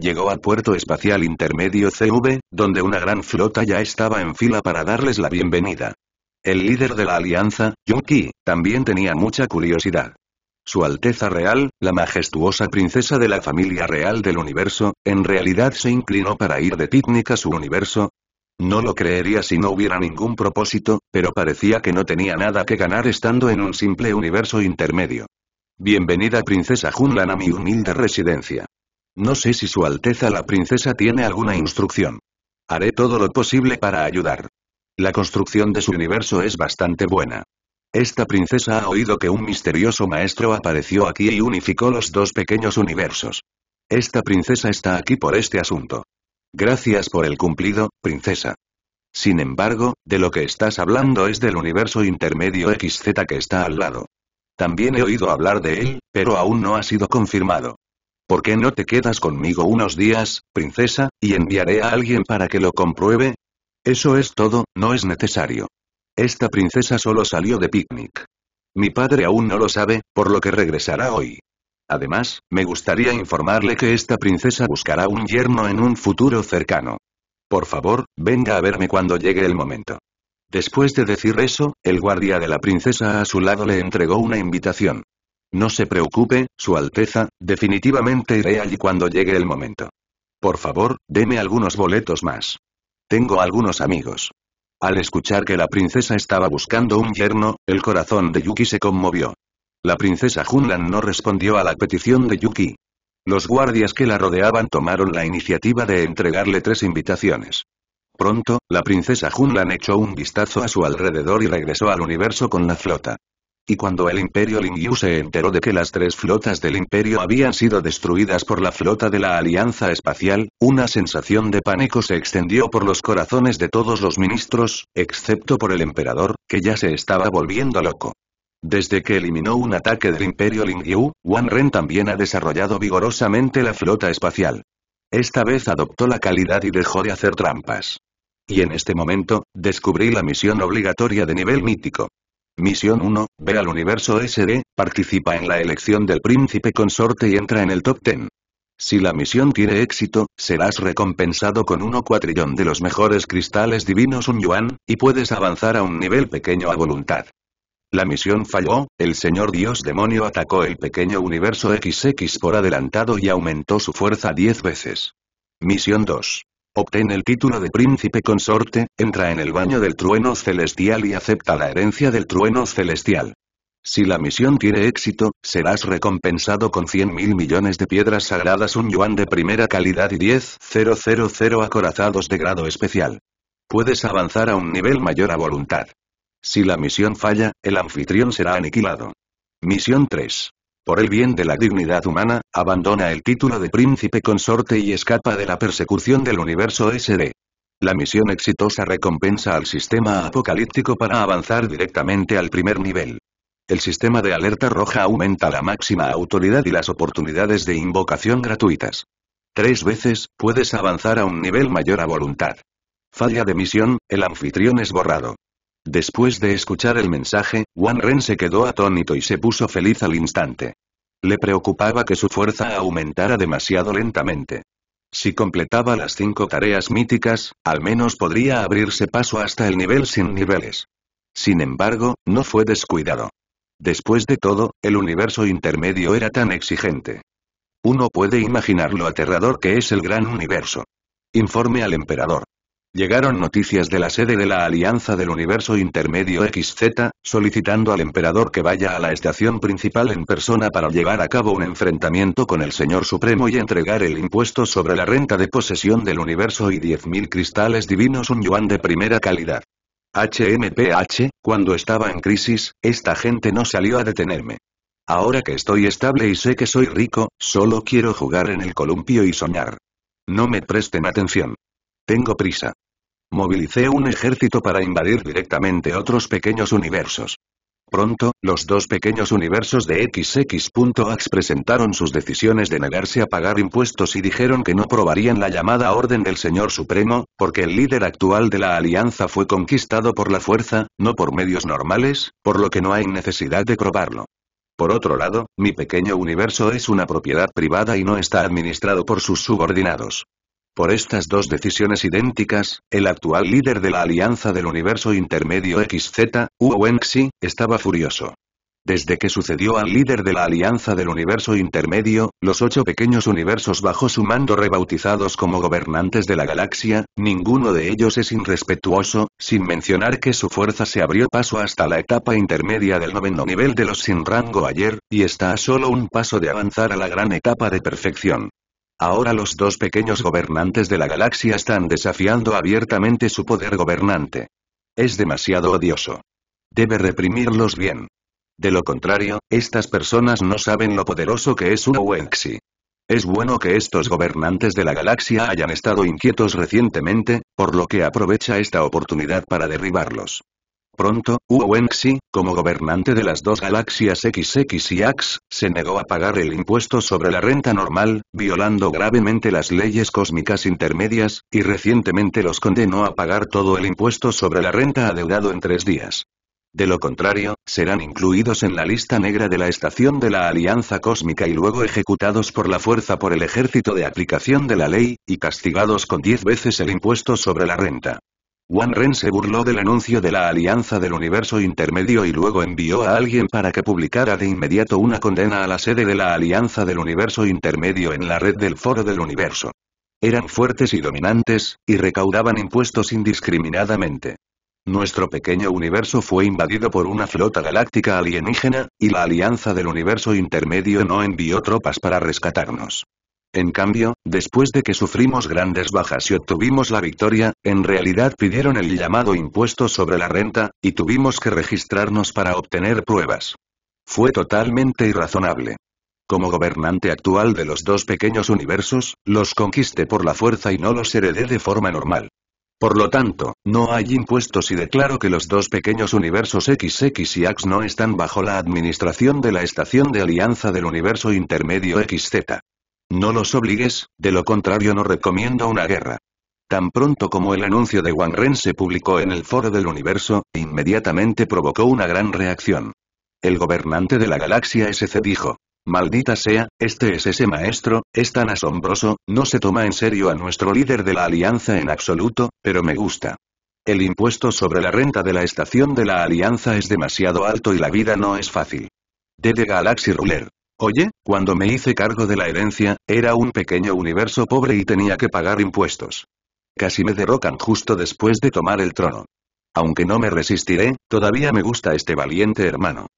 [SPEAKER 1] Llegó al puerto espacial intermedio CV, donde una gran flota ya estaba en fila para darles la bienvenida. El líder de la alianza, Ki, también tenía mucha curiosidad. Su Alteza Real, la majestuosa princesa de la familia real del universo, en realidad se inclinó para ir de picnic a su universo. No lo creería si no hubiera ningún propósito, pero parecía que no tenía nada que ganar estando en un simple universo intermedio. Bienvenida princesa Junlan a mi humilde residencia. No sé si su Alteza la princesa tiene alguna instrucción. Haré todo lo posible para ayudar. La construcción de su universo es bastante buena. Esta princesa ha oído que un misterioso maestro apareció aquí y unificó los dos pequeños universos. Esta princesa está aquí por este asunto. Gracias por el cumplido, princesa. Sin embargo, de lo que estás hablando es del universo intermedio XZ que está al lado. También he oído hablar de él, pero aún no ha sido confirmado. ¿Por qué no te quedas conmigo unos días, princesa, y enviaré a alguien para que lo compruebe? Eso es todo, no es necesario. Esta princesa solo salió de picnic. Mi padre aún no lo sabe, por lo que regresará hoy. Además, me gustaría informarle que esta princesa buscará un yerno en un futuro cercano. Por favor, venga a verme cuando llegue el momento. Después de decir eso, el guardia de la princesa a su lado le entregó una invitación. No se preocupe, Su Alteza, definitivamente iré allí cuando llegue el momento. Por favor, deme algunos boletos más. Tengo algunos amigos. Al escuchar que la princesa estaba buscando un yerno, el corazón de Yuki se conmovió. La princesa Junlan no respondió a la petición de Yuki. Los guardias que la rodeaban tomaron la iniciativa de entregarle tres invitaciones. Pronto, la princesa Junlan echó un vistazo a su alrededor y regresó al universo con la flota. Y cuando el Imperio Lingyu se enteró de que las tres flotas del Imperio habían sido destruidas por la flota de la Alianza Espacial, una sensación de pánico se extendió por los corazones de todos los ministros, excepto por el Emperador, que ya se estaba volviendo loco. Desde que eliminó un ataque del Imperio Lingyu, Wan Ren también ha desarrollado vigorosamente la flota espacial. Esta vez adoptó la calidad y dejó de hacer trampas. Y en este momento, descubrí la misión obligatoria de nivel mítico. Misión 1, ve al universo SD, participa en la elección del príncipe consorte y entra en el top 10. Si la misión tiene éxito, serás recompensado con 1 cuatrillón de los mejores cristales divinos un yuan, y puedes avanzar a un nivel pequeño a voluntad. La misión falló, el señor dios demonio atacó el pequeño universo XX por adelantado y aumentó su fuerza 10 veces. Misión 2 obtén el título de príncipe consorte, entra en el baño del trueno celestial y acepta la herencia del trueno celestial. Si la misión tiene éxito, serás recompensado con 100.000 millones de piedras sagradas, un yuan de primera calidad y 10.000 acorazados de grado especial. Puedes avanzar a un nivel mayor a voluntad. Si la misión falla, el anfitrión será aniquilado. Misión 3. Por el bien de la dignidad humana, abandona el título de príncipe consorte y escapa de la persecución del universo SD. La misión exitosa recompensa al sistema apocalíptico para avanzar directamente al primer nivel. El sistema de alerta roja aumenta la máxima autoridad y las oportunidades de invocación gratuitas. Tres veces, puedes avanzar a un nivel mayor a voluntad. Falla de misión, el anfitrión es borrado. Después de escuchar el mensaje, Wan Ren se quedó atónito y se puso feliz al instante. Le preocupaba que su fuerza aumentara demasiado lentamente. Si completaba las cinco tareas míticas, al menos podría abrirse paso hasta el nivel sin niveles. Sin embargo, no fue descuidado. Después de todo, el universo intermedio era tan exigente. Uno puede imaginar lo aterrador que es el gran universo. Informe al emperador. Llegaron noticias de la sede de la Alianza del Universo Intermedio XZ, solicitando al emperador que vaya a la estación principal en persona para llevar a cabo un enfrentamiento con el Señor Supremo y entregar el impuesto sobre la renta de posesión del universo y 10.000 cristales divinos un yuan de primera calidad. HMPH, cuando estaba en crisis, esta gente no salió a detenerme. Ahora que estoy estable y sé que soy rico, solo quiero jugar en el columpio y soñar. No me presten atención. Tengo prisa. Movilicé un ejército para invadir directamente otros pequeños universos. Pronto, los dos pequeños universos de XX.ax presentaron sus decisiones de negarse a pagar impuestos y dijeron que no probarían la llamada Orden del Señor Supremo, porque el líder actual de la alianza fue conquistado por la fuerza, no por medios normales, por lo que no hay necesidad de probarlo. Por otro lado, mi pequeño universo es una propiedad privada y no está administrado por sus subordinados. Por estas dos decisiones idénticas, el actual líder de la Alianza del Universo Intermedio XZ, Wu Wenxi, estaba furioso. Desde que sucedió al líder de la Alianza del Universo Intermedio, los ocho pequeños universos bajo su mando rebautizados como gobernantes de la galaxia, ninguno de ellos es irrespetuoso, sin mencionar que su fuerza se abrió paso hasta la etapa intermedia del noveno nivel de los sin rango ayer, y está a solo un paso de avanzar a la gran etapa de perfección. Ahora los dos pequeños gobernantes de la galaxia están desafiando abiertamente su poder gobernante. Es demasiado odioso. Debe reprimirlos bien. De lo contrario, estas personas no saben lo poderoso que es un Wenxi. Es bueno que estos gobernantes de la galaxia hayan estado inquietos recientemente, por lo que aprovecha esta oportunidad para derribarlos. Pronto, Wu Wenxi, como gobernante de las dos galaxias XX y Ax, se negó a pagar el impuesto sobre la renta normal, violando gravemente las leyes cósmicas intermedias, y recientemente los condenó a pagar todo el impuesto sobre la renta adeudado en tres días. De lo contrario, serán incluidos en la lista negra de la estación de la Alianza Cósmica y luego ejecutados por la fuerza por el ejército de aplicación de la ley, y castigados con diez veces el impuesto sobre la renta. Wan Ren se burló del anuncio de la Alianza del Universo Intermedio y luego envió a alguien para que publicara de inmediato una condena a la sede de la Alianza del Universo Intermedio en la red del Foro del Universo. Eran fuertes y dominantes, y recaudaban impuestos indiscriminadamente. Nuestro pequeño universo fue invadido por una flota galáctica alienígena, y la Alianza del Universo Intermedio no envió tropas para rescatarnos. En cambio, después de que sufrimos grandes bajas y obtuvimos la victoria, en realidad pidieron el llamado impuesto sobre la renta, y tuvimos que registrarnos para obtener pruebas. Fue totalmente irrazonable. Como gobernante actual de los dos pequeños universos, los conquiste por la fuerza y no los heredé de forma normal. Por lo tanto, no hay impuestos y declaro que los dos pequeños universos XX y AX no están bajo la administración de la estación de alianza del universo intermedio XZ. No los obligues, de lo contrario no recomiendo una guerra. Tan pronto como el anuncio de Wang Ren se publicó en el Foro del Universo, inmediatamente provocó una gran reacción. El gobernante de la galaxia SC dijo. Maldita sea, este es ese maestro, es tan asombroso, no se toma en serio a nuestro líder de la alianza en absoluto, pero me gusta. El impuesto sobre la renta de la estación de la alianza es demasiado alto y la vida no es fácil. DD Galaxy Ruler. Oye, cuando me hice cargo de la herencia, era un pequeño universo pobre y tenía que pagar impuestos. Casi me derrocan justo después de tomar el trono. Aunque no me resistiré, todavía me gusta este valiente hermano.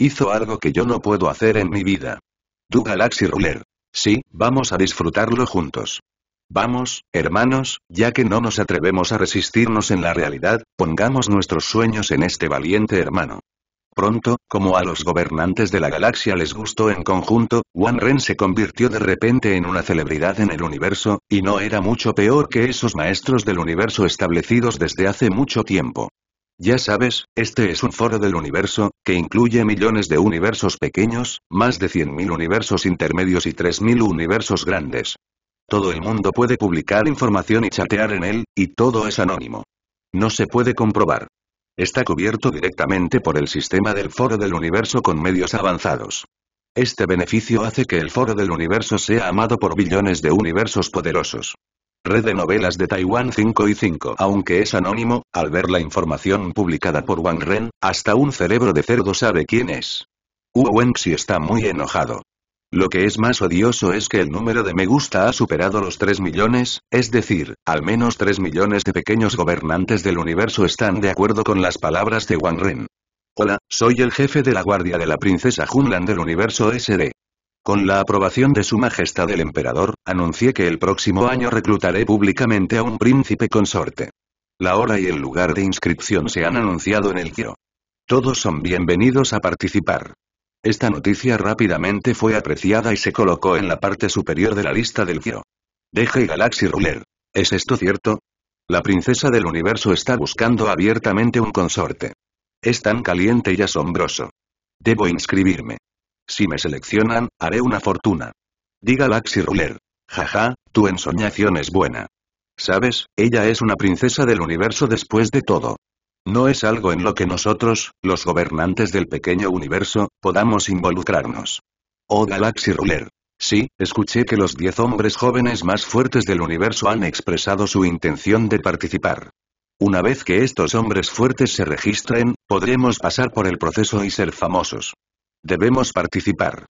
[SPEAKER 1] Hizo algo que yo no puedo hacer en mi vida. Du Galaxy Ruler. Sí, vamos a disfrutarlo juntos. Vamos, hermanos, ya que no nos atrevemos a resistirnos en la realidad, pongamos nuestros sueños en este valiente hermano. Pronto, como a los gobernantes de la galaxia les gustó en conjunto, Wan Ren se convirtió de repente en una celebridad en el universo, y no era mucho peor que esos maestros del universo establecidos desde hace mucho tiempo. Ya sabes, este es un foro del universo, que incluye millones de universos pequeños, más de 100.000 universos intermedios y 3.000 universos grandes. Todo el mundo puede publicar información y chatear en él, y todo es anónimo. No se puede comprobar. Está cubierto directamente por el sistema del foro del universo con medios avanzados. Este beneficio hace que el foro del universo sea amado por billones de universos poderosos. Red de Novelas de Taiwán 5 y 5 Aunque es anónimo, al ver la información publicada por Wang Ren, hasta un cerebro de cerdo sabe quién es. Wu Wenxi está muy enojado. Lo que es más odioso es que el número de me gusta ha superado los 3 millones, es decir, al menos 3 millones de pequeños gobernantes del universo están de acuerdo con las palabras de Wang Ren. Hola, soy el jefe de la guardia de la princesa Hunlan del universo SD. Con la aprobación de su majestad el emperador, anuncié que el próximo año reclutaré públicamente a un príncipe consorte. La hora y el lugar de inscripción se han anunciado en el guío. Todos son bienvenidos a participar. Esta noticia rápidamente fue apreciada y se colocó en la parte superior de la lista del Giro. Deje Galaxy Ruler. ¿Es esto cierto? La princesa del universo está buscando abiertamente un consorte. Es tan caliente y asombroso. Debo inscribirme. Si me seleccionan, haré una fortuna. Diga Galaxy Ruler. Jaja, tu ensoñación es buena. Sabes, ella es una princesa del universo después de todo. No es algo en lo que nosotros, los gobernantes del pequeño universo, podamos involucrarnos. Oh Galaxy Ruler. Sí, escuché que los diez hombres jóvenes más fuertes del universo han expresado su intención de participar. Una vez que estos hombres fuertes se registren, podremos pasar por el proceso y ser famosos. Debemos participar.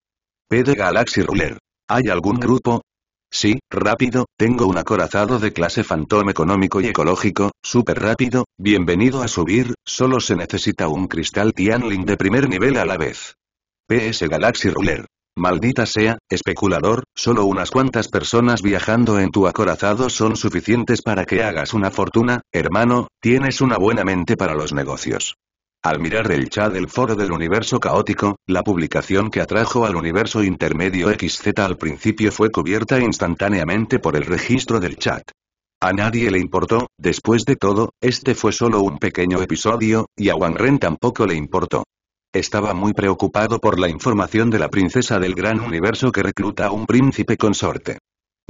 [SPEAKER 1] P Galaxy Ruler. ¿Hay algún grupo, Sí, rápido, tengo un acorazado de clase fantoma económico y ecológico, súper rápido, bienvenido a subir, solo se necesita un cristal Tianling de primer nivel a la vez. PS Galaxy Ruler. Maldita sea, especulador, solo unas cuantas personas viajando en tu acorazado son suficientes para que hagas una fortuna, hermano, tienes una buena mente para los negocios. Al mirar el chat del foro del universo caótico, la publicación que atrajo al universo intermedio XZ al principio fue cubierta instantáneamente por el registro del chat. A nadie le importó, después de todo, este fue solo un pequeño episodio, y a Wang Ren tampoco le importó. Estaba muy preocupado por la información de la princesa del gran universo que recluta a un príncipe consorte.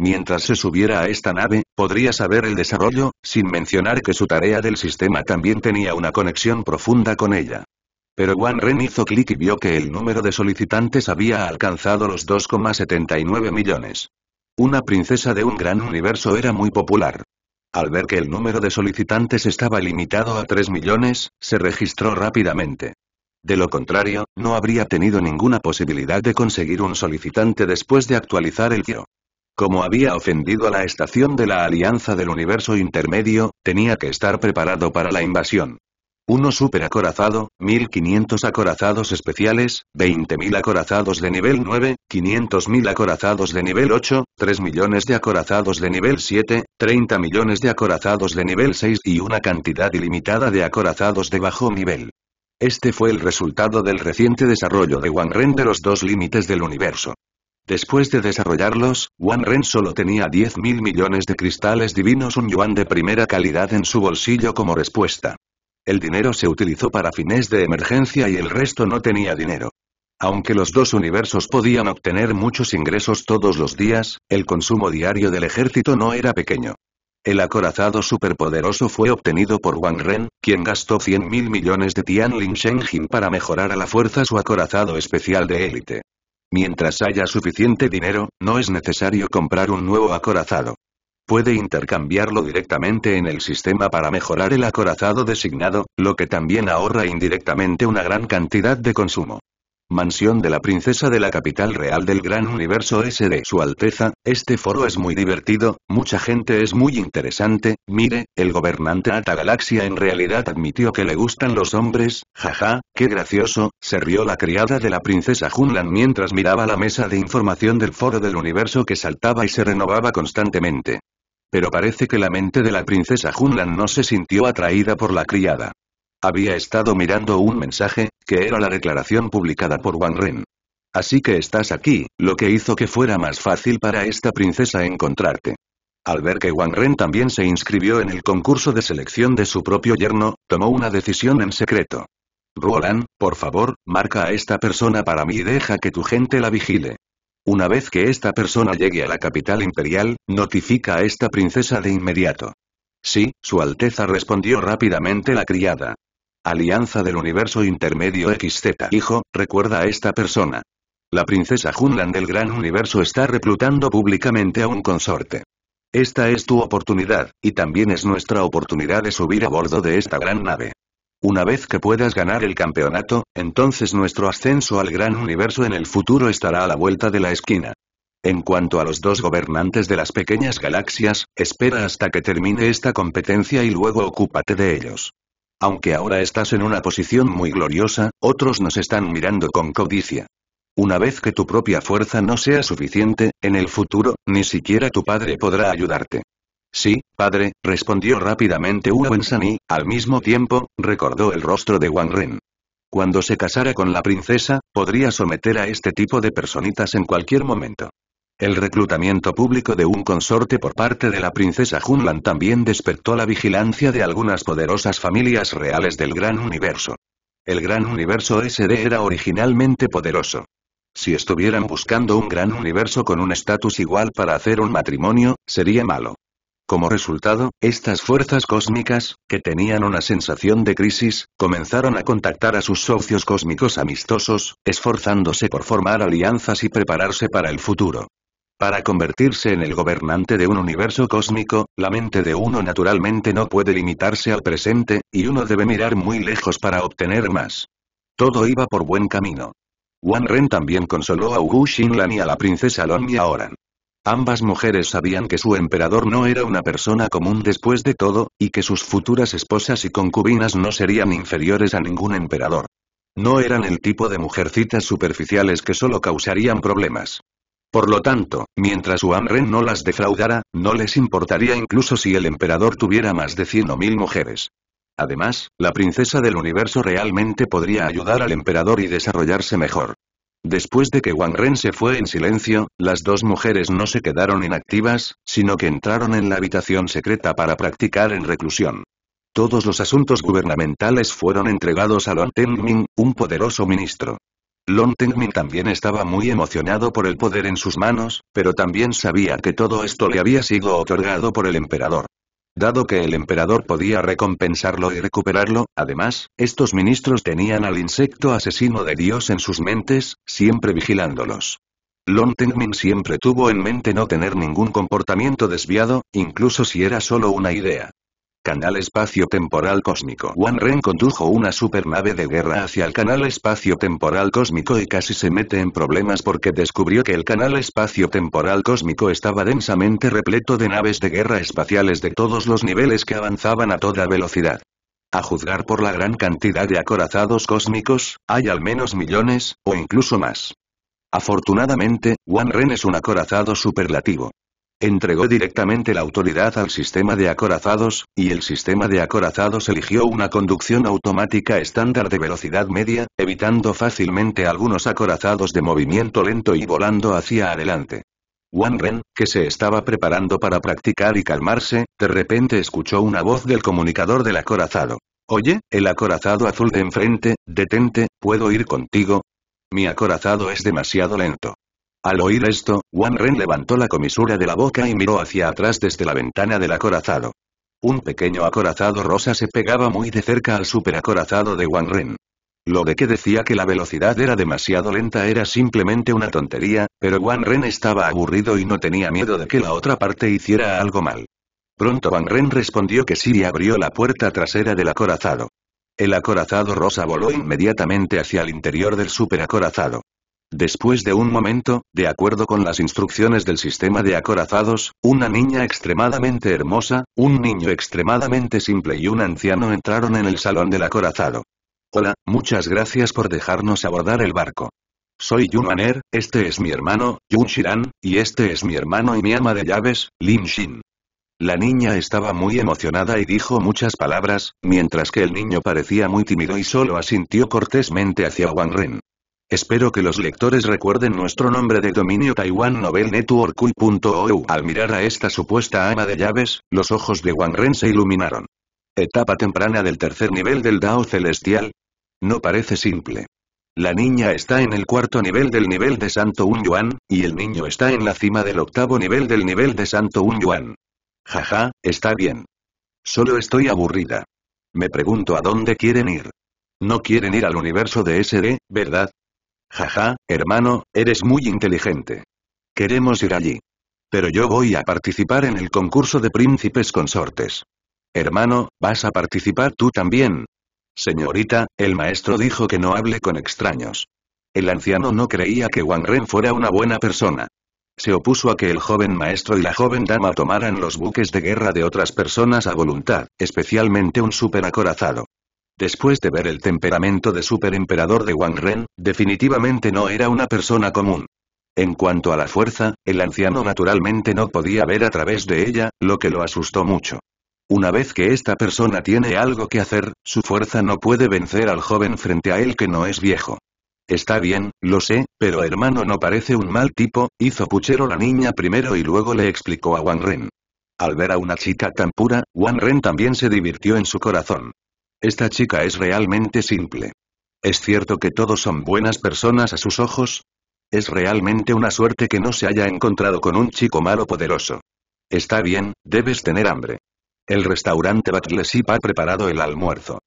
[SPEAKER 1] Mientras se subiera a esta nave, podría saber el desarrollo, sin mencionar que su tarea del sistema también tenía una conexión profunda con ella. Pero Wan Ren hizo clic y vio que el número de solicitantes había alcanzado los 2,79 millones. Una princesa de un gran universo era muy popular. Al ver que el número de solicitantes estaba limitado a 3 millones, se registró rápidamente. De lo contrario, no habría tenido ninguna posibilidad de conseguir un solicitante después de actualizar el tío. Como había ofendido a la estación de la Alianza del Universo Intermedio, tenía que estar preparado para la invasión. Uno super acorazado, 1500 acorazados especiales, 20.000 acorazados de nivel 9, 500.000 acorazados de nivel 8, 3 millones de acorazados de nivel 7, 30 millones de acorazados de nivel 6 y una cantidad ilimitada de acorazados de bajo nivel. Este fue el resultado del reciente desarrollo de Wanren de los dos límites del universo. Después de desarrollarlos, Wan Ren solo tenía 10.000 millones de cristales divinos un yuan de primera calidad en su bolsillo como respuesta. El dinero se utilizó para fines de emergencia y el resto no tenía dinero. Aunque los dos universos podían obtener muchos ingresos todos los días, el consumo diario del ejército no era pequeño. El acorazado superpoderoso fue obtenido por Wang Ren, quien gastó 100.000 millones de Tianling Shenjin para mejorar a la fuerza su acorazado especial de élite. Mientras haya suficiente dinero, no es necesario comprar un nuevo acorazado. Puede intercambiarlo directamente en el sistema para mejorar el acorazado designado, lo que también ahorra indirectamente una gran cantidad de consumo. Mansión de la Princesa de la Capital Real del Gran Universo S de Su Alteza, este foro es muy divertido, mucha gente es muy interesante, mire, el gobernante galaxia en realidad admitió que le gustan los hombres, jaja, qué gracioso, se rió la criada de la princesa Junlan mientras miraba la mesa de información del foro del universo que saltaba y se renovaba constantemente. Pero parece que la mente de la princesa Junlan no se sintió atraída por la criada. Había estado mirando un mensaje, que era la declaración publicada por Wang Ren. Así que estás aquí, lo que hizo que fuera más fácil para esta princesa encontrarte. Al ver que Wang Ren también se inscribió en el concurso de selección de su propio yerno, tomó una decisión en secreto. Ruolan, por favor, marca a esta persona para mí y deja que tu gente la vigile. Una vez que esta persona llegue a la capital imperial, notifica a esta princesa de inmediato. Sí, Su Alteza respondió rápidamente la criada. Alianza del Universo Intermedio XZ. Hijo, recuerda a esta persona. La princesa Hunlan del Gran Universo está reclutando públicamente a un consorte. Esta es tu oportunidad, y también es nuestra oportunidad de subir a bordo de esta gran nave. Una vez que puedas ganar el campeonato, entonces nuestro ascenso al gran universo en el futuro estará a la vuelta de la esquina. En cuanto a los dos gobernantes de las pequeñas galaxias, espera hasta que termine esta competencia y luego ocúpate de ellos. Aunque ahora estás en una posición muy gloriosa, otros nos están mirando con codicia. Una vez que tu propia fuerza no sea suficiente, en el futuro, ni siquiera tu padre podrá ayudarte. Sí, padre, respondió rápidamente Wu San y, al mismo tiempo, recordó el rostro de Wang Ren. Cuando se casara con la princesa, podría someter a este tipo de personitas en cualquier momento. El reclutamiento público de un consorte por parte de la princesa Junlan también despertó la vigilancia de algunas poderosas familias reales del Gran Universo. El Gran Universo SD era originalmente poderoso. Si estuvieran buscando un Gran Universo con un estatus igual para hacer un matrimonio, sería malo. Como resultado, estas fuerzas cósmicas, que tenían una sensación de crisis, comenzaron a contactar a sus socios cósmicos amistosos, esforzándose por formar alianzas y prepararse para el futuro. Para convertirse en el gobernante de un universo cósmico, la mente de uno naturalmente no puede limitarse al presente, y uno debe mirar muy lejos para obtener más. Todo iba por buen camino. Wan Ren también consoló a Wu Xinlan y a la princesa Lonia Oran. Ambas mujeres sabían que su emperador no era una persona común después de todo, y que sus futuras esposas y concubinas no serían inferiores a ningún emperador. No eran el tipo de mujercitas superficiales que solo causarían problemas. Por lo tanto, mientras Ren no las defraudara, no les importaría incluso si el emperador tuviera más de 100.000 o mujeres. Además, la princesa del universo realmente podría ayudar al emperador y desarrollarse mejor. Después de que Wang Ren se fue en silencio, las dos mujeres no se quedaron inactivas, sino que entraron en la habitación secreta para practicar en reclusión. Todos los asuntos gubernamentales fueron entregados a Luan Ming, un poderoso ministro. Long Tengmin también estaba muy emocionado por el poder en sus manos, pero también sabía que todo esto le había sido otorgado por el emperador. Dado que el emperador podía recompensarlo y recuperarlo, además, estos ministros tenían al insecto asesino de Dios en sus mentes, siempre vigilándolos. Long Tengmin siempre tuvo en mente no tener ningún comportamiento desviado, incluso si era solo una idea. Canal espacio-temporal cósmico. Wan Ren condujo una supernave de guerra hacia el canal espacio-temporal cósmico y casi se mete en problemas porque descubrió que el canal espacio-temporal cósmico estaba densamente repleto de naves de guerra espaciales de todos los niveles que avanzaban a toda velocidad. A juzgar por la gran cantidad de acorazados cósmicos, hay al menos millones, o incluso más. Afortunadamente, Wan Ren es un acorazado superlativo entregó directamente la autoridad al sistema de acorazados, y el sistema de acorazados eligió una conducción automática estándar de velocidad media, evitando fácilmente algunos acorazados de movimiento lento y volando hacia adelante. Wang Ren, que se estaba preparando para practicar y calmarse, de repente escuchó una voz del comunicador del acorazado. Oye, el acorazado azul de enfrente, detente, ¿puedo ir contigo? Mi acorazado es demasiado lento. Al oír esto, Wang Ren levantó la comisura de la boca y miró hacia atrás desde la ventana del acorazado. Un pequeño acorazado rosa se pegaba muy de cerca al superacorazado de Wang Ren. Lo de que decía que la velocidad era demasiado lenta era simplemente una tontería, pero Wang Ren estaba aburrido y no tenía miedo de que la otra parte hiciera algo mal. Pronto Wang Ren respondió que sí y abrió la puerta trasera del acorazado. El acorazado rosa voló inmediatamente hacia el interior del superacorazado. Después de un momento, de acuerdo con las instrucciones del sistema de acorazados, una niña extremadamente hermosa, un niño extremadamente simple y un anciano entraron en el salón del acorazado. Hola, muchas gracias por dejarnos abordar el barco. Soy Yun Maner, este es mi hermano, Yun Shiran, y este es mi hermano y mi ama de llaves, Lin Shin. La niña estaba muy emocionada y dijo muchas palabras, mientras que el niño parecía muy tímido y solo asintió cortésmente hacia Wang Ren. Espero que los lectores recuerden nuestro nombre de dominio Taiwan Novel Network Al mirar a esta supuesta ama de llaves, los ojos de Wang Ren se iluminaron. Etapa temprana del tercer nivel del Dao Celestial. No parece simple. La niña está en el cuarto nivel del nivel de Santo Un Yuan, y el niño está en la cima del octavo nivel del nivel de Santo Un Yuan. Jaja, está bien. Solo estoy aburrida. Me pregunto a dónde quieren ir. No quieren ir al universo de SD, ¿verdad? Jaja, hermano, eres muy inteligente. Queremos ir allí. Pero yo voy a participar en el concurso de príncipes consortes. Hermano, ¿vas a participar tú también? Señorita, el maestro dijo que no hable con extraños. El anciano no creía que Wang Ren fuera una buena persona. Se opuso a que el joven maestro y la joven dama tomaran los buques de guerra de otras personas a voluntad, especialmente un superacorazado. Después de ver el temperamento de superemperador de Wang Ren, definitivamente no era una persona común. En cuanto a la fuerza, el anciano naturalmente no podía ver a través de ella, lo que lo asustó mucho. Una vez que esta persona tiene algo que hacer, su fuerza no puede vencer al joven frente a él que no es viejo. Está bien, lo sé, pero hermano no parece un mal tipo, hizo puchero la niña primero y luego le explicó a Wang Ren. Al ver a una chica tan pura, Wang Ren también se divirtió en su corazón. Esta chica es realmente simple. ¿Es cierto que todos son buenas personas a sus ojos? Es realmente una suerte que no se haya encontrado con un chico malo poderoso. Está bien, debes tener hambre. El restaurante Batlesip ha preparado el almuerzo.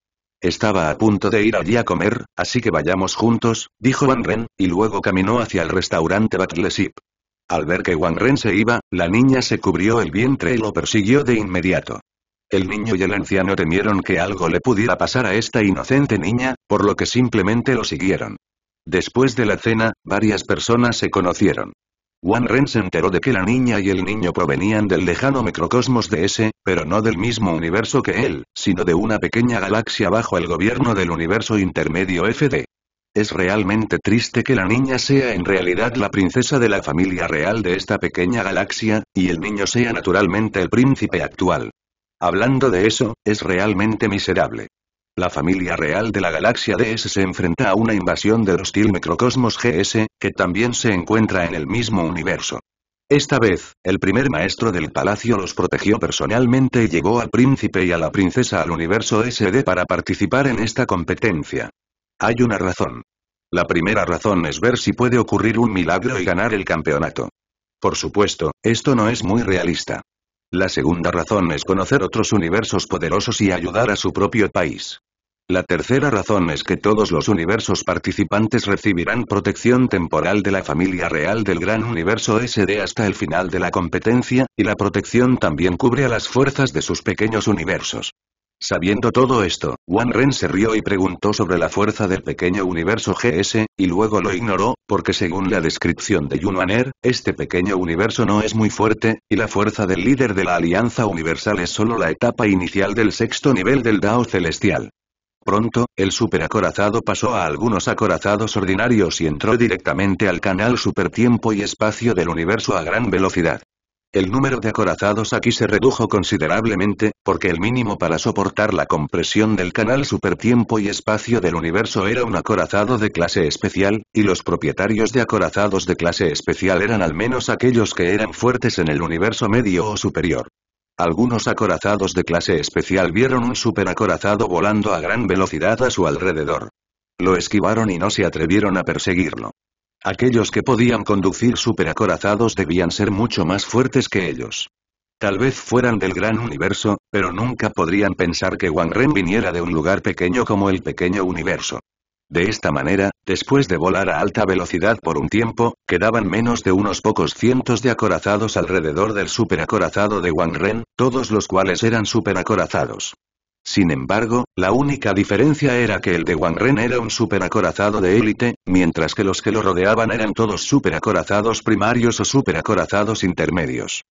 [SPEAKER 1] Estaba a punto de ir allí a comer, así que vayamos juntos, dijo Wang Ren, y luego caminó hacia el restaurante Batlesip. Al ver que Wang Ren se iba, la niña se cubrió el vientre y lo persiguió de inmediato. El niño y el anciano temieron que algo le pudiera pasar a esta inocente niña, por lo que simplemente lo siguieron. Después de la cena, varias personas se conocieron. Wan Ren se enteró de que la niña y el niño provenían del lejano microcosmos de ese, pero no del mismo universo que él, sino de una pequeña galaxia bajo el gobierno del universo intermedio FD. Es realmente triste que la niña sea en realidad la princesa de la familia real de esta pequeña galaxia, y el niño sea naturalmente el príncipe actual. Hablando de eso, es realmente miserable. La familia real de la galaxia DS se enfrenta a una invasión del hostil microcosmos GS, que también se encuentra en el mismo universo. Esta vez, el primer maestro del palacio los protegió personalmente y llevó al príncipe y a la princesa al universo SD para participar en esta competencia. Hay una razón. La primera razón es ver si puede ocurrir un milagro y ganar el campeonato. Por supuesto, esto no es muy realista. La segunda razón es conocer otros universos poderosos y ayudar a su propio país. La tercera razón es que todos los universos participantes recibirán protección temporal de la familia real del gran universo SD hasta el final de la competencia, y la protección también cubre a las fuerzas de sus pequeños universos. Sabiendo todo esto, Wanren Ren se rió y preguntó sobre la fuerza del pequeño universo GS, y luego lo ignoró, porque según la descripción de Maner, este pequeño universo no es muy fuerte, y la fuerza del líder de la Alianza Universal es solo la etapa inicial del sexto nivel del Dao Celestial. Pronto, el superacorazado pasó a algunos acorazados ordinarios y entró directamente al canal supertiempo y espacio del universo a gran velocidad. El número de acorazados aquí se redujo considerablemente, porque el mínimo para soportar la compresión del canal supertiempo y espacio del universo era un acorazado de clase especial, y los propietarios de acorazados de clase especial eran al menos aquellos que eran fuertes en el universo medio o superior. Algunos acorazados de clase especial vieron un superacorazado volando a gran velocidad a su alrededor. Lo esquivaron y no se atrevieron a perseguirlo. Aquellos que podían conducir superacorazados debían ser mucho más fuertes que ellos. Tal vez fueran del gran universo, pero nunca podrían pensar que Wang Ren viniera de un lugar pequeño como el pequeño universo. De esta manera, después de volar a alta velocidad por un tiempo, quedaban menos de unos pocos cientos de acorazados alrededor del superacorazado de Wang Ren, todos los cuales eran superacorazados. Sin embargo, la única diferencia era que el de Wang Ren era un superacorazado de élite, mientras que los que lo rodeaban eran todos superacorazados primarios o superacorazados intermedios.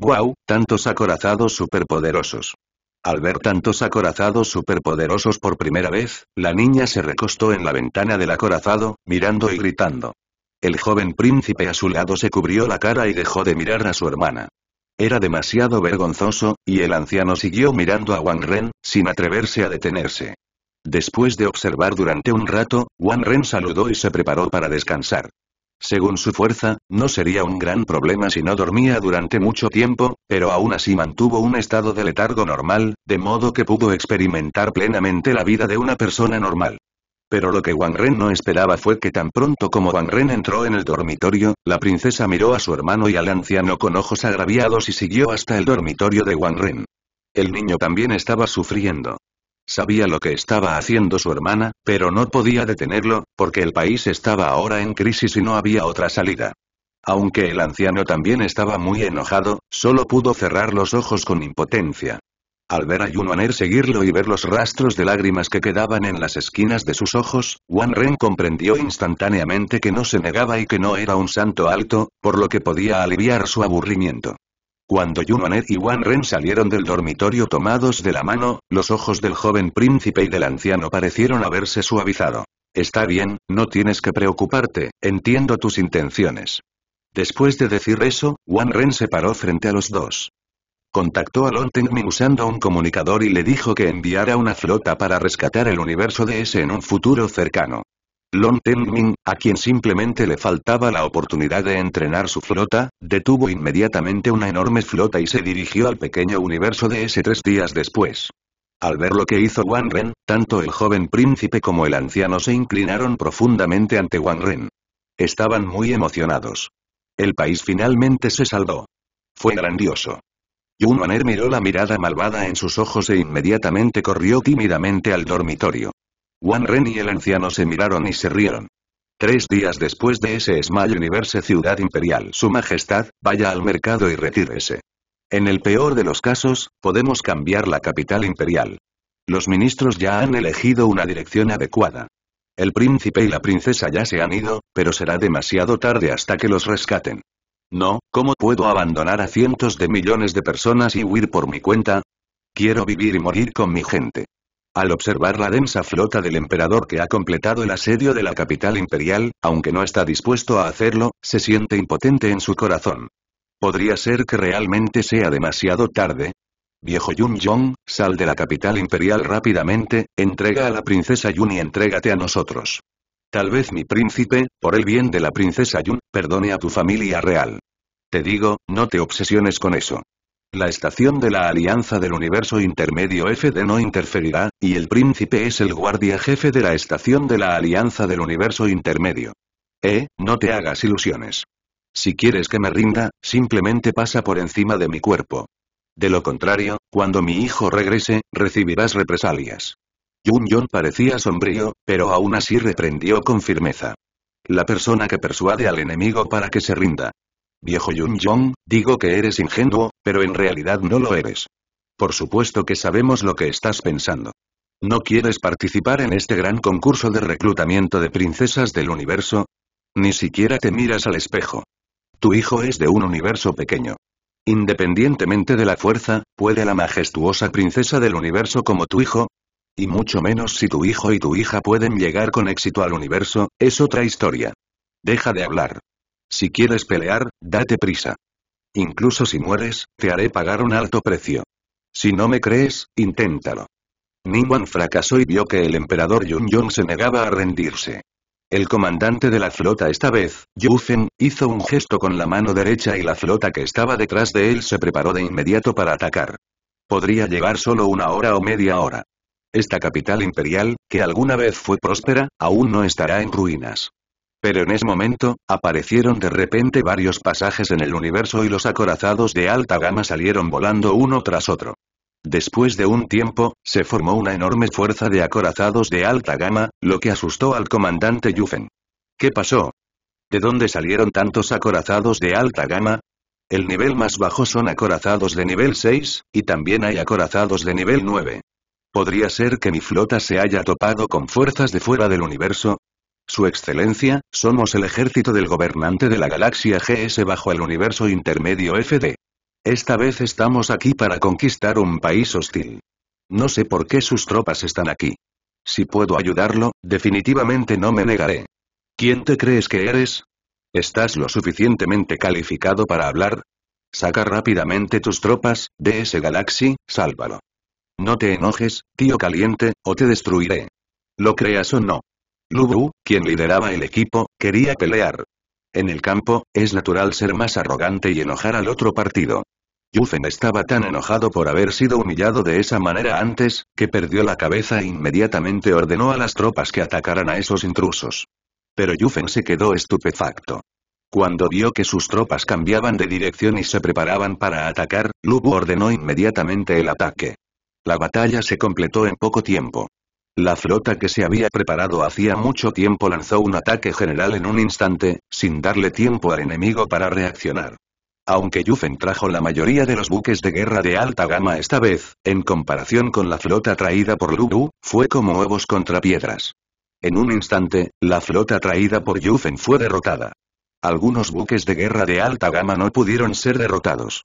[SPEAKER 1] ¡Guau! Tantos acorazados superpoderosos. Al ver tantos acorazados superpoderosos por primera vez, la niña se recostó en la ventana del acorazado, mirando y gritando. El joven príncipe a su lado se cubrió la cara y dejó de mirar a su hermana. Era demasiado vergonzoso, y el anciano siguió mirando a Wang Ren, sin atreverse a detenerse. Después de observar durante un rato, Wang Ren saludó y se preparó para descansar. Según su fuerza, no sería un gran problema si no dormía durante mucho tiempo, pero aún así mantuvo un estado de letargo normal, de modo que pudo experimentar plenamente la vida de una persona normal. Pero lo que Wang Ren no esperaba fue que tan pronto como Wang Ren entró en el dormitorio, la princesa miró a su hermano y al anciano con ojos agraviados y siguió hasta el dormitorio de Wang Ren. El niño también estaba sufriendo. Sabía lo que estaba haciendo su hermana, pero no podía detenerlo, porque el país estaba ahora en crisis y no había otra salida. Aunque el anciano también estaba muy enojado, solo pudo cerrar los ojos con impotencia. Al ver a Yunoaner seguirlo y ver los rastros de lágrimas que quedaban en las esquinas de sus ojos, Wan Ren comprendió instantáneamente que no se negaba y que no era un santo alto, por lo que podía aliviar su aburrimiento. Cuando Yunoaner y Wan Ren salieron del dormitorio tomados de la mano, los ojos del joven príncipe y del anciano parecieron haberse suavizado. Está bien, no tienes que preocuparte, entiendo tus intenciones. Después de decir eso, Wan Ren se paró frente a los dos. Contactó a Long Tenmin usando un comunicador y le dijo que enviara una flota para rescatar el universo de ese en un futuro cercano. Lon Tenmin, a quien simplemente le faltaba la oportunidad de entrenar su flota, detuvo inmediatamente una enorme flota y se dirigió al pequeño universo de ese tres días después. Al ver lo que hizo Wan Ren, tanto el joven príncipe como el anciano se inclinaron profundamente ante Wan Ren. Estaban muy emocionados. El país finalmente se salvó. Fue grandioso. Yun miró la mirada malvada en sus ojos e inmediatamente corrió tímidamente al dormitorio. Wan y el anciano se miraron y se rieron. Tres días después de ese Small Universe Ciudad Imperial, Su Majestad, vaya al mercado y retírese. En el peor de los casos, podemos cambiar la capital imperial. Los ministros ya han elegido una dirección adecuada. El príncipe y la princesa ya se han ido, pero será demasiado tarde hasta que los rescaten. No, ¿cómo puedo abandonar a cientos de millones de personas y huir por mi cuenta? Quiero vivir y morir con mi gente. Al observar la densa flota del emperador que ha completado el asedio de la capital imperial, aunque no está dispuesto a hacerlo, se siente impotente en su corazón. ¿Podría ser que realmente sea demasiado tarde? Viejo Yun Jong, sal de la capital imperial rápidamente, entrega a la princesa Yun y entrégate a nosotros. Tal vez mi príncipe, por el bien de la princesa Yun, perdone a tu familia real. Te digo, no te obsesiones con eso. La estación de la Alianza del Universo Intermedio FD no interferirá, y el príncipe es el guardia jefe de la estación de la Alianza del Universo Intermedio. Eh, no te hagas ilusiones. Si quieres que me rinda, simplemente pasa por encima de mi cuerpo. De lo contrario, cuando mi hijo regrese, recibirás represalias. Yun Jong parecía sombrío, pero aún así reprendió con firmeza. La persona que persuade al enemigo para que se rinda. Viejo Yun Yong, digo que eres ingenuo, pero en realidad no lo eres. Por supuesto que sabemos lo que estás pensando. ¿No quieres participar en este gran concurso de reclutamiento de princesas del universo? Ni siquiera te miras al espejo. Tu hijo es de un universo pequeño. Independientemente de la fuerza, ¿puede la majestuosa princesa del universo como tu hijo, y mucho menos si tu hijo y tu hija pueden llegar con éxito al universo, es otra historia. Deja de hablar. Si quieres pelear, date prisa. Incluso si mueres, te haré pagar un alto precio. Si no me crees, inténtalo. Ningwan fracasó y vio que el emperador Yun Yong se negaba a rendirse. El comandante de la flota esta vez, Yufen, hizo un gesto con la mano derecha y la flota que estaba detrás de él se preparó de inmediato para atacar. Podría llevar solo una hora o media hora. Esta capital imperial, que alguna vez fue próspera, aún no estará en ruinas. Pero en ese momento, aparecieron de repente varios pasajes en el universo y los acorazados de alta gama salieron volando uno tras otro. Después de un tiempo, se formó una enorme fuerza de acorazados de alta gama, lo que asustó al comandante Yufen. ¿Qué pasó? ¿De dónde salieron tantos acorazados de alta gama? El nivel más bajo son acorazados de nivel 6, y también hay acorazados de nivel 9. ¿Podría ser que mi flota se haya topado con fuerzas de fuera del universo? Su Excelencia, somos el ejército del gobernante de la galaxia GS bajo el universo intermedio FD. Esta vez estamos aquí para conquistar un país hostil. No sé por qué sus tropas están aquí. Si puedo ayudarlo, definitivamente no me negaré. ¿Quién te crees que eres? ¿Estás lo suficientemente calificado para hablar? Saca rápidamente tus tropas, de ese Galaxy, sálvalo. No te enojes, tío caliente, o te destruiré. Lo creas o no. Lubu, quien lideraba el equipo, quería pelear. En el campo, es natural ser más arrogante y enojar al otro partido. Yufen estaba tan enojado por haber sido humillado de esa manera antes, que perdió la cabeza e inmediatamente ordenó a las tropas que atacaran a esos intrusos. Pero Yufen se quedó estupefacto. Cuando vio que sus tropas cambiaban de dirección y se preparaban para atacar, Lubu ordenó inmediatamente el ataque. La batalla se completó en poco tiempo. La flota que se había preparado hacía mucho tiempo lanzó un ataque general en un instante, sin darle tiempo al enemigo para reaccionar. Aunque Yufen trajo la mayoría de los buques de guerra de alta gama esta vez, en comparación con la flota traída por Lu, fue como huevos contra piedras. En un instante, la flota traída por Yufen fue derrotada. Algunos buques de guerra de alta gama no pudieron ser derrotados.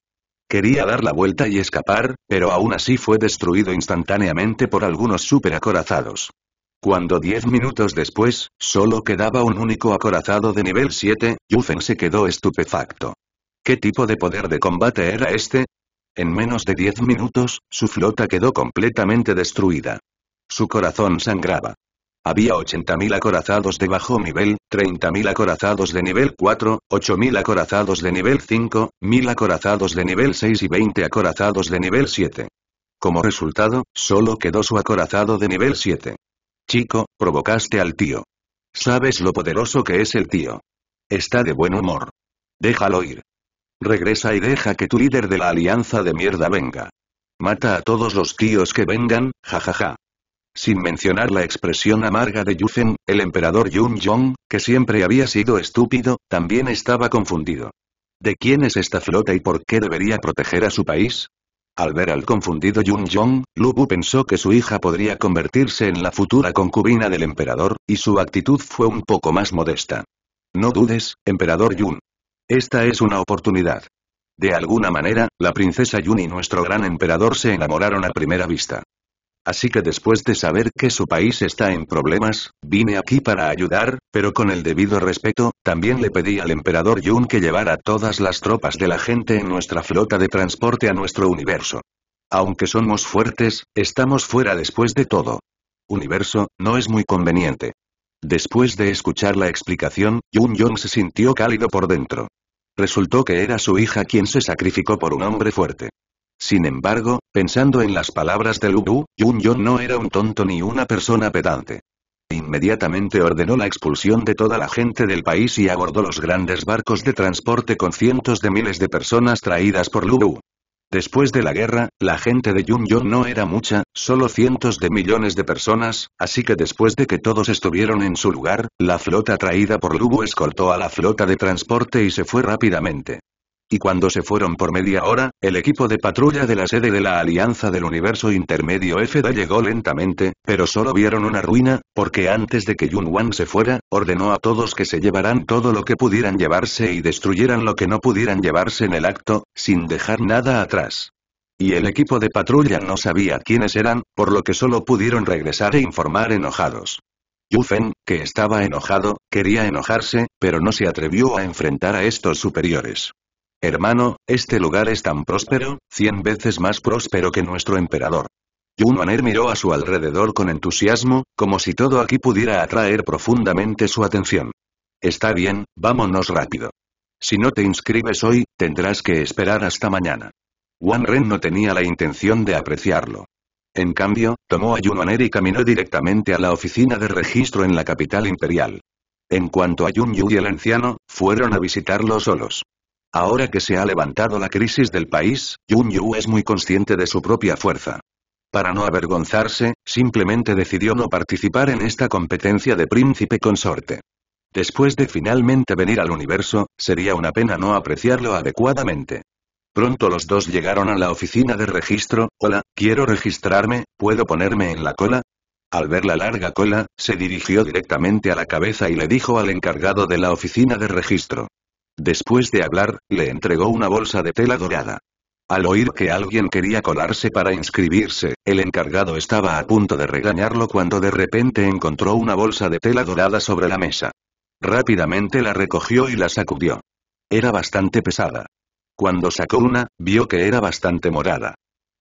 [SPEAKER 1] Quería dar la vuelta y escapar, pero aún así fue destruido instantáneamente por algunos superacorazados. Cuando diez minutos después, solo quedaba un único acorazado de nivel 7, Yufen se quedó estupefacto. ¿Qué tipo de poder de combate era este? En menos de diez minutos, su flota quedó completamente destruida. Su corazón sangraba. Había 80.000 acorazados de bajo nivel, 30.000 acorazados de nivel 4, 8.000 acorazados de nivel 5, 1.000 acorazados de nivel 6 y 20 acorazados de nivel 7. Como resultado, solo quedó su acorazado de nivel 7. Chico, provocaste al tío. Sabes lo poderoso que es el tío. Está de buen humor. Déjalo ir. Regresa y deja que tu líder de la alianza de mierda venga. Mata a todos los tíos que vengan, jajaja. Ja, ja sin mencionar la expresión amarga de Yufen, el emperador Yun Jong, que siempre había sido estúpido, también estaba confundido. ¿De quién es esta flota y por qué debería proteger a su país? Al ver al confundido Yun Jong, Lu Bu pensó que su hija podría convertirse en la futura concubina del emperador, y su actitud fue un poco más modesta. No dudes, emperador Yun. Esta es una oportunidad. De alguna manera, la princesa Yun y nuestro gran emperador se enamoraron a primera vista. Así que después de saber que su país está en problemas, vine aquí para ayudar, pero con el debido respeto, también le pedí al emperador Yun que llevara todas las tropas de la gente en nuestra flota de transporte a nuestro universo. Aunque somos fuertes, estamos fuera después de todo. Universo, no es muy conveniente. Después de escuchar la explicación, Yun Yong se sintió cálido por dentro. Resultó que era su hija quien se sacrificó por un hombre fuerte. Sin embargo, pensando en las palabras de Lu Yun Yun no era un tonto ni una persona pedante. Inmediatamente ordenó la expulsión de toda la gente del país y abordó los grandes barcos de transporte con cientos de miles de personas traídas por Lu Después de la guerra, la gente de Yun no era mucha, solo cientos de millones de personas, así que después de que todos estuvieron en su lugar, la flota traída por Lubu escoltó a la flota de transporte y se fue rápidamente. Y cuando se fueron por media hora, el equipo de patrulla de la sede de la Alianza del Universo Intermedio FD llegó lentamente, pero solo vieron una ruina, porque antes de que Yun Wan se fuera, ordenó a todos que se llevaran todo lo que pudieran llevarse y destruyeran lo que no pudieran llevarse en el acto, sin dejar nada atrás. Y el equipo de patrulla no sabía quiénes eran, por lo que solo pudieron regresar e informar enojados. Fen, que estaba enojado, quería enojarse, pero no se atrevió a enfrentar a estos superiores. Hermano, este lugar es tan próspero, cien veces más próspero que nuestro emperador. Maner miró a su alrededor con entusiasmo, como si todo aquí pudiera atraer profundamente su atención. Está bien, vámonos rápido. Si no te inscribes hoy, tendrás que esperar hasta mañana. Wan Ren no tenía la intención de apreciarlo. En cambio, tomó a Maner y caminó directamente a la oficina de registro en la capital imperial. En cuanto a Yun Yu y el anciano, fueron a visitarlo solos. Ahora que se ha levantado la crisis del país, Yun Yu es muy consciente de su propia fuerza. Para no avergonzarse, simplemente decidió no participar en esta competencia de príncipe consorte. Después de finalmente venir al universo, sería una pena no apreciarlo adecuadamente. Pronto los dos llegaron a la oficina de registro, hola, quiero registrarme, ¿puedo ponerme en la cola? Al ver la larga cola, se dirigió directamente a la cabeza y le dijo al encargado de la oficina de registro. Después de hablar, le entregó una bolsa de tela dorada. Al oír que alguien quería colarse para inscribirse, el encargado estaba a punto de regañarlo cuando de repente encontró una bolsa de tela dorada sobre la mesa. Rápidamente la recogió y la sacudió. Era bastante pesada. Cuando sacó una, vio que era bastante morada.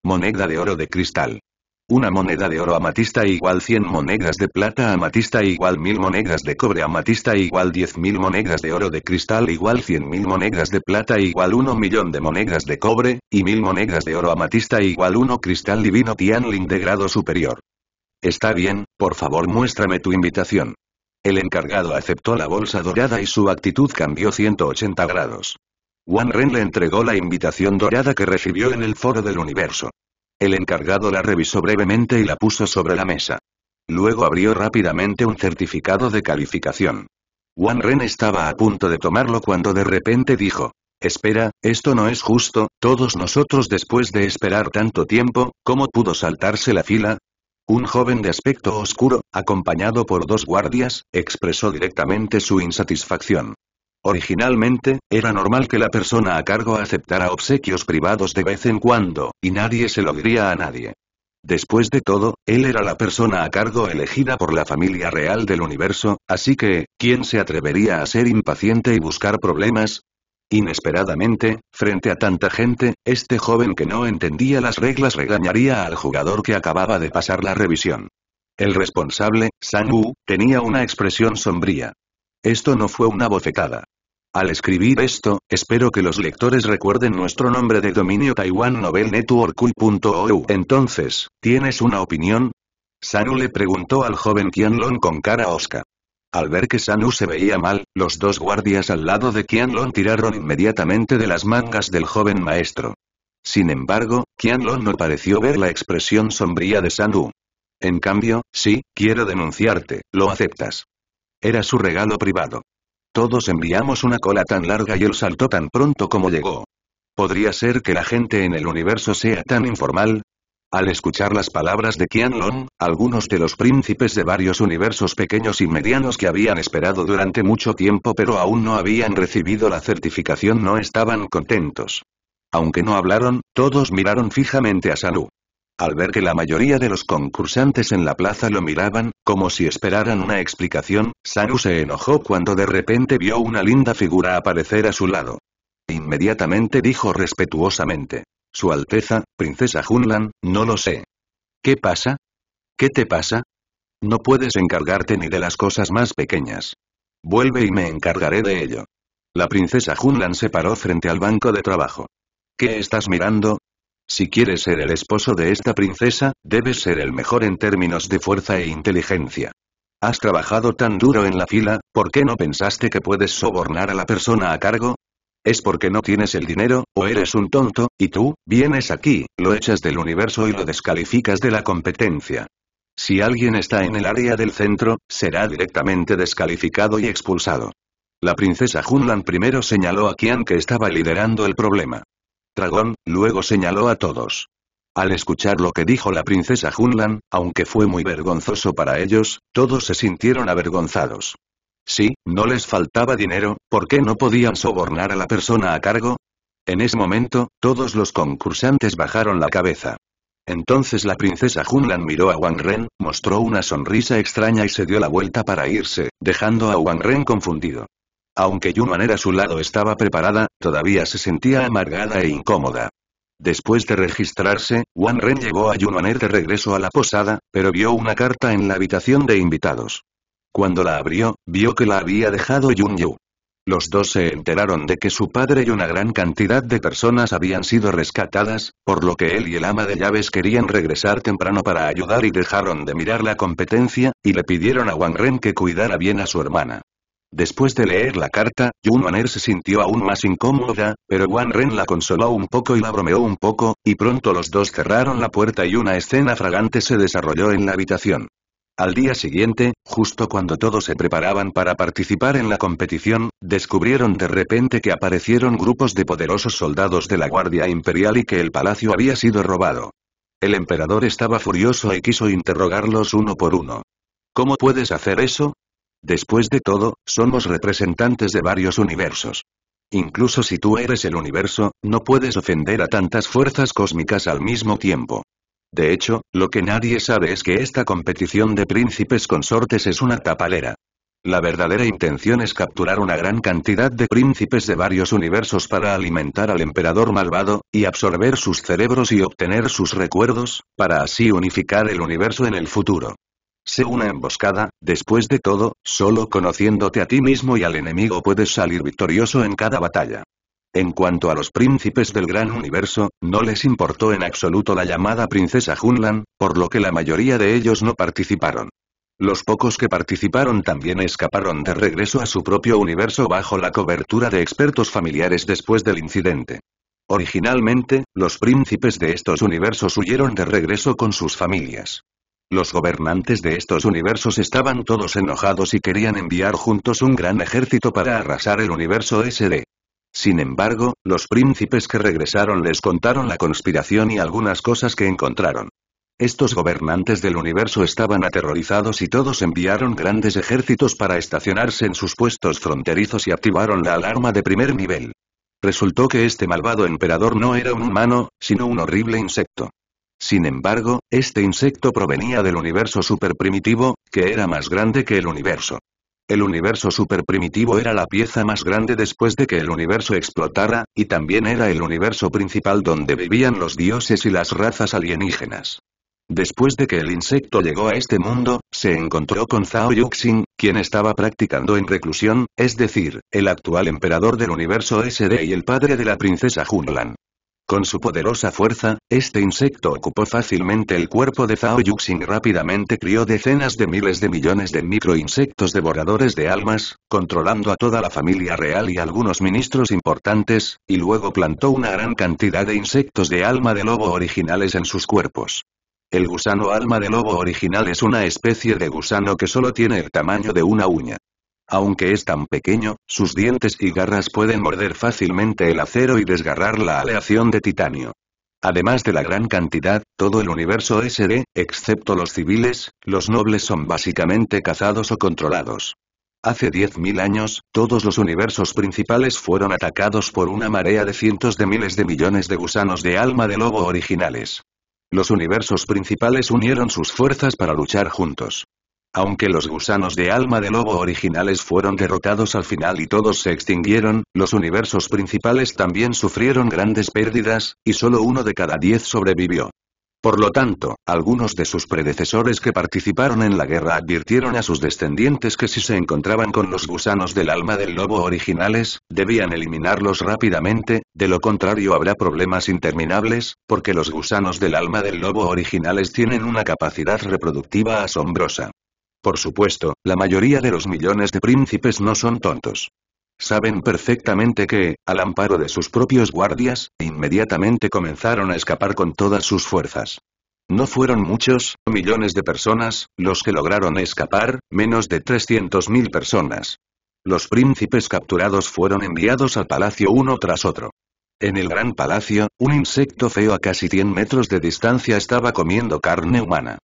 [SPEAKER 1] Moneda de oro de cristal. Una moneda de oro amatista igual 100 monedas de plata amatista igual 1000 monedas de cobre amatista igual 10.000 monedas de oro de cristal igual mil monedas de plata igual 1 millón de monedas de cobre, y 1000 monedas de oro amatista igual 1 cristal divino Tianling de grado superior. Está bien, por favor muéstrame tu invitación. El encargado aceptó la bolsa dorada y su actitud cambió 180 grados. Wanren Ren le entregó la invitación dorada que recibió en el foro del universo. El encargado la revisó brevemente y la puso sobre la mesa. Luego abrió rápidamente un certificado de calificación. Wan Ren estaba a punto de tomarlo cuando de repente dijo, Espera, esto no es justo, todos nosotros después de esperar tanto tiempo, ¿cómo pudo saltarse la fila? Un joven de aspecto oscuro, acompañado por dos guardias, expresó directamente su insatisfacción. Originalmente, era normal que la persona a cargo aceptara obsequios privados de vez en cuando, y nadie se lo diría a nadie. Después de todo, él era la persona a cargo elegida por la familia real del universo, así que, ¿quién se atrevería a ser impaciente y buscar problemas? Inesperadamente, frente a tanta gente, este joven que no entendía las reglas regañaría al jugador que acababa de pasar la revisión. El responsable, Sang Wu, tenía una expresión sombría. Esto no fue una bofetada. Al escribir esto, espero que los lectores recuerden nuestro nombre de dominio taiwannovelnetwork.ou. Entonces, ¿tienes una opinión? Sanu le preguntó al joven Qianlong con cara osca. Al ver que Sanu se veía mal, los dos guardias al lado de Qianlong tiraron inmediatamente de las mangas del joven maestro. Sin embargo, Qianlong no pareció ver la expresión sombría de Sanu. En cambio, sí, quiero denunciarte, ¿lo aceptas? Era su regalo privado. Todos enviamos una cola tan larga y él saltó tan pronto como llegó. ¿Podría ser que la gente en el universo sea tan informal? Al escuchar las palabras de Qianlong, algunos de los príncipes de varios universos pequeños y medianos que habían esperado durante mucho tiempo pero aún no habían recibido la certificación no estaban contentos. Aunque no hablaron, todos miraron fijamente a Sanu. Al ver que la mayoría de los concursantes en la plaza lo miraban, como si esperaran una explicación, Sanu se enojó cuando de repente vio una linda figura aparecer a su lado. Inmediatamente dijo respetuosamente. Su Alteza, Princesa Junlan, no lo sé. ¿Qué pasa? ¿Qué te pasa? No puedes encargarte ni de las cosas más pequeñas. Vuelve y me encargaré de ello. La princesa Junlan se paró frente al banco de trabajo. ¿Qué estás mirando? Si quieres ser el esposo de esta princesa, debes ser el mejor en términos de fuerza e inteligencia. Has trabajado tan duro en la fila, ¿por qué no pensaste que puedes sobornar a la persona a cargo? ¿Es porque no tienes el dinero, o eres un tonto, y tú, vienes aquí, lo echas del universo y lo descalificas de la competencia? Si alguien está en el área del centro, será directamente descalificado y expulsado. La princesa Junlan primero señaló a Qian que estaba liderando el problema dragón, luego señaló a todos. Al escuchar lo que dijo la princesa Hunlan, aunque fue muy vergonzoso para ellos, todos se sintieron avergonzados. Si, no les faltaba dinero, ¿por qué no podían sobornar a la persona a cargo? En ese momento, todos los concursantes bajaron la cabeza. Entonces la princesa Hunlan miró a Wang Ren, mostró una sonrisa extraña y se dio la vuelta para irse, dejando a Wang Ren confundido. Aunque Yuman era su lado estaba preparada, todavía se sentía amargada e incómoda. Después de registrarse, Wan Ren llevó a Yunmaner de regreso a la posada, pero vio una carta en la habitación de invitados. Cuando la abrió, vio que la había dejado Yun Yu. Los dos se enteraron de que su padre y una gran cantidad de personas habían sido rescatadas, por lo que él y el ama de llaves querían regresar temprano para ayudar y dejaron de mirar la competencia, y le pidieron a Wang Ren que cuidara bien a su hermana. Después de leer la carta, Yun Maner se sintió aún más incómoda, pero Wan Ren la consoló un poco y la bromeó un poco, y pronto los dos cerraron la puerta y una escena fragante se desarrolló en la habitación. Al día siguiente, justo cuando todos se preparaban para participar en la competición, descubrieron de repente que aparecieron grupos de poderosos soldados de la Guardia Imperial y que el palacio había sido robado. El emperador estaba furioso y quiso interrogarlos uno por uno. ¿Cómo puedes hacer eso? Después de todo, somos representantes de varios universos. Incluso si tú eres el universo, no puedes ofender a tantas fuerzas cósmicas al mismo tiempo. De hecho, lo que nadie sabe es que esta competición de príncipes consortes es una tapalera. La verdadera intención es capturar una gran cantidad de príncipes de varios universos para alimentar al emperador malvado, y absorber sus cerebros y obtener sus recuerdos, para así unificar el universo en el futuro. Sé una emboscada, después de todo, solo conociéndote a ti mismo y al enemigo puedes salir victorioso en cada batalla. En cuanto a los príncipes del gran universo, no les importó en absoluto la llamada princesa Hunlan, por lo que la mayoría de ellos no participaron. Los pocos que participaron también escaparon de regreso a su propio universo bajo la cobertura de expertos familiares después del incidente. Originalmente, los príncipes de estos universos huyeron de regreso con sus familias. Los gobernantes de estos universos estaban todos enojados y querían enviar juntos un gran ejército para arrasar el universo SD. Sin embargo, los príncipes que regresaron les contaron la conspiración y algunas cosas que encontraron. Estos gobernantes del universo estaban aterrorizados y todos enviaron grandes ejércitos para estacionarse en sus puestos fronterizos y activaron la alarma de primer nivel. Resultó que este malvado emperador no era un humano, sino un horrible insecto. Sin embargo, este insecto provenía del universo superprimitivo, que era más grande que el universo. El universo superprimitivo era la pieza más grande después de que el universo explotara, y también era el universo principal donde vivían los dioses y las razas alienígenas. Después de que el insecto llegó a este mundo, se encontró con Zhao Yuxin, quien estaba practicando en reclusión, es decir, el actual emperador del universo SD y el padre de la princesa Hunlan. Con su poderosa fuerza, este insecto ocupó fácilmente el cuerpo de Zhao Yuxing rápidamente crió decenas de miles de millones de microinsectos devoradores de almas, controlando a toda la familia real y algunos ministros importantes, y luego plantó una gran cantidad de insectos de alma de lobo originales en sus cuerpos. El gusano alma de lobo original es una especie de gusano que solo tiene el tamaño de una uña. Aunque es tan pequeño, sus dientes y garras pueden morder fácilmente el acero y desgarrar la aleación de titanio. Además de la gran cantidad, todo el universo SD, excepto los civiles, los nobles son básicamente cazados o controlados. Hace 10.000 años, todos los universos principales fueron atacados por una marea de cientos de miles de millones de gusanos de alma de lobo originales. Los universos principales unieron sus fuerzas para luchar juntos. Aunque los gusanos de alma del lobo originales fueron derrotados al final y todos se extinguieron, los universos principales también sufrieron grandes pérdidas, y solo uno de cada diez sobrevivió. Por lo tanto, algunos de sus predecesores que participaron en la guerra advirtieron a sus descendientes que si se encontraban con los gusanos del alma del lobo originales, debían eliminarlos rápidamente, de lo contrario habrá problemas interminables, porque los gusanos del alma del lobo originales tienen una capacidad reproductiva asombrosa. Por supuesto, la mayoría de los millones de príncipes no son tontos. Saben perfectamente que, al amparo de sus propios guardias, inmediatamente comenzaron a escapar con todas sus fuerzas. No fueron muchos, millones de personas, los que lograron escapar, menos de 300.000 personas. Los príncipes capturados fueron enviados al palacio uno tras otro. En el gran palacio, un insecto feo a casi 100 metros de distancia estaba comiendo carne humana.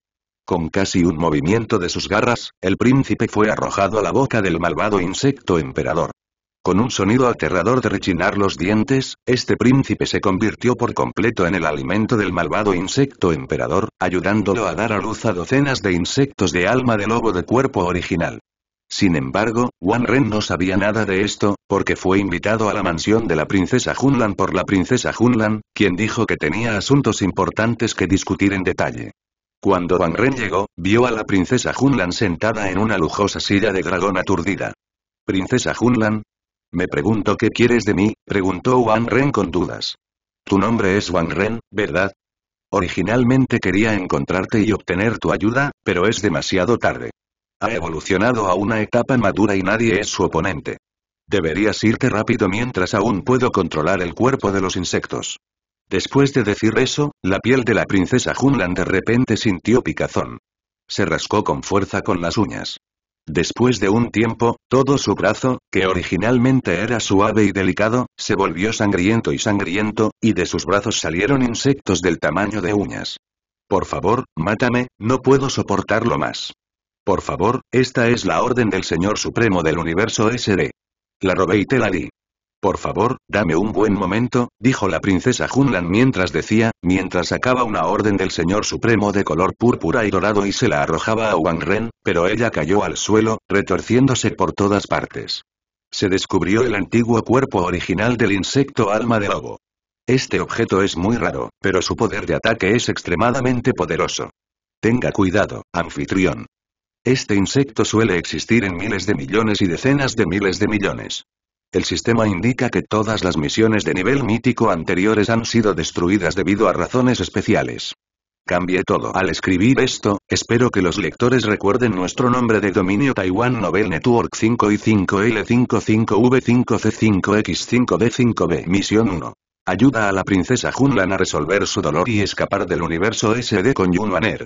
[SPEAKER 1] Con casi un movimiento de sus garras, el príncipe fue arrojado a la boca del malvado insecto emperador. Con un sonido aterrador de rechinar los dientes, este príncipe se convirtió por completo en el alimento del malvado insecto emperador, ayudándolo a dar a luz a docenas de insectos de alma de lobo de cuerpo original. Sin embargo, Wan Ren no sabía nada de esto, porque fue invitado a la mansión de la princesa Junlan por la princesa Junlan, quien dijo que tenía asuntos importantes que discutir en detalle. Cuando Wang Ren llegó, vio a la princesa Junlan sentada en una lujosa silla de dragón aturdida. ¿Princesa Junlan? Me pregunto qué quieres de mí, preguntó Wang Ren con dudas. Tu nombre es Wang Ren, ¿verdad? Originalmente quería encontrarte y obtener tu ayuda, pero es demasiado tarde. Ha evolucionado a una etapa madura y nadie es su oponente. Deberías irte rápido mientras aún puedo controlar el cuerpo de los insectos. Después de decir eso, la piel de la princesa Junlan de repente sintió picazón. Se rascó con fuerza con las uñas. Después de un tiempo, todo su brazo, que originalmente era suave y delicado, se volvió sangriento y sangriento, y de sus brazos salieron insectos del tamaño de uñas. Por favor, mátame, no puedo soportarlo más. Por favor, esta es la orden del Señor Supremo del Universo SD. La robé y te la di. Por favor, dame un buen momento, dijo la princesa Junlan mientras decía, mientras sacaba una orden del señor supremo de color púrpura y dorado y se la arrojaba a Wang Ren, pero ella cayó al suelo, retorciéndose por todas partes. Se descubrió el antiguo cuerpo original del insecto alma de lobo. Este objeto es muy raro, pero su poder de ataque es extremadamente poderoso. Tenga cuidado, anfitrión. Este insecto suele existir en miles de millones y decenas de miles de millones. El sistema indica que todas las misiones de nivel mítico anteriores han sido destruidas debido a razones especiales. Cambié todo al escribir esto, espero que los lectores recuerden nuestro nombre de dominio Taiwan Novel Network 5 y 5 l 55 v 5 c 5 x 5 d 5 b Misión 1. Ayuda a la princesa Junlan a resolver su dolor y escapar del universo SD con Yunwaner.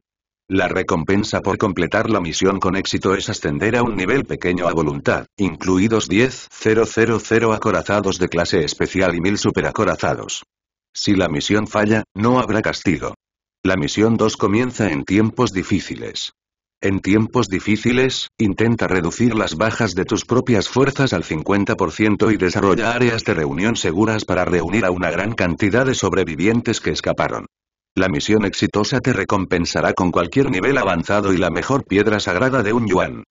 [SPEAKER 1] La recompensa por completar la misión con éxito es ascender a un nivel pequeño a voluntad, incluidos 10.000 acorazados de clase especial y 1000 superacorazados. Si la misión falla, no habrá castigo. La misión 2 comienza en tiempos difíciles. En tiempos difíciles, intenta reducir las bajas de tus propias fuerzas al 50% y desarrolla áreas de reunión seguras para reunir a una gran cantidad de sobrevivientes que escaparon. La misión exitosa te recompensará con cualquier nivel avanzado y la mejor piedra sagrada de un yuan.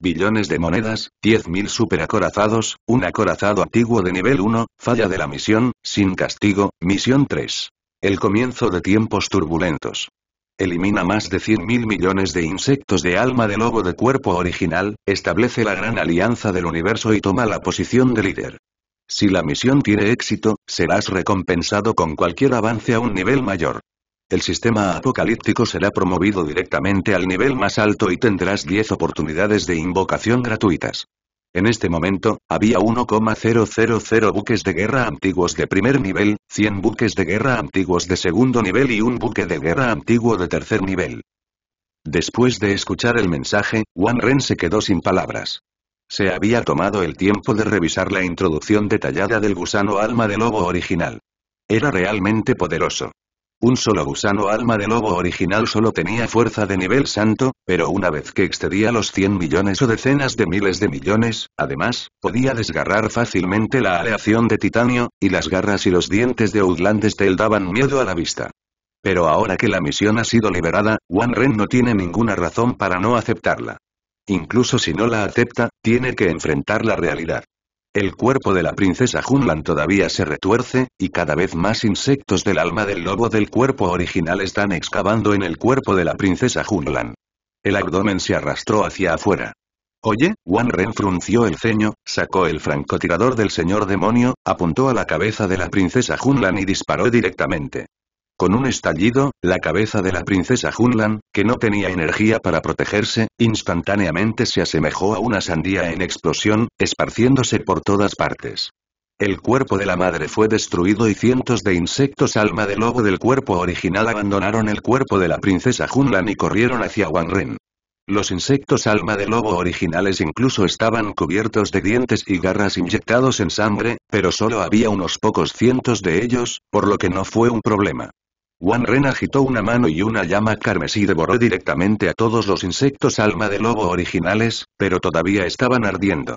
[SPEAKER 1] Billones de monedas, 10.000 superacorazados, un acorazado antiguo de nivel 1, falla de la misión, sin castigo, misión 3. El comienzo de tiempos turbulentos. Elimina más de 100.000 millones de insectos de alma de lobo de cuerpo original, establece la gran alianza del universo y toma la posición de líder. Si la misión tiene éxito, serás recompensado con cualquier avance a un nivel mayor el sistema apocalíptico será promovido directamente al nivel más alto y tendrás 10 oportunidades de invocación gratuitas. En este momento, había 1,000 buques de guerra antiguos de primer nivel, 100 buques de guerra antiguos de segundo nivel y un buque de guerra antiguo de tercer nivel. Después de escuchar el mensaje, Wan Ren se quedó sin palabras. Se había tomado el tiempo de revisar la introducción detallada del gusano alma de lobo original. Era realmente poderoso. Un solo gusano alma de lobo original solo tenía fuerza de nivel santo, pero una vez que excedía los 100 millones o decenas de miles de millones, además, podía desgarrar fácilmente la aleación de titanio, y las garras y los dientes de Outlandestel daban miedo a la vista. Pero ahora que la misión ha sido liberada, Wan Ren no tiene ninguna razón para no aceptarla. Incluso si no la acepta, tiene que enfrentar la realidad. El cuerpo de la princesa Junlan todavía se retuerce, y cada vez más insectos del alma del lobo del cuerpo original están excavando en el cuerpo de la princesa Junlan. El abdomen se arrastró hacia afuera. Oye, Wanren frunció el ceño, sacó el francotirador del señor demonio, apuntó a la cabeza de la princesa Junlan y disparó directamente. Con un estallido, la cabeza de la princesa Junlan, que no tenía energía para protegerse, instantáneamente se asemejó a una sandía en explosión, esparciéndose por todas partes. El cuerpo de la madre fue destruido y cientos de insectos alma de lobo del cuerpo original abandonaron el cuerpo de la princesa Junlan y corrieron hacia Wanren. Los insectos alma de lobo originales incluso estaban cubiertos de dientes y garras inyectados en sangre, pero solo había unos pocos cientos de ellos, por lo que no fue un problema. Wan Ren agitó una mano y una llama carmesí devoró directamente a todos los insectos alma de lobo originales, pero todavía estaban ardiendo.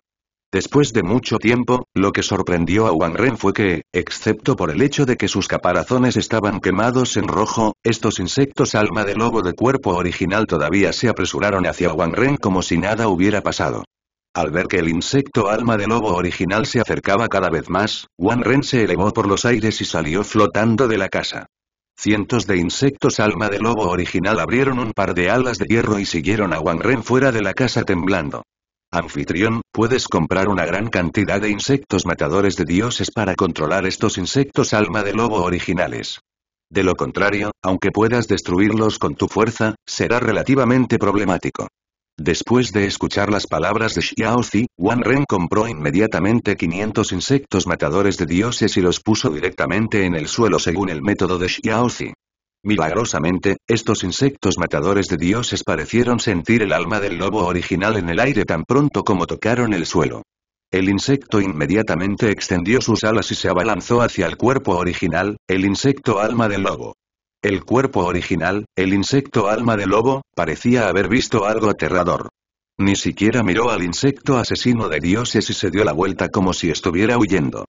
[SPEAKER 1] Después de mucho tiempo, lo que sorprendió a Wan Ren fue que, excepto por el hecho de que sus caparazones estaban quemados en rojo, estos insectos alma de lobo de cuerpo original todavía se apresuraron hacia Wan Ren como si nada hubiera pasado. Al ver que el insecto alma de lobo original se acercaba cada vez más, Wan Ren se elevó por los aires y salió flotando de la casa. Cientos de insectos alma de lobo original abrieron un par de alas de hierro y siguieron a Wang Ren fuera de la casa temblando. Anfitrión, puedes comprar una gran cantidad de insectos matadores de dioses para controlar estos insectos alma de lobo originales. De lo contrario, aunque puedas destruirlos con tu fuerza, será relativamente problemático. Después de escuchar las palabras de Xiaozi, Wan Ren compró inmediatamente 500 insectos matadores de dioses y los puso directamente en el suelo según el método de Xiaozi. Milagrosamente, estos insectos matadores de dioses parecieron sentir el alma del lobo original en el aire tan pronto como tocaron el suelo. El insecto inmediatamente extendió sus alas y se abalanzó hacia el cuerpo original, el insecto alma del lobo. El cuerpo original, el insecto alma de lobo, parecía haber visto algo aterrador. Ni siquiera miró al insecto asesino de dioses y se dio la vuelta como si estuviera huyendo.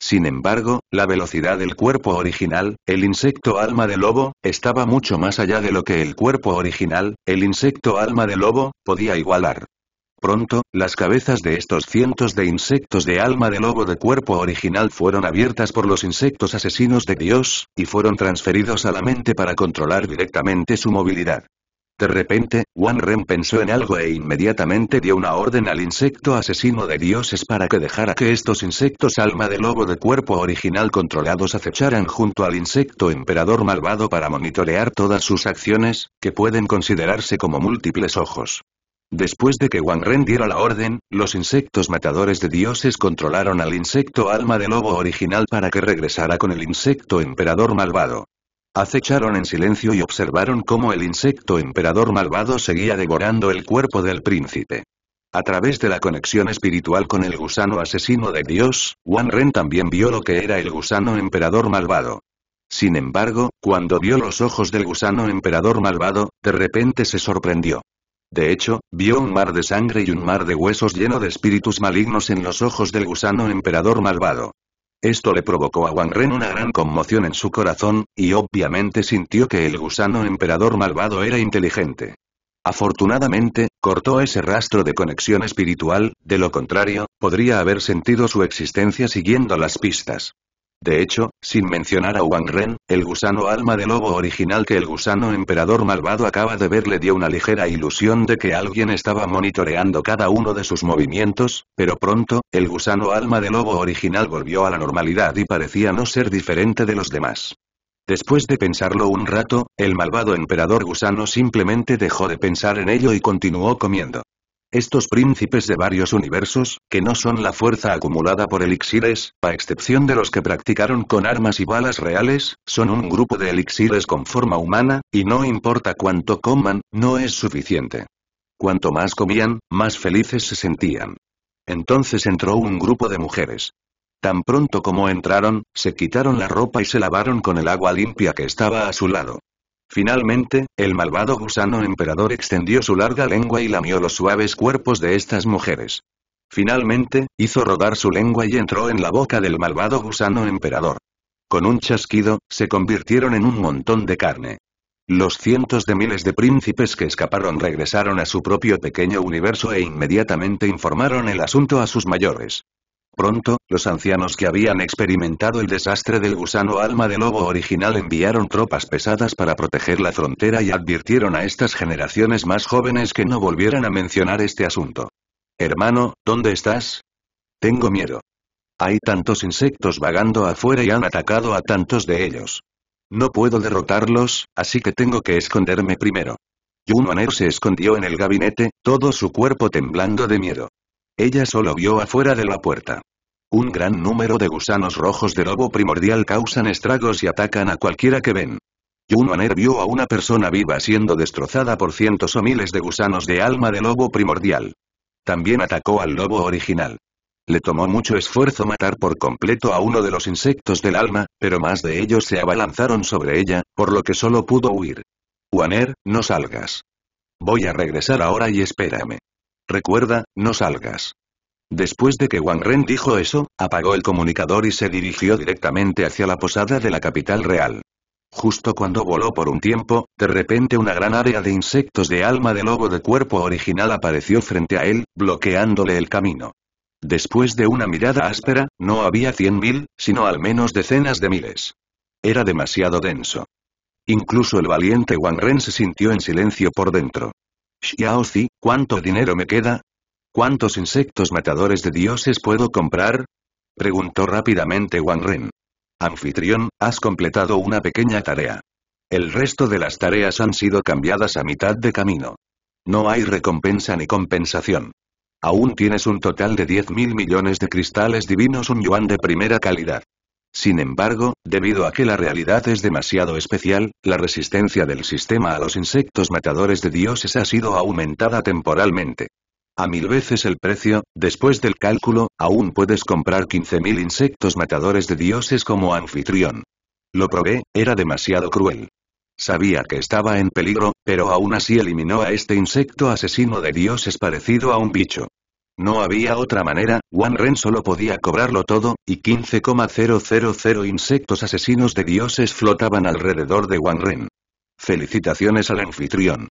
[SPEAKER 1] Sin embargo, la velocidad del cuerpo original, el insecto alma de lobo, estaba mucho más allá de lo que el cuerpo original, el insecto alma de lobo, podía igualar. Pronto, las cabezas de estos cientos de insectos de alma de lobo de cuerpo original fueron abiertas por los insectos asesinos de Dios, y fueron transferidos a la mente para controlar directamente su movilidad. De repente, Wan pensó en algo e inmediatamente dio una orden al insecto asesino de dioses para que dejara que estos insectos alma de lobo de cuerpo original controlados acecharan junto al insecto emperador malvado para monitorear todas sus acciones, que pueden considerarse como múltiples ojos. Después de que Wang Ren diera la orden, los insectos matadores de dioses controlaron al insecto alma de lobo original para que regresara con el insecto emperador malvado. Acecharon en silencio y observaron cómo el insecto emperador malvado seguía devorando el cuerpo del príncipe. A través de la conexión espiritual con el gusano asesino de Dios, Wang Ren también vio lo que era el gusano emperador malvado. Sin embargo, cuando vio los ojos del gusano emperador malvado, de repente se sorprendió. De hecho, vio un mar de sangre y un mar de huesos lleno de espíritus malignos en los ojos del gusano emperador malvado. Esto le provocó a Wang Ren una gran conmoción en su corazón, y obviamente sintió que el gusano emperador malvado era inteligente. Afortunadamente, cortó ese rastro de conexión espiritual, de lo contrario, podría haber sentido su existencia siguiendo las pistas. De hecho, sin mencionar a Wang Ren, el gusano alma de lobo original que el gusano emperador malvado acaba de ver le dio una ligera ilusión de que alguien estaba monitoreando cada uno de sus movimientos, pero pronto, el gusano alma de lobo original volvió a la normalidad y parecía no ser diferente de los demás. Después de pensarlo un rato, el malvado emperador gusano simplemente dejó de pensar en ello y continuó comiendo. Estos príncipes de varios universos, que no son la fuerza acumulada por elixires, a excepción de los que practicaron con armas y balas reales, son un grupo de elixires con forma humana, y no importa cuánto coman, no es suficiente. Cuanto más comían, más felices se sentían. Entonces entró un grupo de mujeres. Tan pronto como entraron, se quitaron la ropa y se lavaron con el agua limpia que estaba a su lado. Finalmente, el malvado gusano emperador extendió su larga lengua y lamió los suaves cuerpos de estas mujeres. Finalmente, hizo rodar su lengua y entró en la boca del malvado gusano emperador. Con un chasquido, se convirtieron en un montón de carne. Los cientos de miles de príncipes que escaparon regresaron a su propio pequeño universo e inmediatamente informaron el asunto a sus mayores. Pronto, los ancianos que habían experimentado el desastre del gusano alma de lobo original enviaron tropas pesadas para proteger la frontera y advirtieron a estas generaciones más jóvenes que no volvieran a mencionar este asunto. Hermano, ¿dónde estás? Tengo miedo. Hay tantos insectos vagando afuera y han atacado a tantos de ellos. No puedo derrotarlos, así que tengo que esconderme primero. Yunoner se escondió en el gabinete, todo su cuerpo temblando de miedo. Ella solo vio afuera de la puerta. Un gran número de gusanos rojos de lobo primordial causan estragos y atacan a cualquiera que ven. Yunwaner vio a una persona viva siendo destrozada por cientos o miles de gusanos de alma de lobo primordial. También atacó al lobo original. Le tomó mucho esfuerzo matar por completo a uno de los insectos del alma, pero más de ellos se abalanzaron sobre ella, por lo que solo pudo huir. Waner, no salgas. Voy a regresar ahora y espérame. Recuerda, no salgas. Después de que Wang Ren dijo eso, apagó el comunicador y se dirigió directamente hacia la posada de la capital real. Justo cuando voló por un tiempo, de repente una gran área de insectos de alma de lobo de cuerpo original apareció frente a él, bloqueándole el camino. Después de una mirada áspera, no había cien mil, sino al menos decenas de miles. Era demasiado denso. Incluso el valiente Wang Ren se sintió en silencio por dentro. Xiao ¿cuánto dinero me queda? ¿Cuántos insectos matadores de dioses puedo comprar? Preguntó rápidamente Wang Ren. Anfitrión, has completado una pequeña tarea. El resto de las tareas han sido cambiadas a mitad de camino. No hay recompensa ni compensación. Aún tienes un total de 10.000 mil millones de cristales divinos un yuan de primera calidad. Sin embargo, debido a que la realidad es demasiado especial, la resistencia del sistema a los insectos matadores de dioses ha sido aumentada temporalmente. A mil veces el precio, después del cálculo, aún puedes comprar 15.000 insectos matadores de dioses como anfitrión. Lo probé, era demasiado cruel. Sabía que estaba en peligro, pero aún así eliminó a este insecto asesino de dioses parecido a un bicho. No había otra manera, Wan Ren solo podía cobrarlo todo, y 15,000 insectos asesinos de dioses flotaban alrededor de Wan Ren. Felicitaciones al anfitrión.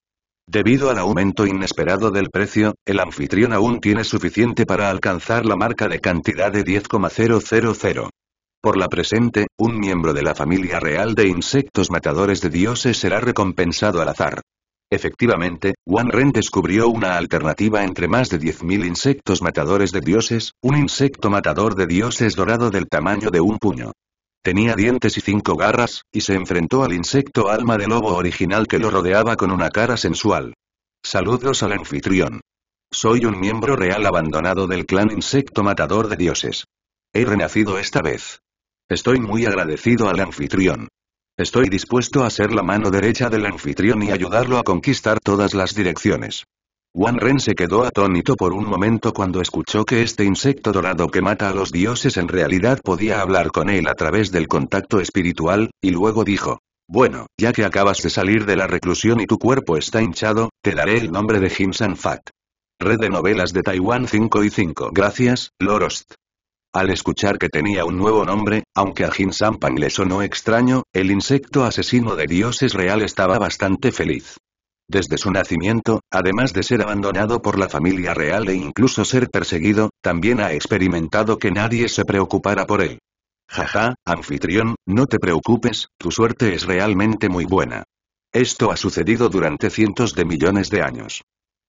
[SPEAKER 1] Debido al aumento inesperado del precio, el anfitrión aún tiene suficiente para alcanzar la marca de cantidad de 10,000. Por la presente, un miembro de la familia real de insectos matadores de dioses será recompensado al azar. Efectivamente, Wan Ren descubrió una alternativa entre más de 10.000 insectos matadores de dioses, un insecto matador de dioses dorado del tamaño de un puño. Tenía dientes y cinco garras, y se enfrentó al insecto alma de lobo original que lo rodeaba con una cara sensual. Saludos al anfitrión. Soy un miembro real abandonado del clan insecto matador de dioses. He renacido esta vez. Estoy muy agradecido al anfitrión. Estoy dispuesto a ser la mano derecha del anfitrión y ayudarlo a conquistar todas las direcciones. Wan Ren se quedó atónito por un momento cuando escuchó que este insecto dorado que mata a los dioses en realidad podía hablar con él a través del contacto espiritual, y luego dijo. Bueno, ya que acabas de salir de la reclusión y tu cuerpo está hinchado, te daré el nombre de Jim San Fat. Red de novelas de Taiwán 5 y 5. Gracias, Lorost. Al escuchar que tenía un nuevo nombre, aunque a Jin Pang le sonó extraño, el insecto asesino de dioses real estaba bastante feliz. Desde su nacimiento, además de ser abandonado por la familia real e incluso ser perseguido, también ha experimentado que nadie se preocupara por él. Jaja, anfitrión, no te preocupes, tu suerte es realmente muy buena. Esto ha sucedido durante cientos de millones de años.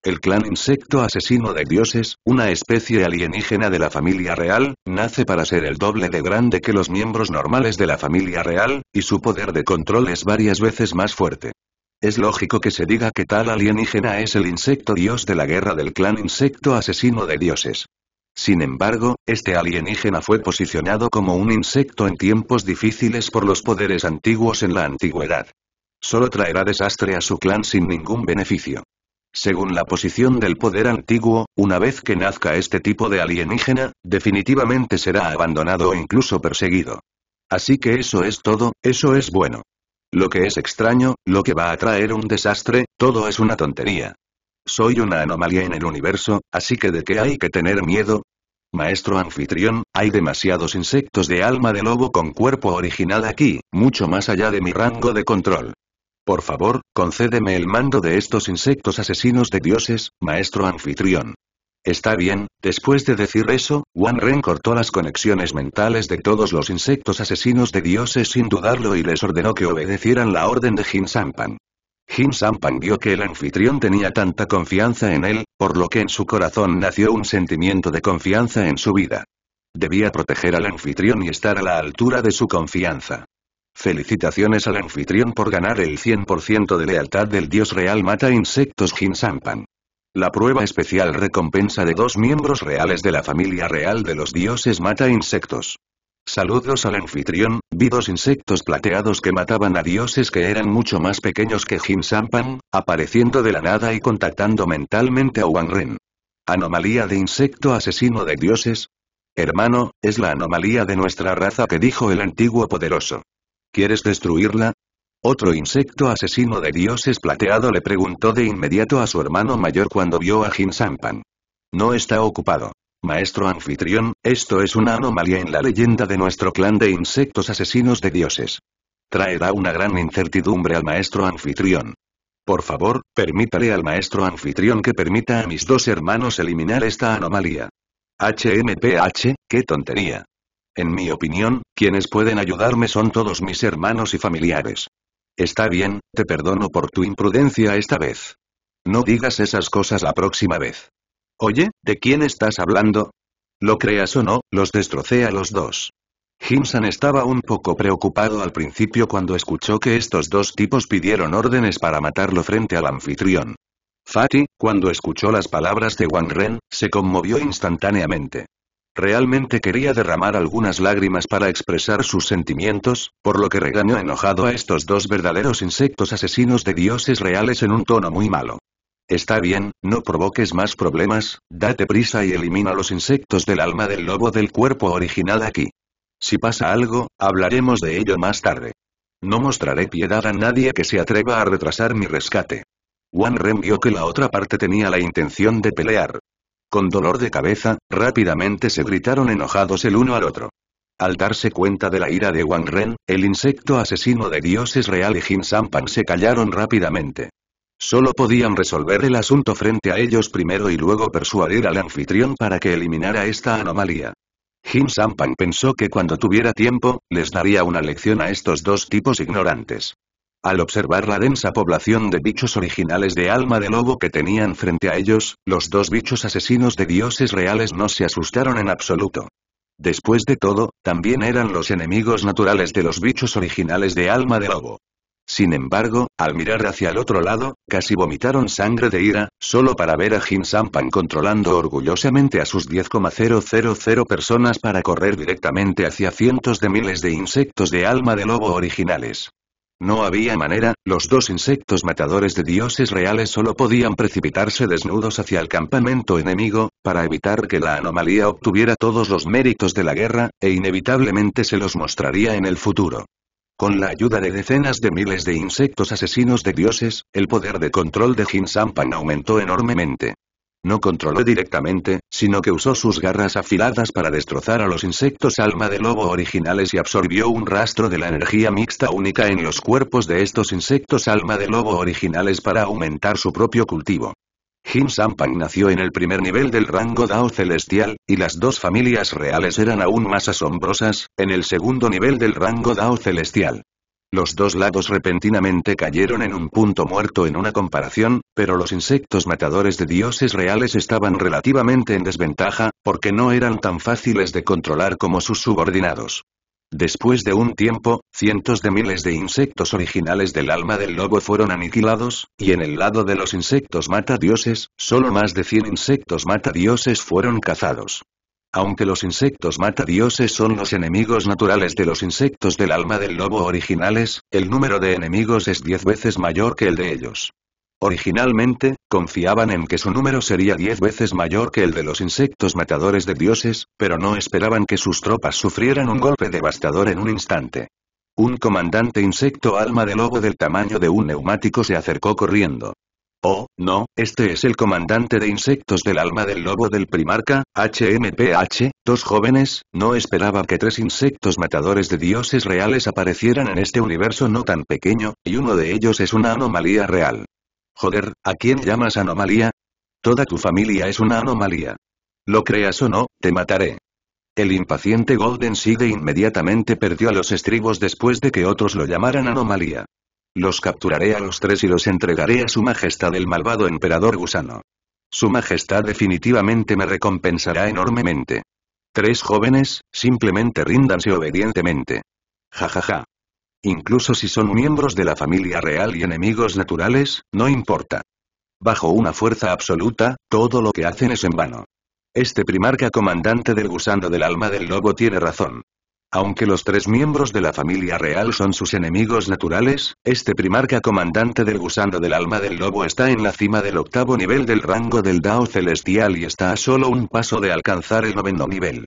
[SPEAKER 1] El clan insecto asesino de dioses, una especie alienígena de la familia real, nace para ser el doble de grande que los miembros normales de la familia real, y su poder de control es varias veces más fuerte. Es lógico que se diga que tal alienígena es el insecto dios de la guerra del clan insecto asesino de dioses. Sin embargo, este alienígena fue posicionado como un insecto en tiempos difíciles por los poderes antiguos en la antigüedad. Solo traerá desastre a su clan sin ningún beneficio. Según la posición del poder antiguo, una vez que nazca este tipo de alienígena, definitivamente será abandonado o incluso perseguido. Así que eso es todo, eso es bueno. Lo que es extraño, lo que va a traer un desastre, todo es una tontería. Soy una anomalía en el universo, así que ¿de qué hay que tener miedo? Maestro anfitrión, hay demasiados insectos de alma de lobo con cuerpo original aquí, mucho más allá de mi rango de control. Por favor, concédeme el mando de estos insectos asesinos de dioses, maestro anfitrión. Está bien, después de decir eso, Wan Ren cortó las conexiones mentales de todos los insectos asesinos de dioses sin dudarlo y les ordenó que obedecieran la orden de Jin Sampan. Jin Sampan vio que el anfitrión tenía tanta confianza en él, por lo que en su corazón nació un sentimiento de confianza en su vida. Debía proteger al anfitrión y estar a la altura de su confianza. Felicitaciones al anfitrión por ganar el 100% de lealtad del dios real mata insectos Jin Sampan. La prueba especial recompensa de dos miembros reales de la familia real de los dioses mata insectos. Saludos al anfitrión, vi dos insectos plateados que mataban a dioses que eran mucho más pequeños que Jin Sampan, apareciendo de la nada y contactando mentalmente a Wang Ren. Anomalía de insecto asesino de dioses. Hermano, es la anomalía de nuestra raza que dijo el antiguo poderoso. ¿Quieres destruirla? Otro insecto asesino de dioses plateado le preguntó de inmediato a su hermano mayor cuando vio a Jin Sampan. No está ocupado. Maestro anfitrión, esto es una anomalía en la leyenda de nuestro clan de insectos asesinos de dioses. Traerá una gran incertidumbre al maestro anfitrión. Por favor, permítale al maestro anfitrión que permita a mis dos hermanos eliminar esta anomalía. HMPH, qué tontería. En mi opinión, quienes pueden ayudarme son todos mis hermanos y familiares. Está bien, te perdono por tu imprudencia esta vez. No digas esas cosas la próxima vez. Oye, ¿de quién estás hablando? Lo creas o no, los destrocé a los dos. Jimsan estaba un poco preocupado al principio cuando escuchó que estos dos tipos pidieron órdenes para matarlo frente al anfitrión. Fati, cuando escuchó las palabras de Wang Ren, se conmovió instantáneamente. Realmente quería derramar algunas lágrimas para expresar sus sentimientos, por lo que regañó enojado a estos dos verdaderos insectos asesinos de dioses reales en un tono muy malo. Está bien, no provoques más problemas, date prisa y elimina los insectos del alma del lobo del cuerpo original aquí. Si pasa algo, hablaremos de ello más tarde. No mostraré piedad a nadie que se atreva a retrasar mi rescate. Wan Ren vio que la otra parte tenía la intención de pelear. Con dolor de cabeza, rápidamente se gritaron enojados el uno al otro. Al darse cuenta de la ira de Wang Ren, el insecto asesino de dioses real y Jin Sampan se callaron rápidamente. Solo podían resolver el asunto frente a ellos primero y luego persuadir al anfitrión para que eliminara esta anomalía. Jin Sampan pensó que cuando tuviera tiempo, les daría una lección a estos dos tipos ignorantes. Al observar la densa población de bichos originales de alma de lobo que tenían frente a ellos, los dos bichos asesinos de dioses reales no se asustaron en absoluto. Después de todo, también eran los enemigos naturales de los bichos originales de alma de lobo. Sin embargo, al mirar hacia el otro lado, casi vomitaron sangre de ira, solo para ver a Jin Sampan controlando orgullosamente a sus 10,000 personas para correr directamente hacia cientos de miles de insectos de alma de lobo originales. No había manera, los dos insectos matadores de dioses reales solo podían precipitarse desnudos hacia el campamento enemigo, para evitar que la anomalía obtuviera todos los méritos de la guerra, e inevitablemente se los mostraría en el futuro. Con la ayuda de decenas de miles de insectos asesinos de dioses, el poder de control de Jin Sampan aumentó enormemente. No controló directamente, sino que usó sus garras afiladas para destrozar a los insectos alma de lobo originales y absorbió un rastro de la energía mixta única en los cuerpos de estos insectos alma de lobo originales para aumentar su propio cultivo. Jin Sampan nació en el primer nivel del rango Dao Celestial, y las dos familias reales eran aún más asombrosas, en el segundo nivel del rango Dao Celestial. Los dos lados repentinamente cayeron en un punto muerto en una comparación, pero los insectos matadores de dioses reales estaban relativamente en desventaja, porque no eran tan fáciles de controlar como sus subordinados. Después de un tiempo, cientos de miles de insectos originales del alma del lobo fueron aniquilados, y en el lado de los insectos matadioses, solo más de 100 insectos matadioses fueron cazados. Aunque los insectos matadioses son los enemigos naturales de los insectos del alma del lobo originales, el número de enemigos es diez veces mayor que el de ellos. Originalmente, confiaban en que su número sería diez veces mayor que el de los insectos matadores de dioses, pero no esperaban que sus tropas sufrieran un golpe devastador en un instante. Un comandante insecto alma de lobo del tamaño de un neumático se acercó corriendo. Oh, no, este es el comandante de insectos del alma del lobo del primarca, HMPH, dos jóvenes, no esperaba que tres insectos matadores de dioses reales aparecieran en este universo no tan pequeño, y uno de ellos es una anomalía real. Joder, ¿a quién llamas anomalía? Toda tu familia es una anomalía. Lo creas o no, te mataré. El impaciente Golden sigue inmediatamente perdió a los estribos después de que otros lo llamaran anomalía. Los capturaré a los tres y los entregaré a su majestad el malvado emperador gusano. Su majestad definitivamente me recompensará enormemente. Tres jóvenes, simplemente ríndanse obedientemente. Jajaja. Incluso si son miembros de la familia real y enemigos naturales, no importa. Bajo una fuerza absoluta, todo lo que hacen es en vano. Este primarca comandante del gusano del alma del lobo tiene razón. Aunque los tres miembros de la familia real son sus enemigos naturales, este primarca comandante del gusano del alma del lobo está en la cima del octavo nivel del rango del Dao celestial y está a solo un paso de alcanzar el noveno nivel.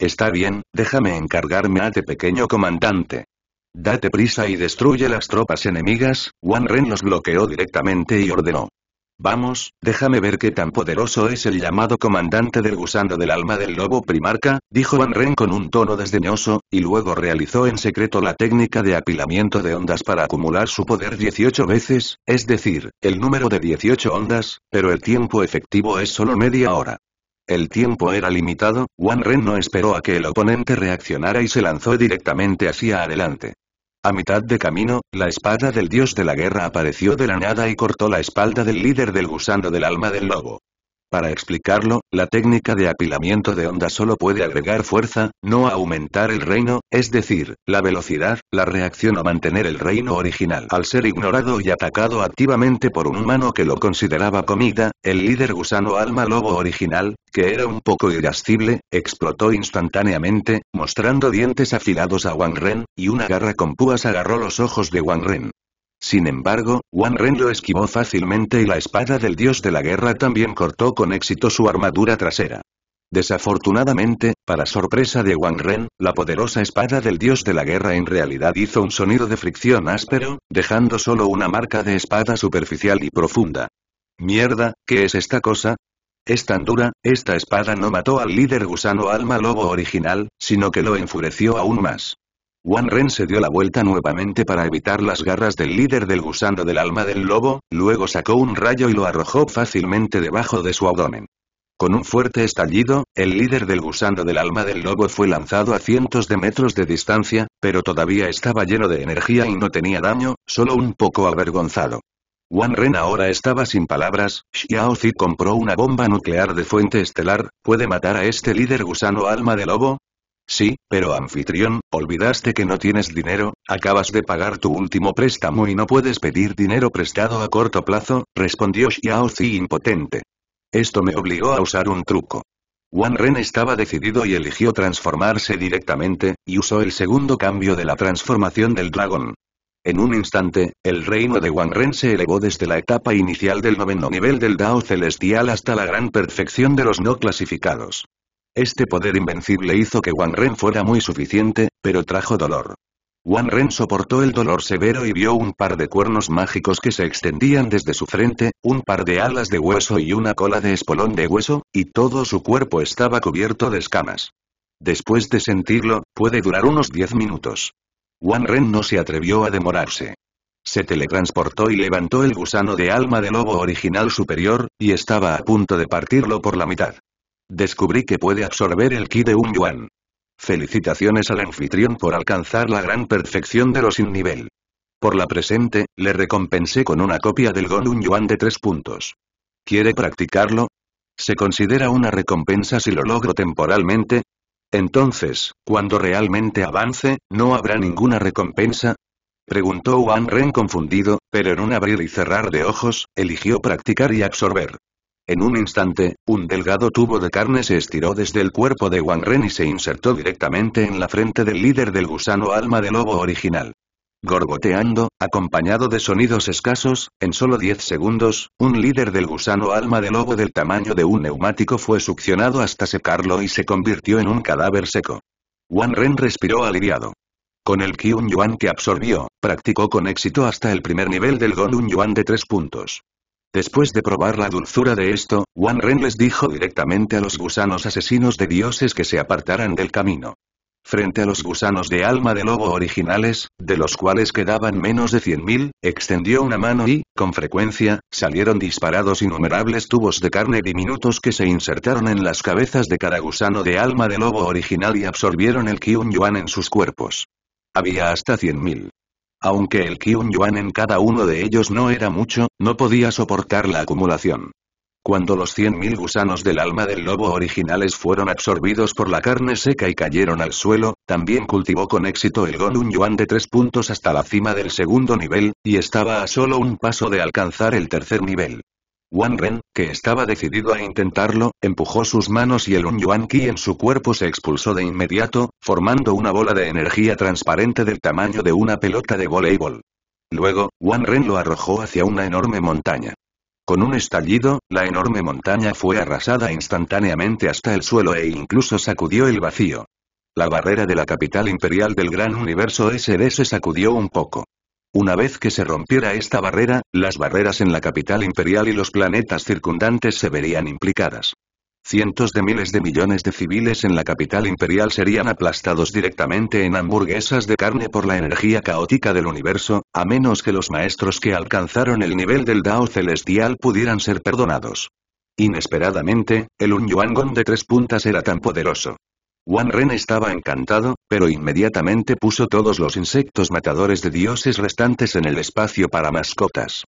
[SPEAKER 1] Está bien, déjame encargarme a te este pequeño comandante. Date prisa y destruye las tropas enemigas, Wan Ren los bloqueó directamente y ordenó. Vamos, déjame ver qué tan poderoso es el llamado comandante del gusano del alma del lobo primarca, dijo Van Ren con un tono desdeñoso, y luego realizó en secreto la técnica de apilamiento de ondas para acumular su poder 18 veces, es decir, el número de 18 ondas, pero el tiempo efectivo es solo media hora. El tiempo era limitado, Wanren Ren no esperó a que el oponente reaccionara y se lanzó directamente hacia adelante. A mitad de camino, la espada del dios de la guerra apareció de la nada y cortó la espalda del líder del gusano del alma del lobo. Para explicarlo, la técnica de apilamiento de onda solo puede agregar fuerza, no aumentar el reino, es decir, la velocidad, la reacción o mantener el reino original. Al ser ignorado y atacado activamente por un humano que lo consideraba comida, el líder gusano alma lobo original, que era un poco irascible, explotó instantáneamente, mostrando dientes afilados a Wang Ren, y una garra con púas agarró los ojos de Wang Ren. Sin embargo, Wan Ren lo esquivó fácilmente y la espada del dios de la guerra también cortó con éxito su armadura trasera. Desafortunadamente, para sorpresa de Wang Ren, la poderosa espada del dios de la guerra en realidad hizo un sonido de fricción áspero, dejando solo una marca de espada superficial y profunda. Mierda, ¿qué es esta cosa? Es tan dura, esta espada no mató al líder gusano alma lobo original, sino que lo enfureció aún más. Wan Ren se dio la vuelta nuevamente para evitar las garras del líder del gusano del alma del lobo, luego sacó un rayo y lo arrojó fácilmente debajo de su abdomen. Con un fuerte estallido, el líder del gusano del alma del lobo fue lanzado a cientos de metros de distancia, pero todavía estaba lleno de energía y no tenía daño, solo un poco avergonzado. Wan Ren ahora estaba sin palabras, Xiao Zi compró una bomba nuclear de fuente estelar, ¿puede matar a este líder gusano alma del lobo? Sí, pero anfitrión, olvidaste que no tienes dinero, acabas de pagar tu último préstamo y no puedes pedir dinero prestado a corto plazo, respondió Xiao Zi impotente. Esto me obligó a usar un truco. Wan Ren estaba decidido y eligió transformarse directamente, y usó el segundo cambio de la transformación del dragón. En un instante, el reino de Wan Ren se elevó desde la etapa inicial del noveno nivel del Dao Celestial hasta la gran perfección de los no clasificados. Este poder invencible hizo que Wanren Ren fuera muy suficiente, pero trajo dolor. Wanren Ren soportó el dolor severo y vio un par de cuernos mágicos que se extendían desde su frente, un par de alas de hueso y una cola de espolón de hueso, y todo su cuerpo estaba cubierto de escamas. Después de sentirlo, puede durar unos 10 minutos. Wanren Ren no se atrevió a demorarse. Se teletransportó y levantó el gusano de alma de lobo original superior, y estaba a punto de partirlo por la mitad. Descubrí que puede absorber el ki de un yuan. Felicitaciones al anfitrión por alcanzar la gran perfección de los sin nivel. Por la presente, le recompensé con una copia del un Yuan de tres puntos. ¿Quiere practicarlo? ¿Se considera una recompensa si lo logro temporalmente? Entonces, cuando realmente avance, ¿no habrá ninguna recompensa? Preguntó Wan Ren confundido, pero en un abrir y cerrar de ojos, eligió practicar y absorber. En un instante, un delgado tubo de carne se estiró desde el cuerpo de Wang Ren y se insertó directamente en la frente del líder del gusano alma de lobo original. Gorgoteando, acompañado de sonidos escasos, en solo 10 segundos, un líder del gusano alma de lobo del tamaño de un neumático fue succionado hasta secarlo y se convirtió en un cadáver seco. Wang Ren respiró aliviado. Con el Qiun Yuan que absorbió, practicó con éxito hasta el primer nivel del Un Yuan de tres puntos. Después de probar la dulzura de esto, Wan Ren les dijo directamente a los gusanos asesinos de dioses que se apartaran del camino. Frente a los gusanos de alma de lobo originales, de los cuales quedaban menos de 100.000, extendió una mano y, con frecuencia, salieron disparados innumerables tubos de carne diminutos que se insertaron en las cabezas de cada gusano de alma de lobo original y absorbieron el Qiun Yuan en sus cuerpos. Había hasta 100.000. Aunque el Qiun Yuan en cada uno de ellos no era mucho, no podía soportar la acumulación. Cuando los 100.000 gusanos del alma del lobo originales fueron absorbidos por la carne seca y cayeron al suelo, también cultivó con éxito el Gonun Yuan de tres puntos hasta la cima del segundo nivel, y estaba a solo un paso de alcanzar el tercer nivel. Wan Ren, que estaba decidido a intentarlo, empujó sus manos y el Un Yuan Ki en su cuerpo se expulsó de inmediato, formando una bola de energía transparente del tamaño de una pelota de voleibol. Luego, Wan Ren lo arrojó hacia una enorme montaña. Con un estallido, la enorme montaña fue arrasada instantáneamente hasta el suelo e incluso sacudió el vacío. La barrera de la capital imperial del gran universo SD se sacudió un poco. Una vez que se rompiera esta barrera, las barreras en la capital imperial y los planetas circundantes se verían implicadas. Cientos de miles de millones de civiles en la capital imperial serían aplastados directamente en hamburguesas de carne por la energía caótica del universo, a menos que los maestros que alcanzaron el nivel del Dao celestial pudieran ser perdonados. Inesperadamente, el Unyuangon de tres puntas era tan poderoso. Wan Ren estaba encantado, pero inmediatamente puso todos los insectos matadores de dioses restantes en el espacio para mascotas.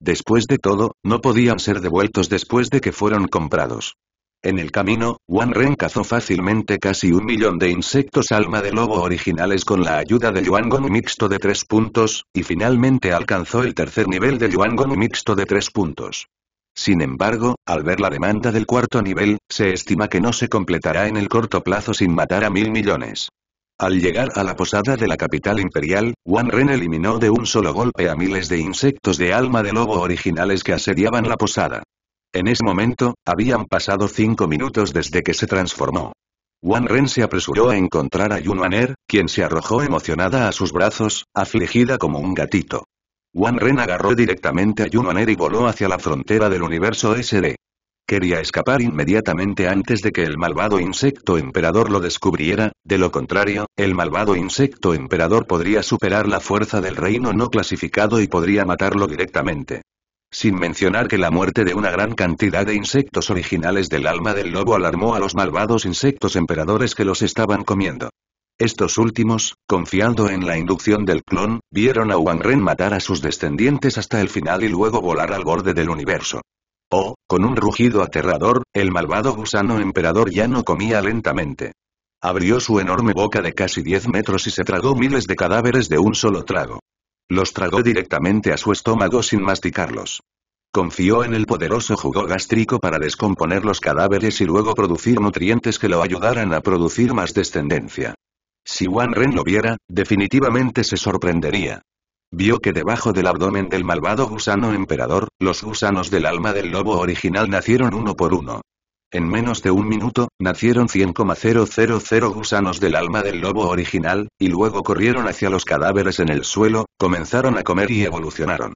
[SPEAKER 1] Después de todo, no podían ser devueltos después de que fueron comprados. En el camino, Wan Ren cazó fácilmente casi un millón de insectos alma de lobo originales con la ayuda de Gong mixto de tres puntos, y finalmente alcanzó el tercer nivel de Gong mixto de tres puntos. Sin embargo, al ver la demanda del cuarto nivel, se estima que no se completará en el corto plazo sin matar a mil millones. Al llegar a la posada de la capital imperial, Wan Ren eliminó de un solo golpe a miles de insectos de alma de lobo originales que asediaban la posada. En ese momento, habían pasado cinco minutos desde que se transformó. Wan Ren se apresuró a encontrar a Yun quien se arrojó emocionada a sus brazos, afligida como un gatito. Wan Ren agarró directamente a Yunoner y voló hacia la frontera del universo SD. Quería escapar inmediatamente antes de que el malvado insecto emperador lo descubriera, de lo contrario, el malvado insecto emperador podría superar la fuerza del reino no clasificado y podría matarlo directamente. Sin mencionar que la muerte de una gran cantidad de insectos originales del alma del lobo alarmó a los malvados insectos emperadores que los estaban comiendo. Estos últimos, confiando en la inducción del clon, vieron a Wang Ren matar a sus descendientes hasta el final y luego volar al borde del universo. Oh, con un rugido aterrador, el malvado gusano emperador ya no comía lentamente. Abrió su enorme boca de casi 10 metros y se tragó miles de cadáveres de un solo trago. Los tragó directamente a su estómago sin masticarlos. Confió en el poderoso jugo gástrico para descomponer los cadáveres y luego producir nutrientes que lo ayudaran a producir más descendencia. Si Wan Ren lo viera, definitivamente se sorprendería. Vio que debajo del abdomen del malvado gusano emperador, los gusanos del alma del lobo original nacieron uno por uno. En menos de un minuto, nacieron 100,000 gusanos del alma del lobo original, y luego corrieron hacia los cadáveres en el suelo, comenzaron a comer y evolucionaron.